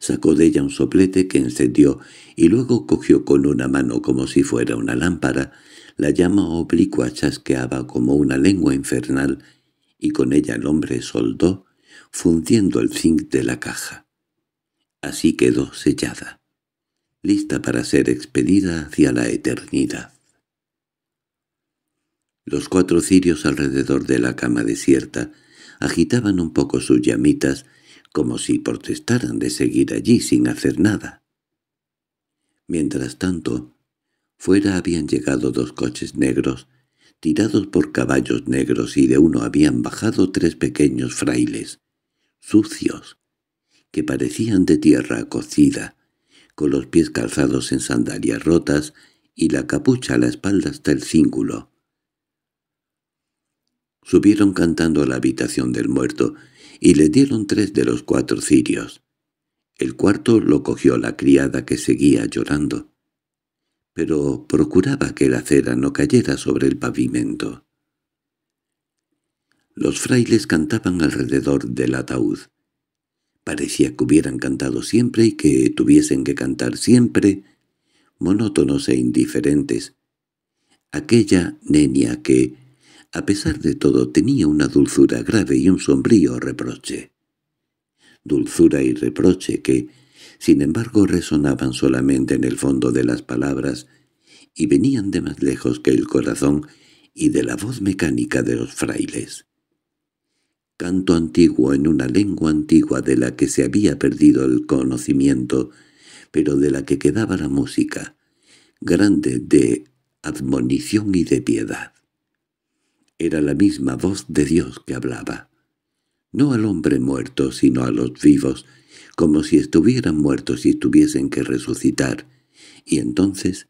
sacó de ella un soplete que encendió y luego cogió con una mano como si fuera una lámpara, la llama oblicua chasqueaba como una lengua infernal y con ella el hombre soldó, fundiendo el zinc de la caja. Así quedó sellada, lista para ser expedida hacia la eternidad. Los cuatro cirios alrededor de la cama desierta agitaban un poco sus llamitas como si protestaran de seguir allí sin hacer nada. Mientras tanto, fuera habían llegado dos coches negros, tirados por caballos negros y de uno habían bajado tres pequeños frailes, sucios, que parecían de tierra cocida, con los pies calzados en sandalias rotas y la capucha a la espalda hasta el cíngulo. Subieron cantando a la habitación del muerto y le dieron tres de los cuatro cirios. El cuarto lo cogió la criada que seguía llorando, pero procuraba que la cera no cayera sobre el pavimento. Los frailes cantaban alrededor del ataúd. Parecía que hubieran cantado siempre y que tuviesen que cantar siempre, monótonos e indiferentes. Aquella nenia que, a pesar de todo tenía una dulzura grave y un sombrío reproche. Dulzura y reproche que, sin embargo, resonaban solamente en el fondo de las palabras y venían de más lejos que el corazón y de la voz mecánica de los frailes. Canto antiguo en una lengua antigua de la que se había perdido el conocimiento, pero de la que quedaba la música, grande de admonición y de piedad. Era la misma voz de Dios que hablaba. No al hombre muerto, sino a los vivos, como si estuvieran muertos y tuviesen que resucitar. Y entonces,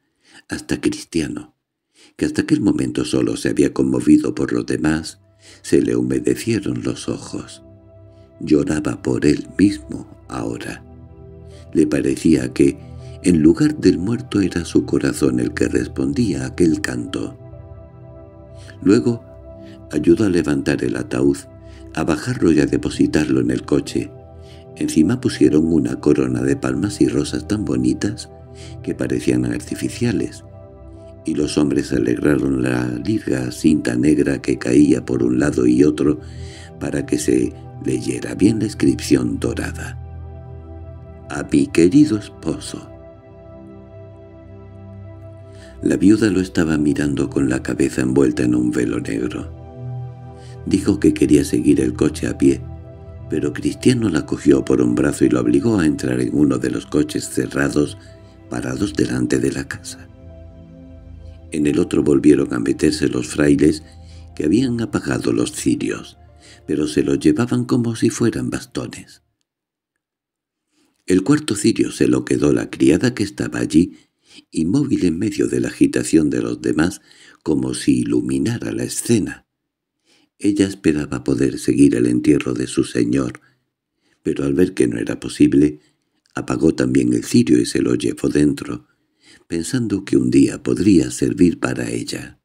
hasta cristiano, que hasta aquel momento solo se había conmovido por los demás, se le humedecieron los ojos. Lloraba por él mismo ahora. Le parecía que, en lugar del muerto era su corazón el que respondía a aquel canto. Luego ayudó a levantar el ataúd, a bajarlo y a depositarlo en el coche. Encima pusieron una corona de palmas y rosas tan bonitas que parecían artificiales, y los hombres alegraron la liga cinta negra que caía por un lado y otro para que se leyera bien la inscripción dorada. A mi querido esposo. La viuda lo estaba mirando con la cabeza envuelta en un velo negro. Dijo que quería seguir el coche a pie, pero Cristiano la cogió por un brazo y lo obligó a entrar en uno de los coches cerrados parados delante de la casa. En el otro volvieron a meterse los frailes que habían apagado los cirios, pero se los llevaban como si fueran bastones. El cuarto cirio se lo quedó la criada que estaba allí, inmóvil en medio de la agitación de los demás, como si iluminara la escena. Ella esperaba poder seguir el entierro de su señor, pero al ver que no era posible, apagó también el cirio y se lo llevó dentro, pensando que un día podría servir para ella.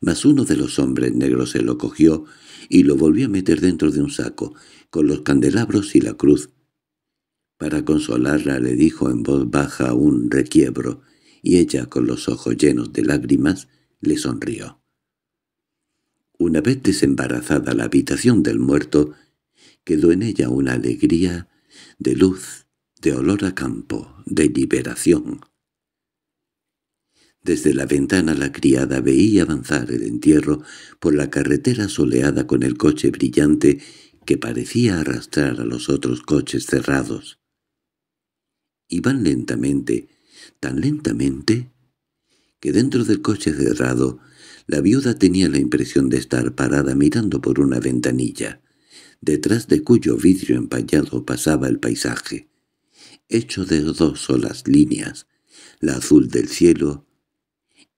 Mas uno de los hombres negros se lo cogió y lo volvió a meter dentro de un saco, con los candelabros y la cruz. Para consolarla le dijo en voz baja un requiebro, y ella, con los ojos llenos de lágrimas, le sonrió. Una vez desembarazada la habitación del muerto, quedó en ella una alegría de luz, de olor a campo, de liberación. Desde la ventana la criada veía avanzar el entierro por la carretera soleada con el coche brillante que parecía arrastrar a los otros coches cerrados. Iban lentamente, tan lentamente, que dentro del coche cerrado la viuda tenía la impresión de estar parada mirando por una ventanilla, detrás de cuyo vidrio empallado pasaba el paisaje, hecho de dos solas líneas, la azul del cielo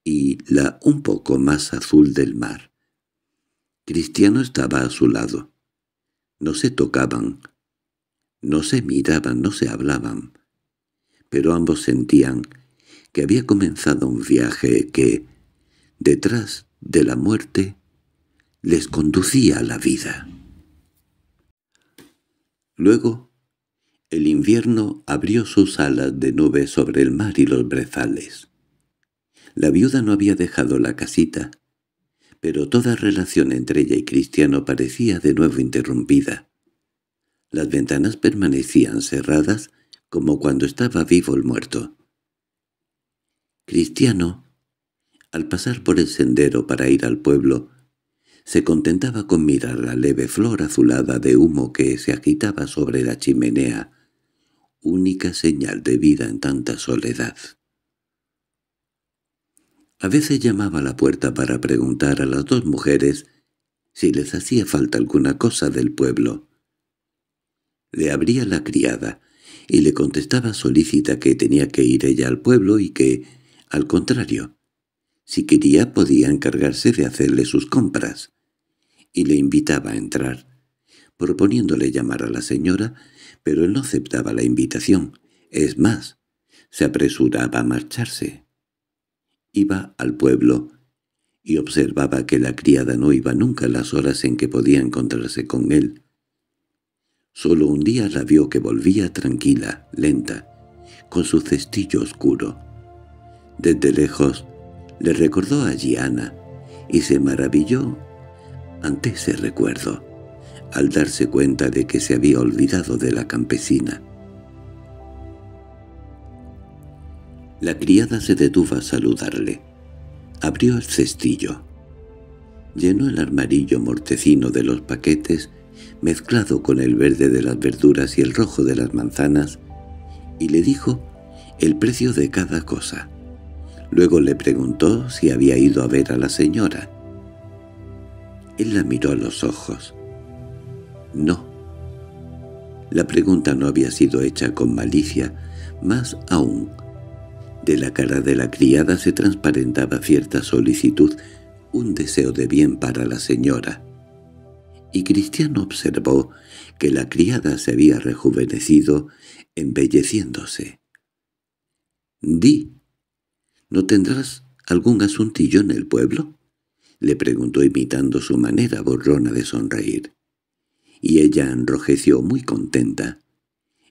y la un poco más azul del mar. Cristiano estaba a su lado. No se tocaban, no se miraban, no se hablaban, pero ambos sentían que había comenzado un viaje que, detrás de la muerte, les conducía a la vida. Luego, el invierno abrió sus alas de nubes sobre el mar y los brezales. La viuda no había dejado la casita, pero toda relación entre ella y Cristiano parecía de nuevo interrumpida. Las ventanas permanecían cerradas como cuando estaba vivo el muerto. Cristiano al pasar por el sendero para ir al pueblo, se contentaba con mirar la leve flor azulada de humo que se agitaba sobre la chimenea, única señal de vida en tanta soledad. A veces llamaba a la puerta para preguntar a las dos mujeres si les hacía falta alguna cosa del pueblo. Le abría la criada y le contestaba solícita que tenía que ir ella al pueblo y que, al contrario, si quería podía encargarse de hacerle sus compras. Y le invitaba a entrar, proponiéndole llamar a la señora, pero él no aceptaba la invitación. Es más, se apresuraba a marcharse. Iba al pueblo y observaba que la criada no iba nunca a las horas en que podía encontrarse con él. Solo un día la vio que volvía tranquila, lenta, con su cestillo oscuro. Desde lejos le recordó a Gianna y se maravilló ante ese recuerdo, al darse cuenta de que se había olvidado de la campesina. La criada se detuvo a saludarle. Abrió el cestillo. Llenó el amarillo mortecino de los paquetes, mezclado con el verde de las verduras y el rojo de las manzanas, y le dijo el precio de cada cosa. Luego le preguntó si había ido a ver a la señora. Él la miró a los ojos. No. La pregunta no había sido hecha con malicia, más aún. De la cara de la criada se transparentaba cierta solicitud, un deseo de bien para la señora. Y Cristiano observó que la criada se había rejuvenecido, embelleciéndose. «Di», ¿No tendrás algún asuntillo en el pueblo? Le preguntó imitando su manera borrona de sonreír. Y ella enrojeció muy contenta.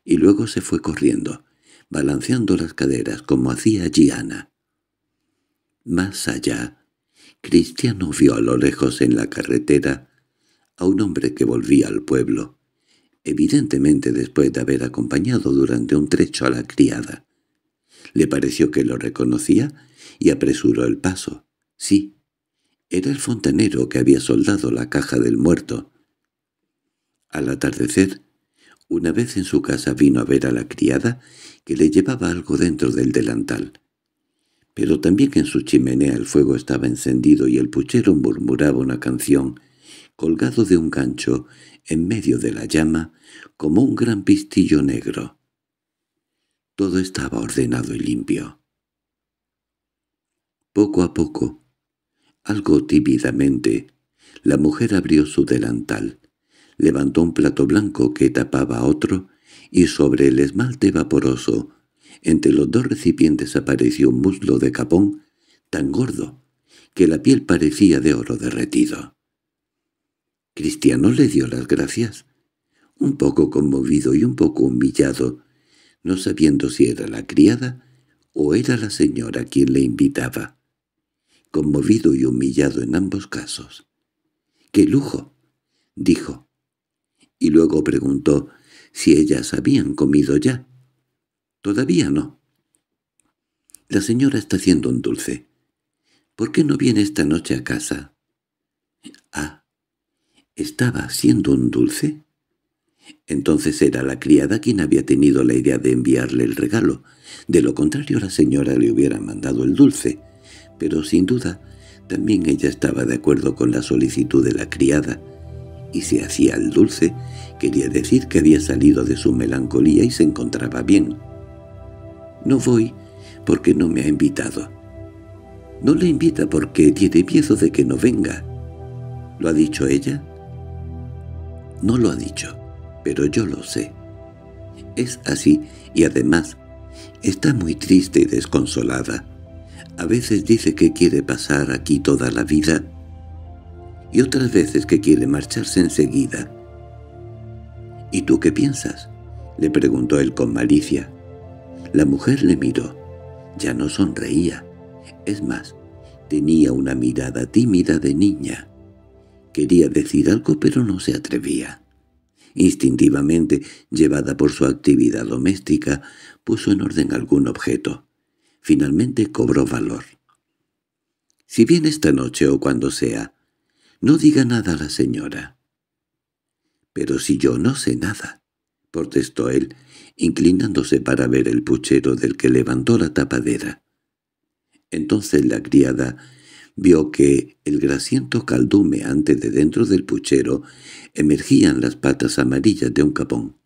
Y luego se fue corriendo, balanceando las caderas como hacía Gianna. Más allá, Cristiano vio a lo lejos en la carretera a un hombre que volvía al pueblo, evidentemente después de haber acompañado durante un trecho a la criada. Le pareció que lo reconocía y apresuró el paso. Sí, era el fontanero que había soldado la caja del muerto. Al atardecer, una vez en su casa vino a ver a la criada que le llevaba algo dentro del delantal. Pero también en su chimenea el fuego estaba encendido y el puchero murmuraba una canción, colgado de un gancho en medio de la llama, como un gran pistillo negro. Todo estaba ordenado y limpio. Poco a poco, algo tímidamente, la mujer abrió su delantal, levantó un plato blanco que tapaba otro y sobre el esmalte vaporoso, entre los dos recipientes apareció un muslo de capón tan gordo que la piel parecía de oro derretido. Cristiano le dio las gracias, un poco conmovido y un poco humillado, no sabiendo si era la criada o era la señora quien le invitaba. Conmovido y humillado en ambos casos. —¡Qué lujo! —dijo. Y luego preguntó si ellas habían comido ya. —Todavía no. —La señora está haciendo un dulce. —¿Por qué no viene esta noche a casa? —Ah, ¿estaba haciendo un dulce? Entonces era la criada quien había tenido la idea de enviarle el regalo. De lo contrario la señora le hubiera mandado el dulce. Pero sin duda también ella estaba de acuerdo con la solicitud de la criada. Y si hacía el dulce, quería decir que había salido de su melancolía y se encontraba bien. «No voy porque no me ha invitado». «No le invita porque tiene miedo de que no venga». «¿Lo ha dicho ella?» «No lo ha dicho» pero yo lo sé. Es así, y además, está muy triste y desconsolada. A veces dice que quiere pasar aquí toda la vida, y otras veces que quiere marcharse enseguida. —¿Y tú qué piensas? —le preguntó él con malicia. La mujer le miró. Ya no sonreía. Es más, tenía una mirada tímida de niña. Quería decir algo pero no se atrevía. Instintivamente, llevada por su actividad doméstica, puso en orden algún objeto. Finalmente cobró valor. Si bien esta noche o cuando sea, no diga nada a la señora. —Pero si yo no sé nada —protestó él, inclinándose para ver el puchero del que levantó la tapadera. Entonces la criada vio que el grasiento caldume antes de dentro del puchero emergían las patas amarillas de un capón.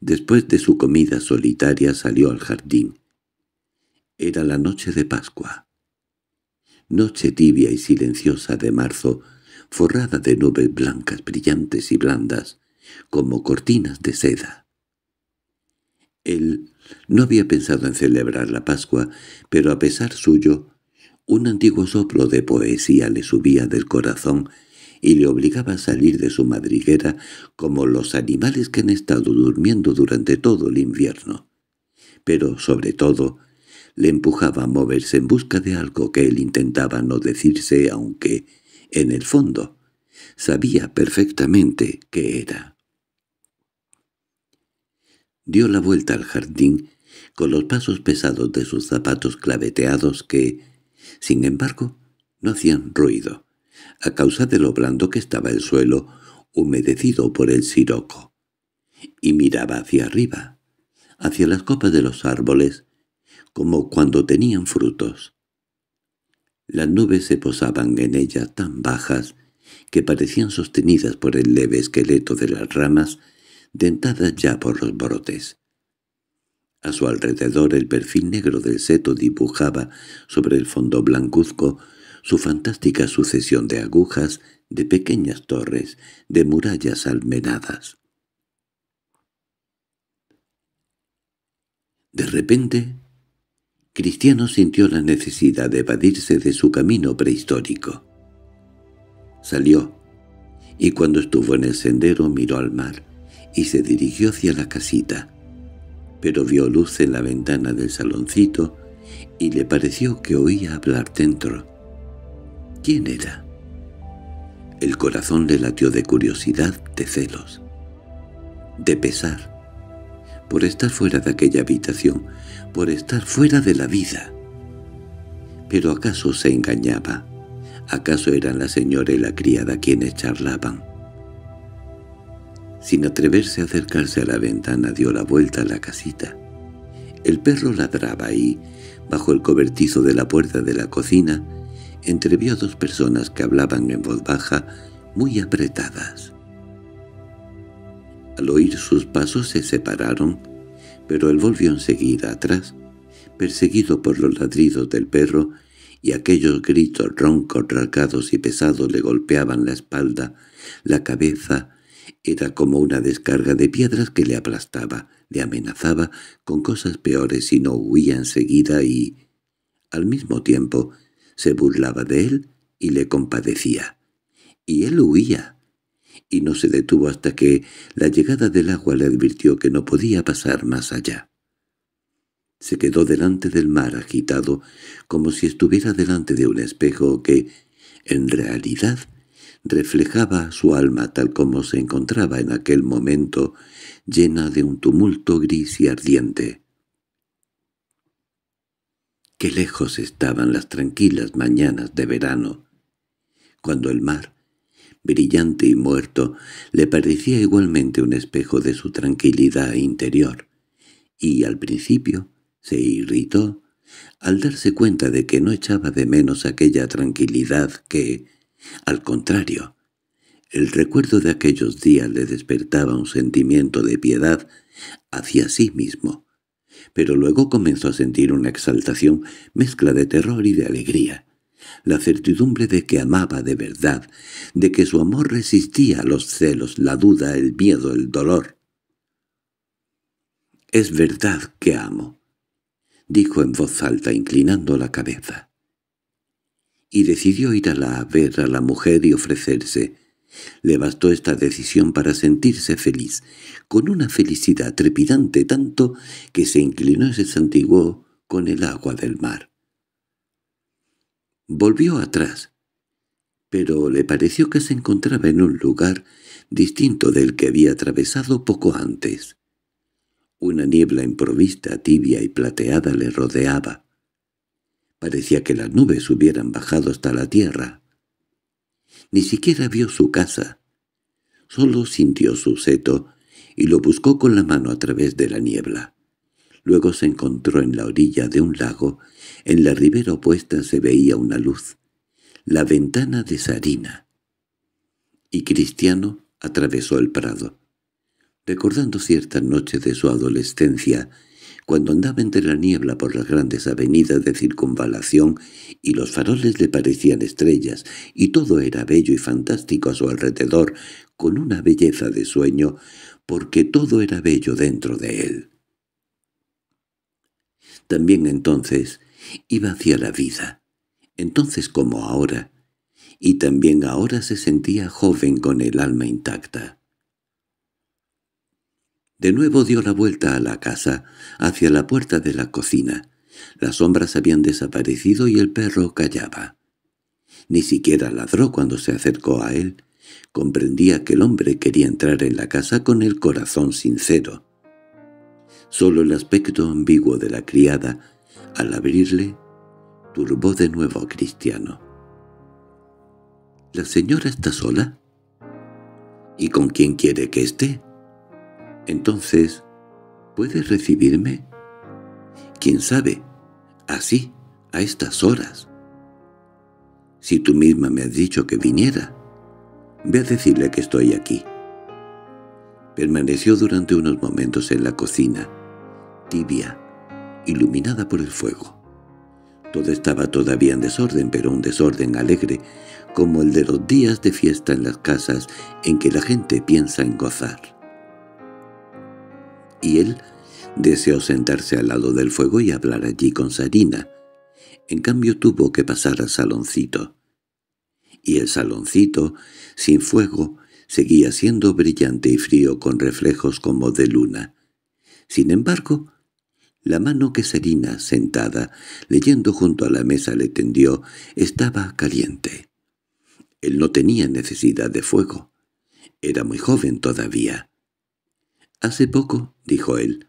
Después de su comida solitaria salió al jardín. Era la noche de Pascua. Noche tibia y silenciosa de marzo, forrada de nubes blancas brillantes y blandas, como cortinas de seda. Él no había pensado en celebrar la Pascua, pero a pesar suyo, un antiguo soplo de poesía le subía del corazón y le obligaba a salir de su madriguera como los animales que han estado durmiendo durante todo el invierno. Pero, sobre todo, le empujaba a moverse en busca de algo que él intentaba no decirse, aunque, en el fondo, sabía perfectamente qué era. Dio la vuelta al jardín con los pasos pesados de sus zapatos claveteados que, sin embargo, no hacían ruido, a causa de lo blando que estaba el suelo, humedecido por el siroco. Y miraba hacia arriba, hacia las copas de los árboles, como cuando tenían frutos. Las nubes se posaban en ellas tan bajas que parecían sostenidas por el leve esqueleto de las ramas, dentadas ya por los brotes. A su alrededor el perfil negro del seto dibujaba sobre el fondo blancuzco su fantástica sucesión de agujas, de pequeñas torres, de murallas almenadas. De repente, Cristiano sintió la necesidad de evadirse de su camino prehistórico. Salió, y cuando estuvo en el sendero miró al mar y se dirigió hacia la casita, pero vio luz en la ventana del saloncito y le pareció que oía hablar dentro. ¿Quién era? El corazón le latió de curiosidad, de celos, de pesar, por estar fuera de aquella habitación, por estar fuera de la vida. Pero acaso se engañaba, acaso eran la señora y la criada quienes charlaban. Sin atreverse a acercarse a la ventana dio la vuelta a la casita. El perro ladraba y, bajo el cobertizo de la puerta de la cocina, entrevió a dos personas que hablaban en voz baja, muy apretadas. Al oír sus pasos se separaron, pero él volvió enseguida atrás, perseguido por los ladridos del perro, y aquellos gritos roncos, rasgados y pesados le golpeaban la espalda, la cabeza, era como una descarga de piedras que le aplastaba, le amenazaba con cosas peores si no huía enseguida y, al mismo tiempo, se burlaba de él y le compadecía. Y él huía, y no se detuvo hasta que la llegada del agua le advirtió que no podía pasar más allá. Se quedó delante del mar agitado, como si estuviera delante de un espejo que, en realidad, reflejaba su alma tal como se encontraba en aquel momento, llena de un tumulto gris y ardiente. Qué lejos estaban las tranquilas mañanas de verano, cuando el mar, brillante y muerto, le parecía igualmente un espejo de su tranquilidad interior, y al principio se irritó al darse cuenta de que no echaba de menos aquella tranquilidad que, al contrario, el recuerdo de aquellos días le despertaba un sentimiento de piedad hacia sí mismo pero luego comenzó a sentir una exaltación, mezcla de terror y de alegría. La certidumbre de que amaba de verdad, de que su amor resistía a los celos, la duda, el miedo, el dolor. «Es verdad que amo», dijo en voz alta inclinando la cabeza. Y decidió ir a a ver a la mujer y ofrecerse, le bastó esta decisión para sentirse feliz, con una felicidad trepidante tanto que se inclinó y se santiguó con el agua del mar. Volvió atrás, pero le pareció que se encontraba en un lugar distinto del que había atravesado poco antes. Una niebla improvista, tibia y plateada le rodeaba. Parecía que las nubes hubieran bajado hasta la tierra. Ni siquiera vio su casa. Solo sintió su seto y lo buscó con la mano a través de la niebla. Luego se encontró en la orilla de un lago. En la ribera opuesta se veía una luz. La ventana de Sarina. Y Cristiano atravesó el prado. Recordando cierta noche de su adolescencia, cuando andaba entre la niebla por las grandes avenidas de circunvalación y los faroles le parecían estrellas y todo era bello y fantástico a su alrededor con una belleza de sueño porque todo era bello dentro de él. También entonces iba hacia la vida, entonces como ahora, y también ahora se sentía joven con el alma intacta. De nuevo dio la vuelta a la casa, hacia la puerta de la cocina. Las sombras habían desaparecido y el perro callaba. Ni siquiera ladró cuando se acercó a él. Comprendía que el hombre quería entrar en la casa con el corazón sincero. Solo el aspecto ambiguo de la criada, al abrirle, turbó de nuevo a Cristiano. —¿La señora está sola? —¿Y con quién quiere que esté? Entonces, ¿puedes recibirme? ¿Quién sabe? Así, a estas horas. Si tú misma me has dicho que viniera, ve a decirle que estoy aquí. Permaneció durante unos momentos en la cocina, tibia, iluminada por el fuego. Todo estaba todavía en desorden, pero un desorden alegre, como el de los días de fiesta en las casas en que la gente piensa en gozar y él deseó sentarse al lado del fuego y hablar allí con Sarina. En cambio tuvo que pasar al saloncito. Y el saloncito, sin fuego, seguía siendo brillante y frío con reflejos como de luna. Sin embargo, la mano que Sarina, sentada, leyendo junto a la mesa le tendió, estaba caliente. Él no tenía necesidad de fuego. Era muy joven todavía. —Hace poco —dijo él,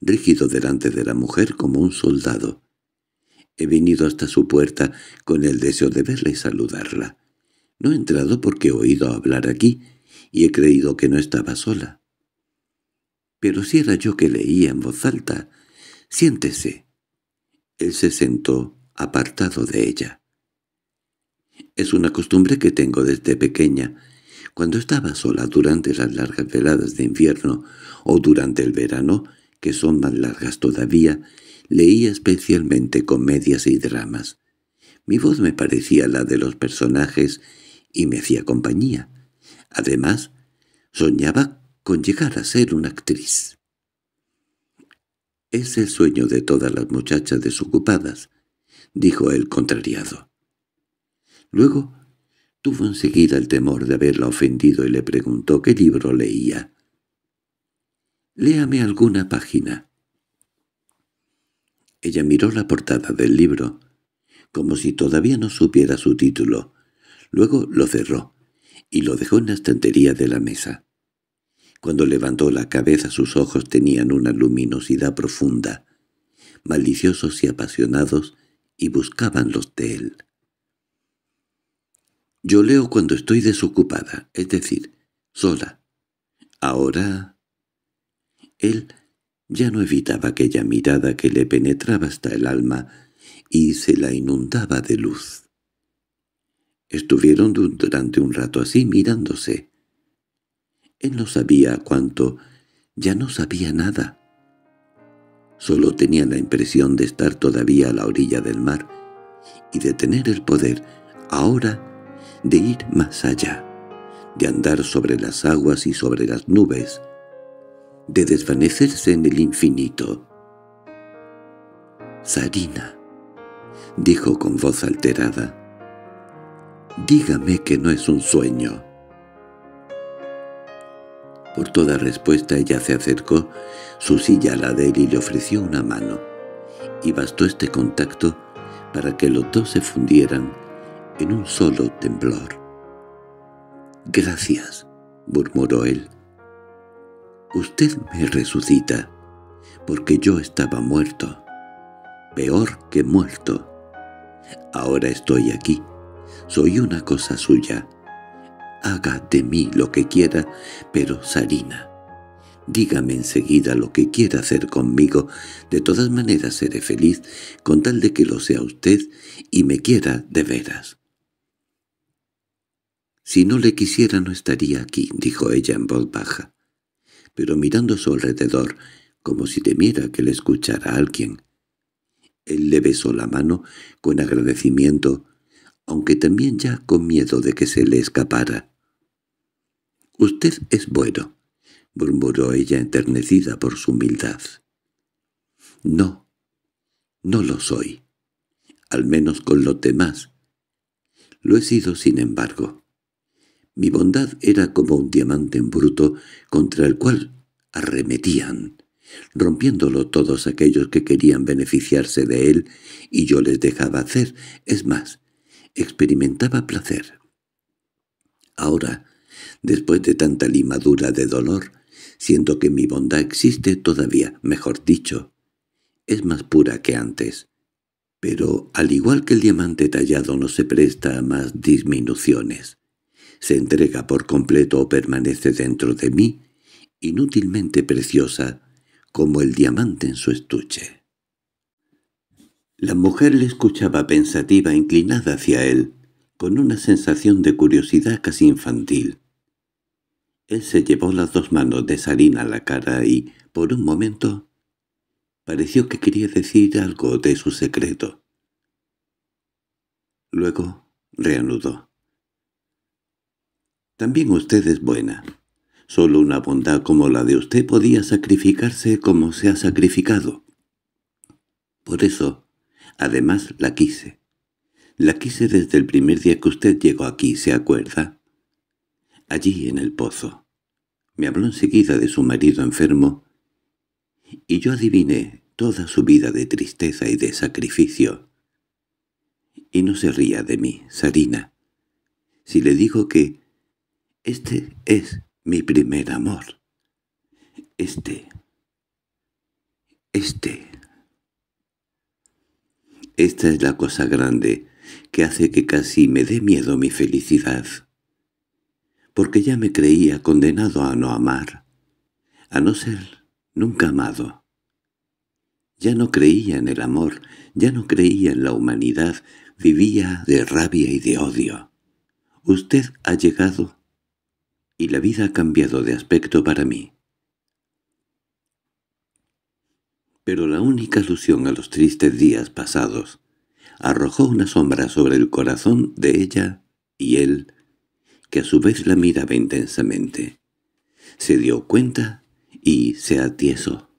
rígido delante de la mujer como un soldado. He venido hasta su puerta con el deseo de verla y saludarla. No he entrado porque he oído hablar aquí y he creído que no estaba sola. Pero si era yo que leía en voz alta, siéntese. Él se sentó, apartado de ella. Es una costumbre que tengo desde pequeña, cuando estaba sola durante las largas veladas de invierno o durante el verano, que son más largas todavía, leía especialmente comedias y dramas. Mi voz me parecía la de los personajes y me hacía compañía. Además, soñaba con llegar a ser una actriz. «Es el sueño de todas las muchachas desocupadas», dijo el contrariado. Luego Tuvo enseguida el temor de haberla ofendido y le preguntó qué libro leía. «Léame alguna página». Ella miró la portada del libro, como si todavía no supiera su título. Luego lo cerró y lo dejó en la estantería de la mesa. Cuando levantó la cabeza sus ojos tenían una luminosidad profunda, maliciosos y apasionados, y buscaban los de él. Yo leo cuando estoy desocupada, es decir, sola. Ahora... Él ya no evitaba aquella mirada que le penetraba hasta el alma y se la inundaba de luz. Estuvieron durante un rato así mirándose. Él no sabía cuánto, ya no sabía nada. Solo tenía la impresión de estar todavía a la orilla del mar y de tener el poder, ahora, de ir más allá, de andar sobre las aguas y sobre las nubes, de desvanecerse en el infinito. —Sarina —dijo con voz alterada—, dígame que no es un sueño. Por toda respuesta ella se acercó su silla a la de él y le ofreció una mano, y bastó este contacto para que los dos se fundieran en un solo temblor. «Gracias», murmuró él. «Usted me resucita, porque yo estaba muerto, peor que muerto. Ahora estoy aquí, soy una cosa suya. Haga de mí lo que quiera, pero Sarina, dígame enseguida lo que quiera hacer conmigo, de todas maneras seré feliz con tal de que lo sea usted y me quiera de veras». Si no le quisiera no estaría aquí, dijo ella en voz baja, pero mirando a su alrededor, como si temiera que le escuchara a alguien. Él le besó la mano con agradecimiento, aunque también ya con miedo de que se le escapara. «Usted es bueno», murmuró ella enternecida por su humildad. «No, no lo soy, al menos con los demás. Lo he sido sin embargo. Mi bondad era como un diamante en bruto contra el cual arremetían, rompiéndolo todos aquellos que querían beneficiarse de él, y yo les dejaba hacer, es más, experimentaba placer. Ahora, después de tanta limadura de dolor, siento que mi bondad existe todavía, mejor dicho, es más pura que antes. Pero al igual que el diamante tallado no se presta a más disminuciones, se entrega por completo o permanece dentro de mí, inútilmente preciosa, como el diamante en su estuche. La mujer le escuchaba pensativa inclinada hacia él, con una sensación de curiosidad casi infantil. Él se llevó las dos manos de Sarina a la cara y, por un momento, pareció que quería decir algo de su secreto. Luego reanudó. También usted es buena. Solo una bondad como la de usted podía sacrificarse como se ha sacrificado. Por eso, además, la quise. La quise desde el primer día que usted llegó aquí, ¿se acuerda? Allí, en el pozo. Me habló enseguida de su marido enfermo, y yo adiviné toda su vida de tristeza y de sacrificio. Y no se ría de mí, Sarina. Si le digo que este es mi primer amor. Este. Este. Esta es la cosa grande que hace que casi me dé miedo mi felicidad. Porque ya me creía condenado a no amar, a no ser nunca amado. Ya no creía en el amor, ya no creía en la humanidad, vivía de rabia y de odio. Usted ha llegado y la vida ha cambiado de aspecto para mí. Pero la única alusión a los tristes días pasados arrojó una sombra sobre el corazón de ella y él, que a su vez la miraba intensamente. Se dio cuenta y se atiesó.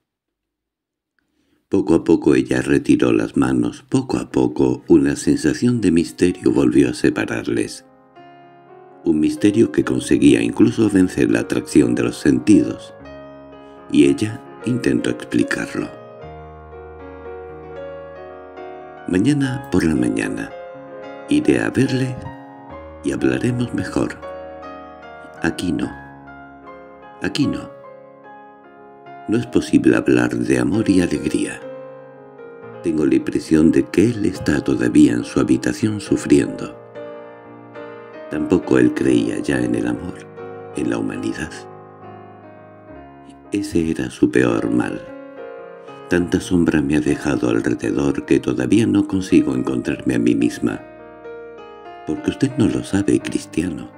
Poco a poco ella retiró las manos, poco a poco una sensación de misterio volvió a separarles un misterio que conseguía incluso vencer la atracción de los sentidos. Y ella intentó explicarlo. Mañana por la mañana iré a verle y hablaremos mejor. Aquí no. Aquí no. No es posible hablar de amor y alegría. Tengo la impresión de que él está todavía en su habitación sufriendo. Tampoco él creía ya en el amor, en la humanidad. Ese era su peor mal. Tanta sombra me ha dejado alrededor que todavía no consigo encontrarme a mí misma. Porque usted no lo sabe, cristiano.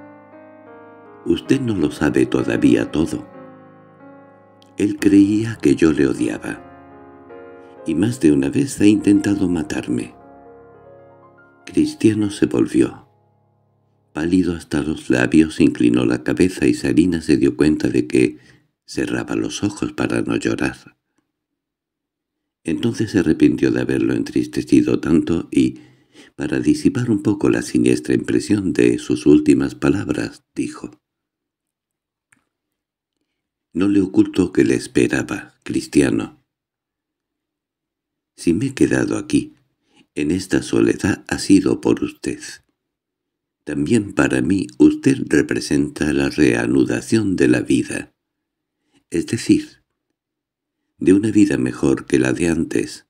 Usted no lo sabe todavía todo. Él creía que yo le odiaba. Y más de una vez ha intentado matarme. Cristiano se volvió pálido hasta los labios, inclinó la cabeza y Sarina se dio cuenta de que cerraba los ojos para no llorar. Entonces se arrepintió de haberlo entristecido tanto y, para disipar un poco la siniestra impresión de sus últimas palabras, dijo. No le oculto que le esperaba, Cristiano. Si me he quedado aquí, en esta soledad ha sido por usted. También para mí usted representa la reanudación de la vida. Es decir, de una vida mejor que la de antes.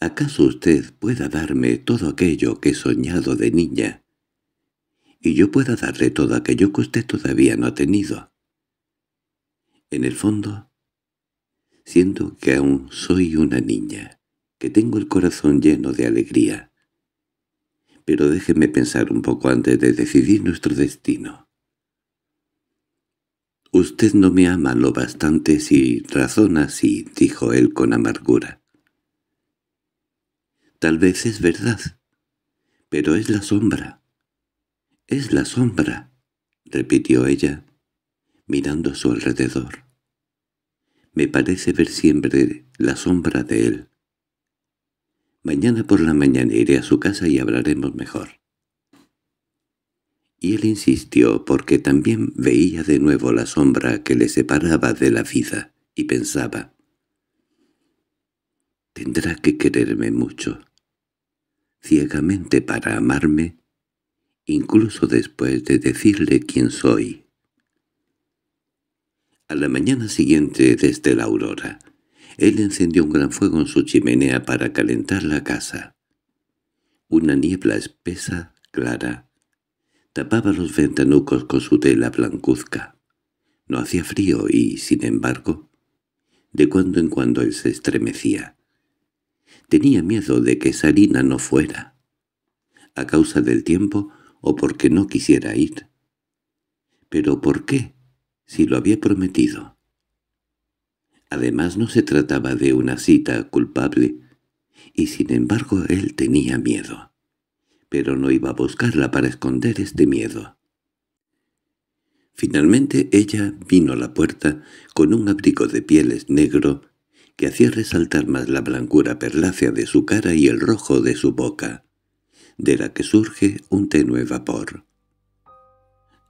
¿Acaso usted pueda darme todo aquello que he soñado de niña? Y yo pueda darle todo aquello que usted todavía no ha tenido. En el fondo, siento que aún soy una niña, que tengo el corazón lleno de alegría, pero déjeme pensar un poco antes de decidir nuestro destino. «Usted no me ama lo bastante si razona así», dijo él con amargura. «Tal vez es verdad, pero es la sombra». «Es la sombra», repitió ella, mirando a su alrededor. «Me parece ver siempre la sombra de él». Mañana por la mañana iré a su casa y hablaremos mejor. Y él insistió porque también veía de nuevo la sombra que le separaba de la vida y pensaba «Tendrá que quererme mucho, ciegamente para amarme, incluso después de decirle quién soy». A la mañana siguiente desde la aurora, él encendió un gran fuego en su chimenea para calentar la casa. Una niebla espesa, clara, tapaba los ventanucos con su tela blancuzca. No hacía frío y, sin embargo, de cuando en cuando él se estremecía. Tenía miedo de que Sarina no fuera, a causa del tiempo o porque no quisiera ir. ¿Pero por qué? Si lo había prometido. Además no se trataba de una cita culpable, y sin embargo él tenía miedo. Pero no iba a buscarla para esconder este miedo. Finalmente ella vino a la puerta con un abrigo de pieles negro que hacía resaltar más la blancura perlácea de su cara y el rojo de su boca, de la que surge un tenue vapor.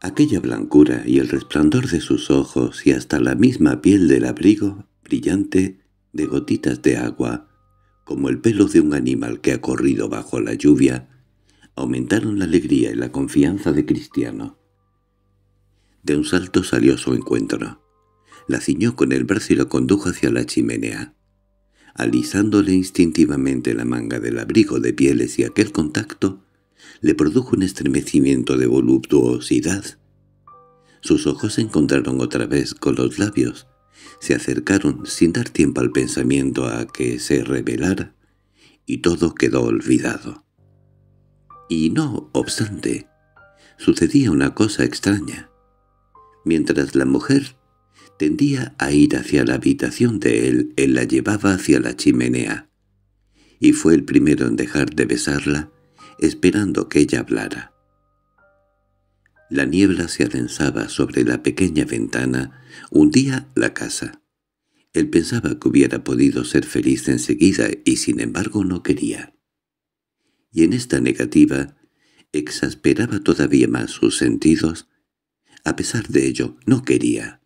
Aquella blancura y el resplandor de sus ojos y hasta la misma piel del abrigo brillante de gotitas de agua, como el pelo de un animal que ha corrido bajo la lluvia, aumentaron la alegría y la confianza de Cristiano. De un salto salió su encuentro. La ciñó con el brazo y la condujo hacia la chimenea. Alisándole instintivamente la manga del abrigo de pieles y aquel contacto, le produjo un estremecimiento de voluptuosidad. Sus ojos se encontraron otra vez con los labios, se acercaron sin dar tiempo al pensamiento a que se revelara, y todo quedó olvidado. Y no obstante, sucedía una cosa extraña. Mientras la mujer tendía a ir hacia la habitación de él, él la llevaba hacia la chimenea, y fue el primero en dejar de besarla, esperando que ella hablara. La niebla se adensaba sobre la pequeña ventana, hundía la casa. Él pensaba que hubiera podido ser feliz enseguida y sin embargo no quería. Y en esta negativa exasperaba todavía más sus sentidos. A pesar de ello, no quería.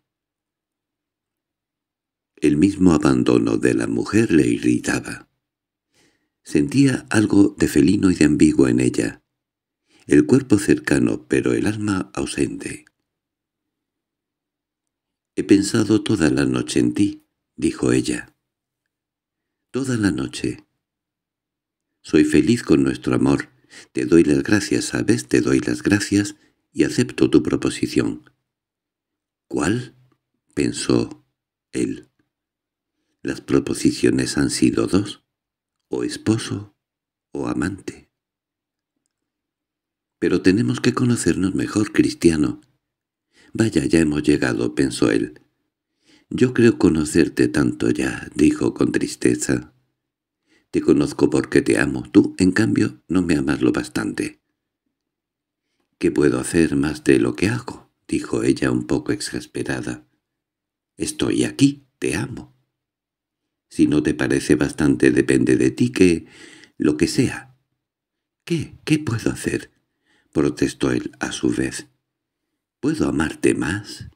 El mismo abandono de la mujer le irritaba. Sentía algo de felino y de ambiguo en ella el cuerpo cercano pero el alma ausente. «He pensado toda la noche en ti», dijo ella. «Toda la noche. Soy feliz con nuestro amor. Te doy las gracias, ¿sabes? Te doy las gracias y acepto tu proposición». «¿Cuál?» pensó él. «Las proposiciones han sido dos, o esposo o amante». Pero tenemos que conocernos mejor, cristiano. Vaya, ya hemos llegado, pensó él. Yo creo conocerte tanto ya, dijo con tristeza. Te conozco porque te amo, tú, en cambio, no me amas lo bastante. —¿Qué puedo hacer más de lo que hago? —dijo ella un poco exasperada. —Estoy aquí, te amo. Si no te parece bastante depende de ti que... lo que sea. —¿Qué? ¿Qué puedo hacer? protestó él a su vez. —¿Puedo amarte más?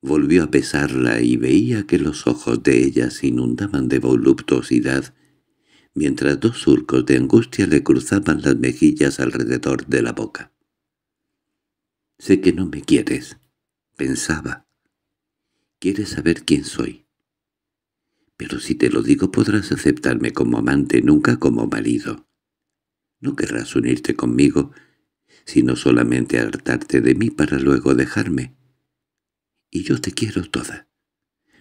Volvió a besarla y veía que los ojos de ella se inundaban de voluptuosidad, mientras dos surcos de angustia le cruzaban las mejillas alrededor de la boca. «Sé que no me quieres», pensaba. «Quieres saber quién soy». «Pero si te lo digo podrás aceptarme como amante, nunca como marido». No querrás unirte conmigo, sino solamente hartarte de mí para luego dejarme. Y yo te quiero toda,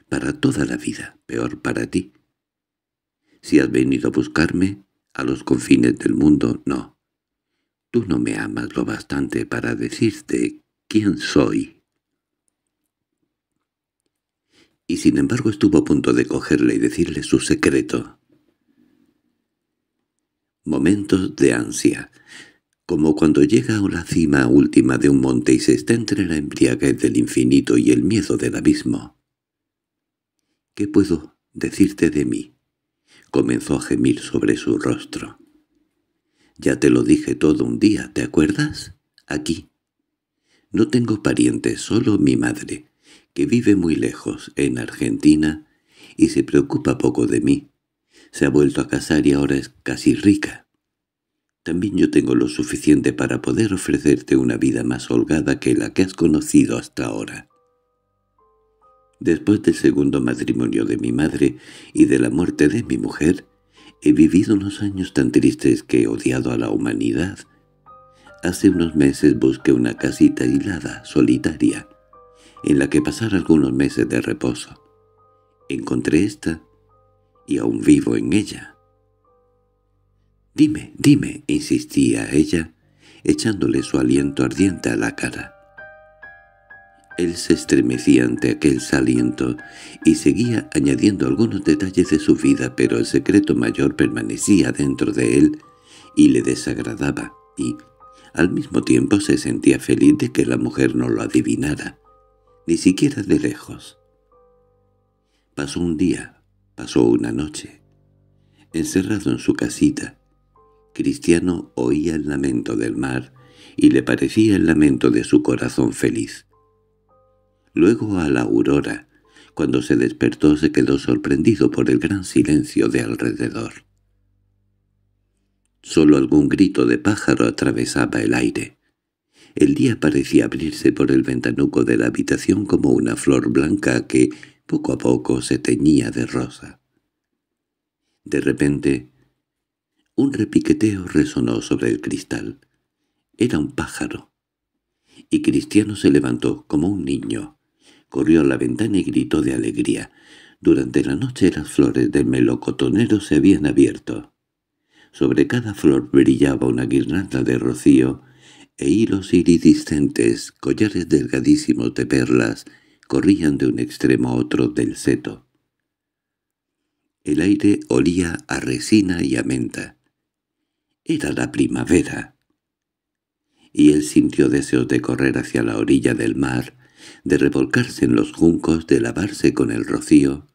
para toda la vida, peor para ti. Si has venido a buscarme, a los confines del mundo, no. Tú no me amas lo bastante para decirte quién soy. Y sin embargo estuvo a punto de cogerle y decirle su secreto, momentos de ansia, como cuando llega a la cima última de un monte y se está entre la embriaguez del infinito y el miedo del abismo. —¿Qué puedo decirte de mí? —comenzó a gemir sobre su rostro. —Ya te lo dije todo un día, ¿te acuerdas? Aquí. No tengo parientes, solo mi madre, que vive muy lejos, en Argentina, y se preocupa poco de mí. Se ha vuelto a casar y ahora es casi rica. También yo tengo lo suficiente para poder ofrecerte una vida más holgada que la que has conocido hasta ahora. Después del segundo matrimonio de mi madre y de la muerte de mi mujer, he vivido unos años tan tristes que he odiado a la humanidad. Hace unos meses busqué una casita aislada, solitaria, en la que pasar algunos meses de reposo. Encontré esta y aún vivo en ella. «Dime, dime», insistía ella, echándole su aliento ardiente a la cara. Él se estremecía ante aquel saliento y seguía añadiendo algunos detalles de su vida, pero el secreto mayor permanecía dentro de él y le desagradaba, y al mismo tiempo se sentía feliz de que la mujer no lo adivinara, ni siquiera de lejos. Pasó un día, Pasó una noche. Encerrado en su casita, Cristiano oía el lamento del mar y le parecía el lamento de su corazón feliz. Luego a la aurora, cuando se despertó se quedó sorprendido por el gran silencio de alrededor. Solo algún grito de pájaro atravesaba el aire. El día parecía abrirse por el ventanuco de la habitación como una flor blanca que poco a poco se teñía de rosa. De repente, un repiqueteo resonó sobre el cristal. Era un pájaro. Y Cristiano se levantó como un niño. Corrió a la ventana y gritó de alegría. Durante la noche las flores del melocotonero se habían abierto. Sobre cada flor brillaba una guirnalda de rocío e hilos iridiscentes, collares delgadísimos de perlas, corrían de un extremo a otro del seto. El aire olía a resina y a menta. Era la primavera. Y él sintió deseos de correr hacia la orilla del mar, de revolcarse en los juncos, de lavarse con el rocío.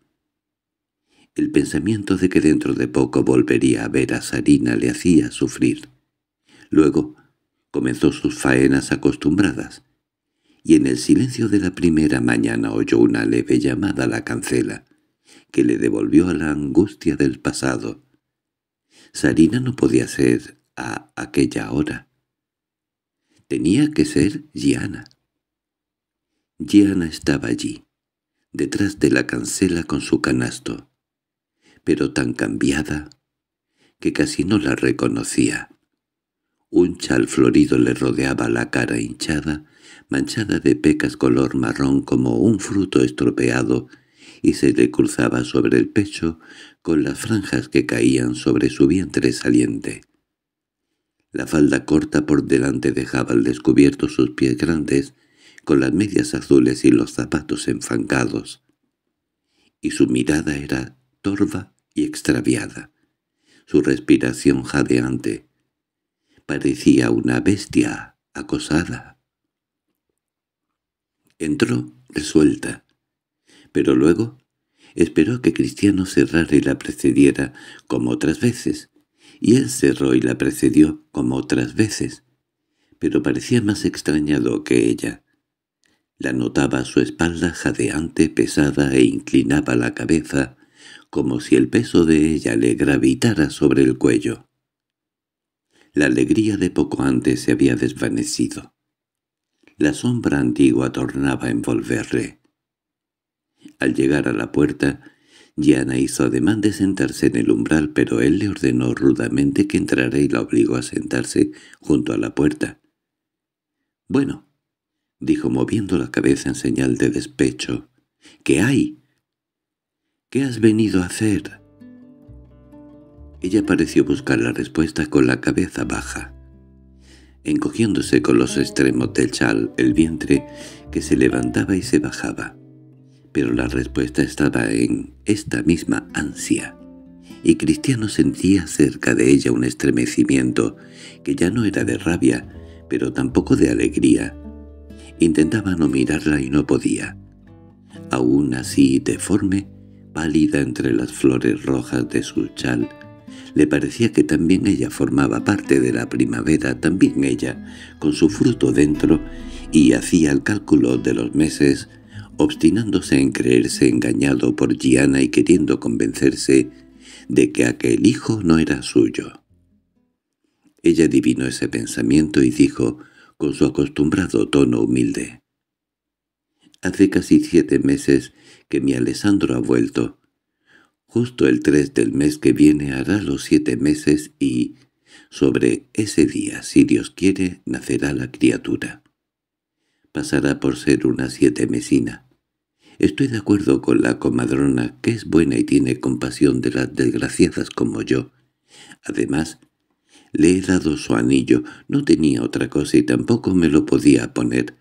El pensamiento de que dentro de poco volvería a ver a Sarina le hacía sufrir. Luego, comenzó sus faenas acostumbradas, y en el silencio de la primera mañana oyó una leve llamada a la cancela, que le devolvió a la angustia del pasado. Sarina no podía ser a aquella hora. Tenía que ser Gianna. Gianna estaba allí, detrás de la cancela con su canasto, pero tan cambiada que casi no la reconocía. Un chal florido le rodeaba la cara hinchada, manchada de pecas color marrón como un fruto estropeado, y se le cruzaba sobre el pecho con las franjas que caían sobre su vientre saliente. La falda corta por delante dejaba al descubierto sus pies grandes, con las medias azules y los zapatos enfangados. Y su mirada era torva y extraviada, su respiración jadeante, parecía una bestia acosada. Entró resuelta, pero luego esperó que Cristiano cerrara y la precediera, como otras veces, y él cerró y la precedió, como otras veces, pero parecía más extrañado que ella. La notaba su espalda jadeante, pesada e inclinaba la cabeza, como si el peso de ella le gravitara sobre el cuello. La alegría de poco antes se había desvanecido. La sombra antigua tornaba a envolverle. Al llegar a la puerta, Diana hizo ademán de sentarse en el umbral, pero él le ordenó rudamente que entrara y la obligó a sentarse junto a la puerta. —Bueno —dijo moviendo la cabeza en señal de despecho—, ¿qué hay? —¿Qué has venido a hacer? Ella pareció buscar la respuesta con la cabeza baja, encogiéndose con los extremos del chal el vientre que se levantaba y se bajaba. Pero la respuesta estaba en esta misma ansia, y Cristiano sentía cerca de ella un estremecimiento que ya no era de rabia, pero tampoco de alegría. Intentaba no mirarla y no podía. Aún así, deforme, pálida entre las flores rojas de su chal, le parecía que también ella formaba parte de la primavera, también ella, con su fruto dentro, y hacía el cálculo de los meses, obstinándose en creerse engañado por Gianna y queriendo convencerse de que aquel hijo no era suyo. Ella adivinó ese pensamiento y dijo, con su acostumbrado tono humilde, «Hace casi siete meses que mi Alessandro ha vuelto. Justo el 3 del mes que viene hará los siete meses y, sobre ese día, si Dios quiere, nacerá la criatura. Pasará por ser una siete mesina. Estoy de acuerdo con la comadrona, que es buena y tiene compasión de las desgraciadas como yo. Además, le he dado su anillo, no tenía otra cosa y tampoco me lo podía poner.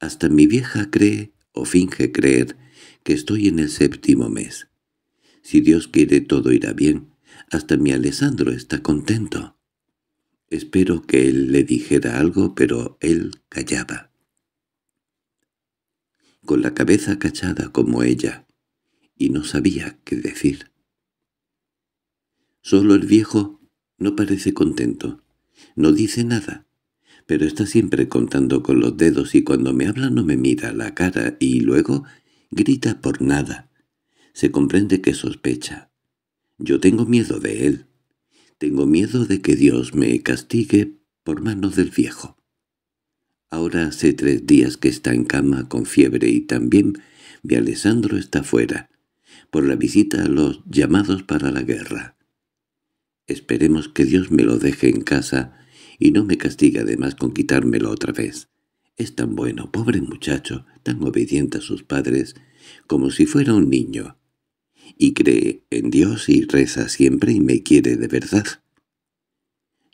Hasta mi vieja cree, o finge creer, que estoy en el séptimo mes. Si Dios quiere todo irá bien. Hasta mi Alessandro está contento. Espero que él le dijera algo, pero él callaba. Con la cabeza cachada como ella, y no sabía qué decir. Solo el viejo no parece contento. No dice nada, pero está siempre contando con los dedos y cuando me habla no me mira la cara y luego grita por nada. Se comprende que sospecha. Yo tengo miedo de él. Tengo miedo de que Dios me castigue por manos del viejo. Ahora hace tres días que está en cama con fiebre y también mi Alessandro está fuera, por la visita a los llamados para la guerra. Esperemos que Dios me lo deje en casa y no me castigue además con quitármelo otra vez. Es tan bueno, pobre muchacho, tan obediente a sus padres, como si fuera un niño y cree en Dios y reza siempre y me quiere de verdad.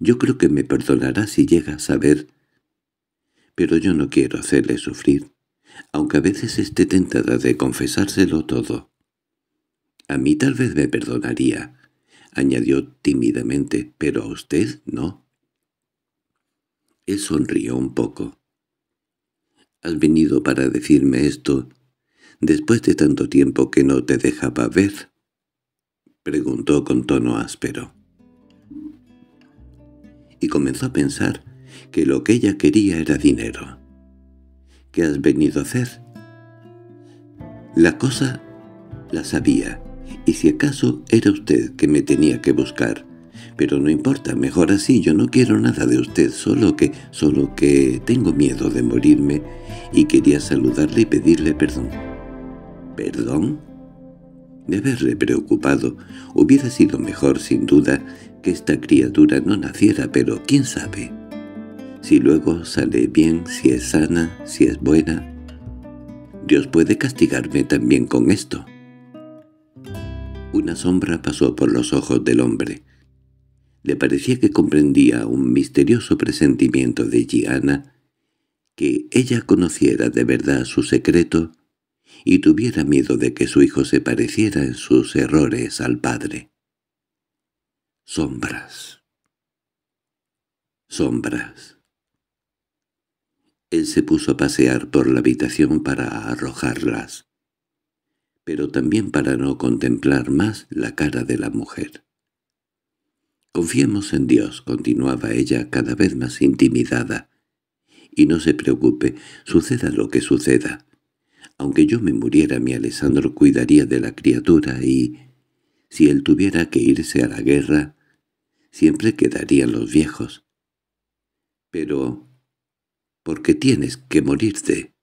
Yo creo que me perdonará si llega a saber, pero yo no quiero hacerle sufrir, aunque a veces esté tentada de confesárselo todo. A mí tal vez me perdonaría, añadió tímidamente, pero a usted no. Él sonrió un poco. —¿Has venido para decirme esto después de tanto tiempo que no te dejaba ver? Preguntó con tono áspero. Y comenzó a pensar que lo que ella quería era dinero. ¿Qué has venido a hacer? La cosa la sabía, y si acaso era usted que me tenía que buscar. Pero no importa, mejor así, yo no quiero nada de usted, solo que, solo que tengo miedo de morirme, y quería saludarle y pedirle perdón. ¿Perdón? De haberle preocupado hubiera sido mejor, sin duda, que esta criatura no naciera, pero quién sabe. Si luego sale bien, si es sana, si es buena. Dios puede castigarme también con esto. Una sombra pasó por los ojos del hombre. Le parecía que comprendía un misterioso presentimiento de gigana que ella conociera de verdad su secreto, y tuviera miedo de que su hijo se pareciera en sus errores al padre. Sombras. Sombras. Él se puso a pasear por la habitación para arrojarlas, pero también para no contemplar más la cara de la mujer. Confiemos en Dios, continuaba ella cada vez más intimidada, y no se preocupe, suceda lo que suceda. Aunque yo me muriera, mi Alessandro cuidaría de la criatura y, si él tuviera que irse a la guerra, siempre quedarían los viejos. Pero, ¿por qué tienes que morirte?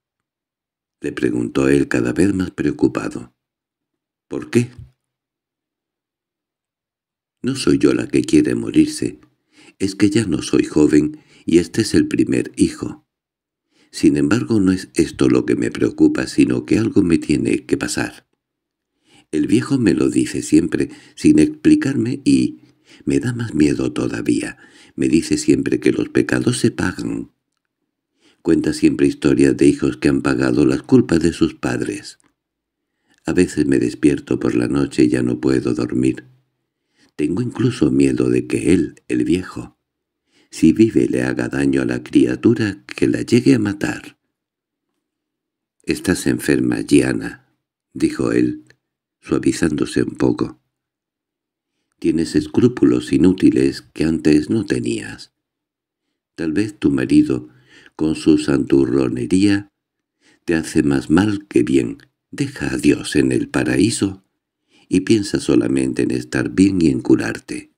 Le preguntó él cada vez más preocupado. ¿Por qué? No soy yo la que quiere morirse. Es que ya no soy joven y este es el primer hijo. Sin embargo, no es esto lo que me preocupa, sino que algo me tiene que pasar. El viejo me lo dice siempre, sin explicarme, y me da más miedo todavía. Me dice siempre que los pecados se pagan. Cuenta siempre historias de hijos que han pagado las culpas de sus padres. A veces me despierto por la noche y ya no puedo dormir. Tengo incluso miedo de que él, el viejo, si vive le haga daño a la criatura que la llegue a matar. —Estás enferma, Gianna —dijo él, suavizándose un poco. —Tienes escrúpulos inútiles que antes no tenías. Tal vez tu marido, con su santurronería, te hace más mal que bien. Deja a Dios en el paraíso y piensa solamente en estar bien y en curarte.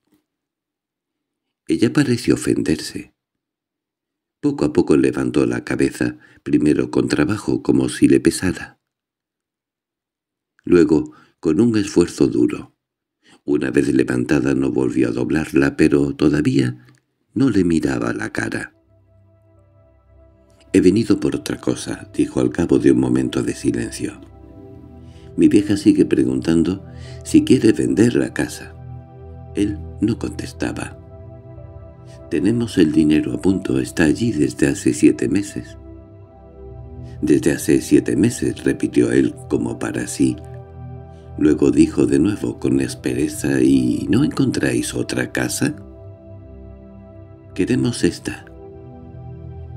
Ella pareció ofenderse. Poco a poco levantó la cabeza, primero con trabajo como si le pesara. Luego, con un esfuerzo duro. Una vez levantada no volvió a doblarla, pero todavía no le miraba la cara. «He venido por otra cosa», dijo al cabo de un momento de silencio. Mi vieja sigue preguntando si quiere vender la casa. Él no contestaba. Tenemos el dinero a punto, está allí desde hace siete meses. —Desde hace siete meses —repitió él como para sí. Luego dijo de nuevo con aspereza —¿Y no encontráis otra casa? —Queremos esta.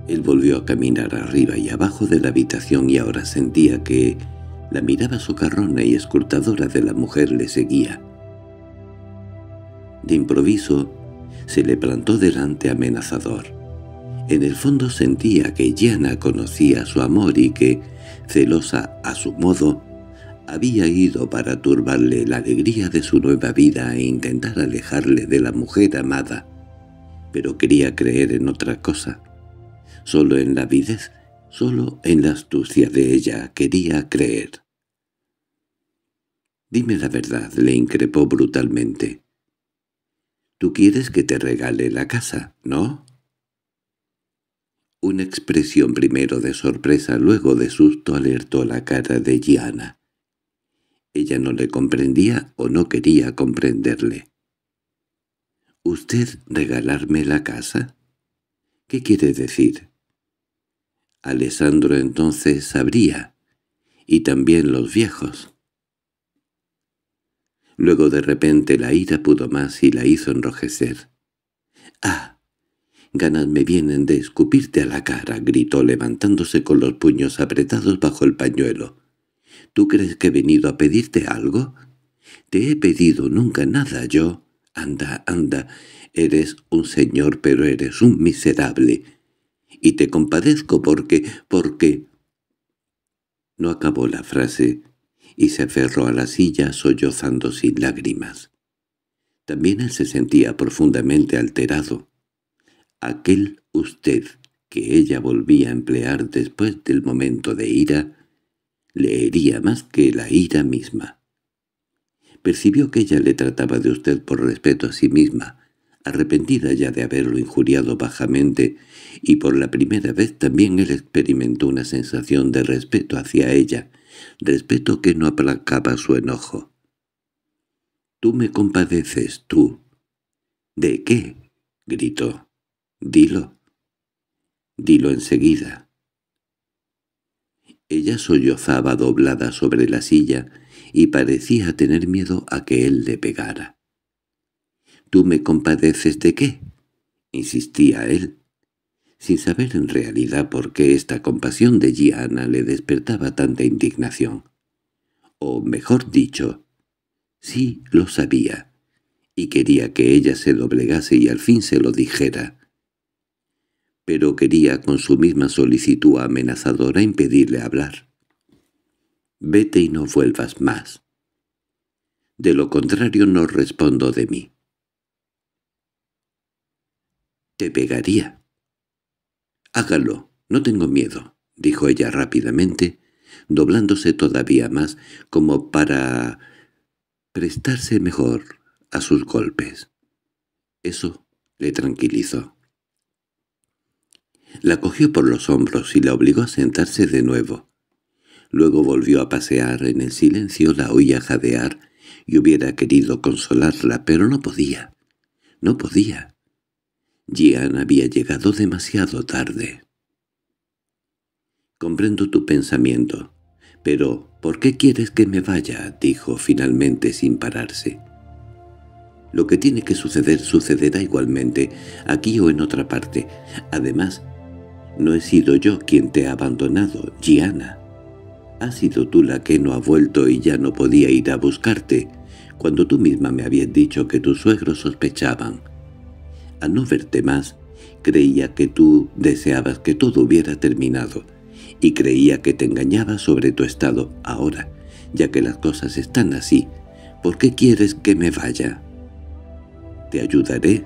Él volvió a caminar arriba y abajo de la habitación y ahora sentía que la mirada socarrona y escrutadora de la mujer le seguía. De improviso, se le plantó delante amenazador. En el fondo sentía que Yana conocía su amor y que, celosa a su modo, había ido para turbarle la alegría de su nueva vida e intentar alejarle de la mujer amada. Pero quería creer en otra cosa. Solo en la avidez, solo en la astucia de ella quería creer. «Dime la verdad», le increpó brutalmente. Tú quieres que te regale la casa, ¿no? Una expresión primero de sorpresa, luego de susto alertó la cara de Giana. Ella no le comprendía o no quería comprenderle. —¿Usted regalarme la casa? —¿Qué quiere decir? Alessandro entonces sabría, y también los viejos. Luego de repente la ira pudo más y la hizo enrojecer. —¡Ah! —Ganas me vienen de escupirte a la cara —gritó levantándose con los puños apretados bajo el pañuelo. —¿Tú crees que he venido a pedirte algo? —Te he pedido nunca nada yo. —Anda, anda, eres un señor pero eres un miserable. Y te compadezco porque... porque... No acabó la frase y se aferró a la silla sollozando sin lágrimas. También él se sentía profundamente alterado. Aquel usted que ella volvía a emplear después del momento de ira le hería más que la ira misma. Percibió que ella le trataba de usted por respeto a sí misma, arrepentida ya de haberlo injuriado bajamente, y por la primera vez también él experimentó una sensación de respeto hacia ella, respeto que no aplacaba su enojo. «Tú me compadeces, tú». «¿De qué?» gritó. «Dilo». «Dilo enseguida». Ella sollozaba doblada sobre la silla y parecía tener miedo a que él le pegara. «¿Tú me compadeces de qué?» insistía él sin saber en realidad por qué esta compasión de Gianna le despertaba tanta indignación. O mejor dicho, sí lo sabía, y quería que ella se doblegase y al fin se lo dijera. Pero quería con su misma solicitud amenazadora impedirle hablar. «Vete y no vuelvas más. De lo contrario no respondo de mí». «Te pegaría», —Hágalo, no tengo miedo —dijo ella rápidamente, doblándose todavía más como para prestarse mejor a sus golpes. Eso le tranquilizó. La cogió por los hombros y la obligó a sentarse de nuevo. Luego volvió a pasear en el silencio, la oía jadear, y hubiera querido consolarla, pero no podía. No podía. Gian había llegado demasiado tarde. «Comprendo tu pensamiento, pero ¿por qué quieres que me vaya?» dijo finalmente sin pararse. «Lo que tiene que suceder sucederá igualmente, aquí o en otra parte. Además, no he sido yo quien te ha abandonado, Gianna. Has sido tú la que no ha vuelto y ya no podía ir a buscarte, cuando tú misma me habías dicho que tus suegros sospechaban» a no verte más, creía que tú deseabas que todo hubiera terminado, y creía que te engañaba sobre tu estado ahora, ya que las cosas están así. ¿Por qué quieres que me vaya? Te ayudaré.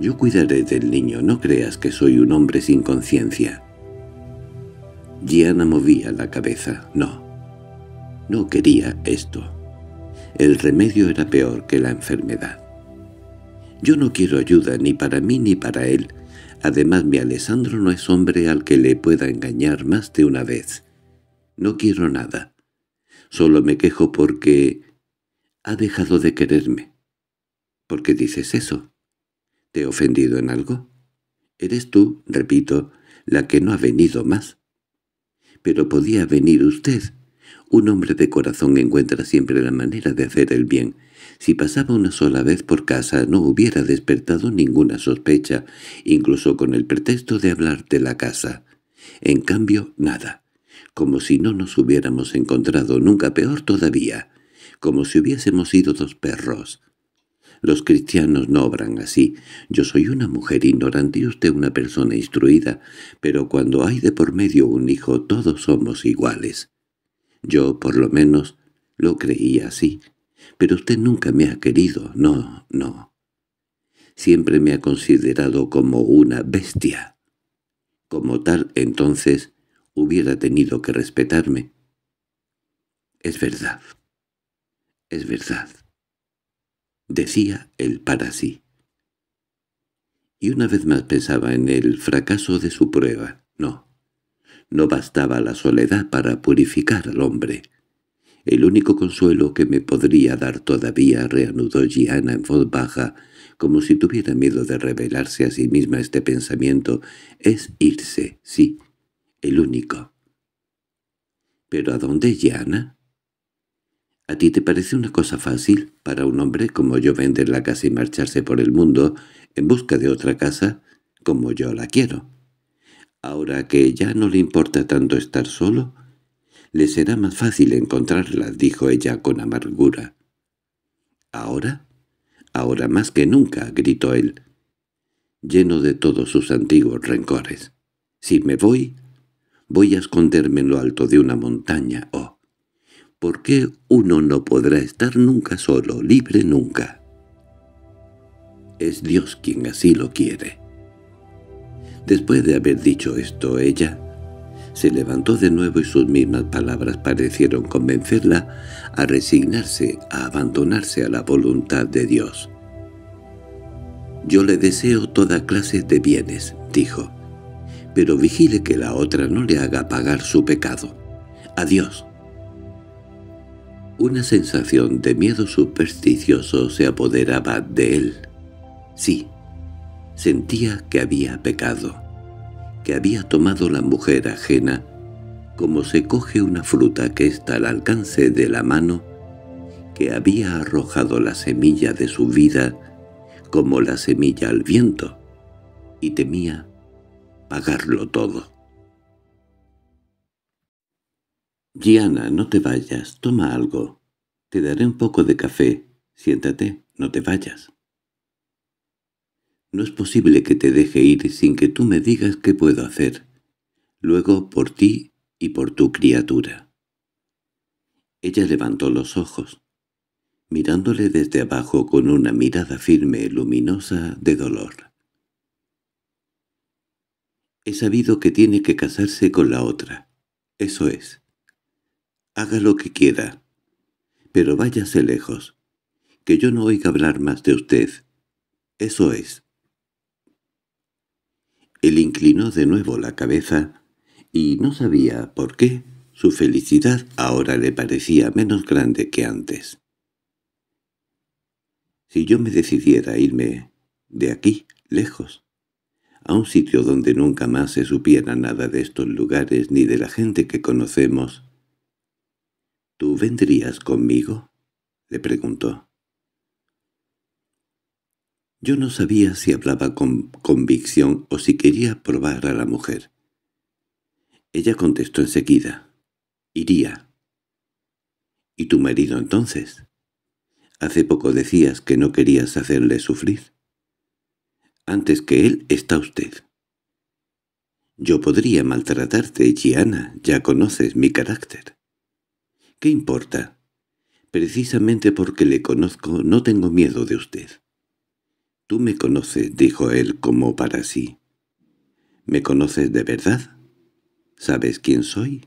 Yo cuidaré del niño, no creas que soy un hombre sin conciencia. Diana movía la cabeza. No. No quería esto. El remedio era peor que la enfermedad. Yo no quiero ayuda ni para mí ni para él. Además mi Alessandro no es hombre al que le pueda engañar más de una vez. No quiero nada. Solo me quejo porque ha dejado de quererme. ¿Por qué dices eso? ¿Te he ofendido en algo? Eres tú, repito, la que no ha venido más. Pero podía venir usted. Un hombre de corazón encuentra siempre la manera de hacer el bien. Si pasaba una sola vez por casa no hubiera despertado ninguna sospecha, incluso con el pretexto de hablar de la casa. En cambio, nada. Como si no nos hubiéramos encontrado nunca peor todavía. Como si hubiésemos sido dos perros. Los cristianos no obran así. Yo soy una mujer ignorante y usted una persona instruida, pero cuando hay de por medio un hijo todos somos iguales. Yo, por lo menos, lo creía así, pero usted nunca me ha querido, no, no. Siempre me ha considerado como una bestia. Como tal, entonces, hubiera tenido que respetarme. Es verdad. Es verdad. Decía él para sí. Y una vez más pensaba en el fracaso de su prueba. No, no bastaba la soledad para purificar al hombre. El único consuelo que me podría dar todavía reanudó Gianna en voz baja, como si tuviera miedo de revelarse a sí misma este pensamiento, es irse, sí, el único. —¿Pero a dónde, Gianna? —¿A ti te parece una cosa fácil para un hombre como yo vender la casa y marcharse por el mundo en busca de otra casa como yo la quiero? Ahora que ya no le importa tanto estar solo, le será más fácil encontrarla, dijo ella con amargura. —¿Ahora? —Ahora más que nunca —gritó él, lleno de todos sus antiguos rencores. —Si me voy, voy a esconderme en lo alto de una montaña. Oh, ¿por qué uno no podrá estar nunca solo, libre nunca? Es Dios quien así lo quiere. Después de haber dicho esto, ella se levantó de nuevo y sus mismas palabras parecieron convencerla a resignarse, a abandonarse a la voluntad de Dios. «Yo le deseo toda clase de bienes», dijo, «pero vigile que la otra no le haga pagar su pecado. Adiós». Una sensación de miedo supersticioso se apoderaba de él. Sí, sentía que había pecado que había tomado la mujer ajena, como se coge una fruta que está al alcance de la mano, que había arrojado la semilla de su vida como la semilla al viento, y temía pagarlo todo. Giana, no te vayas, toma algo. Te daré un poco de café. Siéntate, no te vayas». No es posible que te deje ir sin que tú me digas qué puedo hacer. Luego por ti y por tu criatura. Ella levantó los ojos, mirándole desde abajo con una mirada firme, luminosa, de dolor. He sabido que tiene que casarse con la otra. Eso es. Haga lo que quiera. Pero váyase lejos. Que yo no oiga hablar más de usted. Eso es. Él inclinó de nuevo la cabeza y no sabía por qué su felicidad ahora le parecía menos grande que antes. Si yo me decidiera a irme de aquí, lejos, a un sitio donde nunca más se supiera nada de estos lugares ni de la gente que conocemos, —¿Tú vendrías conmigo? —le preguntó. Yo no sabía si hablaba con convicción o si quería probar a la mujer. Ella contestó enseguida. «Iría». —¿Y tu marido entonces? Hace poco decías que no querías hacerle sufrir. Antes que él está usted. Yo podría maltratarte, Gianna, ya conoces mi carácter. —¿Qué importa? Precisamente porque le conozco no tengo miedo de usted. «Tú me conoces», dijo él como para sí. «¿Me conoces de verdad? ¿Sabes quién soy?»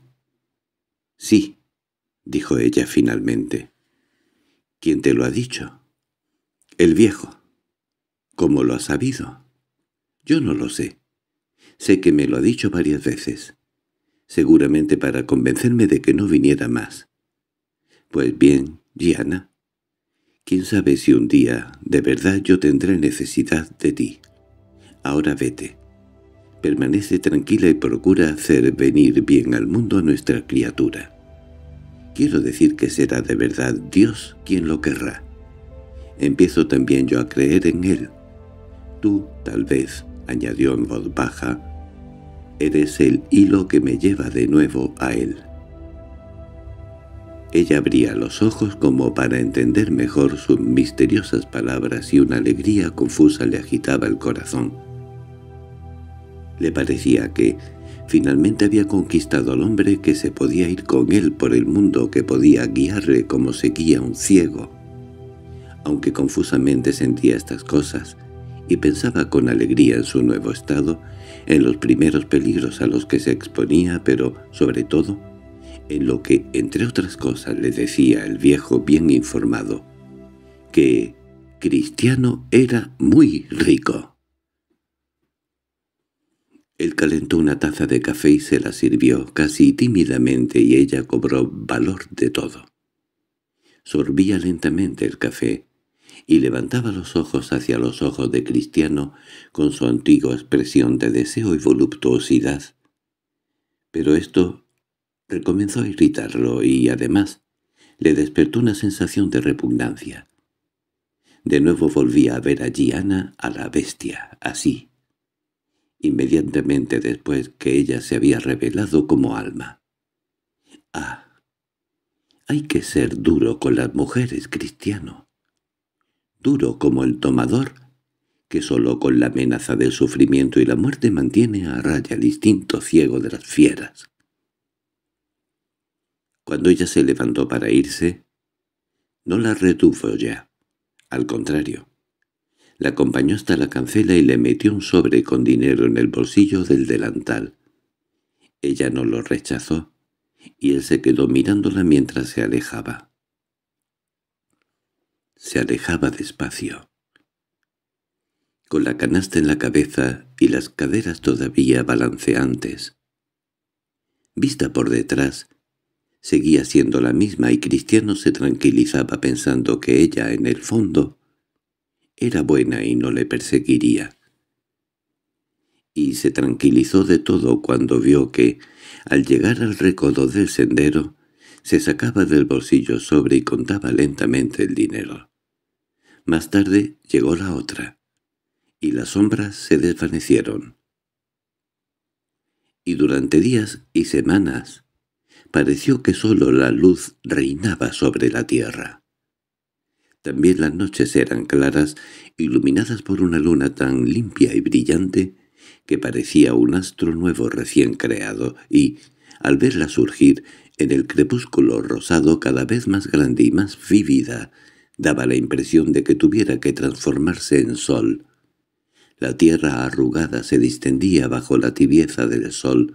«Sí», dijo ella finalmente. «¿Quién te lo ha dicho?» «El viejo». «¿Cómo lo ha sabido?» «Yo no lo sé. Sé que me lo ha dicho varias veces. Seguramente para convencerme de que no viniera más». «Pues bien, Gianna, ¿Quién sabe si un día, de verdad, yo tendré necesidad de ti? Ahora vete. Permanece tranquila y procura hacer venir bien al mundo a nuestra criatura. Quiero decir que será de verdad Dios quien lo querrá. Empiezo también yo a creer en Él. Tú, tal vez, añadió en voz baja, eres el hilo que me lleva de nuevo a Él. Ella abría los ojos como para entender mejor sus misteriosas palabras y una alegría confusa le agitaba el corazón. Le parecía que finalmente había conquistado al hombre que se podía ir con él por el mundo, que podía guiarle como se guía un ciego. Aunque confusamente sentía estas cosas, y pensaba con alegría en su nuevo estado, en los primeros peligros a los que se exponía, pero, sobre todo, en lo que, entre otras cosas, le decía el viejo bien informado, que Cristiano era muy rico. Él calentó una taza de café y se la sirvió casi tímidamente y ella cobró valor de todo. Sorbía lentamente el café y levantaba los ojos hacia los ojos de Cristiano con su antigua expresión de deseo y voluptuosidad. Pero esto Recomenzó a irritarlo y, además, le despertó una sensación de repugnancia. De nuevo volvía a ver a Gianna a la bestia, así, inmediatamente después que ella se había revelado como alma. ¡Ah! Hay que ser duro con las mujeres, cristiano. Duro como el tomador, que solo con la amenaza del sufrimiento y la muerte mantiene a raya el instinto ciego de las fieras. Cuando ella se levantó para irse, no la retuvo ya. Al contrario, la acompañó hasta la cancela y le metió un sobre con dinero en el bolsillo del delantal. Ella no lo rechazó, y él se quedó mirándola mientras se alejaba. Se alejaba despacio. Con la canasta en la cabeza y las caderas todavía balanceantes. Vista por detrás, seguía siendo la misma y Cristiano se tranquilizaba pensando que ella, en el fondo, era buena y no le perseguiría. Y se tranquilizó de todo cuando vio que, al llegar al recodo del sendero, se sacaba del bolsillo sobre y contaba lentamente el dinero. Más tarde llegó la otra, y las sombras se desvanecieron. Y durante días y semanas pareció que sólo la luz reinaba sobre la tierra. También las noches eran claras, iluminadas por una luna tan limpia y brillante que parecía un astro nuevo recién creado y, al verla surgir, en el crepúsculo rosado cada vez más grande y más vívida, daba la impresión de que tuviera que transformarse en sol. La tierra arrugada se distendía bajo la tibieza del sol,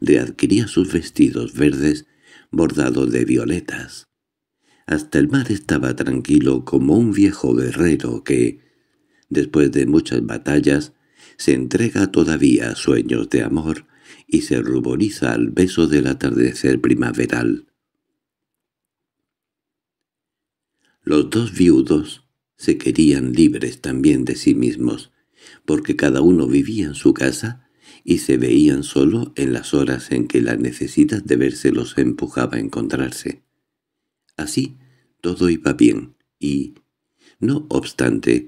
le adquiría sus vestidos verdes bordados de violetas. Hasta el mar estaba tranquilo como un viejo guerrero que, después de muchas batallas, se entrega todavía a sueños de amor y se ruboriza al beso del atardecer primaveral. Los dos viudos se querían libres también de sí mismos, porque cada uno vivía en su casa y se veían solo en las horas en que la necesidad de verse los empujaba a encontrarse. Así, todo iba bien, y, no obstante,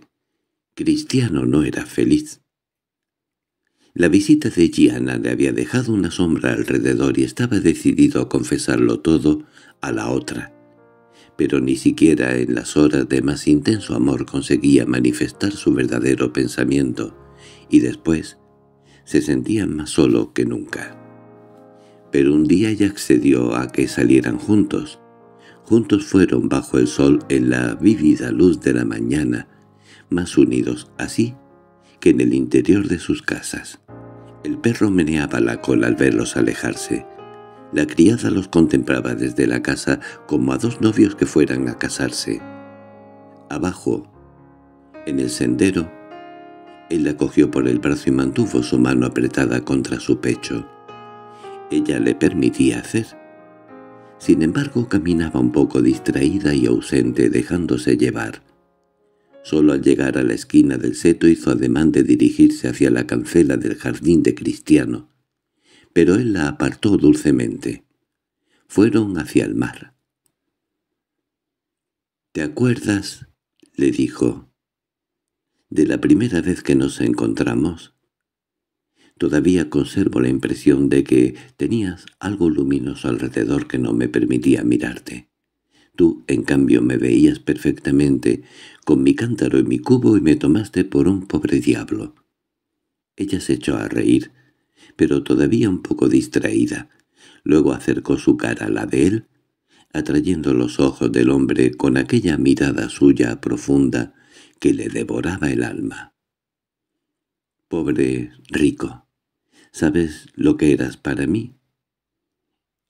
Cristiano no era feliz. La visita de Gianna le había dejado una sombra alrededor y estaba decidido a confesarlo todo a la otra. Pero ni siquiera en las horas de más intenso amor conseguía manifestar su verdadero pensamiento, y después se sentían más solo que nunca. Pero un día ya accedió a que salieran juntos. Juntos fueron bajo el sol en la vívida luz de la mañana, más unidos así que en el interior de sus casas. El perro meneaba la cola al verlos alejarse. La criada los contemplaba desde la casa como a dos novios que fueran a casarse. Abajo, en el sendero, él la cogió por el brazo y mantuvo su mano apretada contra su pecho. Ella le permitía hacer. Sin embargo, caminaba un poco distraída y ausente, dejándose llevar. Solo al llegar a la esquina del seto hizo ademán de dirigirse hacia la cancela del jardín de Cristiano, pero él la apartó dulcemente. Fueron hacia el mar. —¿Te acuerdas? —le dijo de la primera vez que nos encontramos. Todavía conservo la impresión de que tenías algo luminoso alrededor que no me permitía mirarte. Tú, en cambio, me veías perfectamente, con mi cántaro y mi cubo, y me tomaste por un pobre diablo. Ella se echó a reír, pero todavía un poco distraída. Luego acercó su cara a la de él, atrayendo los ojos del hombre con aquella mirada suya profunda que le devoraba el alma. Pobre rico, ¿sabes lo que eras para mí?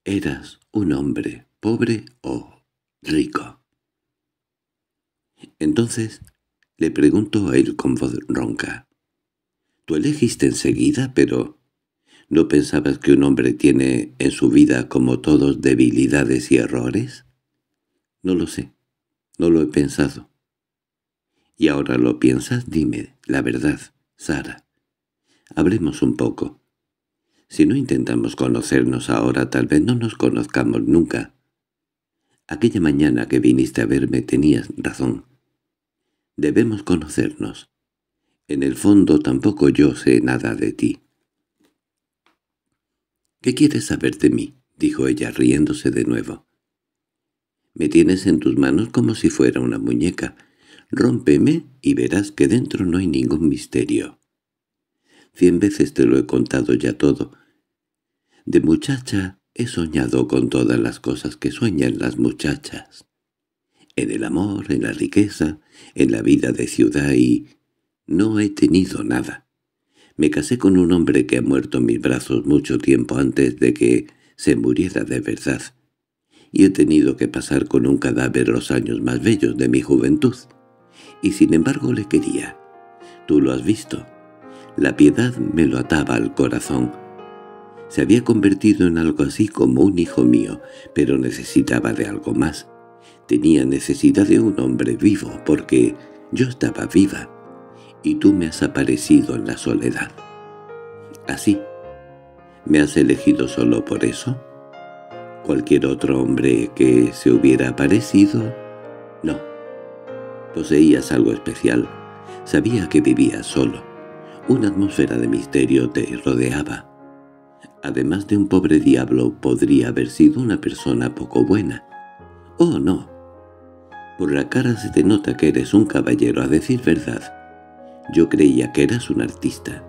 Eras un hombre pobre o rico. Entonces le pregunto a él con voz ronca. Tú elegiste enseguida, pero ¿no pensabas que un hombre tiene en su vida como todos debilidades y errores? No lo sé, no lo he pensado. Y ahora lo piensas, dime la verdad, Sara. Hablemos un poco. Si no intentamos conocernos ahora, tal vez no nos conozcamos nunca. Aquella mañana que viniste a verme tenías razón. Debemos conocernos. En el fondo tampoco yo sé nada de ti. —¿Qué quieres saber de mí? —dijo ella, riéndose de nuevo. —Me tienes en tus manos como si fuera una muñeca. Rómpeme y verás que dentro no hay ningún misterio. Cien veces te lo he contado ya todo. De muchacha he soñado con todas las cosas que sueñan las muchachas. En el amor, en la riqueza, en la vida de ciudad y... No he tenido nada. Me casé con un hombre que ha muerto en mis brazos mucho tiempo antes de que se muriera de verdad, y he tenido que pasar con un cadáver los años más bellos de mi juventud y sin embargo le quería. Tú lo has visto. La piedad me lo ataba al corazón. Se había convertido en algo así como un hijo mío, pero necesitaba de algo más. Tenía necesidad de un hombre vivo, porque yo estaba viva, y tú me has aparecido en la soledad. Así, ¿me has elegido solo por eso? Cualquier otro hombre que se hubiera aparecido Poseías algo especial. Sabía que vivías solo. Una atmósfera de misterio te rodeaba. Además de un pobre diablo, podría haber sido una persona poco buena. Oh, no. Por la cara se te nota que eres un caballero, a decir verdad. Yo creía que eras un artista.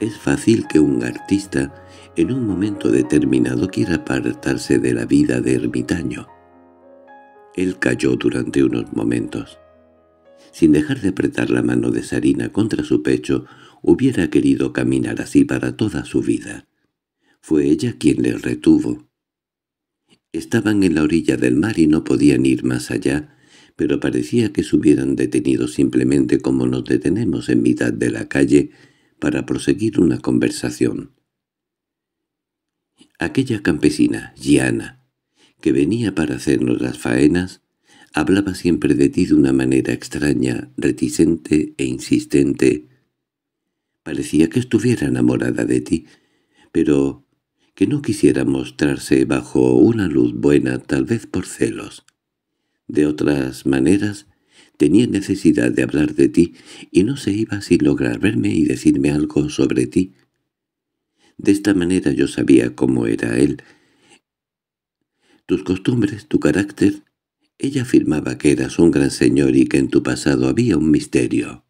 Es fácil que un artista en un momento determinado quiera apartarse de la vida de ermitaño. Él cayó durante unos momentos sin dejar de apretar la mano de Sarina contra su pecho, hubiera querido caminar así para toda su vida. Fue ella quien le retuvo. Estaban en la orilla del mar y no podían ir más allá, pero parecía que se hubieran detenido simplemente como nos detenemos en mitad de la calle para proseguir una conversación. Aquella campesina, Gianna, que venía para hacernos las faenas, Hablaba siempre de ti de una manera extraña, reticente e insistente. Parecía que estuviera enamorada de ti, pero que no quisiera mostrarse bajo una luz buena, tal vez por celos. De otras maneras, tenía necesidad de hablar de ti y no se iba sin lograr verme y decirme algo sobre ti. De esta manera yo sabía cómo era él. Tus costumbres, tu carácter, ella afirmaba que eras un gran señor y que en tu pasado había un misterio.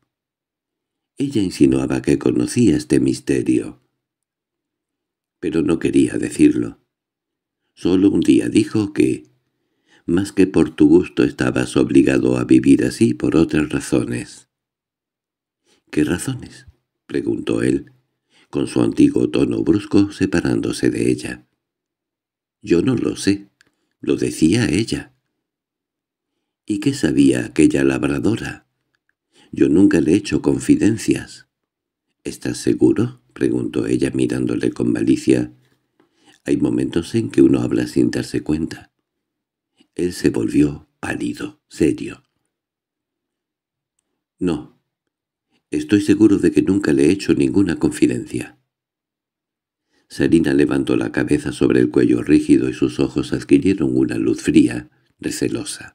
Ella insinuaba que conocía este misterio. Pero no quería decirlo. Solo un día dijo que, más que por tu gusto estabas obligado a vivir así por otras razones. —¿Qué razones? —preguntó él, con su antiguo tono brusco separándose de ella. —Yo no lo sé. Lo decía ella. ¿Y qué sabía aquella labradora? Yo nunca le he hecho confidencias. —¿Estás seguro? —preguntó ella mirándole con malicia. Hay momentos en que uno habla sin darse cuenta. Él se volvió pálido, serio. —No. Estoy seguro de que nunca le he hecho ninguna confidencia. Sarina levantó la cabeza sobre el cuello rígido y sus ojos adquirieron una luz fría, recelosa.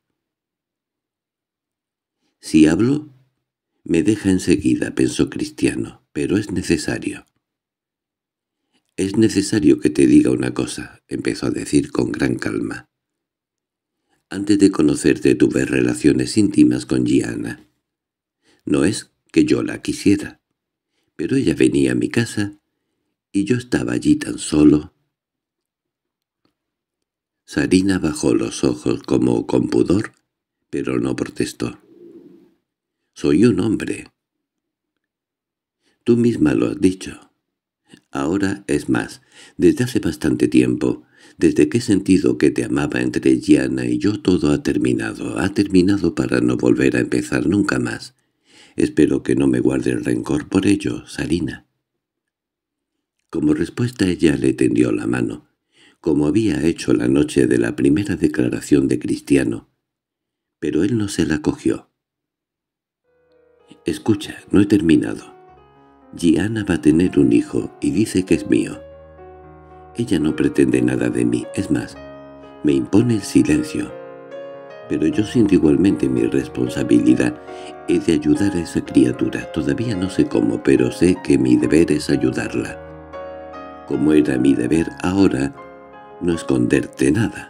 Si hablo, me deja enseguida, pensó Cristiano, pero es necesario. «Es necesario que te diga una cosa», empezó a decir con gran calma. «Antes de conocerte tuve relaciones íntimas con Gianna. No es que yo la quisiera, pero ella venía a mi casa y yo estaba allí tan solo». Sarina bajó los ojos como con pudor, pero no protestó. Soy un hombre. Tú misma lo has dicho. Ahora es más, desde hace bastante tiempo, desde que he sentido que te amaba entre Gianna y yo todo ha terminado, ha terminado para no volver a empezar nunca más. Espero que no me guarde el rencor por ello, Sarina. Como respuesta ella le tendió la mano, como había hecho la noche de la primera declaración de Cristiano, pero él no se la cogió. Escucha, no he terminado. Gianna va a tener un hijo y dice que es mío. Ella no pretende nada de mí, es más, me impone el silencio. Pero yo siento igualmente mi responsabilidad. He de ayudar a esa criatura, todavía no sé cómo, pero sé que mi deber es ayudarla. Como era mi deber ahora, no esconderte nada.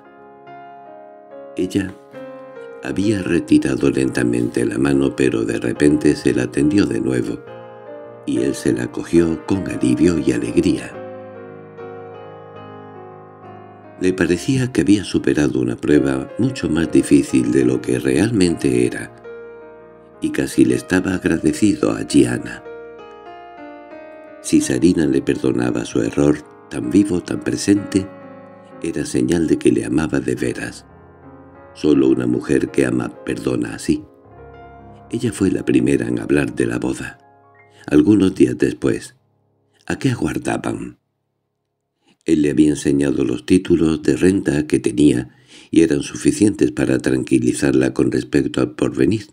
Ella había retirado lentamente la mano pero de repente se la tendió de nuevo, y él se la cogió con alivio y alegría. Le parecía que había superado una prueba mucho más difícil de lo que realmente era, y casi le estaba agradecido a Gianna. Si Sarina le perdonaba su error, tan vivo, tan presente, era señal de que le amaba de veras. Solo una mujer que ama perdona así. Ella fue la primera en hablar de la boda. Algunos días después, ¿a qué aguardaban? Él le había enseñado los títulos de renta que tenía y eran suficientes para tranquilizarla con respecto al porvenir.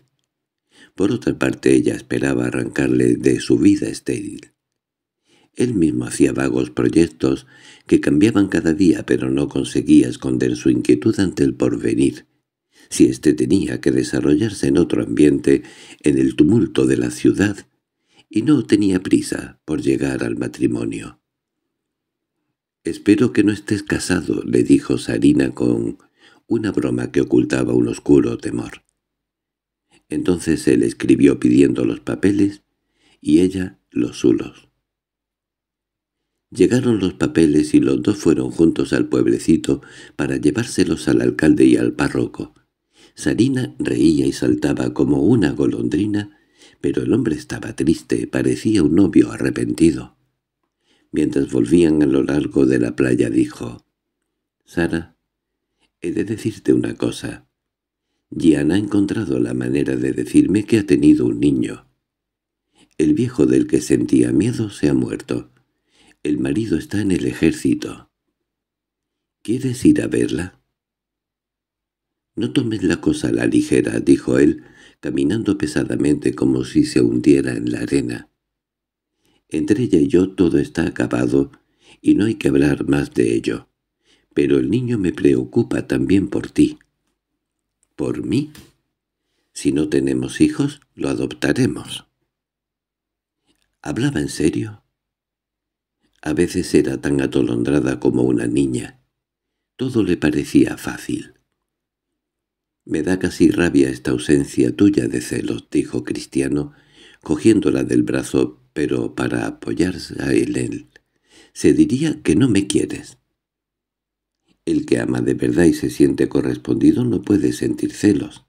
Por otra parte, ella esperaba arrancarle de su vida estéril. Él mismo hacía vagos proyectos que cambiaban cada día, pero no conseguía esconder su inquietud ante el porvenir si éste tenía que desarrollarse en otro ambiente, en el tumulto de la ciudad, y no tenía prisa por llegar al matrimonio. «Espero que no estés casado», le dijo Sarina con una broma que ocultaba un oscuro temor. Entonces él escribió pidiendo los papeles y ella los sulos. Llegaron los papeles y los dos fueron juntos al pueblecito para llevárselos al alcalde y al párroco, Sarina reía y saltaba como una golondrina, pero el hombre estaba triste, parecía un novio arrepentido. Mientras volvían a lo largo de la playa dijo, «Sara, he de decirte una cosa. Gian ha encontrado la manera de decirme que ha tenido un niño. El viejo del que sentía miedo se ha muerto. El marido está en el ejército. ¿Quieres ir a verla?» No tomes la cosa a la ligera, dijo él, caminando pesadamente como si se hundiera en la arena. Entre ella y yo todo está acabado, y no hay que hablar más de ello. Pero el niño me preocupa también por ti. ¿Por mí? Si no tenemos hijos, lo adoptaremos. ¿Hablaba en serio? A veces era tan atolondrada como una niña. Todo le parecía fácil. —Me da casi rabia esta ausencia tuya de celos —dijo Cristiano, cogiéndola del brazo, pero para apoyarse a él. —Se diría que no me quieres. El que ama de verdad y se siente correspondido no puede sentir celos.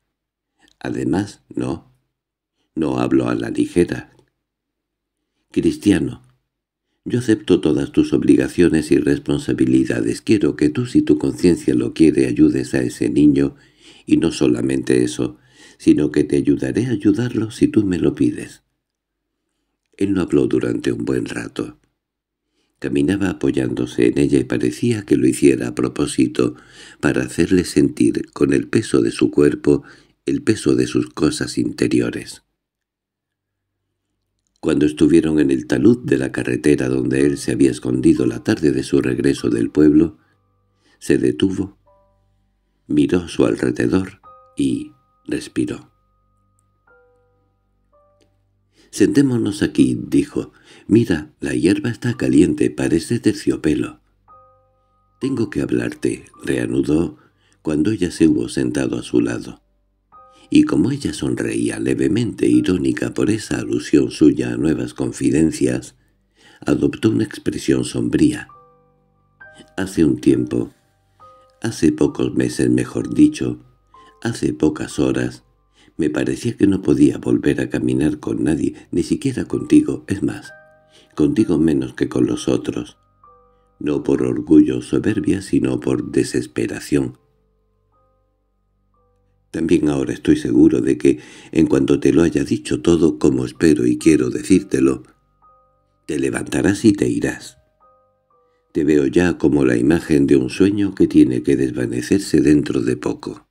Además, no. No hablo a la ligera. Cristiano, yo acepto todas tus obligaciones y responsabilidades. Quiero que tú, si tu conciencia lo quiere, ayudes a ese niño y no solamente eso, sino que te ayudaré a ayudarlo si tú me lo pides. Él no habló durante un buen rato. Caminaba apoyándose en ella y parecía que lo hiciera a propósito, para hacerle sentir, con el peso de su cuerpo, el peso de sus cosas interiores. Cuando estuvieron en el talud de la carretera donde él se había escondido la tarde de su regreso del pueblo, se detuvo miró su alrededor y respiró. «Sentémonos aquí», dijo. «Mira, la hierba está caliente, parece terciopelo». «Tengo que hablarte», reanudó cuando ella se hubo sentado a su lado. Y como ella sonreía levemente irónica por esa alusión suya a nuevas confidencias, adoptó una expresión sombría. Hace un tiempo Hace pocos meses, mejor dicho, hace pocas horas, me parecía que no podía volver a caminar con nadie, ni siquiera contigo, es más, contigo menos que con los otros. No por orgullo o soberbia, sino por desesperación. También ahora estoy seguro de que, en cuanto te lo haya dicho todo como espero y quiero decírtelo, te levantarás y te irás. Te veo ya como la imagen de un sueño que tiene que desvanecerse dentro de poco.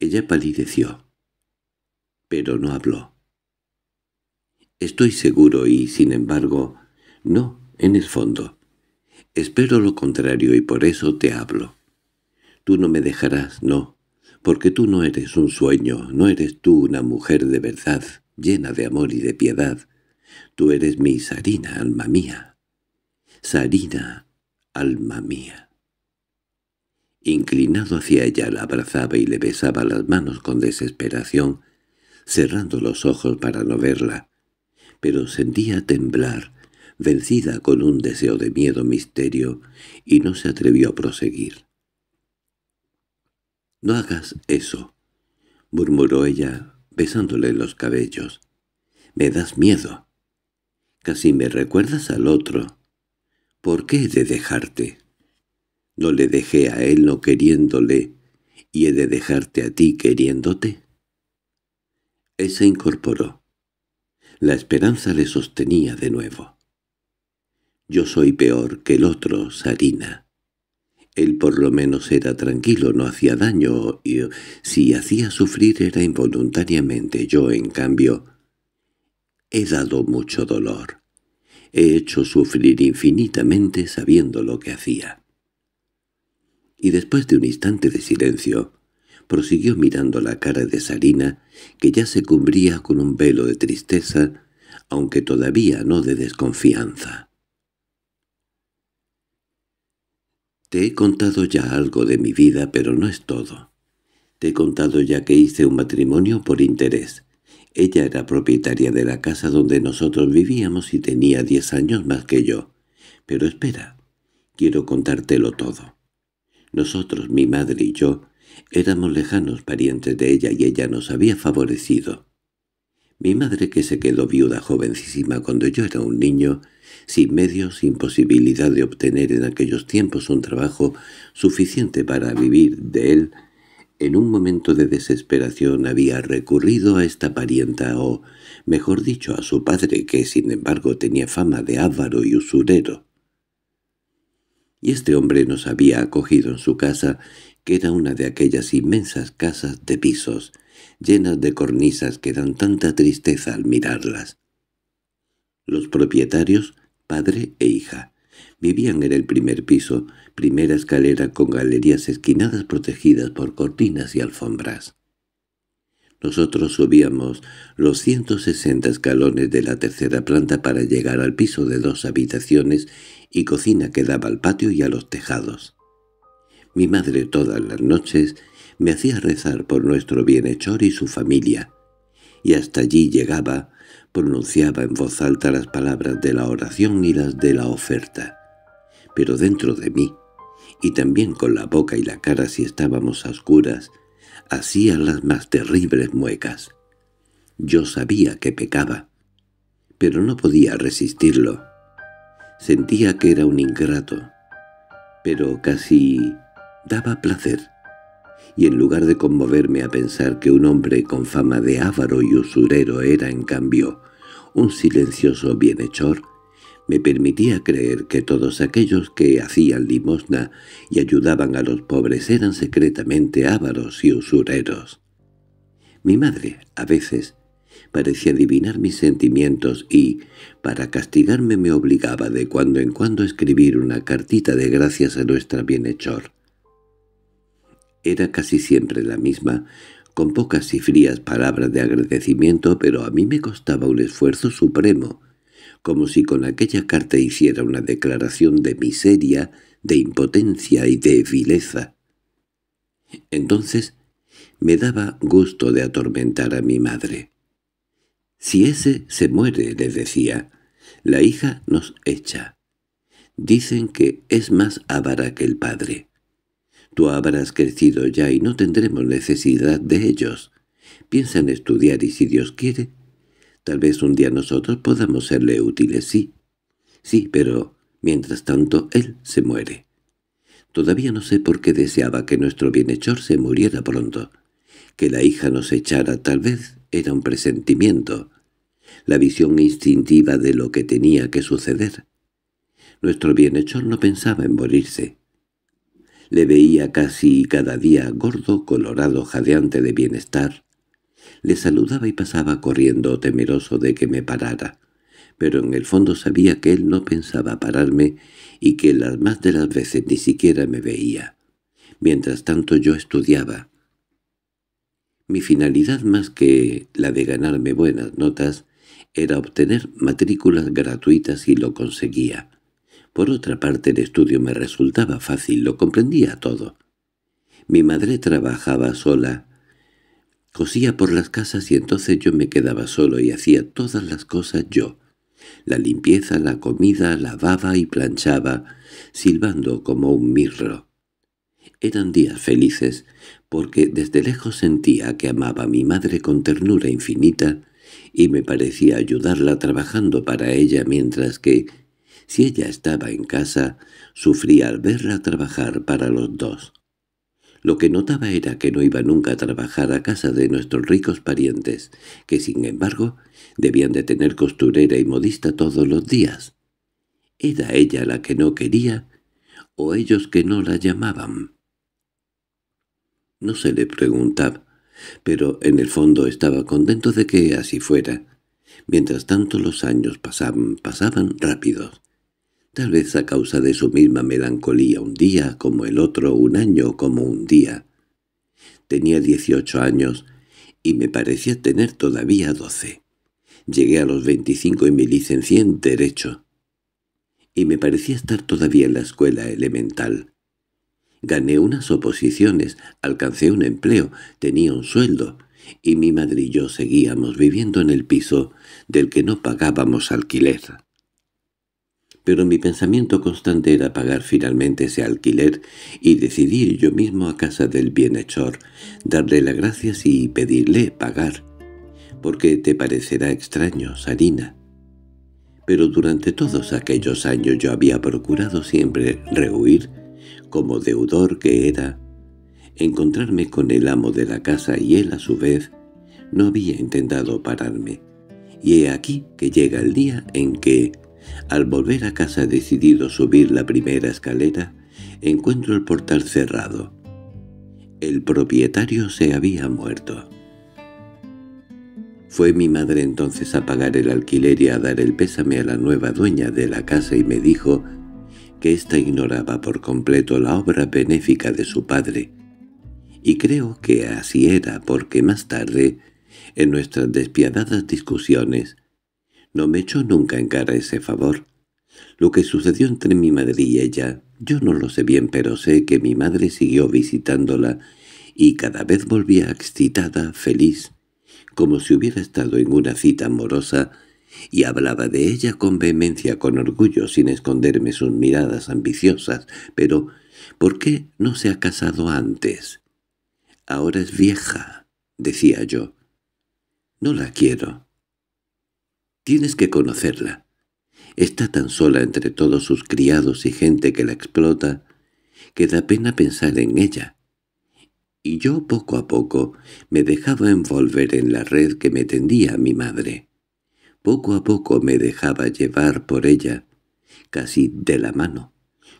Ella palideció, pero no habló. Estoy seguro y, sin embargo, no, en el fondo. Espero lo contrario y por eso te hablo. Tú no me dejarás, no, porque tú no eres un sueño, no eres tú una mujer de verdad, llena de amor y de piedad. Tú eres mi Sarina, alma mía, Sarina, alma mía. Inclinado hacia ella la abrazaba y le besaba las manos con desesperación, cerrando los ojos para no verla, pero sentía temblar, vencida con un deseo de miedo misterio, y no se atrevió a proseguir. «No hagas eso», murmuró ella, besándole los cabellos. «Me das miedo. Casi me recuerdas al otro, ¿Por qué he de dejarte? No le dejé a él no queriéndole, y he de dejarte a ti queriéndote. Él se incorporó. La esperanza le sostenía de nuevo. Yo soy peor que el otro, Sarina. Él por lo menos era tranquilo, no hacía daño, y si hacía sufrir era involuntariamente. Yo, en cambio, he dado mucho dolor he hecho sufrir infinitamente sabiendo lo que hacía. Y después de un instante de silencio, prosiguió mirando la cara de Sarina, que ya se cubría con un velo de tristeza, aunque todavía no de desconfianza. Te he contado ya algo de mi vida, pero no es todo. Te he contado ya que hice un matrimonio por interés, ella era propietaria de la casa donde nosotros vivíamos y tenía diez años más que yo. Pero espera, quiero contártelo todo. Nosotros, mi madre y yo, éramos lejanos parientes de ella y ella nos había favorecido. Mi madre, que se quedó viuda jovencísima cuando yo era un niño, sin medios, sin posibilidad de obtener en aquellos tiempos un trabajo suficiente para vivir de él, en un momento de desesperación había recurrido a esta parienta o, mejor dicho, a su padre, que sin embargo tenía fama de ávaro y usurero. Y este hombre nos había acogido en su casa, que era una de aquellas inmensas casas de pisos, llenas de cornisas que dan tanta tristeza al mirarlas. Los propietarios, padre e hija, vivían en el primer piso, primera escalera con galerías esquinadas protegidas por cortinas y alfombras. Nosotros subíamos los 160 escalones de la tercera planta para llegar al piso de dos habitaciones y cocina que daba al patio y a los tejados. Mi madre todas las noches me hacía rezar por nuestro bienhechor y su familia, y hasta allí llegaba, pronunciaba en voz alta las palabras de la oración y las de la oferta. Pero dentro de mí y también con la boca y la cara si estábamos a oscuras, hacía las más terribles muecas. Yo sabía que pecaba, pero no podía resistirlo. Sentía que era un ingrato, pero casi daba placer. Y en lugar de conmoverme a pensar que un hombre con fama de avaro y usurero era, en cambio, un silencioso bienhechor, me permitía creer que todos aquellos que hacían limosna y ayudaban a los pobres eran secretamente ávaros y usureros. Mi madre, a veces, parecía adivinar mis sentimientos y, para castigarme, me obligaba de cuando en cuando a escribir una cartita de gracias a nuestra bienhechor. Era casi siempre la misma, con pocas y frías palabras de agradecimiento, pero a mí me costaba un esfuerzo supremo como si con aquella carta hiciera una declaración de miseria, de impotencia y de vileza. Entonces me daba gusto de atormentar a mi madre. «Si ese se muere», le decía, «la hija nos echa. Dicen que es más avara que el padre. Tú habrás crecido ya y no tendremos necesidad de ellos. Piensa en estudiar y si Dios quiere, Tal vez un día nosotros podamos serle útiles, sí. Sí, pero mientras tanto él se muere. Todavía no sé por qué deseaba que nuestro bienhechor se muriera pronto. Que la hija nos echara tal vez era un presentimiento, la visión instintiva de lo que tenía que suceder. Nuestro bienhechor no pensaba en morirse. Le veía casi cada día gordo, colorado, jadeante de bienestar, le saludaba y pasaba corriendo, temeroso de que me parara. Pero en el fondo sabía que él no pensaba pararme y que las más de las veces ni siquiera me veía. Mientras tanto yo estudiaba. Mi finalidad más que la de ganarme buenas notas era obtener matrículas gratuitas y lo conseguía. Por otra parte el estudio me resultaba fácil, lo comprendía todo. Mi madre trabajaba sola, Cosía por las casas y entonces yo me quedaba solo y hacía todas las cosas yo. La limpieza, la comida, lavaba y planchaba, silbando como un mirro. Eran días felices, porque desde lejos sentía que amaba a mi madre con ternura infinita y me parecía ayudarla trabajando para ella mientras que, si ella estaba en casa, sufría al verla trabajar para los dos. Lo que notaba era que no iba nunca a trabajar a casa de nuestros ricos parientes, que sin embargo debían de tener costurera y modista todos los días. ¿Era ella la que no quería o ellos que no la llamaban? No se le preguntaba, pero en el fondo estaba contento de que así fuera. Mientras tanto los años pasaban, pasaban rápidos. Tal vez a causa de su misma melancolía un día como el otro, un año como un día. Tenía 18 años y me parecía tener todavía 12. Llegué a los 25 y me licencié en Derecho. Y me parecía estar todavía en la escuela elemental. Gané unas oposiciones, alcancé un empleo, tenía un sueldo, y mi madre y yo seguíamos viviendo en el piso del que no pagábamos alquiler pero mi pensamiento constante era pagar finalmente ese alquiler y decidir yo mismo a casa del bienhechor, darle las gracias y pedirle pagar, porque te parecerá extraño, Sarina. Pero durante todos aquellos años yo había procurado siempre rehuir, como deudor que era, encontrarme con el amo de la casa y él a su vez no había intentado pararme. Y he aquí que llega el día en que al volver a casa decidido subir la primera escalera, encuentro el portal cerrado. El propietario se había muerto. Fue mi madre entonces a pagar el alquiler y a dar el pésame a la nueva dueña de la casa y me dijo que ésta ignoraba por completo la obra benéfica de su padre. Y creo que así era porque más tarde, en nuestras despiadadas discusiones, no me echó nunca en cara ese favor. Lo que sucedió entre mi madre y ella, yo no lo sé bien, pero sé que mi madre siguió visitándola y cada vez volvía excitada, feliz, como si hubiera estado en una cita amorosa, y hablaba de ella con vehemencia, con orgullo, sin esconderme sus miradas ambiciosas. Pero, ¿por qué no se ha casado antes? Ahora es vieja, decía yo. No la quiero. Tienes que conocerla. Está tan sola entre todos sus criados y gente que la explota que da pena pensar en ella. Y yo poco a poco me dejaba envolver en la red que me tendía mi madre. Poco a poco me dejaba llevar por ella, casi de la mano,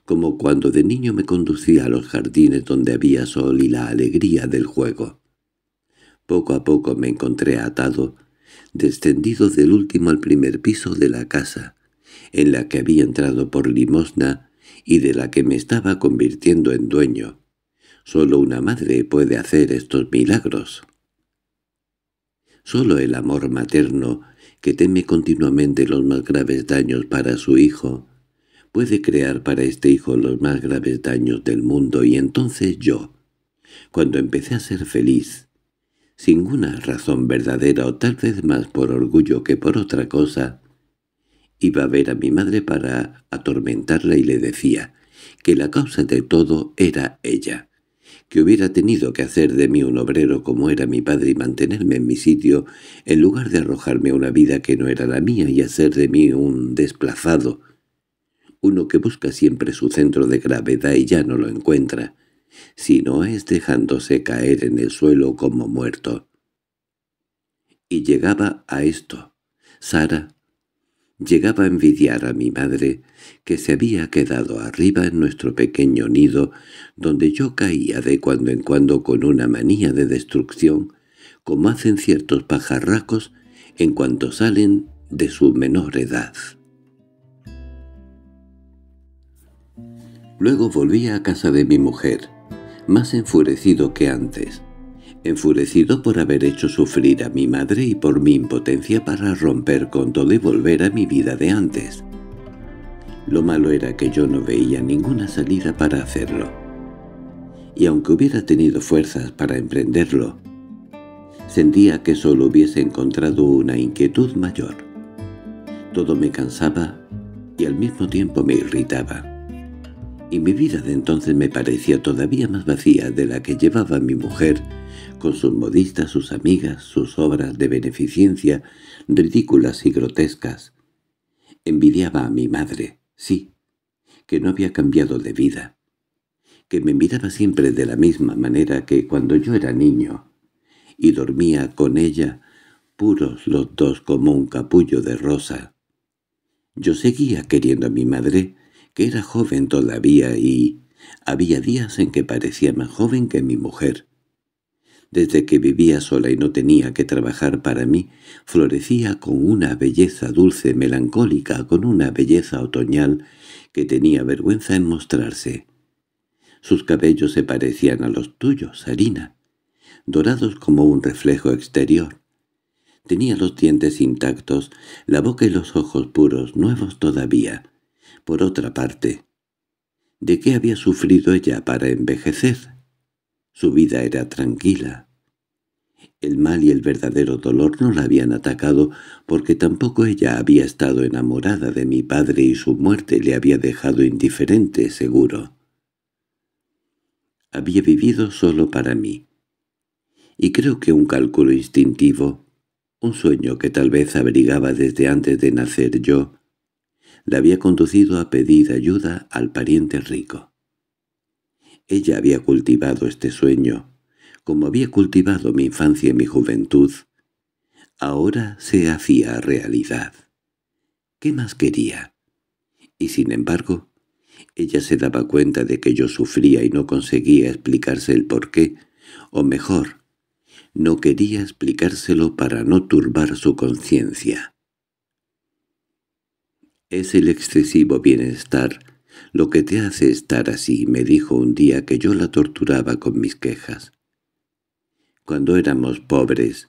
como cuando de niño me conducía a los jardines donde había sol y la alegría del juego. Poco a poco me encontré atado descendido del último al primer piso de la casa, en la que había entrado por limosna y de la que me estaba convirtiendo en dueño. Solo una madre puede hacer estos milagros. Solo el amor materno, que teme continuamente los más graves daños para su hijo, puede crear para este hijo los más graves daños del mundo y entonces yo, cuando empecé a ser feliz, sin ninguna razón verdadera o tal vez más por orgullo que por otra cosa, iba a ver a mi madre para atormentarla y le decía que la causa de todo era ella, que hubiera tenido que hacer de mí un obrero como era mi padre y mantenerme en mi sitio en lugar de arrojarme a una vida que no era la mía y hacer de mí un desplazado, uno que busca siempre su centro de gravedad y ya no lo encuentra, si no es dejándose caer en el suelo como muerto. Y llegaba a esto. Sara llegaba a envidiar a mi madre, que se había quedado arriba en nuestro pequeño nido, donde yo caía de cuando en cuando con una manía de destrucción, como hacen ciertos pajarracos en cuanto salen de su menor edad. Luego volví a casa de mi mujer, más enfurecido que antes, enfurecido por haber hecho sufrir a mi madre y por mi impotencia para romper con todo y volver a mi vida de antes. Lo malo era que yo no veía ninguna salida para hacerlo. Y aunque hubiera tenido fuerzas para emprenderlo, sentía que solo hubiese encontrado una inquietud mayor. Todo me cansaba y al mismo tiempo me irritaba y mi vida de entonces me parecía todavía más vacía de la que llevaba mi mujer, con sus modistas, sus amigas, sus obras de beneficencia, ridículas y grotescas. Envidiaba a mi madre, sí, que no había cambiado de vida, que me miraba siempre de la misma manera que cuando yo era niño, y dormía con ella, puros los dos como un capullo de rosa. Yo seguía queriendo a mi madre, que era joven todavía y había días en que parecía más joven que mi mujer. Desde que vivía sola y no tenía que trabajar para mí, florecía con una belleza dulce melancólica, con una belleza otoñal que tenía vergüenza en mostrarse. Sus cabellos se parecían a los tuyos, harina, dorados como un reflejo exterior. Tenía los dientes intactos, la boca y los ojos puros, nuevos todavía, por otra parte, ¿de qué había sufrido ella para envejecer? Su vida era tranquila. El mal y el verdadero dolor no la habían atacado porque tampoco ella había estado enamorada de mi padre y su muerte le había dejado indiferente, seguro. Había vivido solo para mí. Y creo que un cálculo instintivo, un sueño que tal vez abrigaba desde antes de nacer yo, la había conducido a pedir ayuda al pariente rico. Ella había cultivado este sueño, como había cultivado mi infancia y mi juventud. Ahora se hacía realidad. ¿Qué más quería? Y sin embargo, ella se daba cuenta de que yo sufría y no conseguía explicarse el porqué, o mejor, no quería explicárselo para no turbar su conciencia. Es el excesivo bienestar lo que te hace estar así, me dijo un día que yo la torturaba con mis quejas. Cuando éramos pobres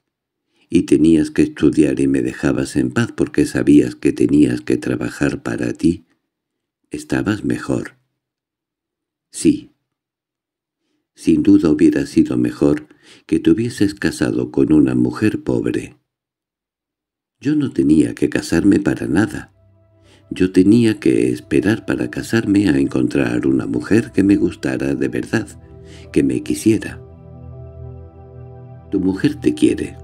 y tenías que estudiar y me dejabas en paz porque sabías que tenías que trabajar para ti, estabas mejor. Sí. Sin duda hubiera sido mejor que te hubieses casado con una mujer pobre. Yo no tenía que casarme para nada. Yo tenía que esperar para casarme a encontrar una mujer que me gustara de verdad, que me quisiera. Tu mujer te quiere.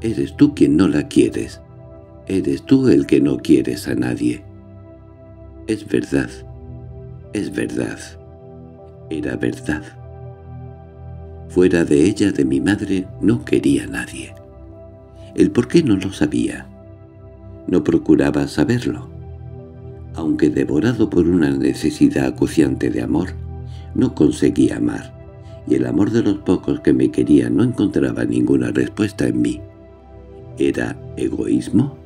Eres tú quien no la quieres. Eres tú el que no quieres a nadie. Es verdad. Es verdad. Era verdad. Fuera de ella, de mi madre, no quería nadie. El por qué no lo sabía. No procuraba saberlo aunque devorado por una necesidad acuciante de amor, no conseguía amar, y el amor de los pocos que me querían no encontraba ninguna respuesta en mí. ¿Era egoísmo?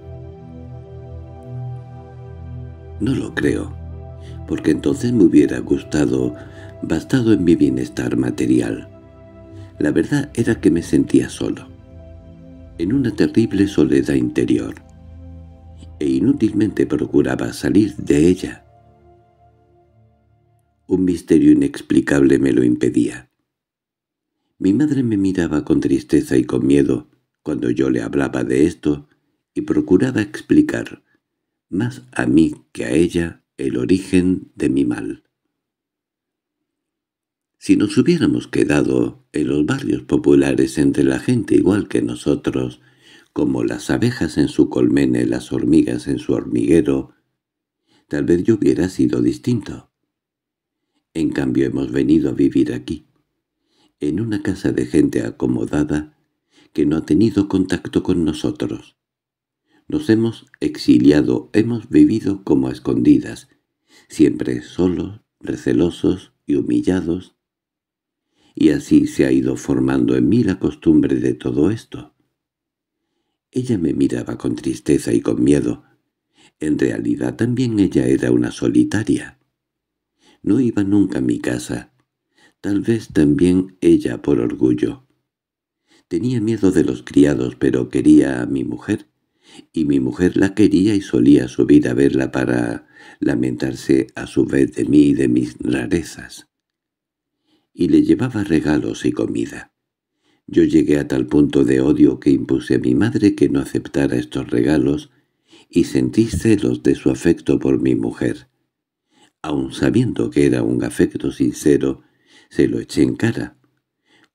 No lo creo, porque entonces me hubiera gustado, bastado en mi bienestar material. La verdad era que me sentía solo, en una terrible soledad interior e inútilmente procuraba salir de ella. Un misterio inexplicable me lo impedía. Mi madre me miraba con tristeza y con miedo cuando yo le hablaba de esto y procuraba explicar, más a mí que a ella, el origen de mi mal. Si nos hubiéramos quedado en los barrios populares entre la gente igual que nosotros, como las abejas en su colmena y las hormigas en su hormiguero, tal vez yo hubiera sido distinto. En cambio hemos venido a vivir aquí, en una casa de gente acomodada que no ha tenido contacto con nosotros. Nos hemos exiliado, hemos vivido como escondidas, siempre solos, recelosos y humillados. Y así se ha ido formando en mí la costumbre de todo esto. Ella me miraba con tristeza y con miedo. En realidad también ella era una solitaria. No iba nunca a mi casa. Tal vez también ella por orgullo. Tenía miedo de los criados, pero quería a mi mujer, y mi mujer la quería y solía subir a verla para lamentarse a su vez de mí y de mis rarezas. Y le llevaba regalos y comida. Yo llegué a tal punto de odio que impuse a mi madre que no aceptara estos regalos y sentí celos de su afecto por mi mujer. Aun sabiendo que era un afecto sincero, se lo eché en cara,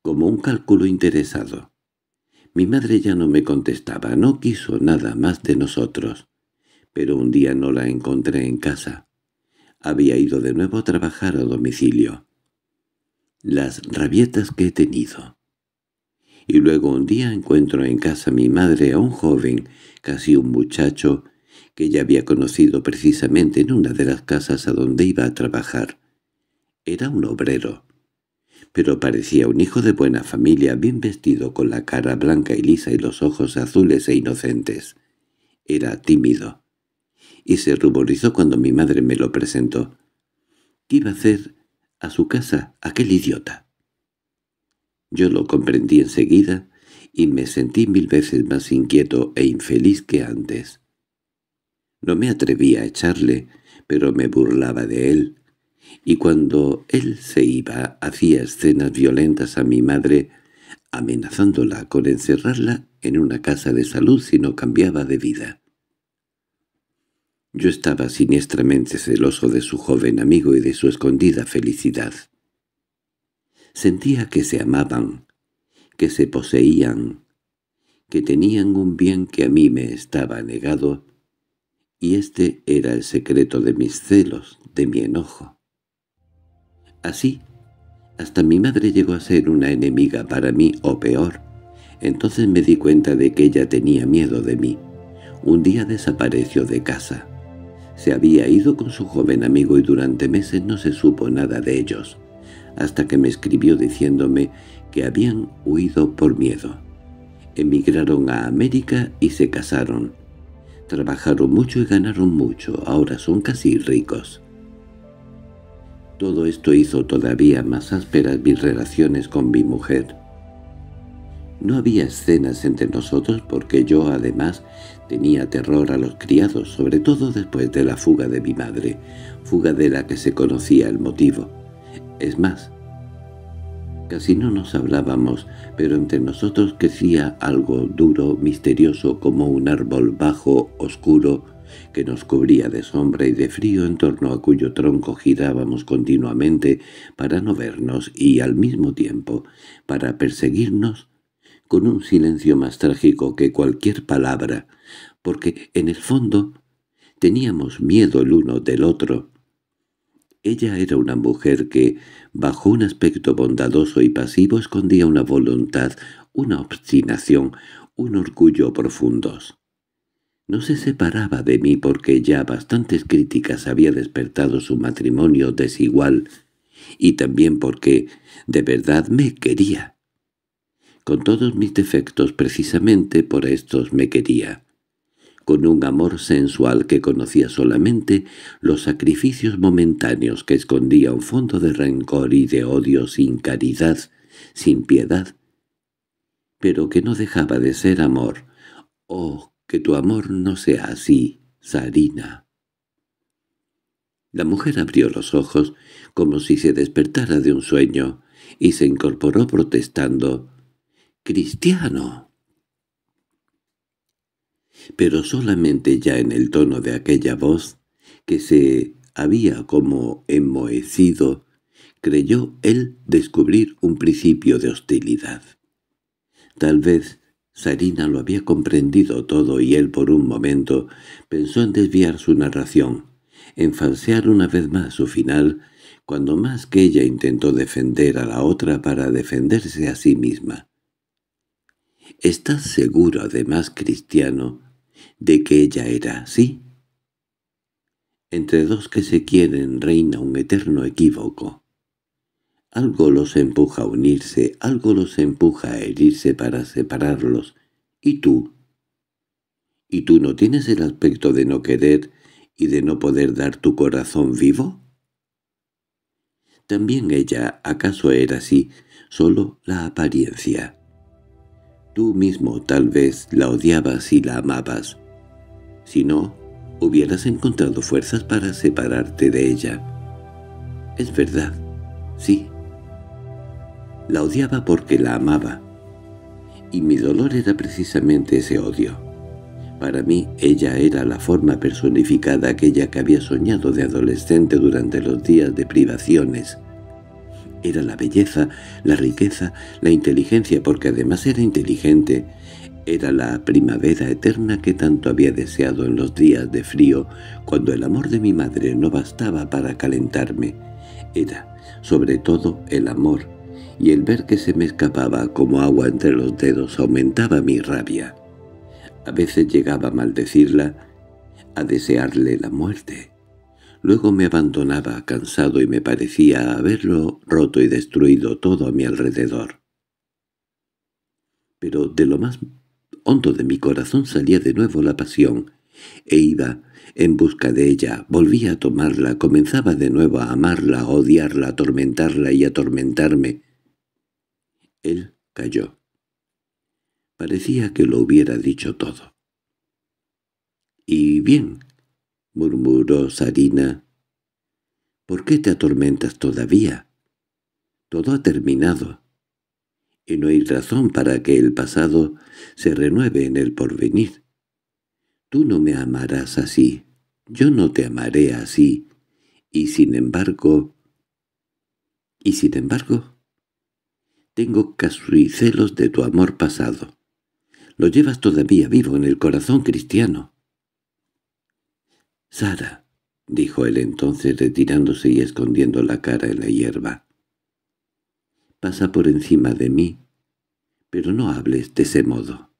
como un cálculo interesado. Mi madre ya no me contestaba, no quiso nada más de nosotros. Pero un día no la encontré en casa. Había ido de nuevo a trabajar a domicilio. Las rabietas que he tenido y luego un día encuentro en casa a mi madre a un joven, casi un muchacho, que ya había conocido precisamente en una de las casas a donde iba a trabajar. Era un obrero, pero parecía un hijo de buena familia, bien vestido, con la cara blanca y lisa y los ojos azules e inocentes. Era tímido, y se ruborizó cuando mi madre me lo presentó. ¿Qué iba a hacer a su casa aquel idiota? Yo lo comprendí enseguida y me sentí mil veces más inquieto e infeliz que antes. No me atrevía a echarle, pero me burlaba de él, y cuando él se iba hacía escenas violentas a mi madre, amenazándola con encerrarla en una casa de salud si no cambiaba de vida. Yo estaba siniestramente celoso de su joven amigo y de su escondida felicidad. Sentía que se amaban, que se poseían, que tenían un bien que a mí me estaba negado, y este era el secreto de mis celos, de mi enojo. Así, hasta mi madre llegó a ser una enemiga para mí, o peor. Entonces me di cuenta de que ella tenía miedo de mí. Un día desapareció de casa. Se había ido con su joven amigo y durante meses no se supo nada de ellos hasta que me escribió diciéndome que habían huido por miedo. Emigraron a América y se casaron. Trabajaron mucho y ganaron mucho, ahora son casi ricos. Todo esto hizo todavía más ásperas mis relaciones con mi mujer. No había escenas entre nosotros porque yo, además, tenía terror a los criados, sobre todo después de la fuga de mi madre, fuga de la que se conocía el motivo. Es más, casi no nos hablábamos, pero entre nosotros crecía algo duro, misterioso, como un árbol bajo, oscuro, que nos cubría de sombra y de frío en torno a cuyo tronco girábamos continuamente para no vernos y al mismo tiempo para perseguirnos con un silencio más trágico que cualquier palabra, porque en el fondo teníamos miedo el uno del otro. Ella era una mujer que, bajo un aspecto bondadoso y pasivo, escondía una voluntad, una obstinación, un orgullo profundos. No se separaba de mí porque ya bastantes críticas había despertado su matrimonio desigual, y también porque de verdad me quería. Con todos mis defectos precisamente por estos me quería con un amor sensual que conocía solamente los sacrificios momentáneos que escondía un fondo de rencor y de odio sin caridad, sin piedad, pero que no dejaba de ser amor. Oh, que tu amor no sea así, Sarina. La mujer abrió los ojos como si se despertara de un sueño y se incorporó protestando. —¡Cristiano! pero solamente ya en el tono de aquella voz, que se había como enmohecido, creyó él descubrir un principio de hostilidad. Tal vez Sarina lo había comprendido todo y él por un momento pensó en desviar su narración, en falsear una vez más su final, cuando más que ella intentó defender a la otra para defenderse a sí misma. «¿Estás seguro, además, cristiano, de que ella era así. Entre dos que se quieren reina un eterno equívoco. Algo los empuja a unirse, algo los empuja a herirse para separarlos. ¿Y tú? ¿Y tú no tienes el aspecto de no querer y de no poder dar tu corazón vivo? También ella acaso era así, solo la apariencia. Tú mismo tal vez la odiabas y la amabas, si no, hubieras encontrado fuerzas para separarte de ella. Es verdad, sí. La odiaba porque la amaba. Y mi dolor era precisamente ese odio. Para mí ella era la forma personificada aquella que había soñado de adolescente durante los días de privaciones. Era la belleza, la riqueza, la inteligencia, porque además era inteligente, era la primavera eterna que tanto había deseado en los días de frío, cuando el amor de mi madre no bastaba para calentarme. Era, sobre todo, el amor, y el ver que se me escapaba como agua entre los dedos aumentaba mi rabia. A veces llegaba a maldecirla, a desearle la muerte. Luego me abandonaba cansado y me parecía haberlo roto y destruido todo a mi alrededor. Pero de lo más hondo de mi corazón salía de nuevo la pasión, e iba en busca de ella, volvía a tomarla, comenzaba de nuevo a amarla, a odiarla, a atormentarla y atormentarme. Él calló Parecía que lo hubiera dicho todo. —Y bien —murmuró Sarina—, ¿por qué te atormentas todavía? Todo ha terminado y no hay razón para que el pasado se renueve en el porvenir. Tú no me amarás así, yo no te amaré así, y sin embargo... ¿Y sin embargo? Tengo casuicelos de tu amor pasado. Lo llevas todavía vivo en el corazón cristiano. —Sara —dijo él entonces retirándose y escondiendo la cara en la hierba—, pasa por encima de mí, pero no hables de ese modo.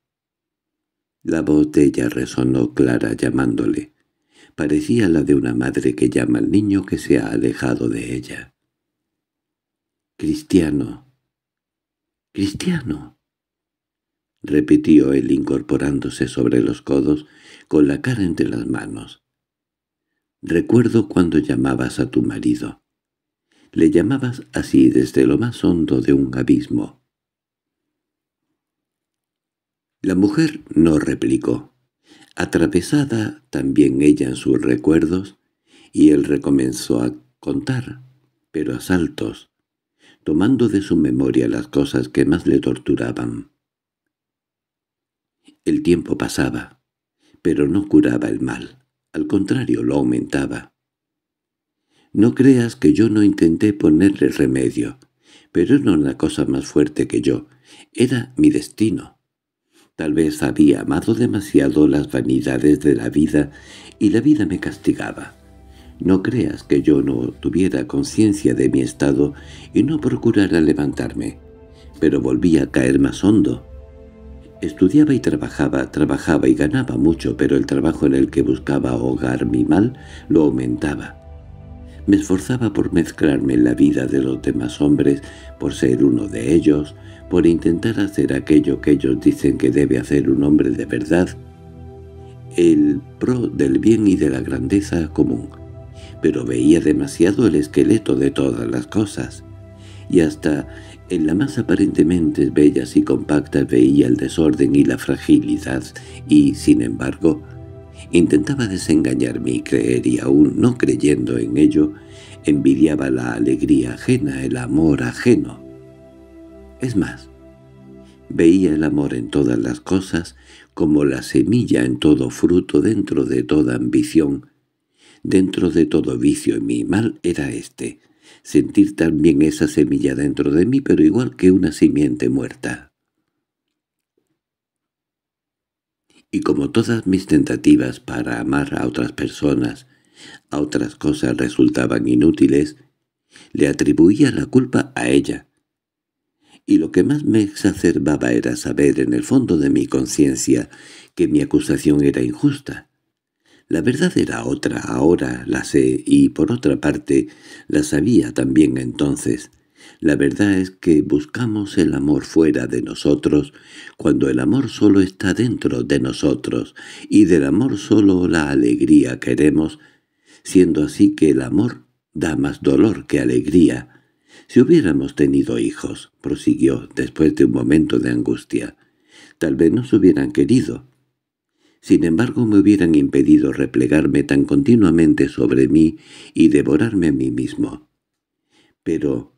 La voz de ella resonó clara llamándole. Parecía la de una madre que llama al niño que se ha alejado de ella. —Cristiano. —Cristiano —repitió él incorporándose sobre los codos, con la cara entre las manos. —Recuerdo cuando llamabas a tu marido. Le llamabas así desde lo más hondo de un abismo. La mujer no replicó. Atravesada también ella en sus recuerdos, y él recomenzó a contar, pero a saltos, tomando de su memoria las cosas que más le torturaban. El tiempo pasaba, pero no curaba el mal, al contrario lo aumentaba. No creas que yo no intenté ponerle remedio, pero era una cosa más fuerte que yo. Era mi destino. Tal vez había amado demasiado las vanidades de la vida y la vida me castigaba. No creas que yo no tuviera conciencia de mi estado y no procurara levantarme, pero volví a caer más hondo. Estudiaba y trabajaba, trabajaba y ganaba mucho, pero el trabajo en el que buscaba ahogar mi mal lo aumentaba. Me esforzaba por mezclarme en la vida de los demás hombres, por ser uno de ellos, por intentar hacer aquello que ellos dicen que debe hacer un hombre de verdad, el pro del bien y de la grandeza común. Pero veía demasiado el esqueleto de todas las cosas, y hasta en la más aparentemente bellas y compactas veía el desorden y la fragilidad, y, sin embargo, Intentaba desengañarme y creer y aún no creyendo en ello, envidiaba la alegría ajena, el amor ajeno. Es más, veía el amor en todas las cosas como la semilla en todo fruto dentro de toda ambición, dentro de todo vicio y mi mal era este, sentir también esa semilla dentro de mí pero igual que una simiente muerta. y como todas mis tentativas para amar a otras personas, a otras cosas resultaban inútiles, le atribuía la culpa a ella. Y lo que más me exacerbaba era saber en el fondo de mi conciencia que mi acusación era injusta. La verdad era otra, ahora la sé, y por otra parte la sabía también entonces. La verdad es que buscamos el amor fuera de nosotros cuando el amor solo está dentro de nosotros y del amor solo la alegría queremos, siendo así que el amor da más dolor que alegría. Si hubiéramos tenido hijos, prosiguió después de un momento de angustia, tal vez nos hubieran querido. Sin embargo me hubieran impedido replegarme tan continuamente sobre mí y devorarme a mí mismo. Pero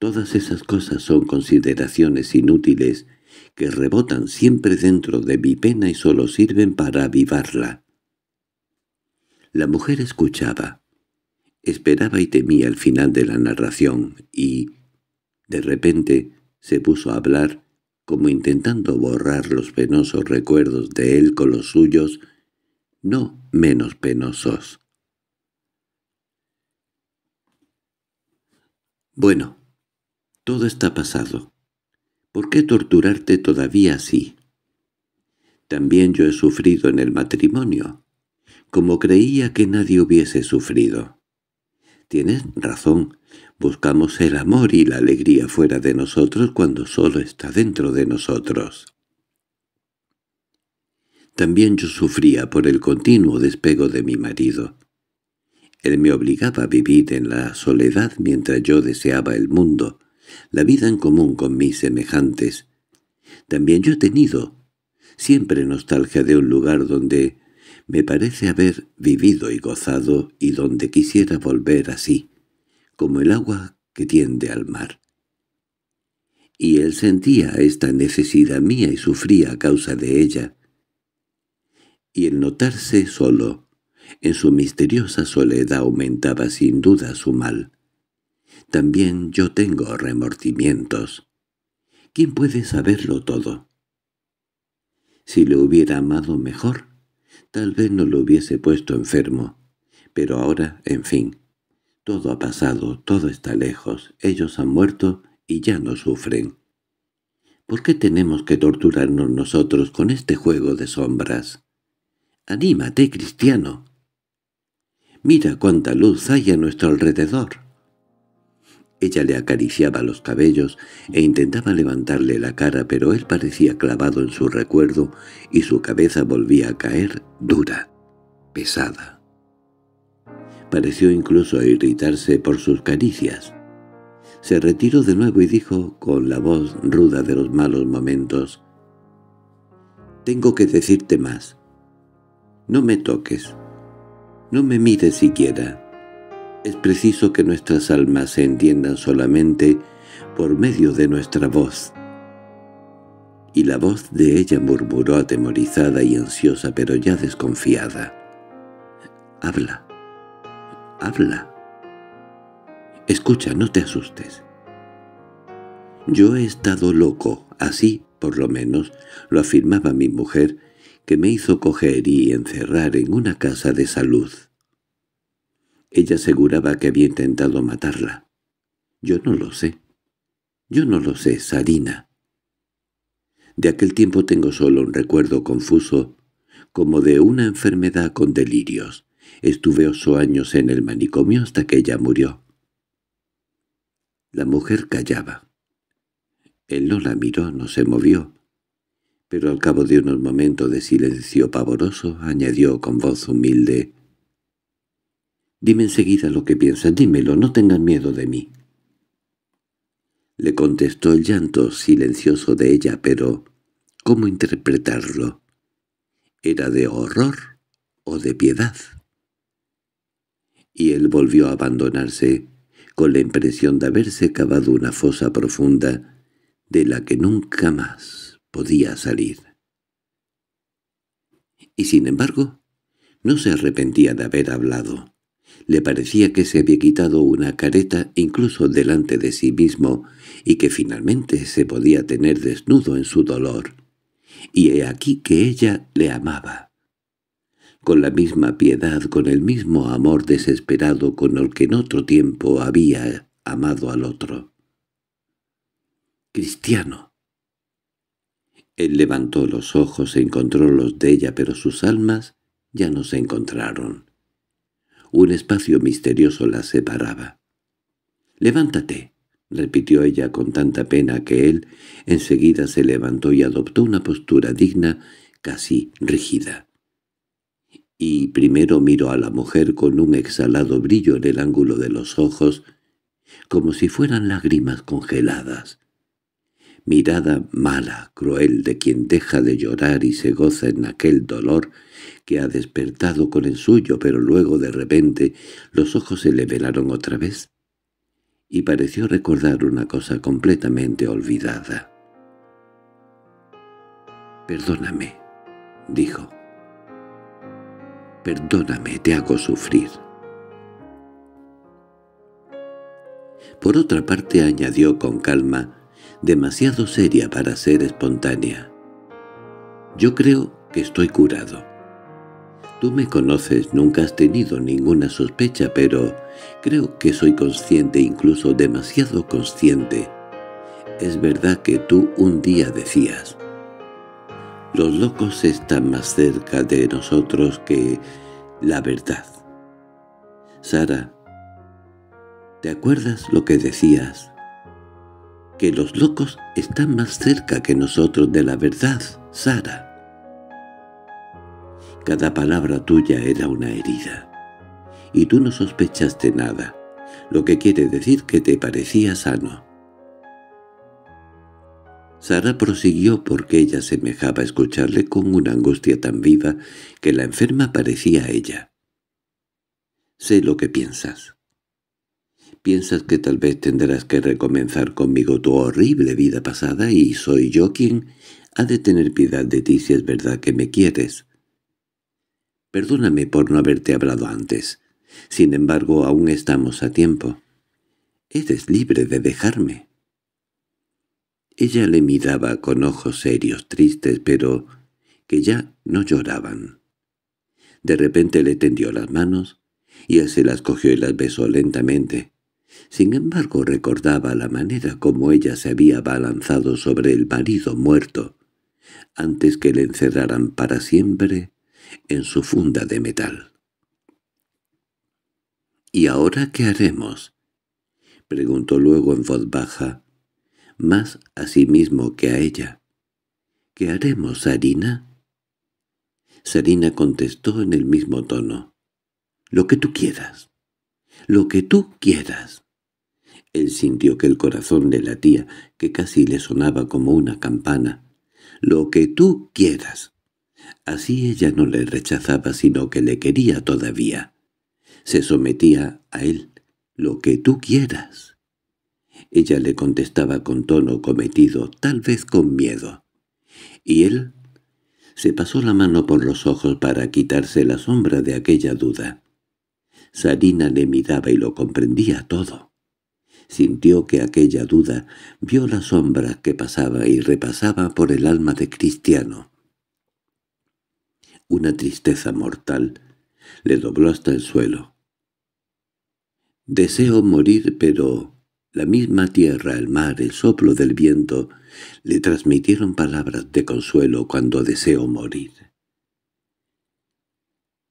Todas esas cosas son consideraciones inútiles que rebotan siempre dentro de mi pena y solo sirven para avivarla. La mujer escuchaba, esperaba y temía el final de la narración y, de repente, se puso a hablar, como intentando borrar los penosos recuerdos de él con los suyos, no menos penosos. Bueno, todo está pasado. ¿Por qué torturarte todavía así? También yo he sufrido en el matrimonio, como creía que nadie hubiese sufrido. Tienes razón, buscamos el amor y la alegría fuera de nosotros cuando solo está dentro de nosotros. También yo sufría por el continuo despego de mi marido. Él me obligaba a vivir en la soledad mientras yo deseaba el mundo, la vida en común con mis semejantes. También yo he tenido siempre nostalgia de un lugar donde me parece haber vivido y gozado y donde quisiera volver así, como el agua que tiende al mar. Y él sentía esta necesidad mía y sufría a causa de ella. Y el notarse solo, en su misteriosa soledad aumentaba sin duda su mal. También yo tengo remordimientos. ¿Quién puede saberlo todo? Si lo hubiera amado mejor, tal vez no lo hubiese puesto enfermo. Pero ahora, en fin, todo ha pasado, todo está lejos, ellos han muerto y ya no sufren. ¿Por qué tenemos que torturarnos nosotros con este juego de sombras? ¡Anímate, cristiano! Mira cuánta luz hay a nuestro alrededor. Ella le acariciaba los cabellos e intentaba levantarle la cara, pero él parecía clavado en su recuerdo y su cabeza volvía a caer dura, pesada. Pareció incluso irritarse por sus caricias. Se retiró de nuevo y dijo, con la voz ruda de los malos momentos, «Tengo que decirte más. No me toques. No me mires siquiera. Es preciso que nuestras almas se entiendan solamente por medio de nuestra voz. Y la voz de ella murmuró atemorizada y ansiosa pero ya desconfiada. Habla, habla. Escucha, no te asustes. Yo he estado loco, así, por lo menos, lo afirmaba mi mujer, que me hizo coger y encerrar en una casa de salud. Ella aseguraba que había intentado matarla. Yo no lo sé. Yo no lo sé, Sarina. De aquel tiempo tengo solo un recuerdo confuso, como de una enfermedad con delirios. Estuve ocho años en el manicomio hasta que ella murió. La mujer callaba. Él no la miró, no se movió, pero al cabo de unos momentos de silencio pavoroso añadió con voz humilde Dime enseguida lo que piensas, dímelo, no tengas miedo de mí. Le contestó el llanto silencioso de ella, pero ¿cómo interpretarlo? ¿Era de horror o de piedad? Y él volvió a abandonarse, con la impresión de haberse cavado una fosa profunda de la que nunca más podía salir. Y sin embargo, no se arrepentía de haber hablado. Le parecía que se había quitado una careta incluso delante de sí mismo y que finalmente se podía tener desnudo en su dolor. Y he aquí que ella le amaba. Con la misma piedad, con el mismo amor desesperado con el que en otro tiempo había amado al otro. «Cristiano». Él levantó los ojos e encontró los de ella, pero sus almas ya no se encontraron. Un espacio misterioso las separaba. «Levántate», repitió ella con tanta pena que él enseguida se levantó y adoptó una postura digna, casi rígida. Y primero miró a la mujer con un exhalado brillo en el ángulo de los ojos, como si fueran lágrimas congeladas. Mirada mala, cruel, de quien deja de llorar y se goza en aquel dolor ha despertado con el suyo, pero luego de repente los ojos se le velaron otra vez y pareció recordar una cosa completamente olvidada. «Perdóname», dijo. «Perdóname, te hago sufrir». Por otra parte añadió con calma, demasiado seria para ser espontánea. «Yo creo que estoy curado. Tú me conoces, nunca has tenido ninguna sospecha, pero creo que soy consciente, incluso demasiado consciente. Es verdad que tú un día decías, «Los locos están más cerca de nosotros que la verdad». Sara, ¿te acuerdas lo que decías? Que los locos están más cerca que nosotros de la verdad, Sara. Cada palabra tuya era una herida. Y tú no sospechaste nada, lo que quiere decir que te parecía sano. Sara prosiguió porque ella semejaba escucharle con una angustia tan viva que la enferma parecía a ella. «Sé lo que piensas. Piensas que tal vez tendrás que recomenzar conmigo tu horrible vida pasada y soy yo quien ha de tener piedad de ti si es verdad que me quieres. Perdóname por no haberte hablado antes. Sin embargo, aún estamos a tiempo. Eres libre de dejarme. Ella le miraba con ojos serios, tristes, pero que ya no lloraban. De repente le tendió las manos, y él se las cogió y las besó lentamente. Sin embargo, recordaba la manera como ella se había balanzado sobre el marido muerto, antes que le encerraran para siempre en su funda de metal. —¿Y ahora qué haremos? —preguntó luego en voz baja, más a sí mismo que a ella. —¿Qué haremos, Sarina? Sarina contestó en el mismo tono. —Lo que tú quieras. Lo que tú quieras. Él sintió que el corazón de la tía, que casi le sonaba como una campana. —Lo que tú quieras. Así ella no le rechazaba sino que le quería todavía. Se sometía a él, lo que tú quieras. Ella le contestaba con tono cometido, tal vez con miedo. Y él se pasó la mano por los ojos para quitarse la sombra de aquella duda. Sarina le miraba y lo comprendía todo. Sintió que aquella duda vio la sombra que pasaba y repasaba por el alma de Cristiano una tristeza mortal, le dobló hasta el suelo. Deseo morir, pero la misma tierra, el mar, el soplo del viento, le transmitieron palabras de consuelo cuando deseo morir.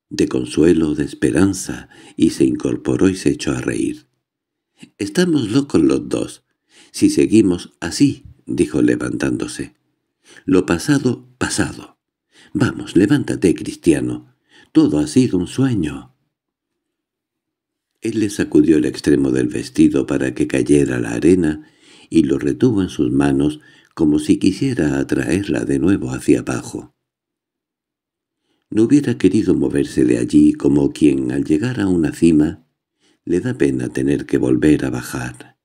De consuelo, de esperanza, y se incorporó y se echó a reír. «Estamos locos los dos. Si seguimos así», dijo levantándose. «Lo pasado, pasado. Vamos, levántate, cristiano. Todo ha sido un sueño. Él le sacudió el extremo del vestido para que cayera la arena y lo retuvo en sus manos como si quisiera atraerla de nuevo hacia abajo. No hubiera querido moverse de allí como quien al llegar a una cima le da pena tener que volver a bajar.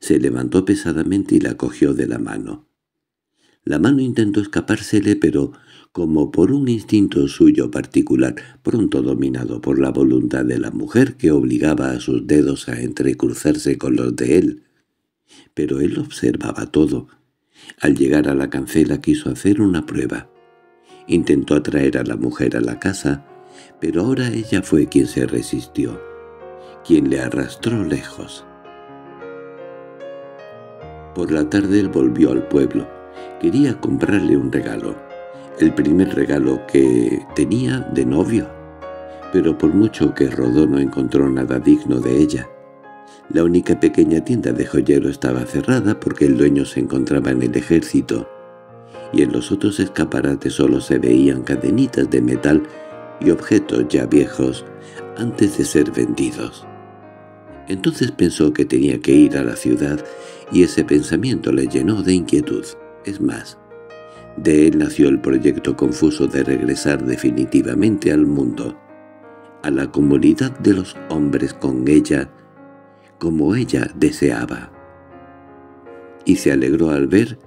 Se levantó pesadamente y la cogió de la mano. La mano intentó escapársele, pero, como por un instinto suyo particular, pronto dominado por la voluntad de la mujer que obligaba a sus dedos a entrecruzarse con los de él. Pero él observaba todo. Al llegar a la cancela quiso hacer una prueba. Intentó atraer a la mujer a la casa, pero ahora ella fue quien se resistió, quien le arrastró lejos. Por la tarde él volvió al pueblo. Quería comprarle un regalo, el primer regalo que tenía de novio. Pero por mucho que rodó no encontró nada digno de ella. La única pequeña tienda de joyero estaba cerrada porque el dueño se encontraba en el ejército, y en los otros escaparates solo se veían cadenitas de metal y objetos ya viejos antes de ser vendidos. Entonces pensó que tenía que ir a la ciudad y ese pensamiento le llenó de inquietud. Es más, de él nació el proyecto confuso de regresar definitivamente al mundo, a la comunidad de los hombres con ella, como ella deseaba. Y se alegró al ver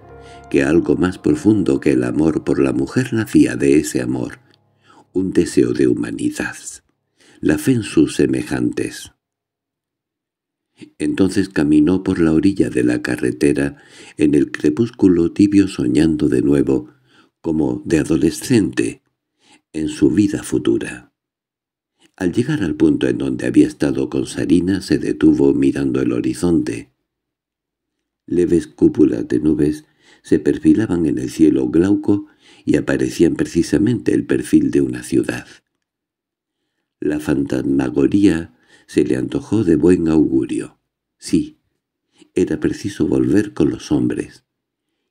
que algo más profundo que el amor por la mujer nacía de ese amor, un deseo de humanidad, la fe en sus semejantes. Entonces caminó por la orilla de la carretera, en el crepúsculo tibio soñando de nuevo, como de adolescente, en su vida futura. Al llegar al punto en donde había estado con Sarina, se detuvo mirando el horizonte. Leves cúpulas de nubes se perfilaban en el cielo glauco y aparecían precisamente el perfil de una ciudad. La fantasmagoría se le antojó de buen augurio. Sí, era preciso volver con los hombres.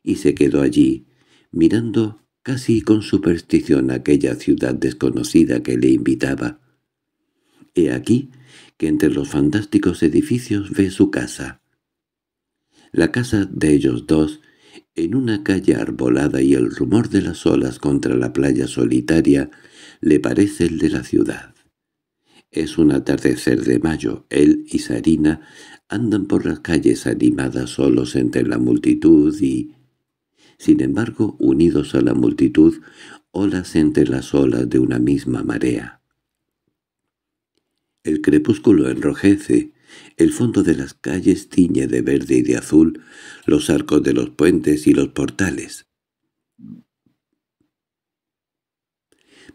Y se quedó allí, mirando casi con superstición aquella ciudad desconocida que le invitaba. He aquí que entre los fantásticos edificios ve su casa. La casa de ellos dos, en una calle arbolada y el rumor de las olas contra la playa solitaria, le parece el de la ciudad. Es un atardecer de mayo. Él y Sarina andan por las calles animadas solos entre la multitud y... Sin embargo, unidos a la multitud, olas entre las olas de una misma marea. El crepúsculo enrojece, el fondo de las calles tiñe de verde y de azul los arcos de los puentes y los portales.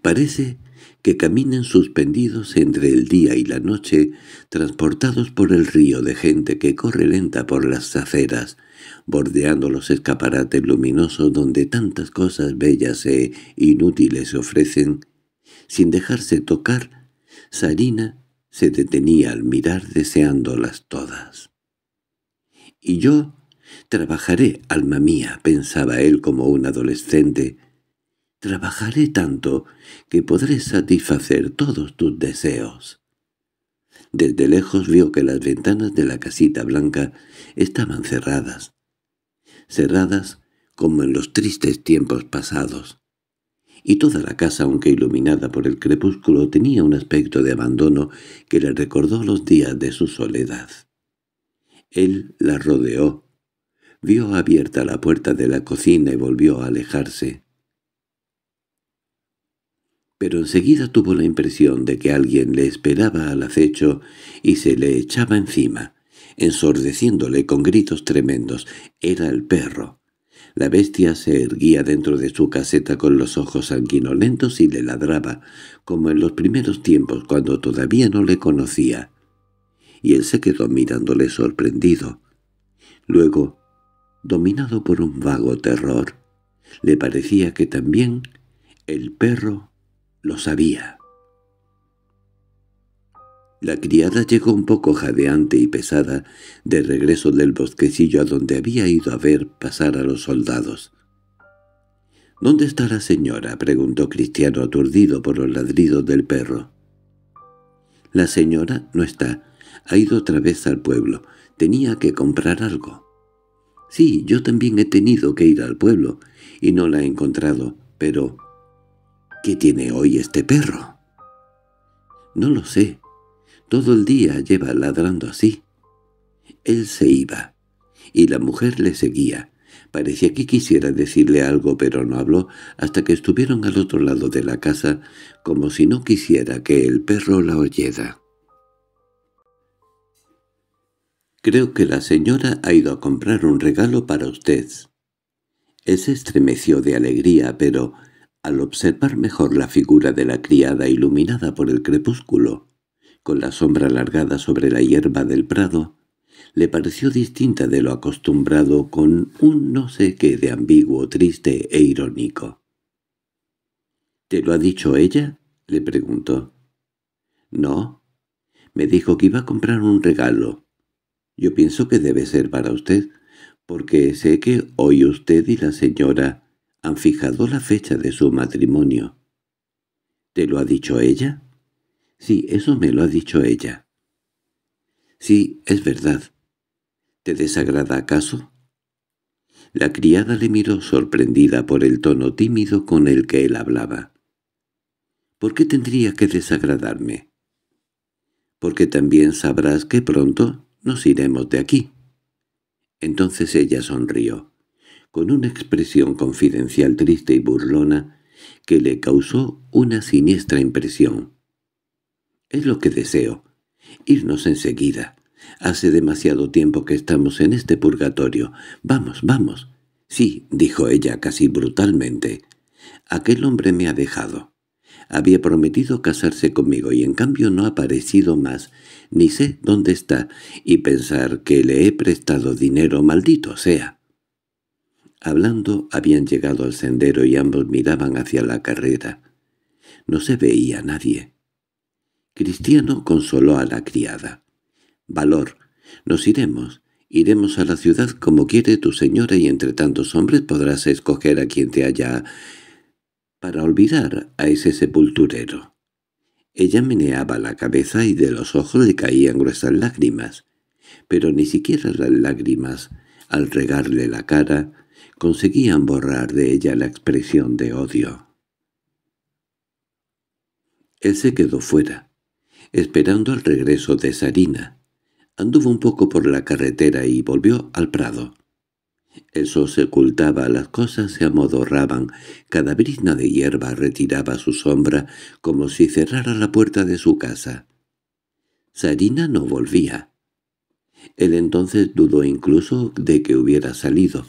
Parece que caminen suspendidos entre el día y la noche, transportados por el río de gente que corre lenta por las aceras, bordeando los escaparates luminosos donde tantas cosas bellas e inútiles se ofrecen, sin dejarse tocar, Sarina se detenía al mirar deseándolas todas. «Y yo trabajaré, alma mía», pensaba él como un adolescente, Trabajaré tanto que podré satisfacer todos tus deseos. Desde lejos vio que las ventanas de la casita blanca estaban cerradas. Cerradas como en los tristes tiempos pasados. Y toda la casa, aunque iluminada por el crepúsculo, tenía un aspecto de abandono que le recordó los días de su soledad. Él la rodeó, vio abierta la puerta de la cocina y volvió a alejarse pero enseguida tuvo la impresión de que alguien le esperaba al acecho y se le echaba encima, ensordeciéndole con gritos tremendos. Era el perro. La bestia se erguía dentro de su caseta con los ojos sanguinolentos y le ladraba, como en los primeros tiempos cuando todavía no le conocía. Y él se quedó mirándole sorprendido. Luego, dominado por un vago terror, le parecía que también el perro lo sabía. La criada llegó un poco jadeante y pesada, de regreso del bosquecillo a donde había ido a ver pasar a los soldados. —¿Dónde está la señora? —preguntó Cristiano aturdido por los ladridos del perro. —La señora no está. Ha ido otra vez al pueblo. Tenía que comprar algo. —Sí, yo también he tenido que ir al pueblo, y no la he encontrado, pero ¿Qué tiene hoy este perro? No lo sé. Todo el día lleva ladrando así. Él se iba, y la mujer le seguía. Parecía que quisiera decirle algo, pero no habló hasta que estuvieron al otro lado de la casa, como si no quisiera que el perro la oyera. Creo que la señora ha ido a comprar un regalo para usted. Él se estremeció de alegría, pero al observar mejor la figura de la criada iluminada por el crepúsculo, con la sombra alargada sobre la hierba del prado, le pareció distinta de lo acostumbrado con un no sé qué de ambiguo, triste e irónico. —¿Te lo ha dicho ella? —le preguntó. —No. Me dijo que iba a comprar un regalo. Yo pienso que debe ser para usted, porque sé que hoy usted y la señora han fijado la fecha de su matrimonio. —¿Te lo ha dicho ella? —Sí, eso me lo ha dicho ella. —Sí, es verdad. ¿Te desagrada acaso? La criada le miró sorprendida por el tono tímido con el que él hablaba. —¿Por qué tendría que desagradarme? —Porque también sabrás que pronto nos iremos de aquí. Entonces ella sonrió con una expresión confidencial triste y burlona que le causó una siniestra impresión. «Es lo que deseo. Irnos enseguida. Hace demasiado tiempo que estamos en este purgatorio. Vamos, vamos». «Sí», dijo ella casi brutalmente. «Aquel hombre me ha dejado. Había prometido casarse conmigo y en cambio no ha aparecido más, ni sé dónde está, y pensar que le he prestado dinero maldito sea». Hablando habían llegado al sendero y ambos miraban hacia la carrera. No se veía nadie. Cristiano consoló a la criada. «Valor, nos iremos. Iremos a la ciudad como quiere tu señora y entre tantos hombres podrás escoger a quien te haya... para olvidar a ese sepulturero». Ella meneaba la cabeza y de los ojos le caían gruesas lágrimas, pero ni siquiera las lágrimas, al regarle la cara, conseguían borrar de ella la expresión de odio. Él se quedó fuera, esperando el regreso de Sarina. Anduvo un poco por la carretera y volvió al prado. El sol se ocultaba, las cosas se amodorraban, cada brisna de hierba retiraba su sombra como si cerrara la puerta de su casa. Sarina no volvía. Él entonces dudó incluso de que hubiera salido.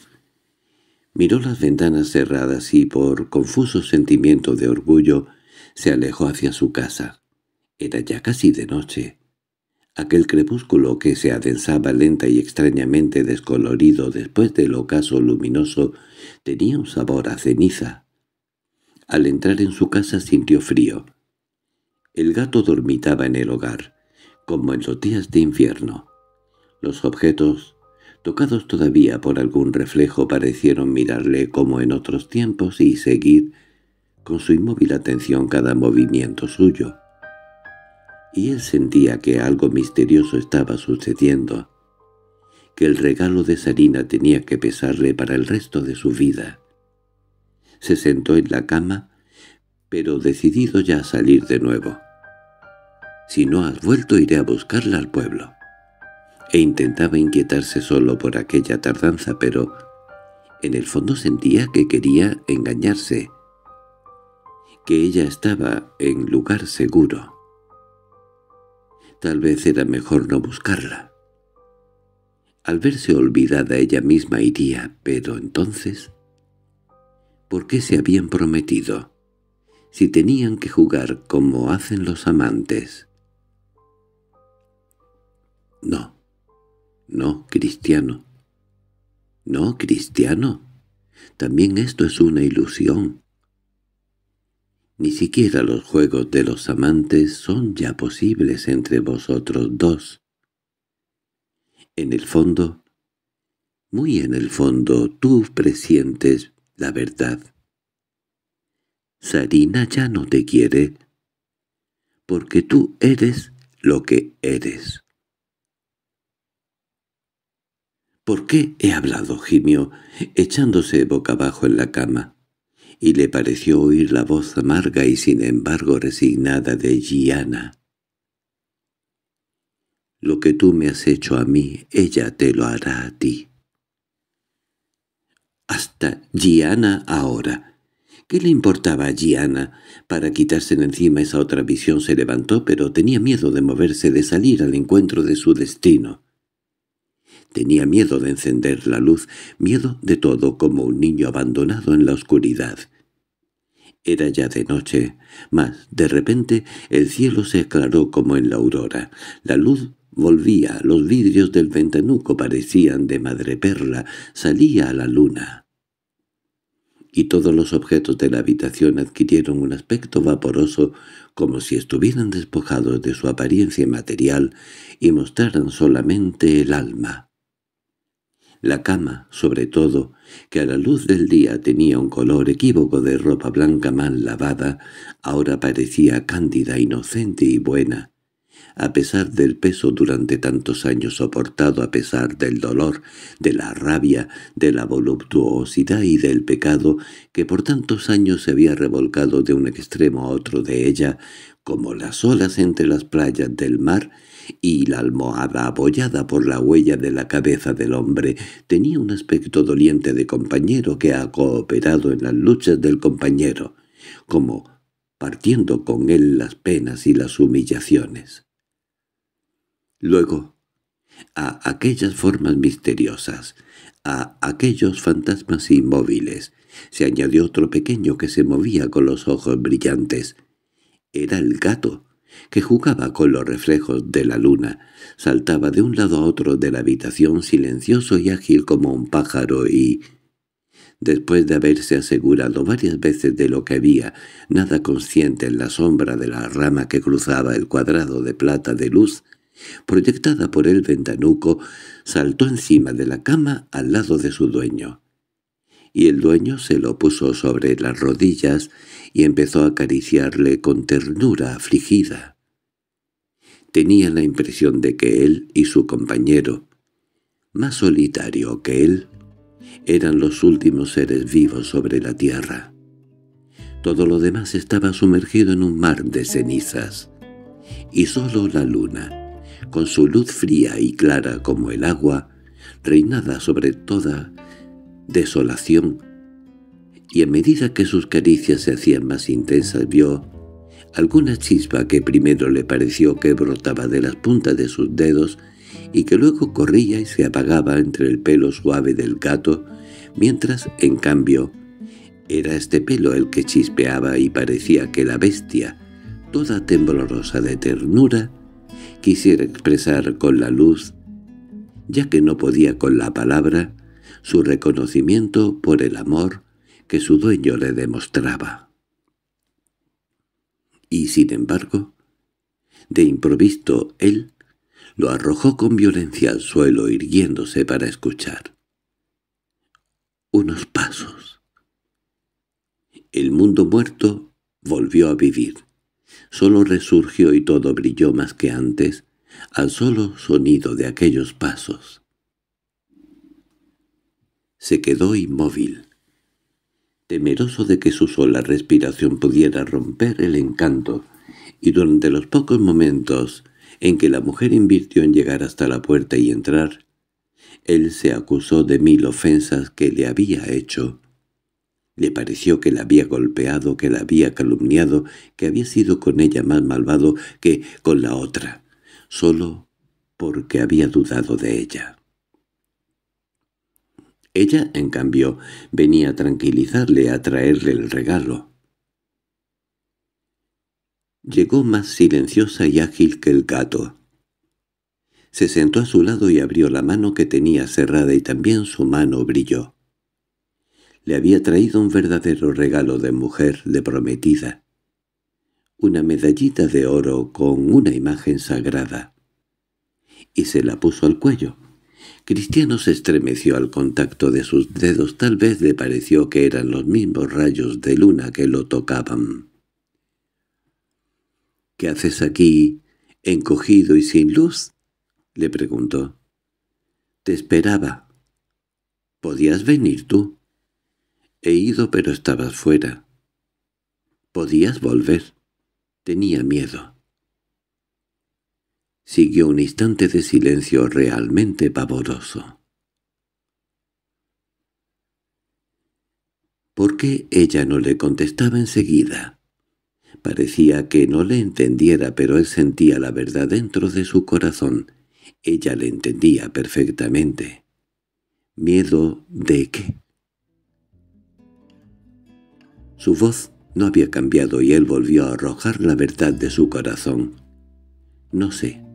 Miró las ventanas cerradas y, por confuso sentimiento de orgullo, se alejó hacia su casa. Era ya casi de noche. Aquel crepúsculo que se adensaba lenta y extrañamente descolorido después del ocaso luminoso tenía un sabor a ceniza. Al entrar en su casa sintió frío. El gato dormitaba en el hogar, como en los días de infierno. Los objetos tocados todavía por algún reflejo, parecieron mirarle como en otros tiempos y seguir con su inmóvil atención cada movimiento suyo. Y él sentía que algo misterioso estaba sucediendo, que el regalo de Sarina tenía que pesarle para el resto de su vida. Se sentó en la cama, pero decidido ya a salir de nuevo. «Si no has vuelto iré a buscarla al pueblo» e intentaba inquietarse solo por aquella tardanza, pero en el fondo sentía que quería engañarse, que ella estaba en lugar seguro. Tal vez era mejor no buscarla. Al verse olvidada ella misma iría, pero entonces... ¿Por qué se habían prometido? Si tenían que jugar como hacen los amantes. No. No, cristiano. No, cristiano. También esto es una ilusión. Ni siquiera los juegos de los amantes son ya posibles entre vosotros dos. En el fondo, muy en el fondo, tú presientes la verdad. Sarina ya no te quiere, porque tú eres lo que eres. —¿Por qué he hablado? —gimió, echándose boca abajo en la cama. Y le pareció oír la voz amarga y sin embargo resignada de Gianna. —Lo que tú me has hecho a mí, ella te lo hará a ti. Hasta Gianna ahora. ¿Qué le importaba a Gianna? Para quitarse encima esa otra visión se levantó, pero tenía miedo de moverse, de salir al encuentro de su destino. Tenía miedo de encender la luz, miedo de todo como un niño abandonado en la oscuridad. Era ya de noche, mas, de repente, el cielo se aclaró como en la aurora. La luz volvía, los vidrios del ventanuco parecían de madreperla, salía a la luna. Y todos los objetos de la habitación adquirieron un aspecto vaporoso, como si estuvieran despojados de su apariencia material y mostraran solamente el alma. La cama, sobre todo, que a la luz del día tenía un color equívoco de ropa blanca mal lavada, ahora parecía cándida, inocente y buena. A pesar del peso durante tantos años soportado, a pesar del dolor, de la rabia, de la voluptuosidad y del pecado que por tantos años se había revolcado de un extremo a otro de ella, como las olas entre las playas del mar, y la almohada apoyada por la huella de la cabeza del hombre tenía un aspecto doliente de compañero que ha cooperado en las luchas del compañero, como partiendo con él las penas y las humillaciones. Luego, a aquellas formas misteriosas, a aquellos fantasmas inmóviles, se añadió otro pequeño que se movía con los ojos brillantes. Era el gato, que jugaba con los reflejos de la luna, saltaba de un lado a otro de la habitación silencioso y ágil como un pájaro y... Después de haberse asegurado varias veces de lo que había, nada consciente en la sombra de la rama que cruzaba el cuadrado de plata de luz, proyectada por el ventanuco, saltó encima de la cama al lado de su dueño y el dueño se lo puso sobre las rodillas y empezó a acariciarle con ternura afligida. Tenía la impresión de que él y su compañero, más solitario que él, eran los últimos seres vivos sobre la tierra. Todo lo demás estaba sumergido en un mar de cenizas, y solo la luna, con su luz fría y clara como el agua, reinada sobre toda desolación, y a medida que sus caricias se hacían más intensas vio alguna chispa que primero le pareció que brotaba de las puntas de sus dedos y que luego corría y se apagaba entre el pelo suave del gato, mientras, en cambio, era este pelo el que chispeaba y parecía que la bestia, toda temblorosa de ternura, quisiera expresar con la luz, ya que no podía con la palabra, su reconocimiento por el amor que su dueño le demostraba. Y sin embargo, de improviso él lo arrojó con violencia al suelo irguiéndose para escuchar. Unos pasos. El mundo muerto volvió a vivir. Solo resurgió y todo brilló más que antes al solo sonido de aquellos pasos se quedó inmóvil, temeroso de que su sola respiración pudiera romper el encanto, y durante los pocos momentos en que la mujer invirtió en llegar hasta la puerta y entrar, él se acusó de mil ofensas que le había hecho. Le pareció que la había golpeado, que la había calumniado, que había sido con ella más malvado que con la otra, solo porque había dudado de ella. Ella, en cambio, venía a tranquilizarle, a traerle el regalo. Llegó más silenciosa y ágil que el gato. Se sentó a su lado y abrió la mano que tenía cerrada y también su mano brilló. Le había traído un verdadero regalo de mujer, de prometida. Una medallita de oro con una imagen sagrada. Y se la puso al cuello. Cristiano se estremeció al contacto de sus dedos, tal vez le pareció que eran los mismos rayos de luna que lo tocaban. —¿Qué haces aquí, encogido y sin luz? —le preguntó. —Te esperaba. —¿Podías venir tú? —He ido pero estabas fuera. —¿Podías volver? Tenía miedo. Siguió un instante de silencio realmente pavoroso. ¿Por qué ella no le contestaba enseguida? Parecía que no le entendiera, pero él sentía la verdad dentro de su corazón. Ella le entendía perfectamente. ¿Miedo de qué? Su voz no había cambiado y él volvió a arrojar la verdad de su corazón. No sé,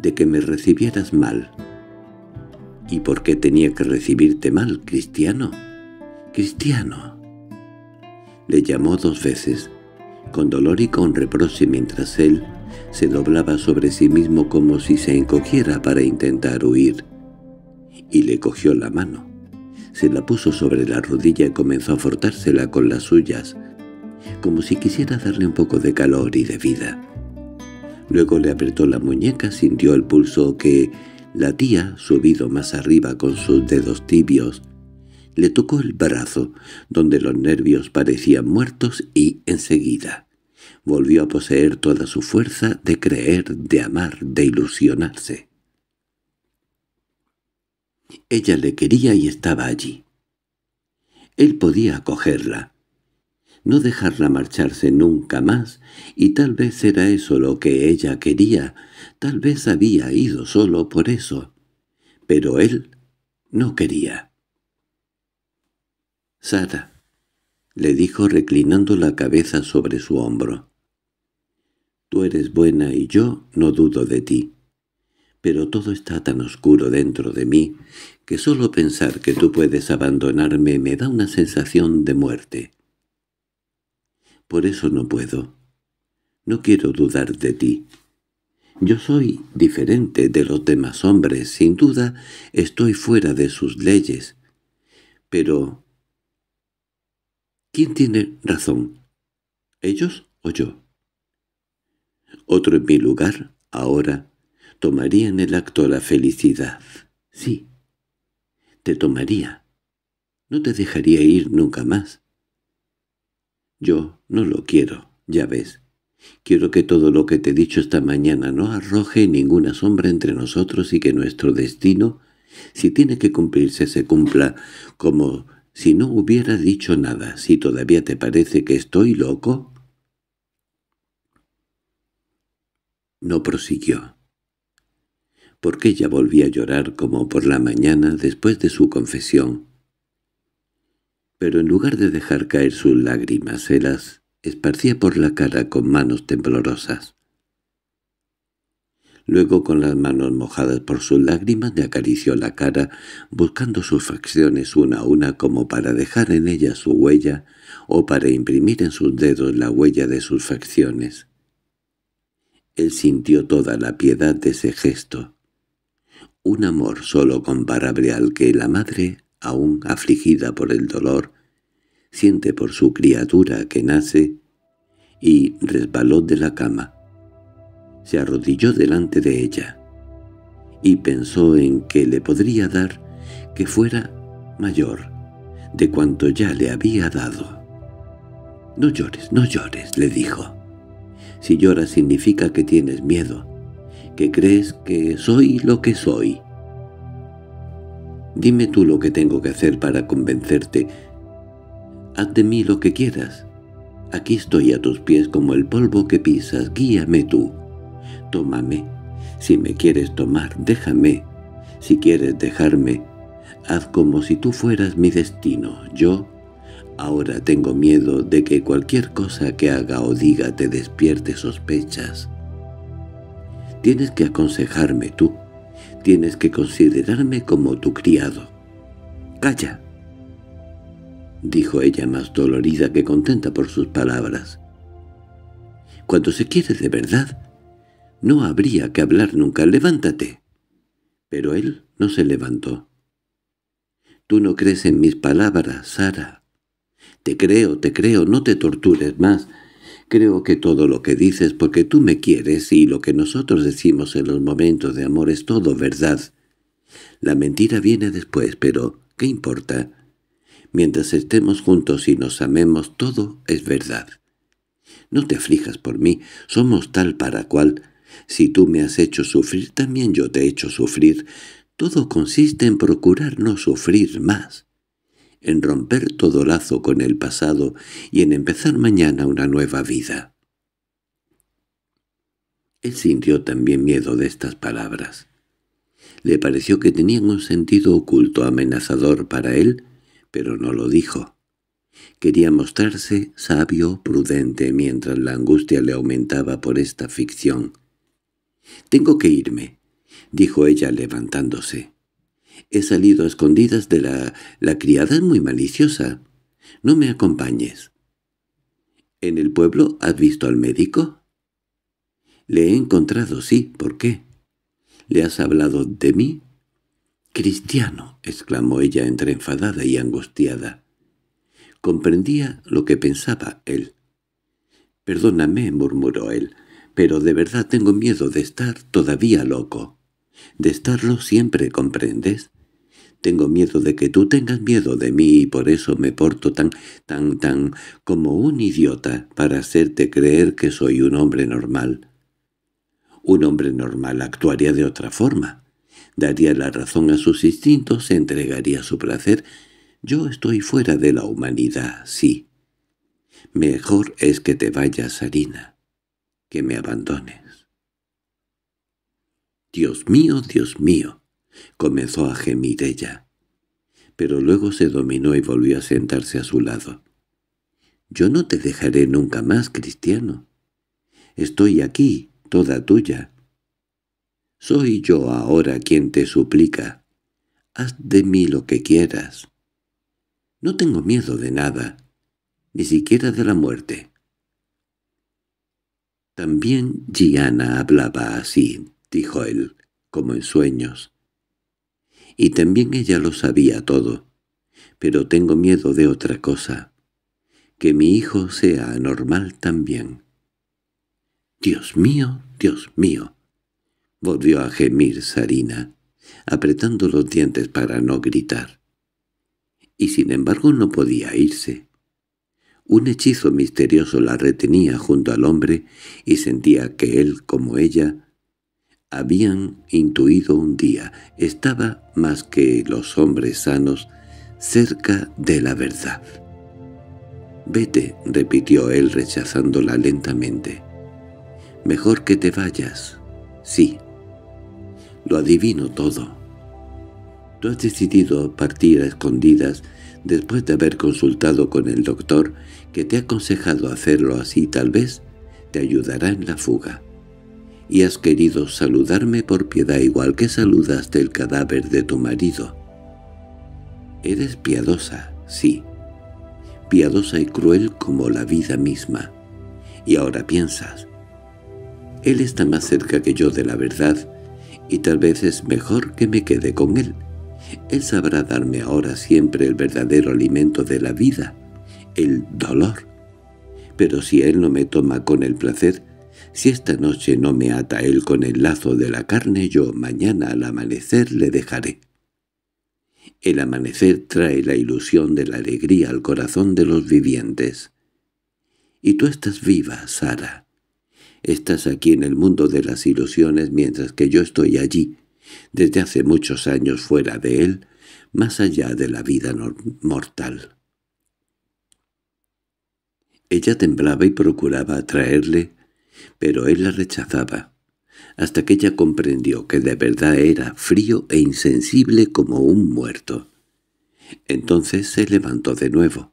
de que me recibieras mal. ¿Y por qué tenía que recibirte mal, cristiano? —¡Cristiano! Le llamó dos veces, con dolor y con reproche mientras él se doblaba sobre sí mismo como si se encogiera para intentar huir. Y le cogió la mano. Se la puso sobre la rodilla y comenzó a fortársela con las suyas, como si quisiera darle un poco de calor y de vida. Luego le apretó la muñeca, sintió el pulso que la tía, subido más arriba con sus dedos tibios. Le tocó el brazo, donde los nervios parecían muertos, y enseguida volvió a poseer toda su fuerza de creer, de amar, de ilusionarse. Ella le quería y estaba allí. Él podía acogerla, no dejarla marcharse nunca más, y tal vez era eso lo que ella quería, tal vez había ido solo por eso. Pero él no quería. —Sara —le dijo reclinando la cabeza sobre su hombro—, tú eres buena y yo no dudo de ti. Pero todo está tan oscuro dentro de mí que solo pensar que tú puedes abandonarme me da una sensación de muerte. Por eso no puedo. No quiero dudar de ti. Yo soy diferente de los demás hombres, sin duda estoy fuera de sus leyes. Pero... ¿Quién tiene razón? ¿Ellos o yo? Otro en mi lugar, ahora, tomaría en el acto la felicidad. Sí, te tomaría. No te dejaría ir nunca más. Yo no lo quiero, ya ves. Quiero que todo lo que te he dicho esta mañana no arroje ninguna sombra entre nosotros y que nuestro destino, si tiene que cumplirse, se cumpla como si no hubiera dicho nada, si todavía te parece que estoy loco. No prosiguió. Porque ella volvía a llorar como por la mañana después de su confesión pero en lugar de dejar caer sus lágrimas se las esparcía por la cara con manos temblorosas. Luego con las manos mojadas por sus lágrimas le acarició la cara, buscando sus facciones una a una como para dejar en ella su huella o para imprimir en sus dedos la huella de sus facciones. Él sintió toda la piedad de ese gesto. Un amor solo comparable al que la madre aún afligida por el dolor, siente por su criatura que nace, y resbaló de la cama. Se arrodilló delante de ella, y pensó en que le podría dar que fuera mayor de cuanto ya le había dado. «No llores, no llores», le dijo. «Si lloras significa que tienes miedo, que crees que soy lo que soy, Dime tú lo que tengo que hacer para convencerte. Haz de mí lo que quieras. Aquí estoy a tus pies como el polvo que pisas. Guíame tú. Tómame. Si me quieres tomar, déjame. Si quieres dejarme, haz como si tú fueras mi destino. Yo ahora tengo miedo de que cualquier cosa que haga o diga te despierte sospechas. Tienes que aconsejarme tú. Tienes que considerarme como tu criado. —¡Calla! —dijo ella más dolorida que contenta por sus palabras. —Cuando se quiere de verdad, no habría que hablar nunca. ¡Levántate! Pero él no se levantó. —Tú no crees en mis palabras, Sara. —Te creo, te creo, no te tortures más. Creo que todo lo que dices porque tú me quieres y lo que nosotros decimos en los momentos de amor es todo verdad. La mentira viene después, pero ¿qué importa? Mientras estemos juntos y nos amemos, todo es verdad. No te aflijas por mí, somos tal para cual. Si tú me has hecho sufrir, también yo te he hecho sufrir. Todo consiste en procurar no sufrir más en romper todo lazo con el pasado y en empezar mañana una nueva vida. Él sintió también miedo de estas palabras. Le pareció que tenían un sentido oculto amenazador para él, pero no lo dijo. Quería mostrarse sabio, prudente, mientras la angustia le aumentaba por esta ficción. «Tengo que irme», dijo ella levantándose. He salido a escondidas de la... La criada muy maliciosa. No me acompañes. —¿En el pueblo has visto al médico? —Le he encontrado, sí. ¿Por qué? —¿Le has hablado de mí? —¡Cristiano! —exclamó ella entre enfadada y angustiada. Comprendía lo que pensaba él. —Perdóname —murmuró él—, pero de verdad tengo miedo de estar todavía loco. De estarlo siempre, ¿comprendes? Tengo miedo de que tú tengas miedo de mí y por eso me porto tan, tan, tan como un idiota para hacerte creer que soy un hombre normal. Un hombre normal actuaría de otra forma. Daría la razón a sus instintos, se entregaría su placer. Yo estoy fuera de la humanidad, sí. Mejor es que te vayas, Harina, que me abandones. Dios mío, Dios mío, Comenzó a gemir ella, pero luego se dominó y volvió a sentarse a su lado. «Yo no te dejaré nunca más, cristiano. Estoy aquí, toda tuya. Soy yo ahora quien te suplica. Haz de mí lo que quieras. No tengo miedo de nada, ni siquiera de la muerte». También giana hablaba así, dijo él, como en sueños y también ella lo sabía todo. Pero tengo miedo de otra cosa, que mi hijo sea anormal también. «Dios mío, Dios mío», volvió a gemir Sarina, apretando los dientes para no gritar. Y sin embargo no podía irse. Un hechizo misterioso la retenía junto al hombre y sentía que él, como ella, habían intuido un día, estaba más que los hombres sanos cerca de la verdad. «Vete», repitió él rechazándola lentamente. «Mejor que te vayas». «Sí». «Lo adivino todo». «Tú has decidido partir a escondidas después de haber consultado con el doctor que te ha aconsejado hacerlo así tal vez te ayudará en la fuga» y has querido saludarme por piedad igual que saludaste el cadáver de tu marido. Eres piadosa, sí, piadosa y cruel como la vida misma. Y ahora piensas, él está más cerca que yo de la verdad, y tal vez es mejor que me quede con él. Él sabrá darme ahora siempre el verdadero alimento de la vida, el dolor. Pero si él no me toma con el placer, si esta noche no me ata él con el lazo de la carne, yo mañana al amanecer le dejaré. El amanecer trae la ilusión de la alegría al corazón de los vivientes. Y tú estás viva, Sara. Estás aquí en el mundo de las ilusiones mientras que yo estoy allí, desde hace muchos años fuera de él, más allá de la vida mortal. Ella temblaba y procuraba atraerle pero él la rechazaba, hasta que ella comprendió que de verdad era frío e insensible como un muerto. Entonces se levantó de nuevo.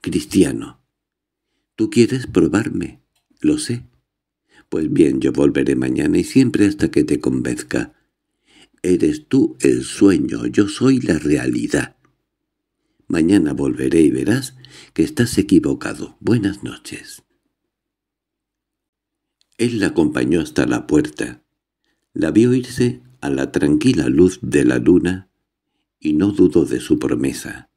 «Cristiano, tú quieres probarme, lo sé. Pues bien, yo volveré mañana y siempre hasta que te convenzca. Eres tú el sueño, yo soy la realidad. Mañana volveré y verás que estás equivocado. Buenas noches». Él la acompañó hasta la puerta. La vio irse a la tranquila luz de la luna y no dudó de su promesa.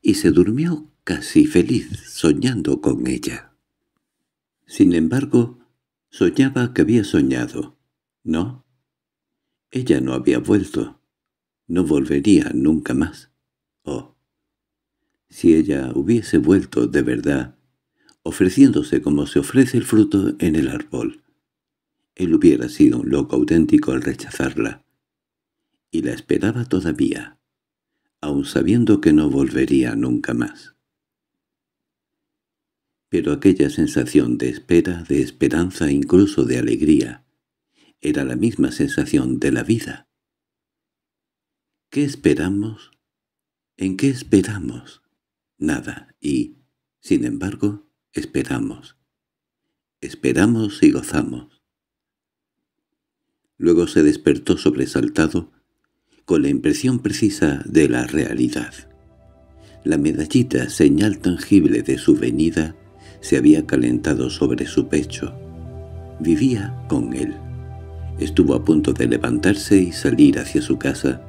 Y se durmió casi feliz soñando con ella. Sin embargo, soñaba que había soñado. ¿No? Ella no había vuelto. No volvería nunca más. Oh, si ella hubiese vuelto de verdad, ofreciéndose como se ofrece el fruto en el árbol. Él hubiera sido un loco auténtico al rechazarla. Y la esperaba todavía, aun sabiendo que no volvería nunca más. Pero aquella sensación de espera, de esperanza incluso de alegría, era la misma sensación de la vida. ¿Qué esperamos? ¿En qué esperamos? Nada, y, sin embargo, Esperamos. Esperamos y gozamos. Luego se despertó sobresaltado con la impresión precisa de la realidad. La medallita, señal tangible de su venida, se había calentado sobre su pecho. Vivía con él. Estuvo a punto de levantarse y salir hacia su casa,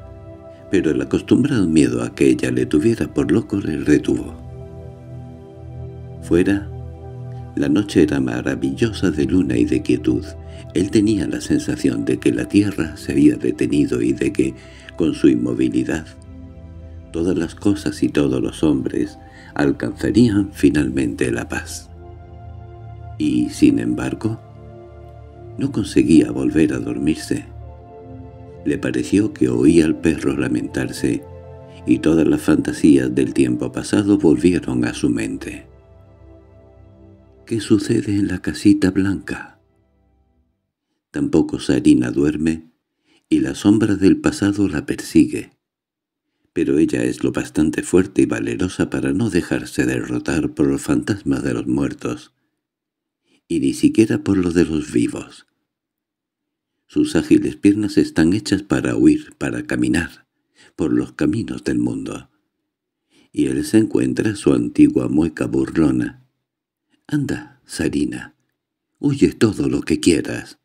pero el acostumbrado miedo a que ella le tuviera por loco le retuvo. Fuera, la noche era maravillosa de luna y de quietud. Él tenía la sensación de que la tierra se había detenido y de que, con su inmovilidad, todas las cosas y todos los hombres alcanzarían finalmente la paz. Y, sin embargo, no conseguía volver a dormirse. Le pareció que oía al perro lamentarse, y todas las fantasías del tiempo pasado volvieron a su mente. ¿Qué sucede en la casita blanca? Tampoco Sarina duerme y la sombra del pasado la persigue. Pero ella es lo bastante fuerte y valerosa para no dejarse derrotar por los fantasmas de los muertos, y ni siquiera por los de los vivos. Sus ágiles piernas están hechas para huir, para caminar, por los caminos del mundo. Y él se encuentra su antigua mueca burlona, Anda, Sarina, huye todo lo que quieras.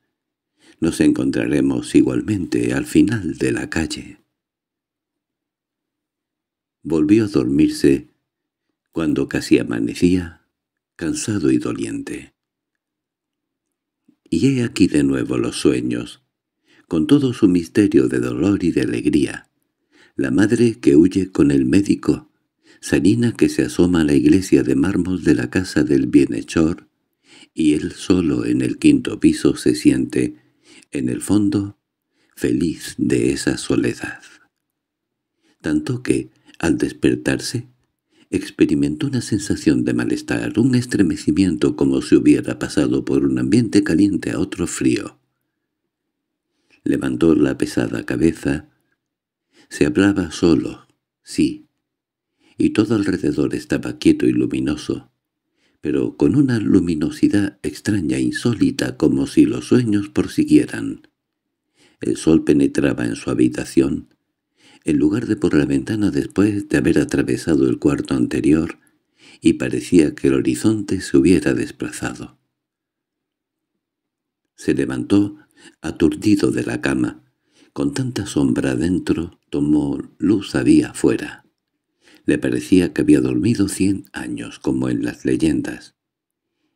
Nos encontraremos igualmente al final de la calle. Volvió a dormirse cuando casi amanecía, cansado y doliente. Y he aquí de nuevo los sueños, con todo su misterio de dolor y de alegría. La madre que huye con el médico, Sarina que se asoma a la iglesia de mármol de la casa del bienhechor, y él solo en el quinto piso se siente, en el fondo, feliz de esa soledad. Tanto que, al despertarse, experimentó una sensación de malestar, un estremecimiento como si hubiera pasado por un ambiente caliente a otro frío. Levantó la pesada cabeza. Se hablaba solo, sí, y todo alrededor estaba quieto y luminoso, pero con una luminosidad extraña e insólita como si los sueños prosiguieran. El sol penetraba en su habitación. En lugar de por la ventana después de haber atravesado el cuarto anterior, y parecía que el horizonte se hubiera desplazado. Se levantó, aturdido de la cama. Con tanta sombra adentro, tomó luz había afuera. Le parecía que había dormido cien años, como en las leyendas,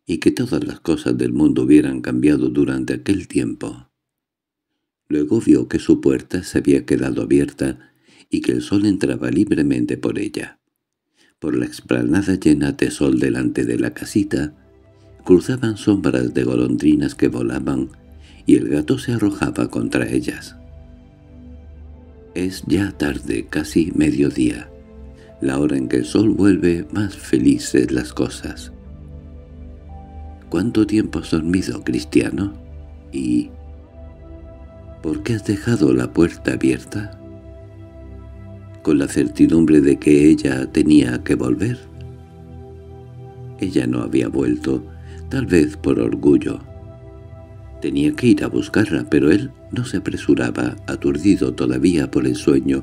y que todas las cosas del mundo hubieran cambiado durante aquel tiempo. Luego vio que su puerta se había quedado abierta y que el sol entraba libremente por ella. Por la explanada llena de sol delante de la casita, cruzaban sombras de golondrinas que volaban y el gato se arrojaba contra ellas. Es ya tarde, casi mediodía la hora en que el sol vuelve más felices las cosas. ¿Cuánto tiempo has dormido, cristiano? ¿Y por qué has dejado la puerta abierta? Con la certidumbre de que ella tenía que volver. Ella no había vuelto, tal vez por orgullo. Tenía que ir a buscarla, pero él no se apresuraba, aturdido todavía por el sueño,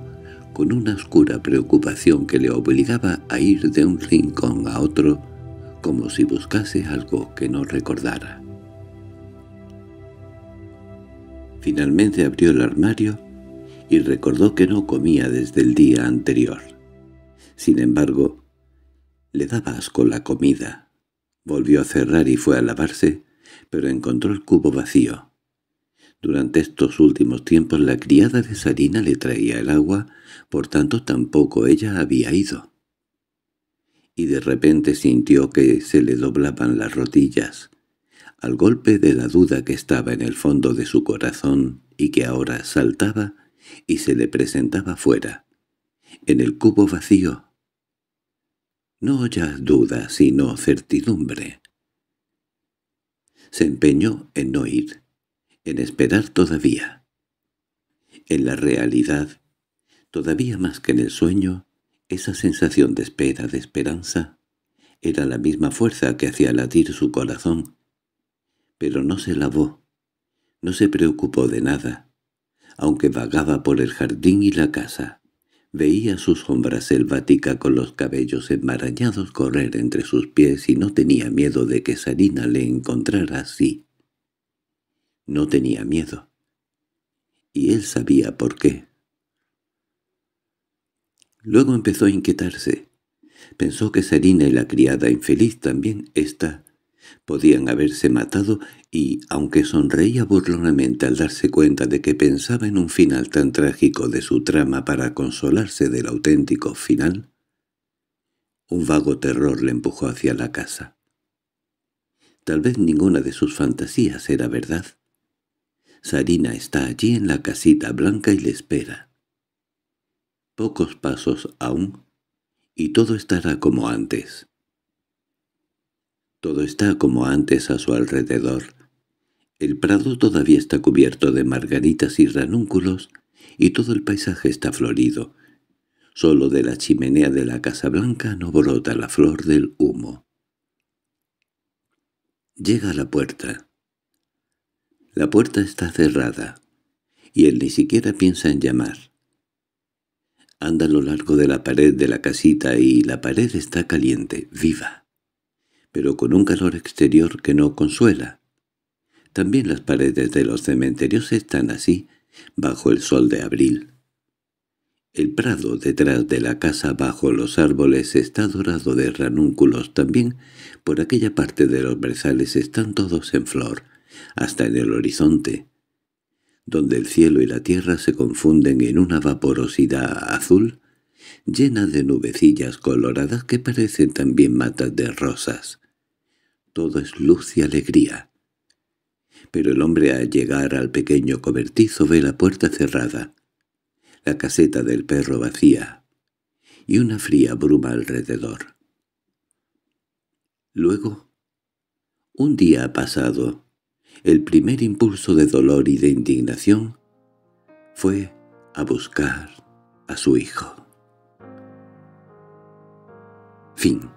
con una oscura preocupación que le obligaba a ir de un rincón a otro, como si buscase algo que no recordara. Finalmente abrió el armario y recordó que no comía desde el día anterior. Sin embargo, le daba asco la comida. Volvió a cerrar y fue a lavarse, pero encontró el cubo vacío. Durante estos últimos tiempos la criada de Sarina le traía el agua por tanto tampoco ella había ido. Y de repente sintió que se le doblaban las rodillas, al golpe de la duda que estaba en el fondo de su corazón y que ahora saltaba y se le presentaba fuera, en el cubo vacío. No ya duda, sino certidumbre. Se empeñó en no ir, en esperar todavía. En la realidad Todavía más que en el sueño, esa sensación de espera, de esperanza, era la misma fuerza que hacía latir su corazón. Pero no se lavó, no se preocupó de nada, aunque vagaba por el jardín y la casa. Veía su sombra selvática con los cabellos enmarañados correr entre sus pies y no tenía miedo de que Sarina le encontrara así. No tenía miedo. Y él sabía por qué. Luego empezó a inquietarse. Pensó que Sarina y la criada infeliz también, esta, podían haberse matado y, aunque sonreía burlonamente al darse cuenta de que pensaba en un final tan trágico de su trama para consolarse del auténtico final, un vago terror le empujó hacia la casa. Tal vez ninguna de sus fantasías era verdad. Sarina está allí en la casita blanca y le espera pocos pasos aún, y todo estará como antes. Todo está como antes a su alrededor. El prado todavía está cubierto de margaritas y ranúnculos, y todo el paisaje está florido. Solo de la chimenea de la Casa Blanca no brota la flor del humo. Llega a la puerta. La puerta está cerrada, y él ni siquiera piensa en llamar. Anda a lo largo de la pared de la casita y la pared está caliente, viva, pero con un calor exterior que no consuela. También las paredes de los cementerios están así, bajo el sol de abril. El prado detrás de la casa bajo los árboles está dorado de ranúnculos también. Por aquella parte de los brezales están todos en flor, hasta en el horizonte donde el cielo y la tierra se confunden en una vaporosidad azul, llena de nubecillas coloradas que parecen también matas de rosas. Todo es luz y alegría. Pero el hombre al llegar al pequeño cobertizo ve la puerta cerrada, la caseta del perro vacía y una fría bruma alrededor. Luego, un día ha pasado, el primer impulso de dolor y de indignación fue a buscar a su hijo. Fin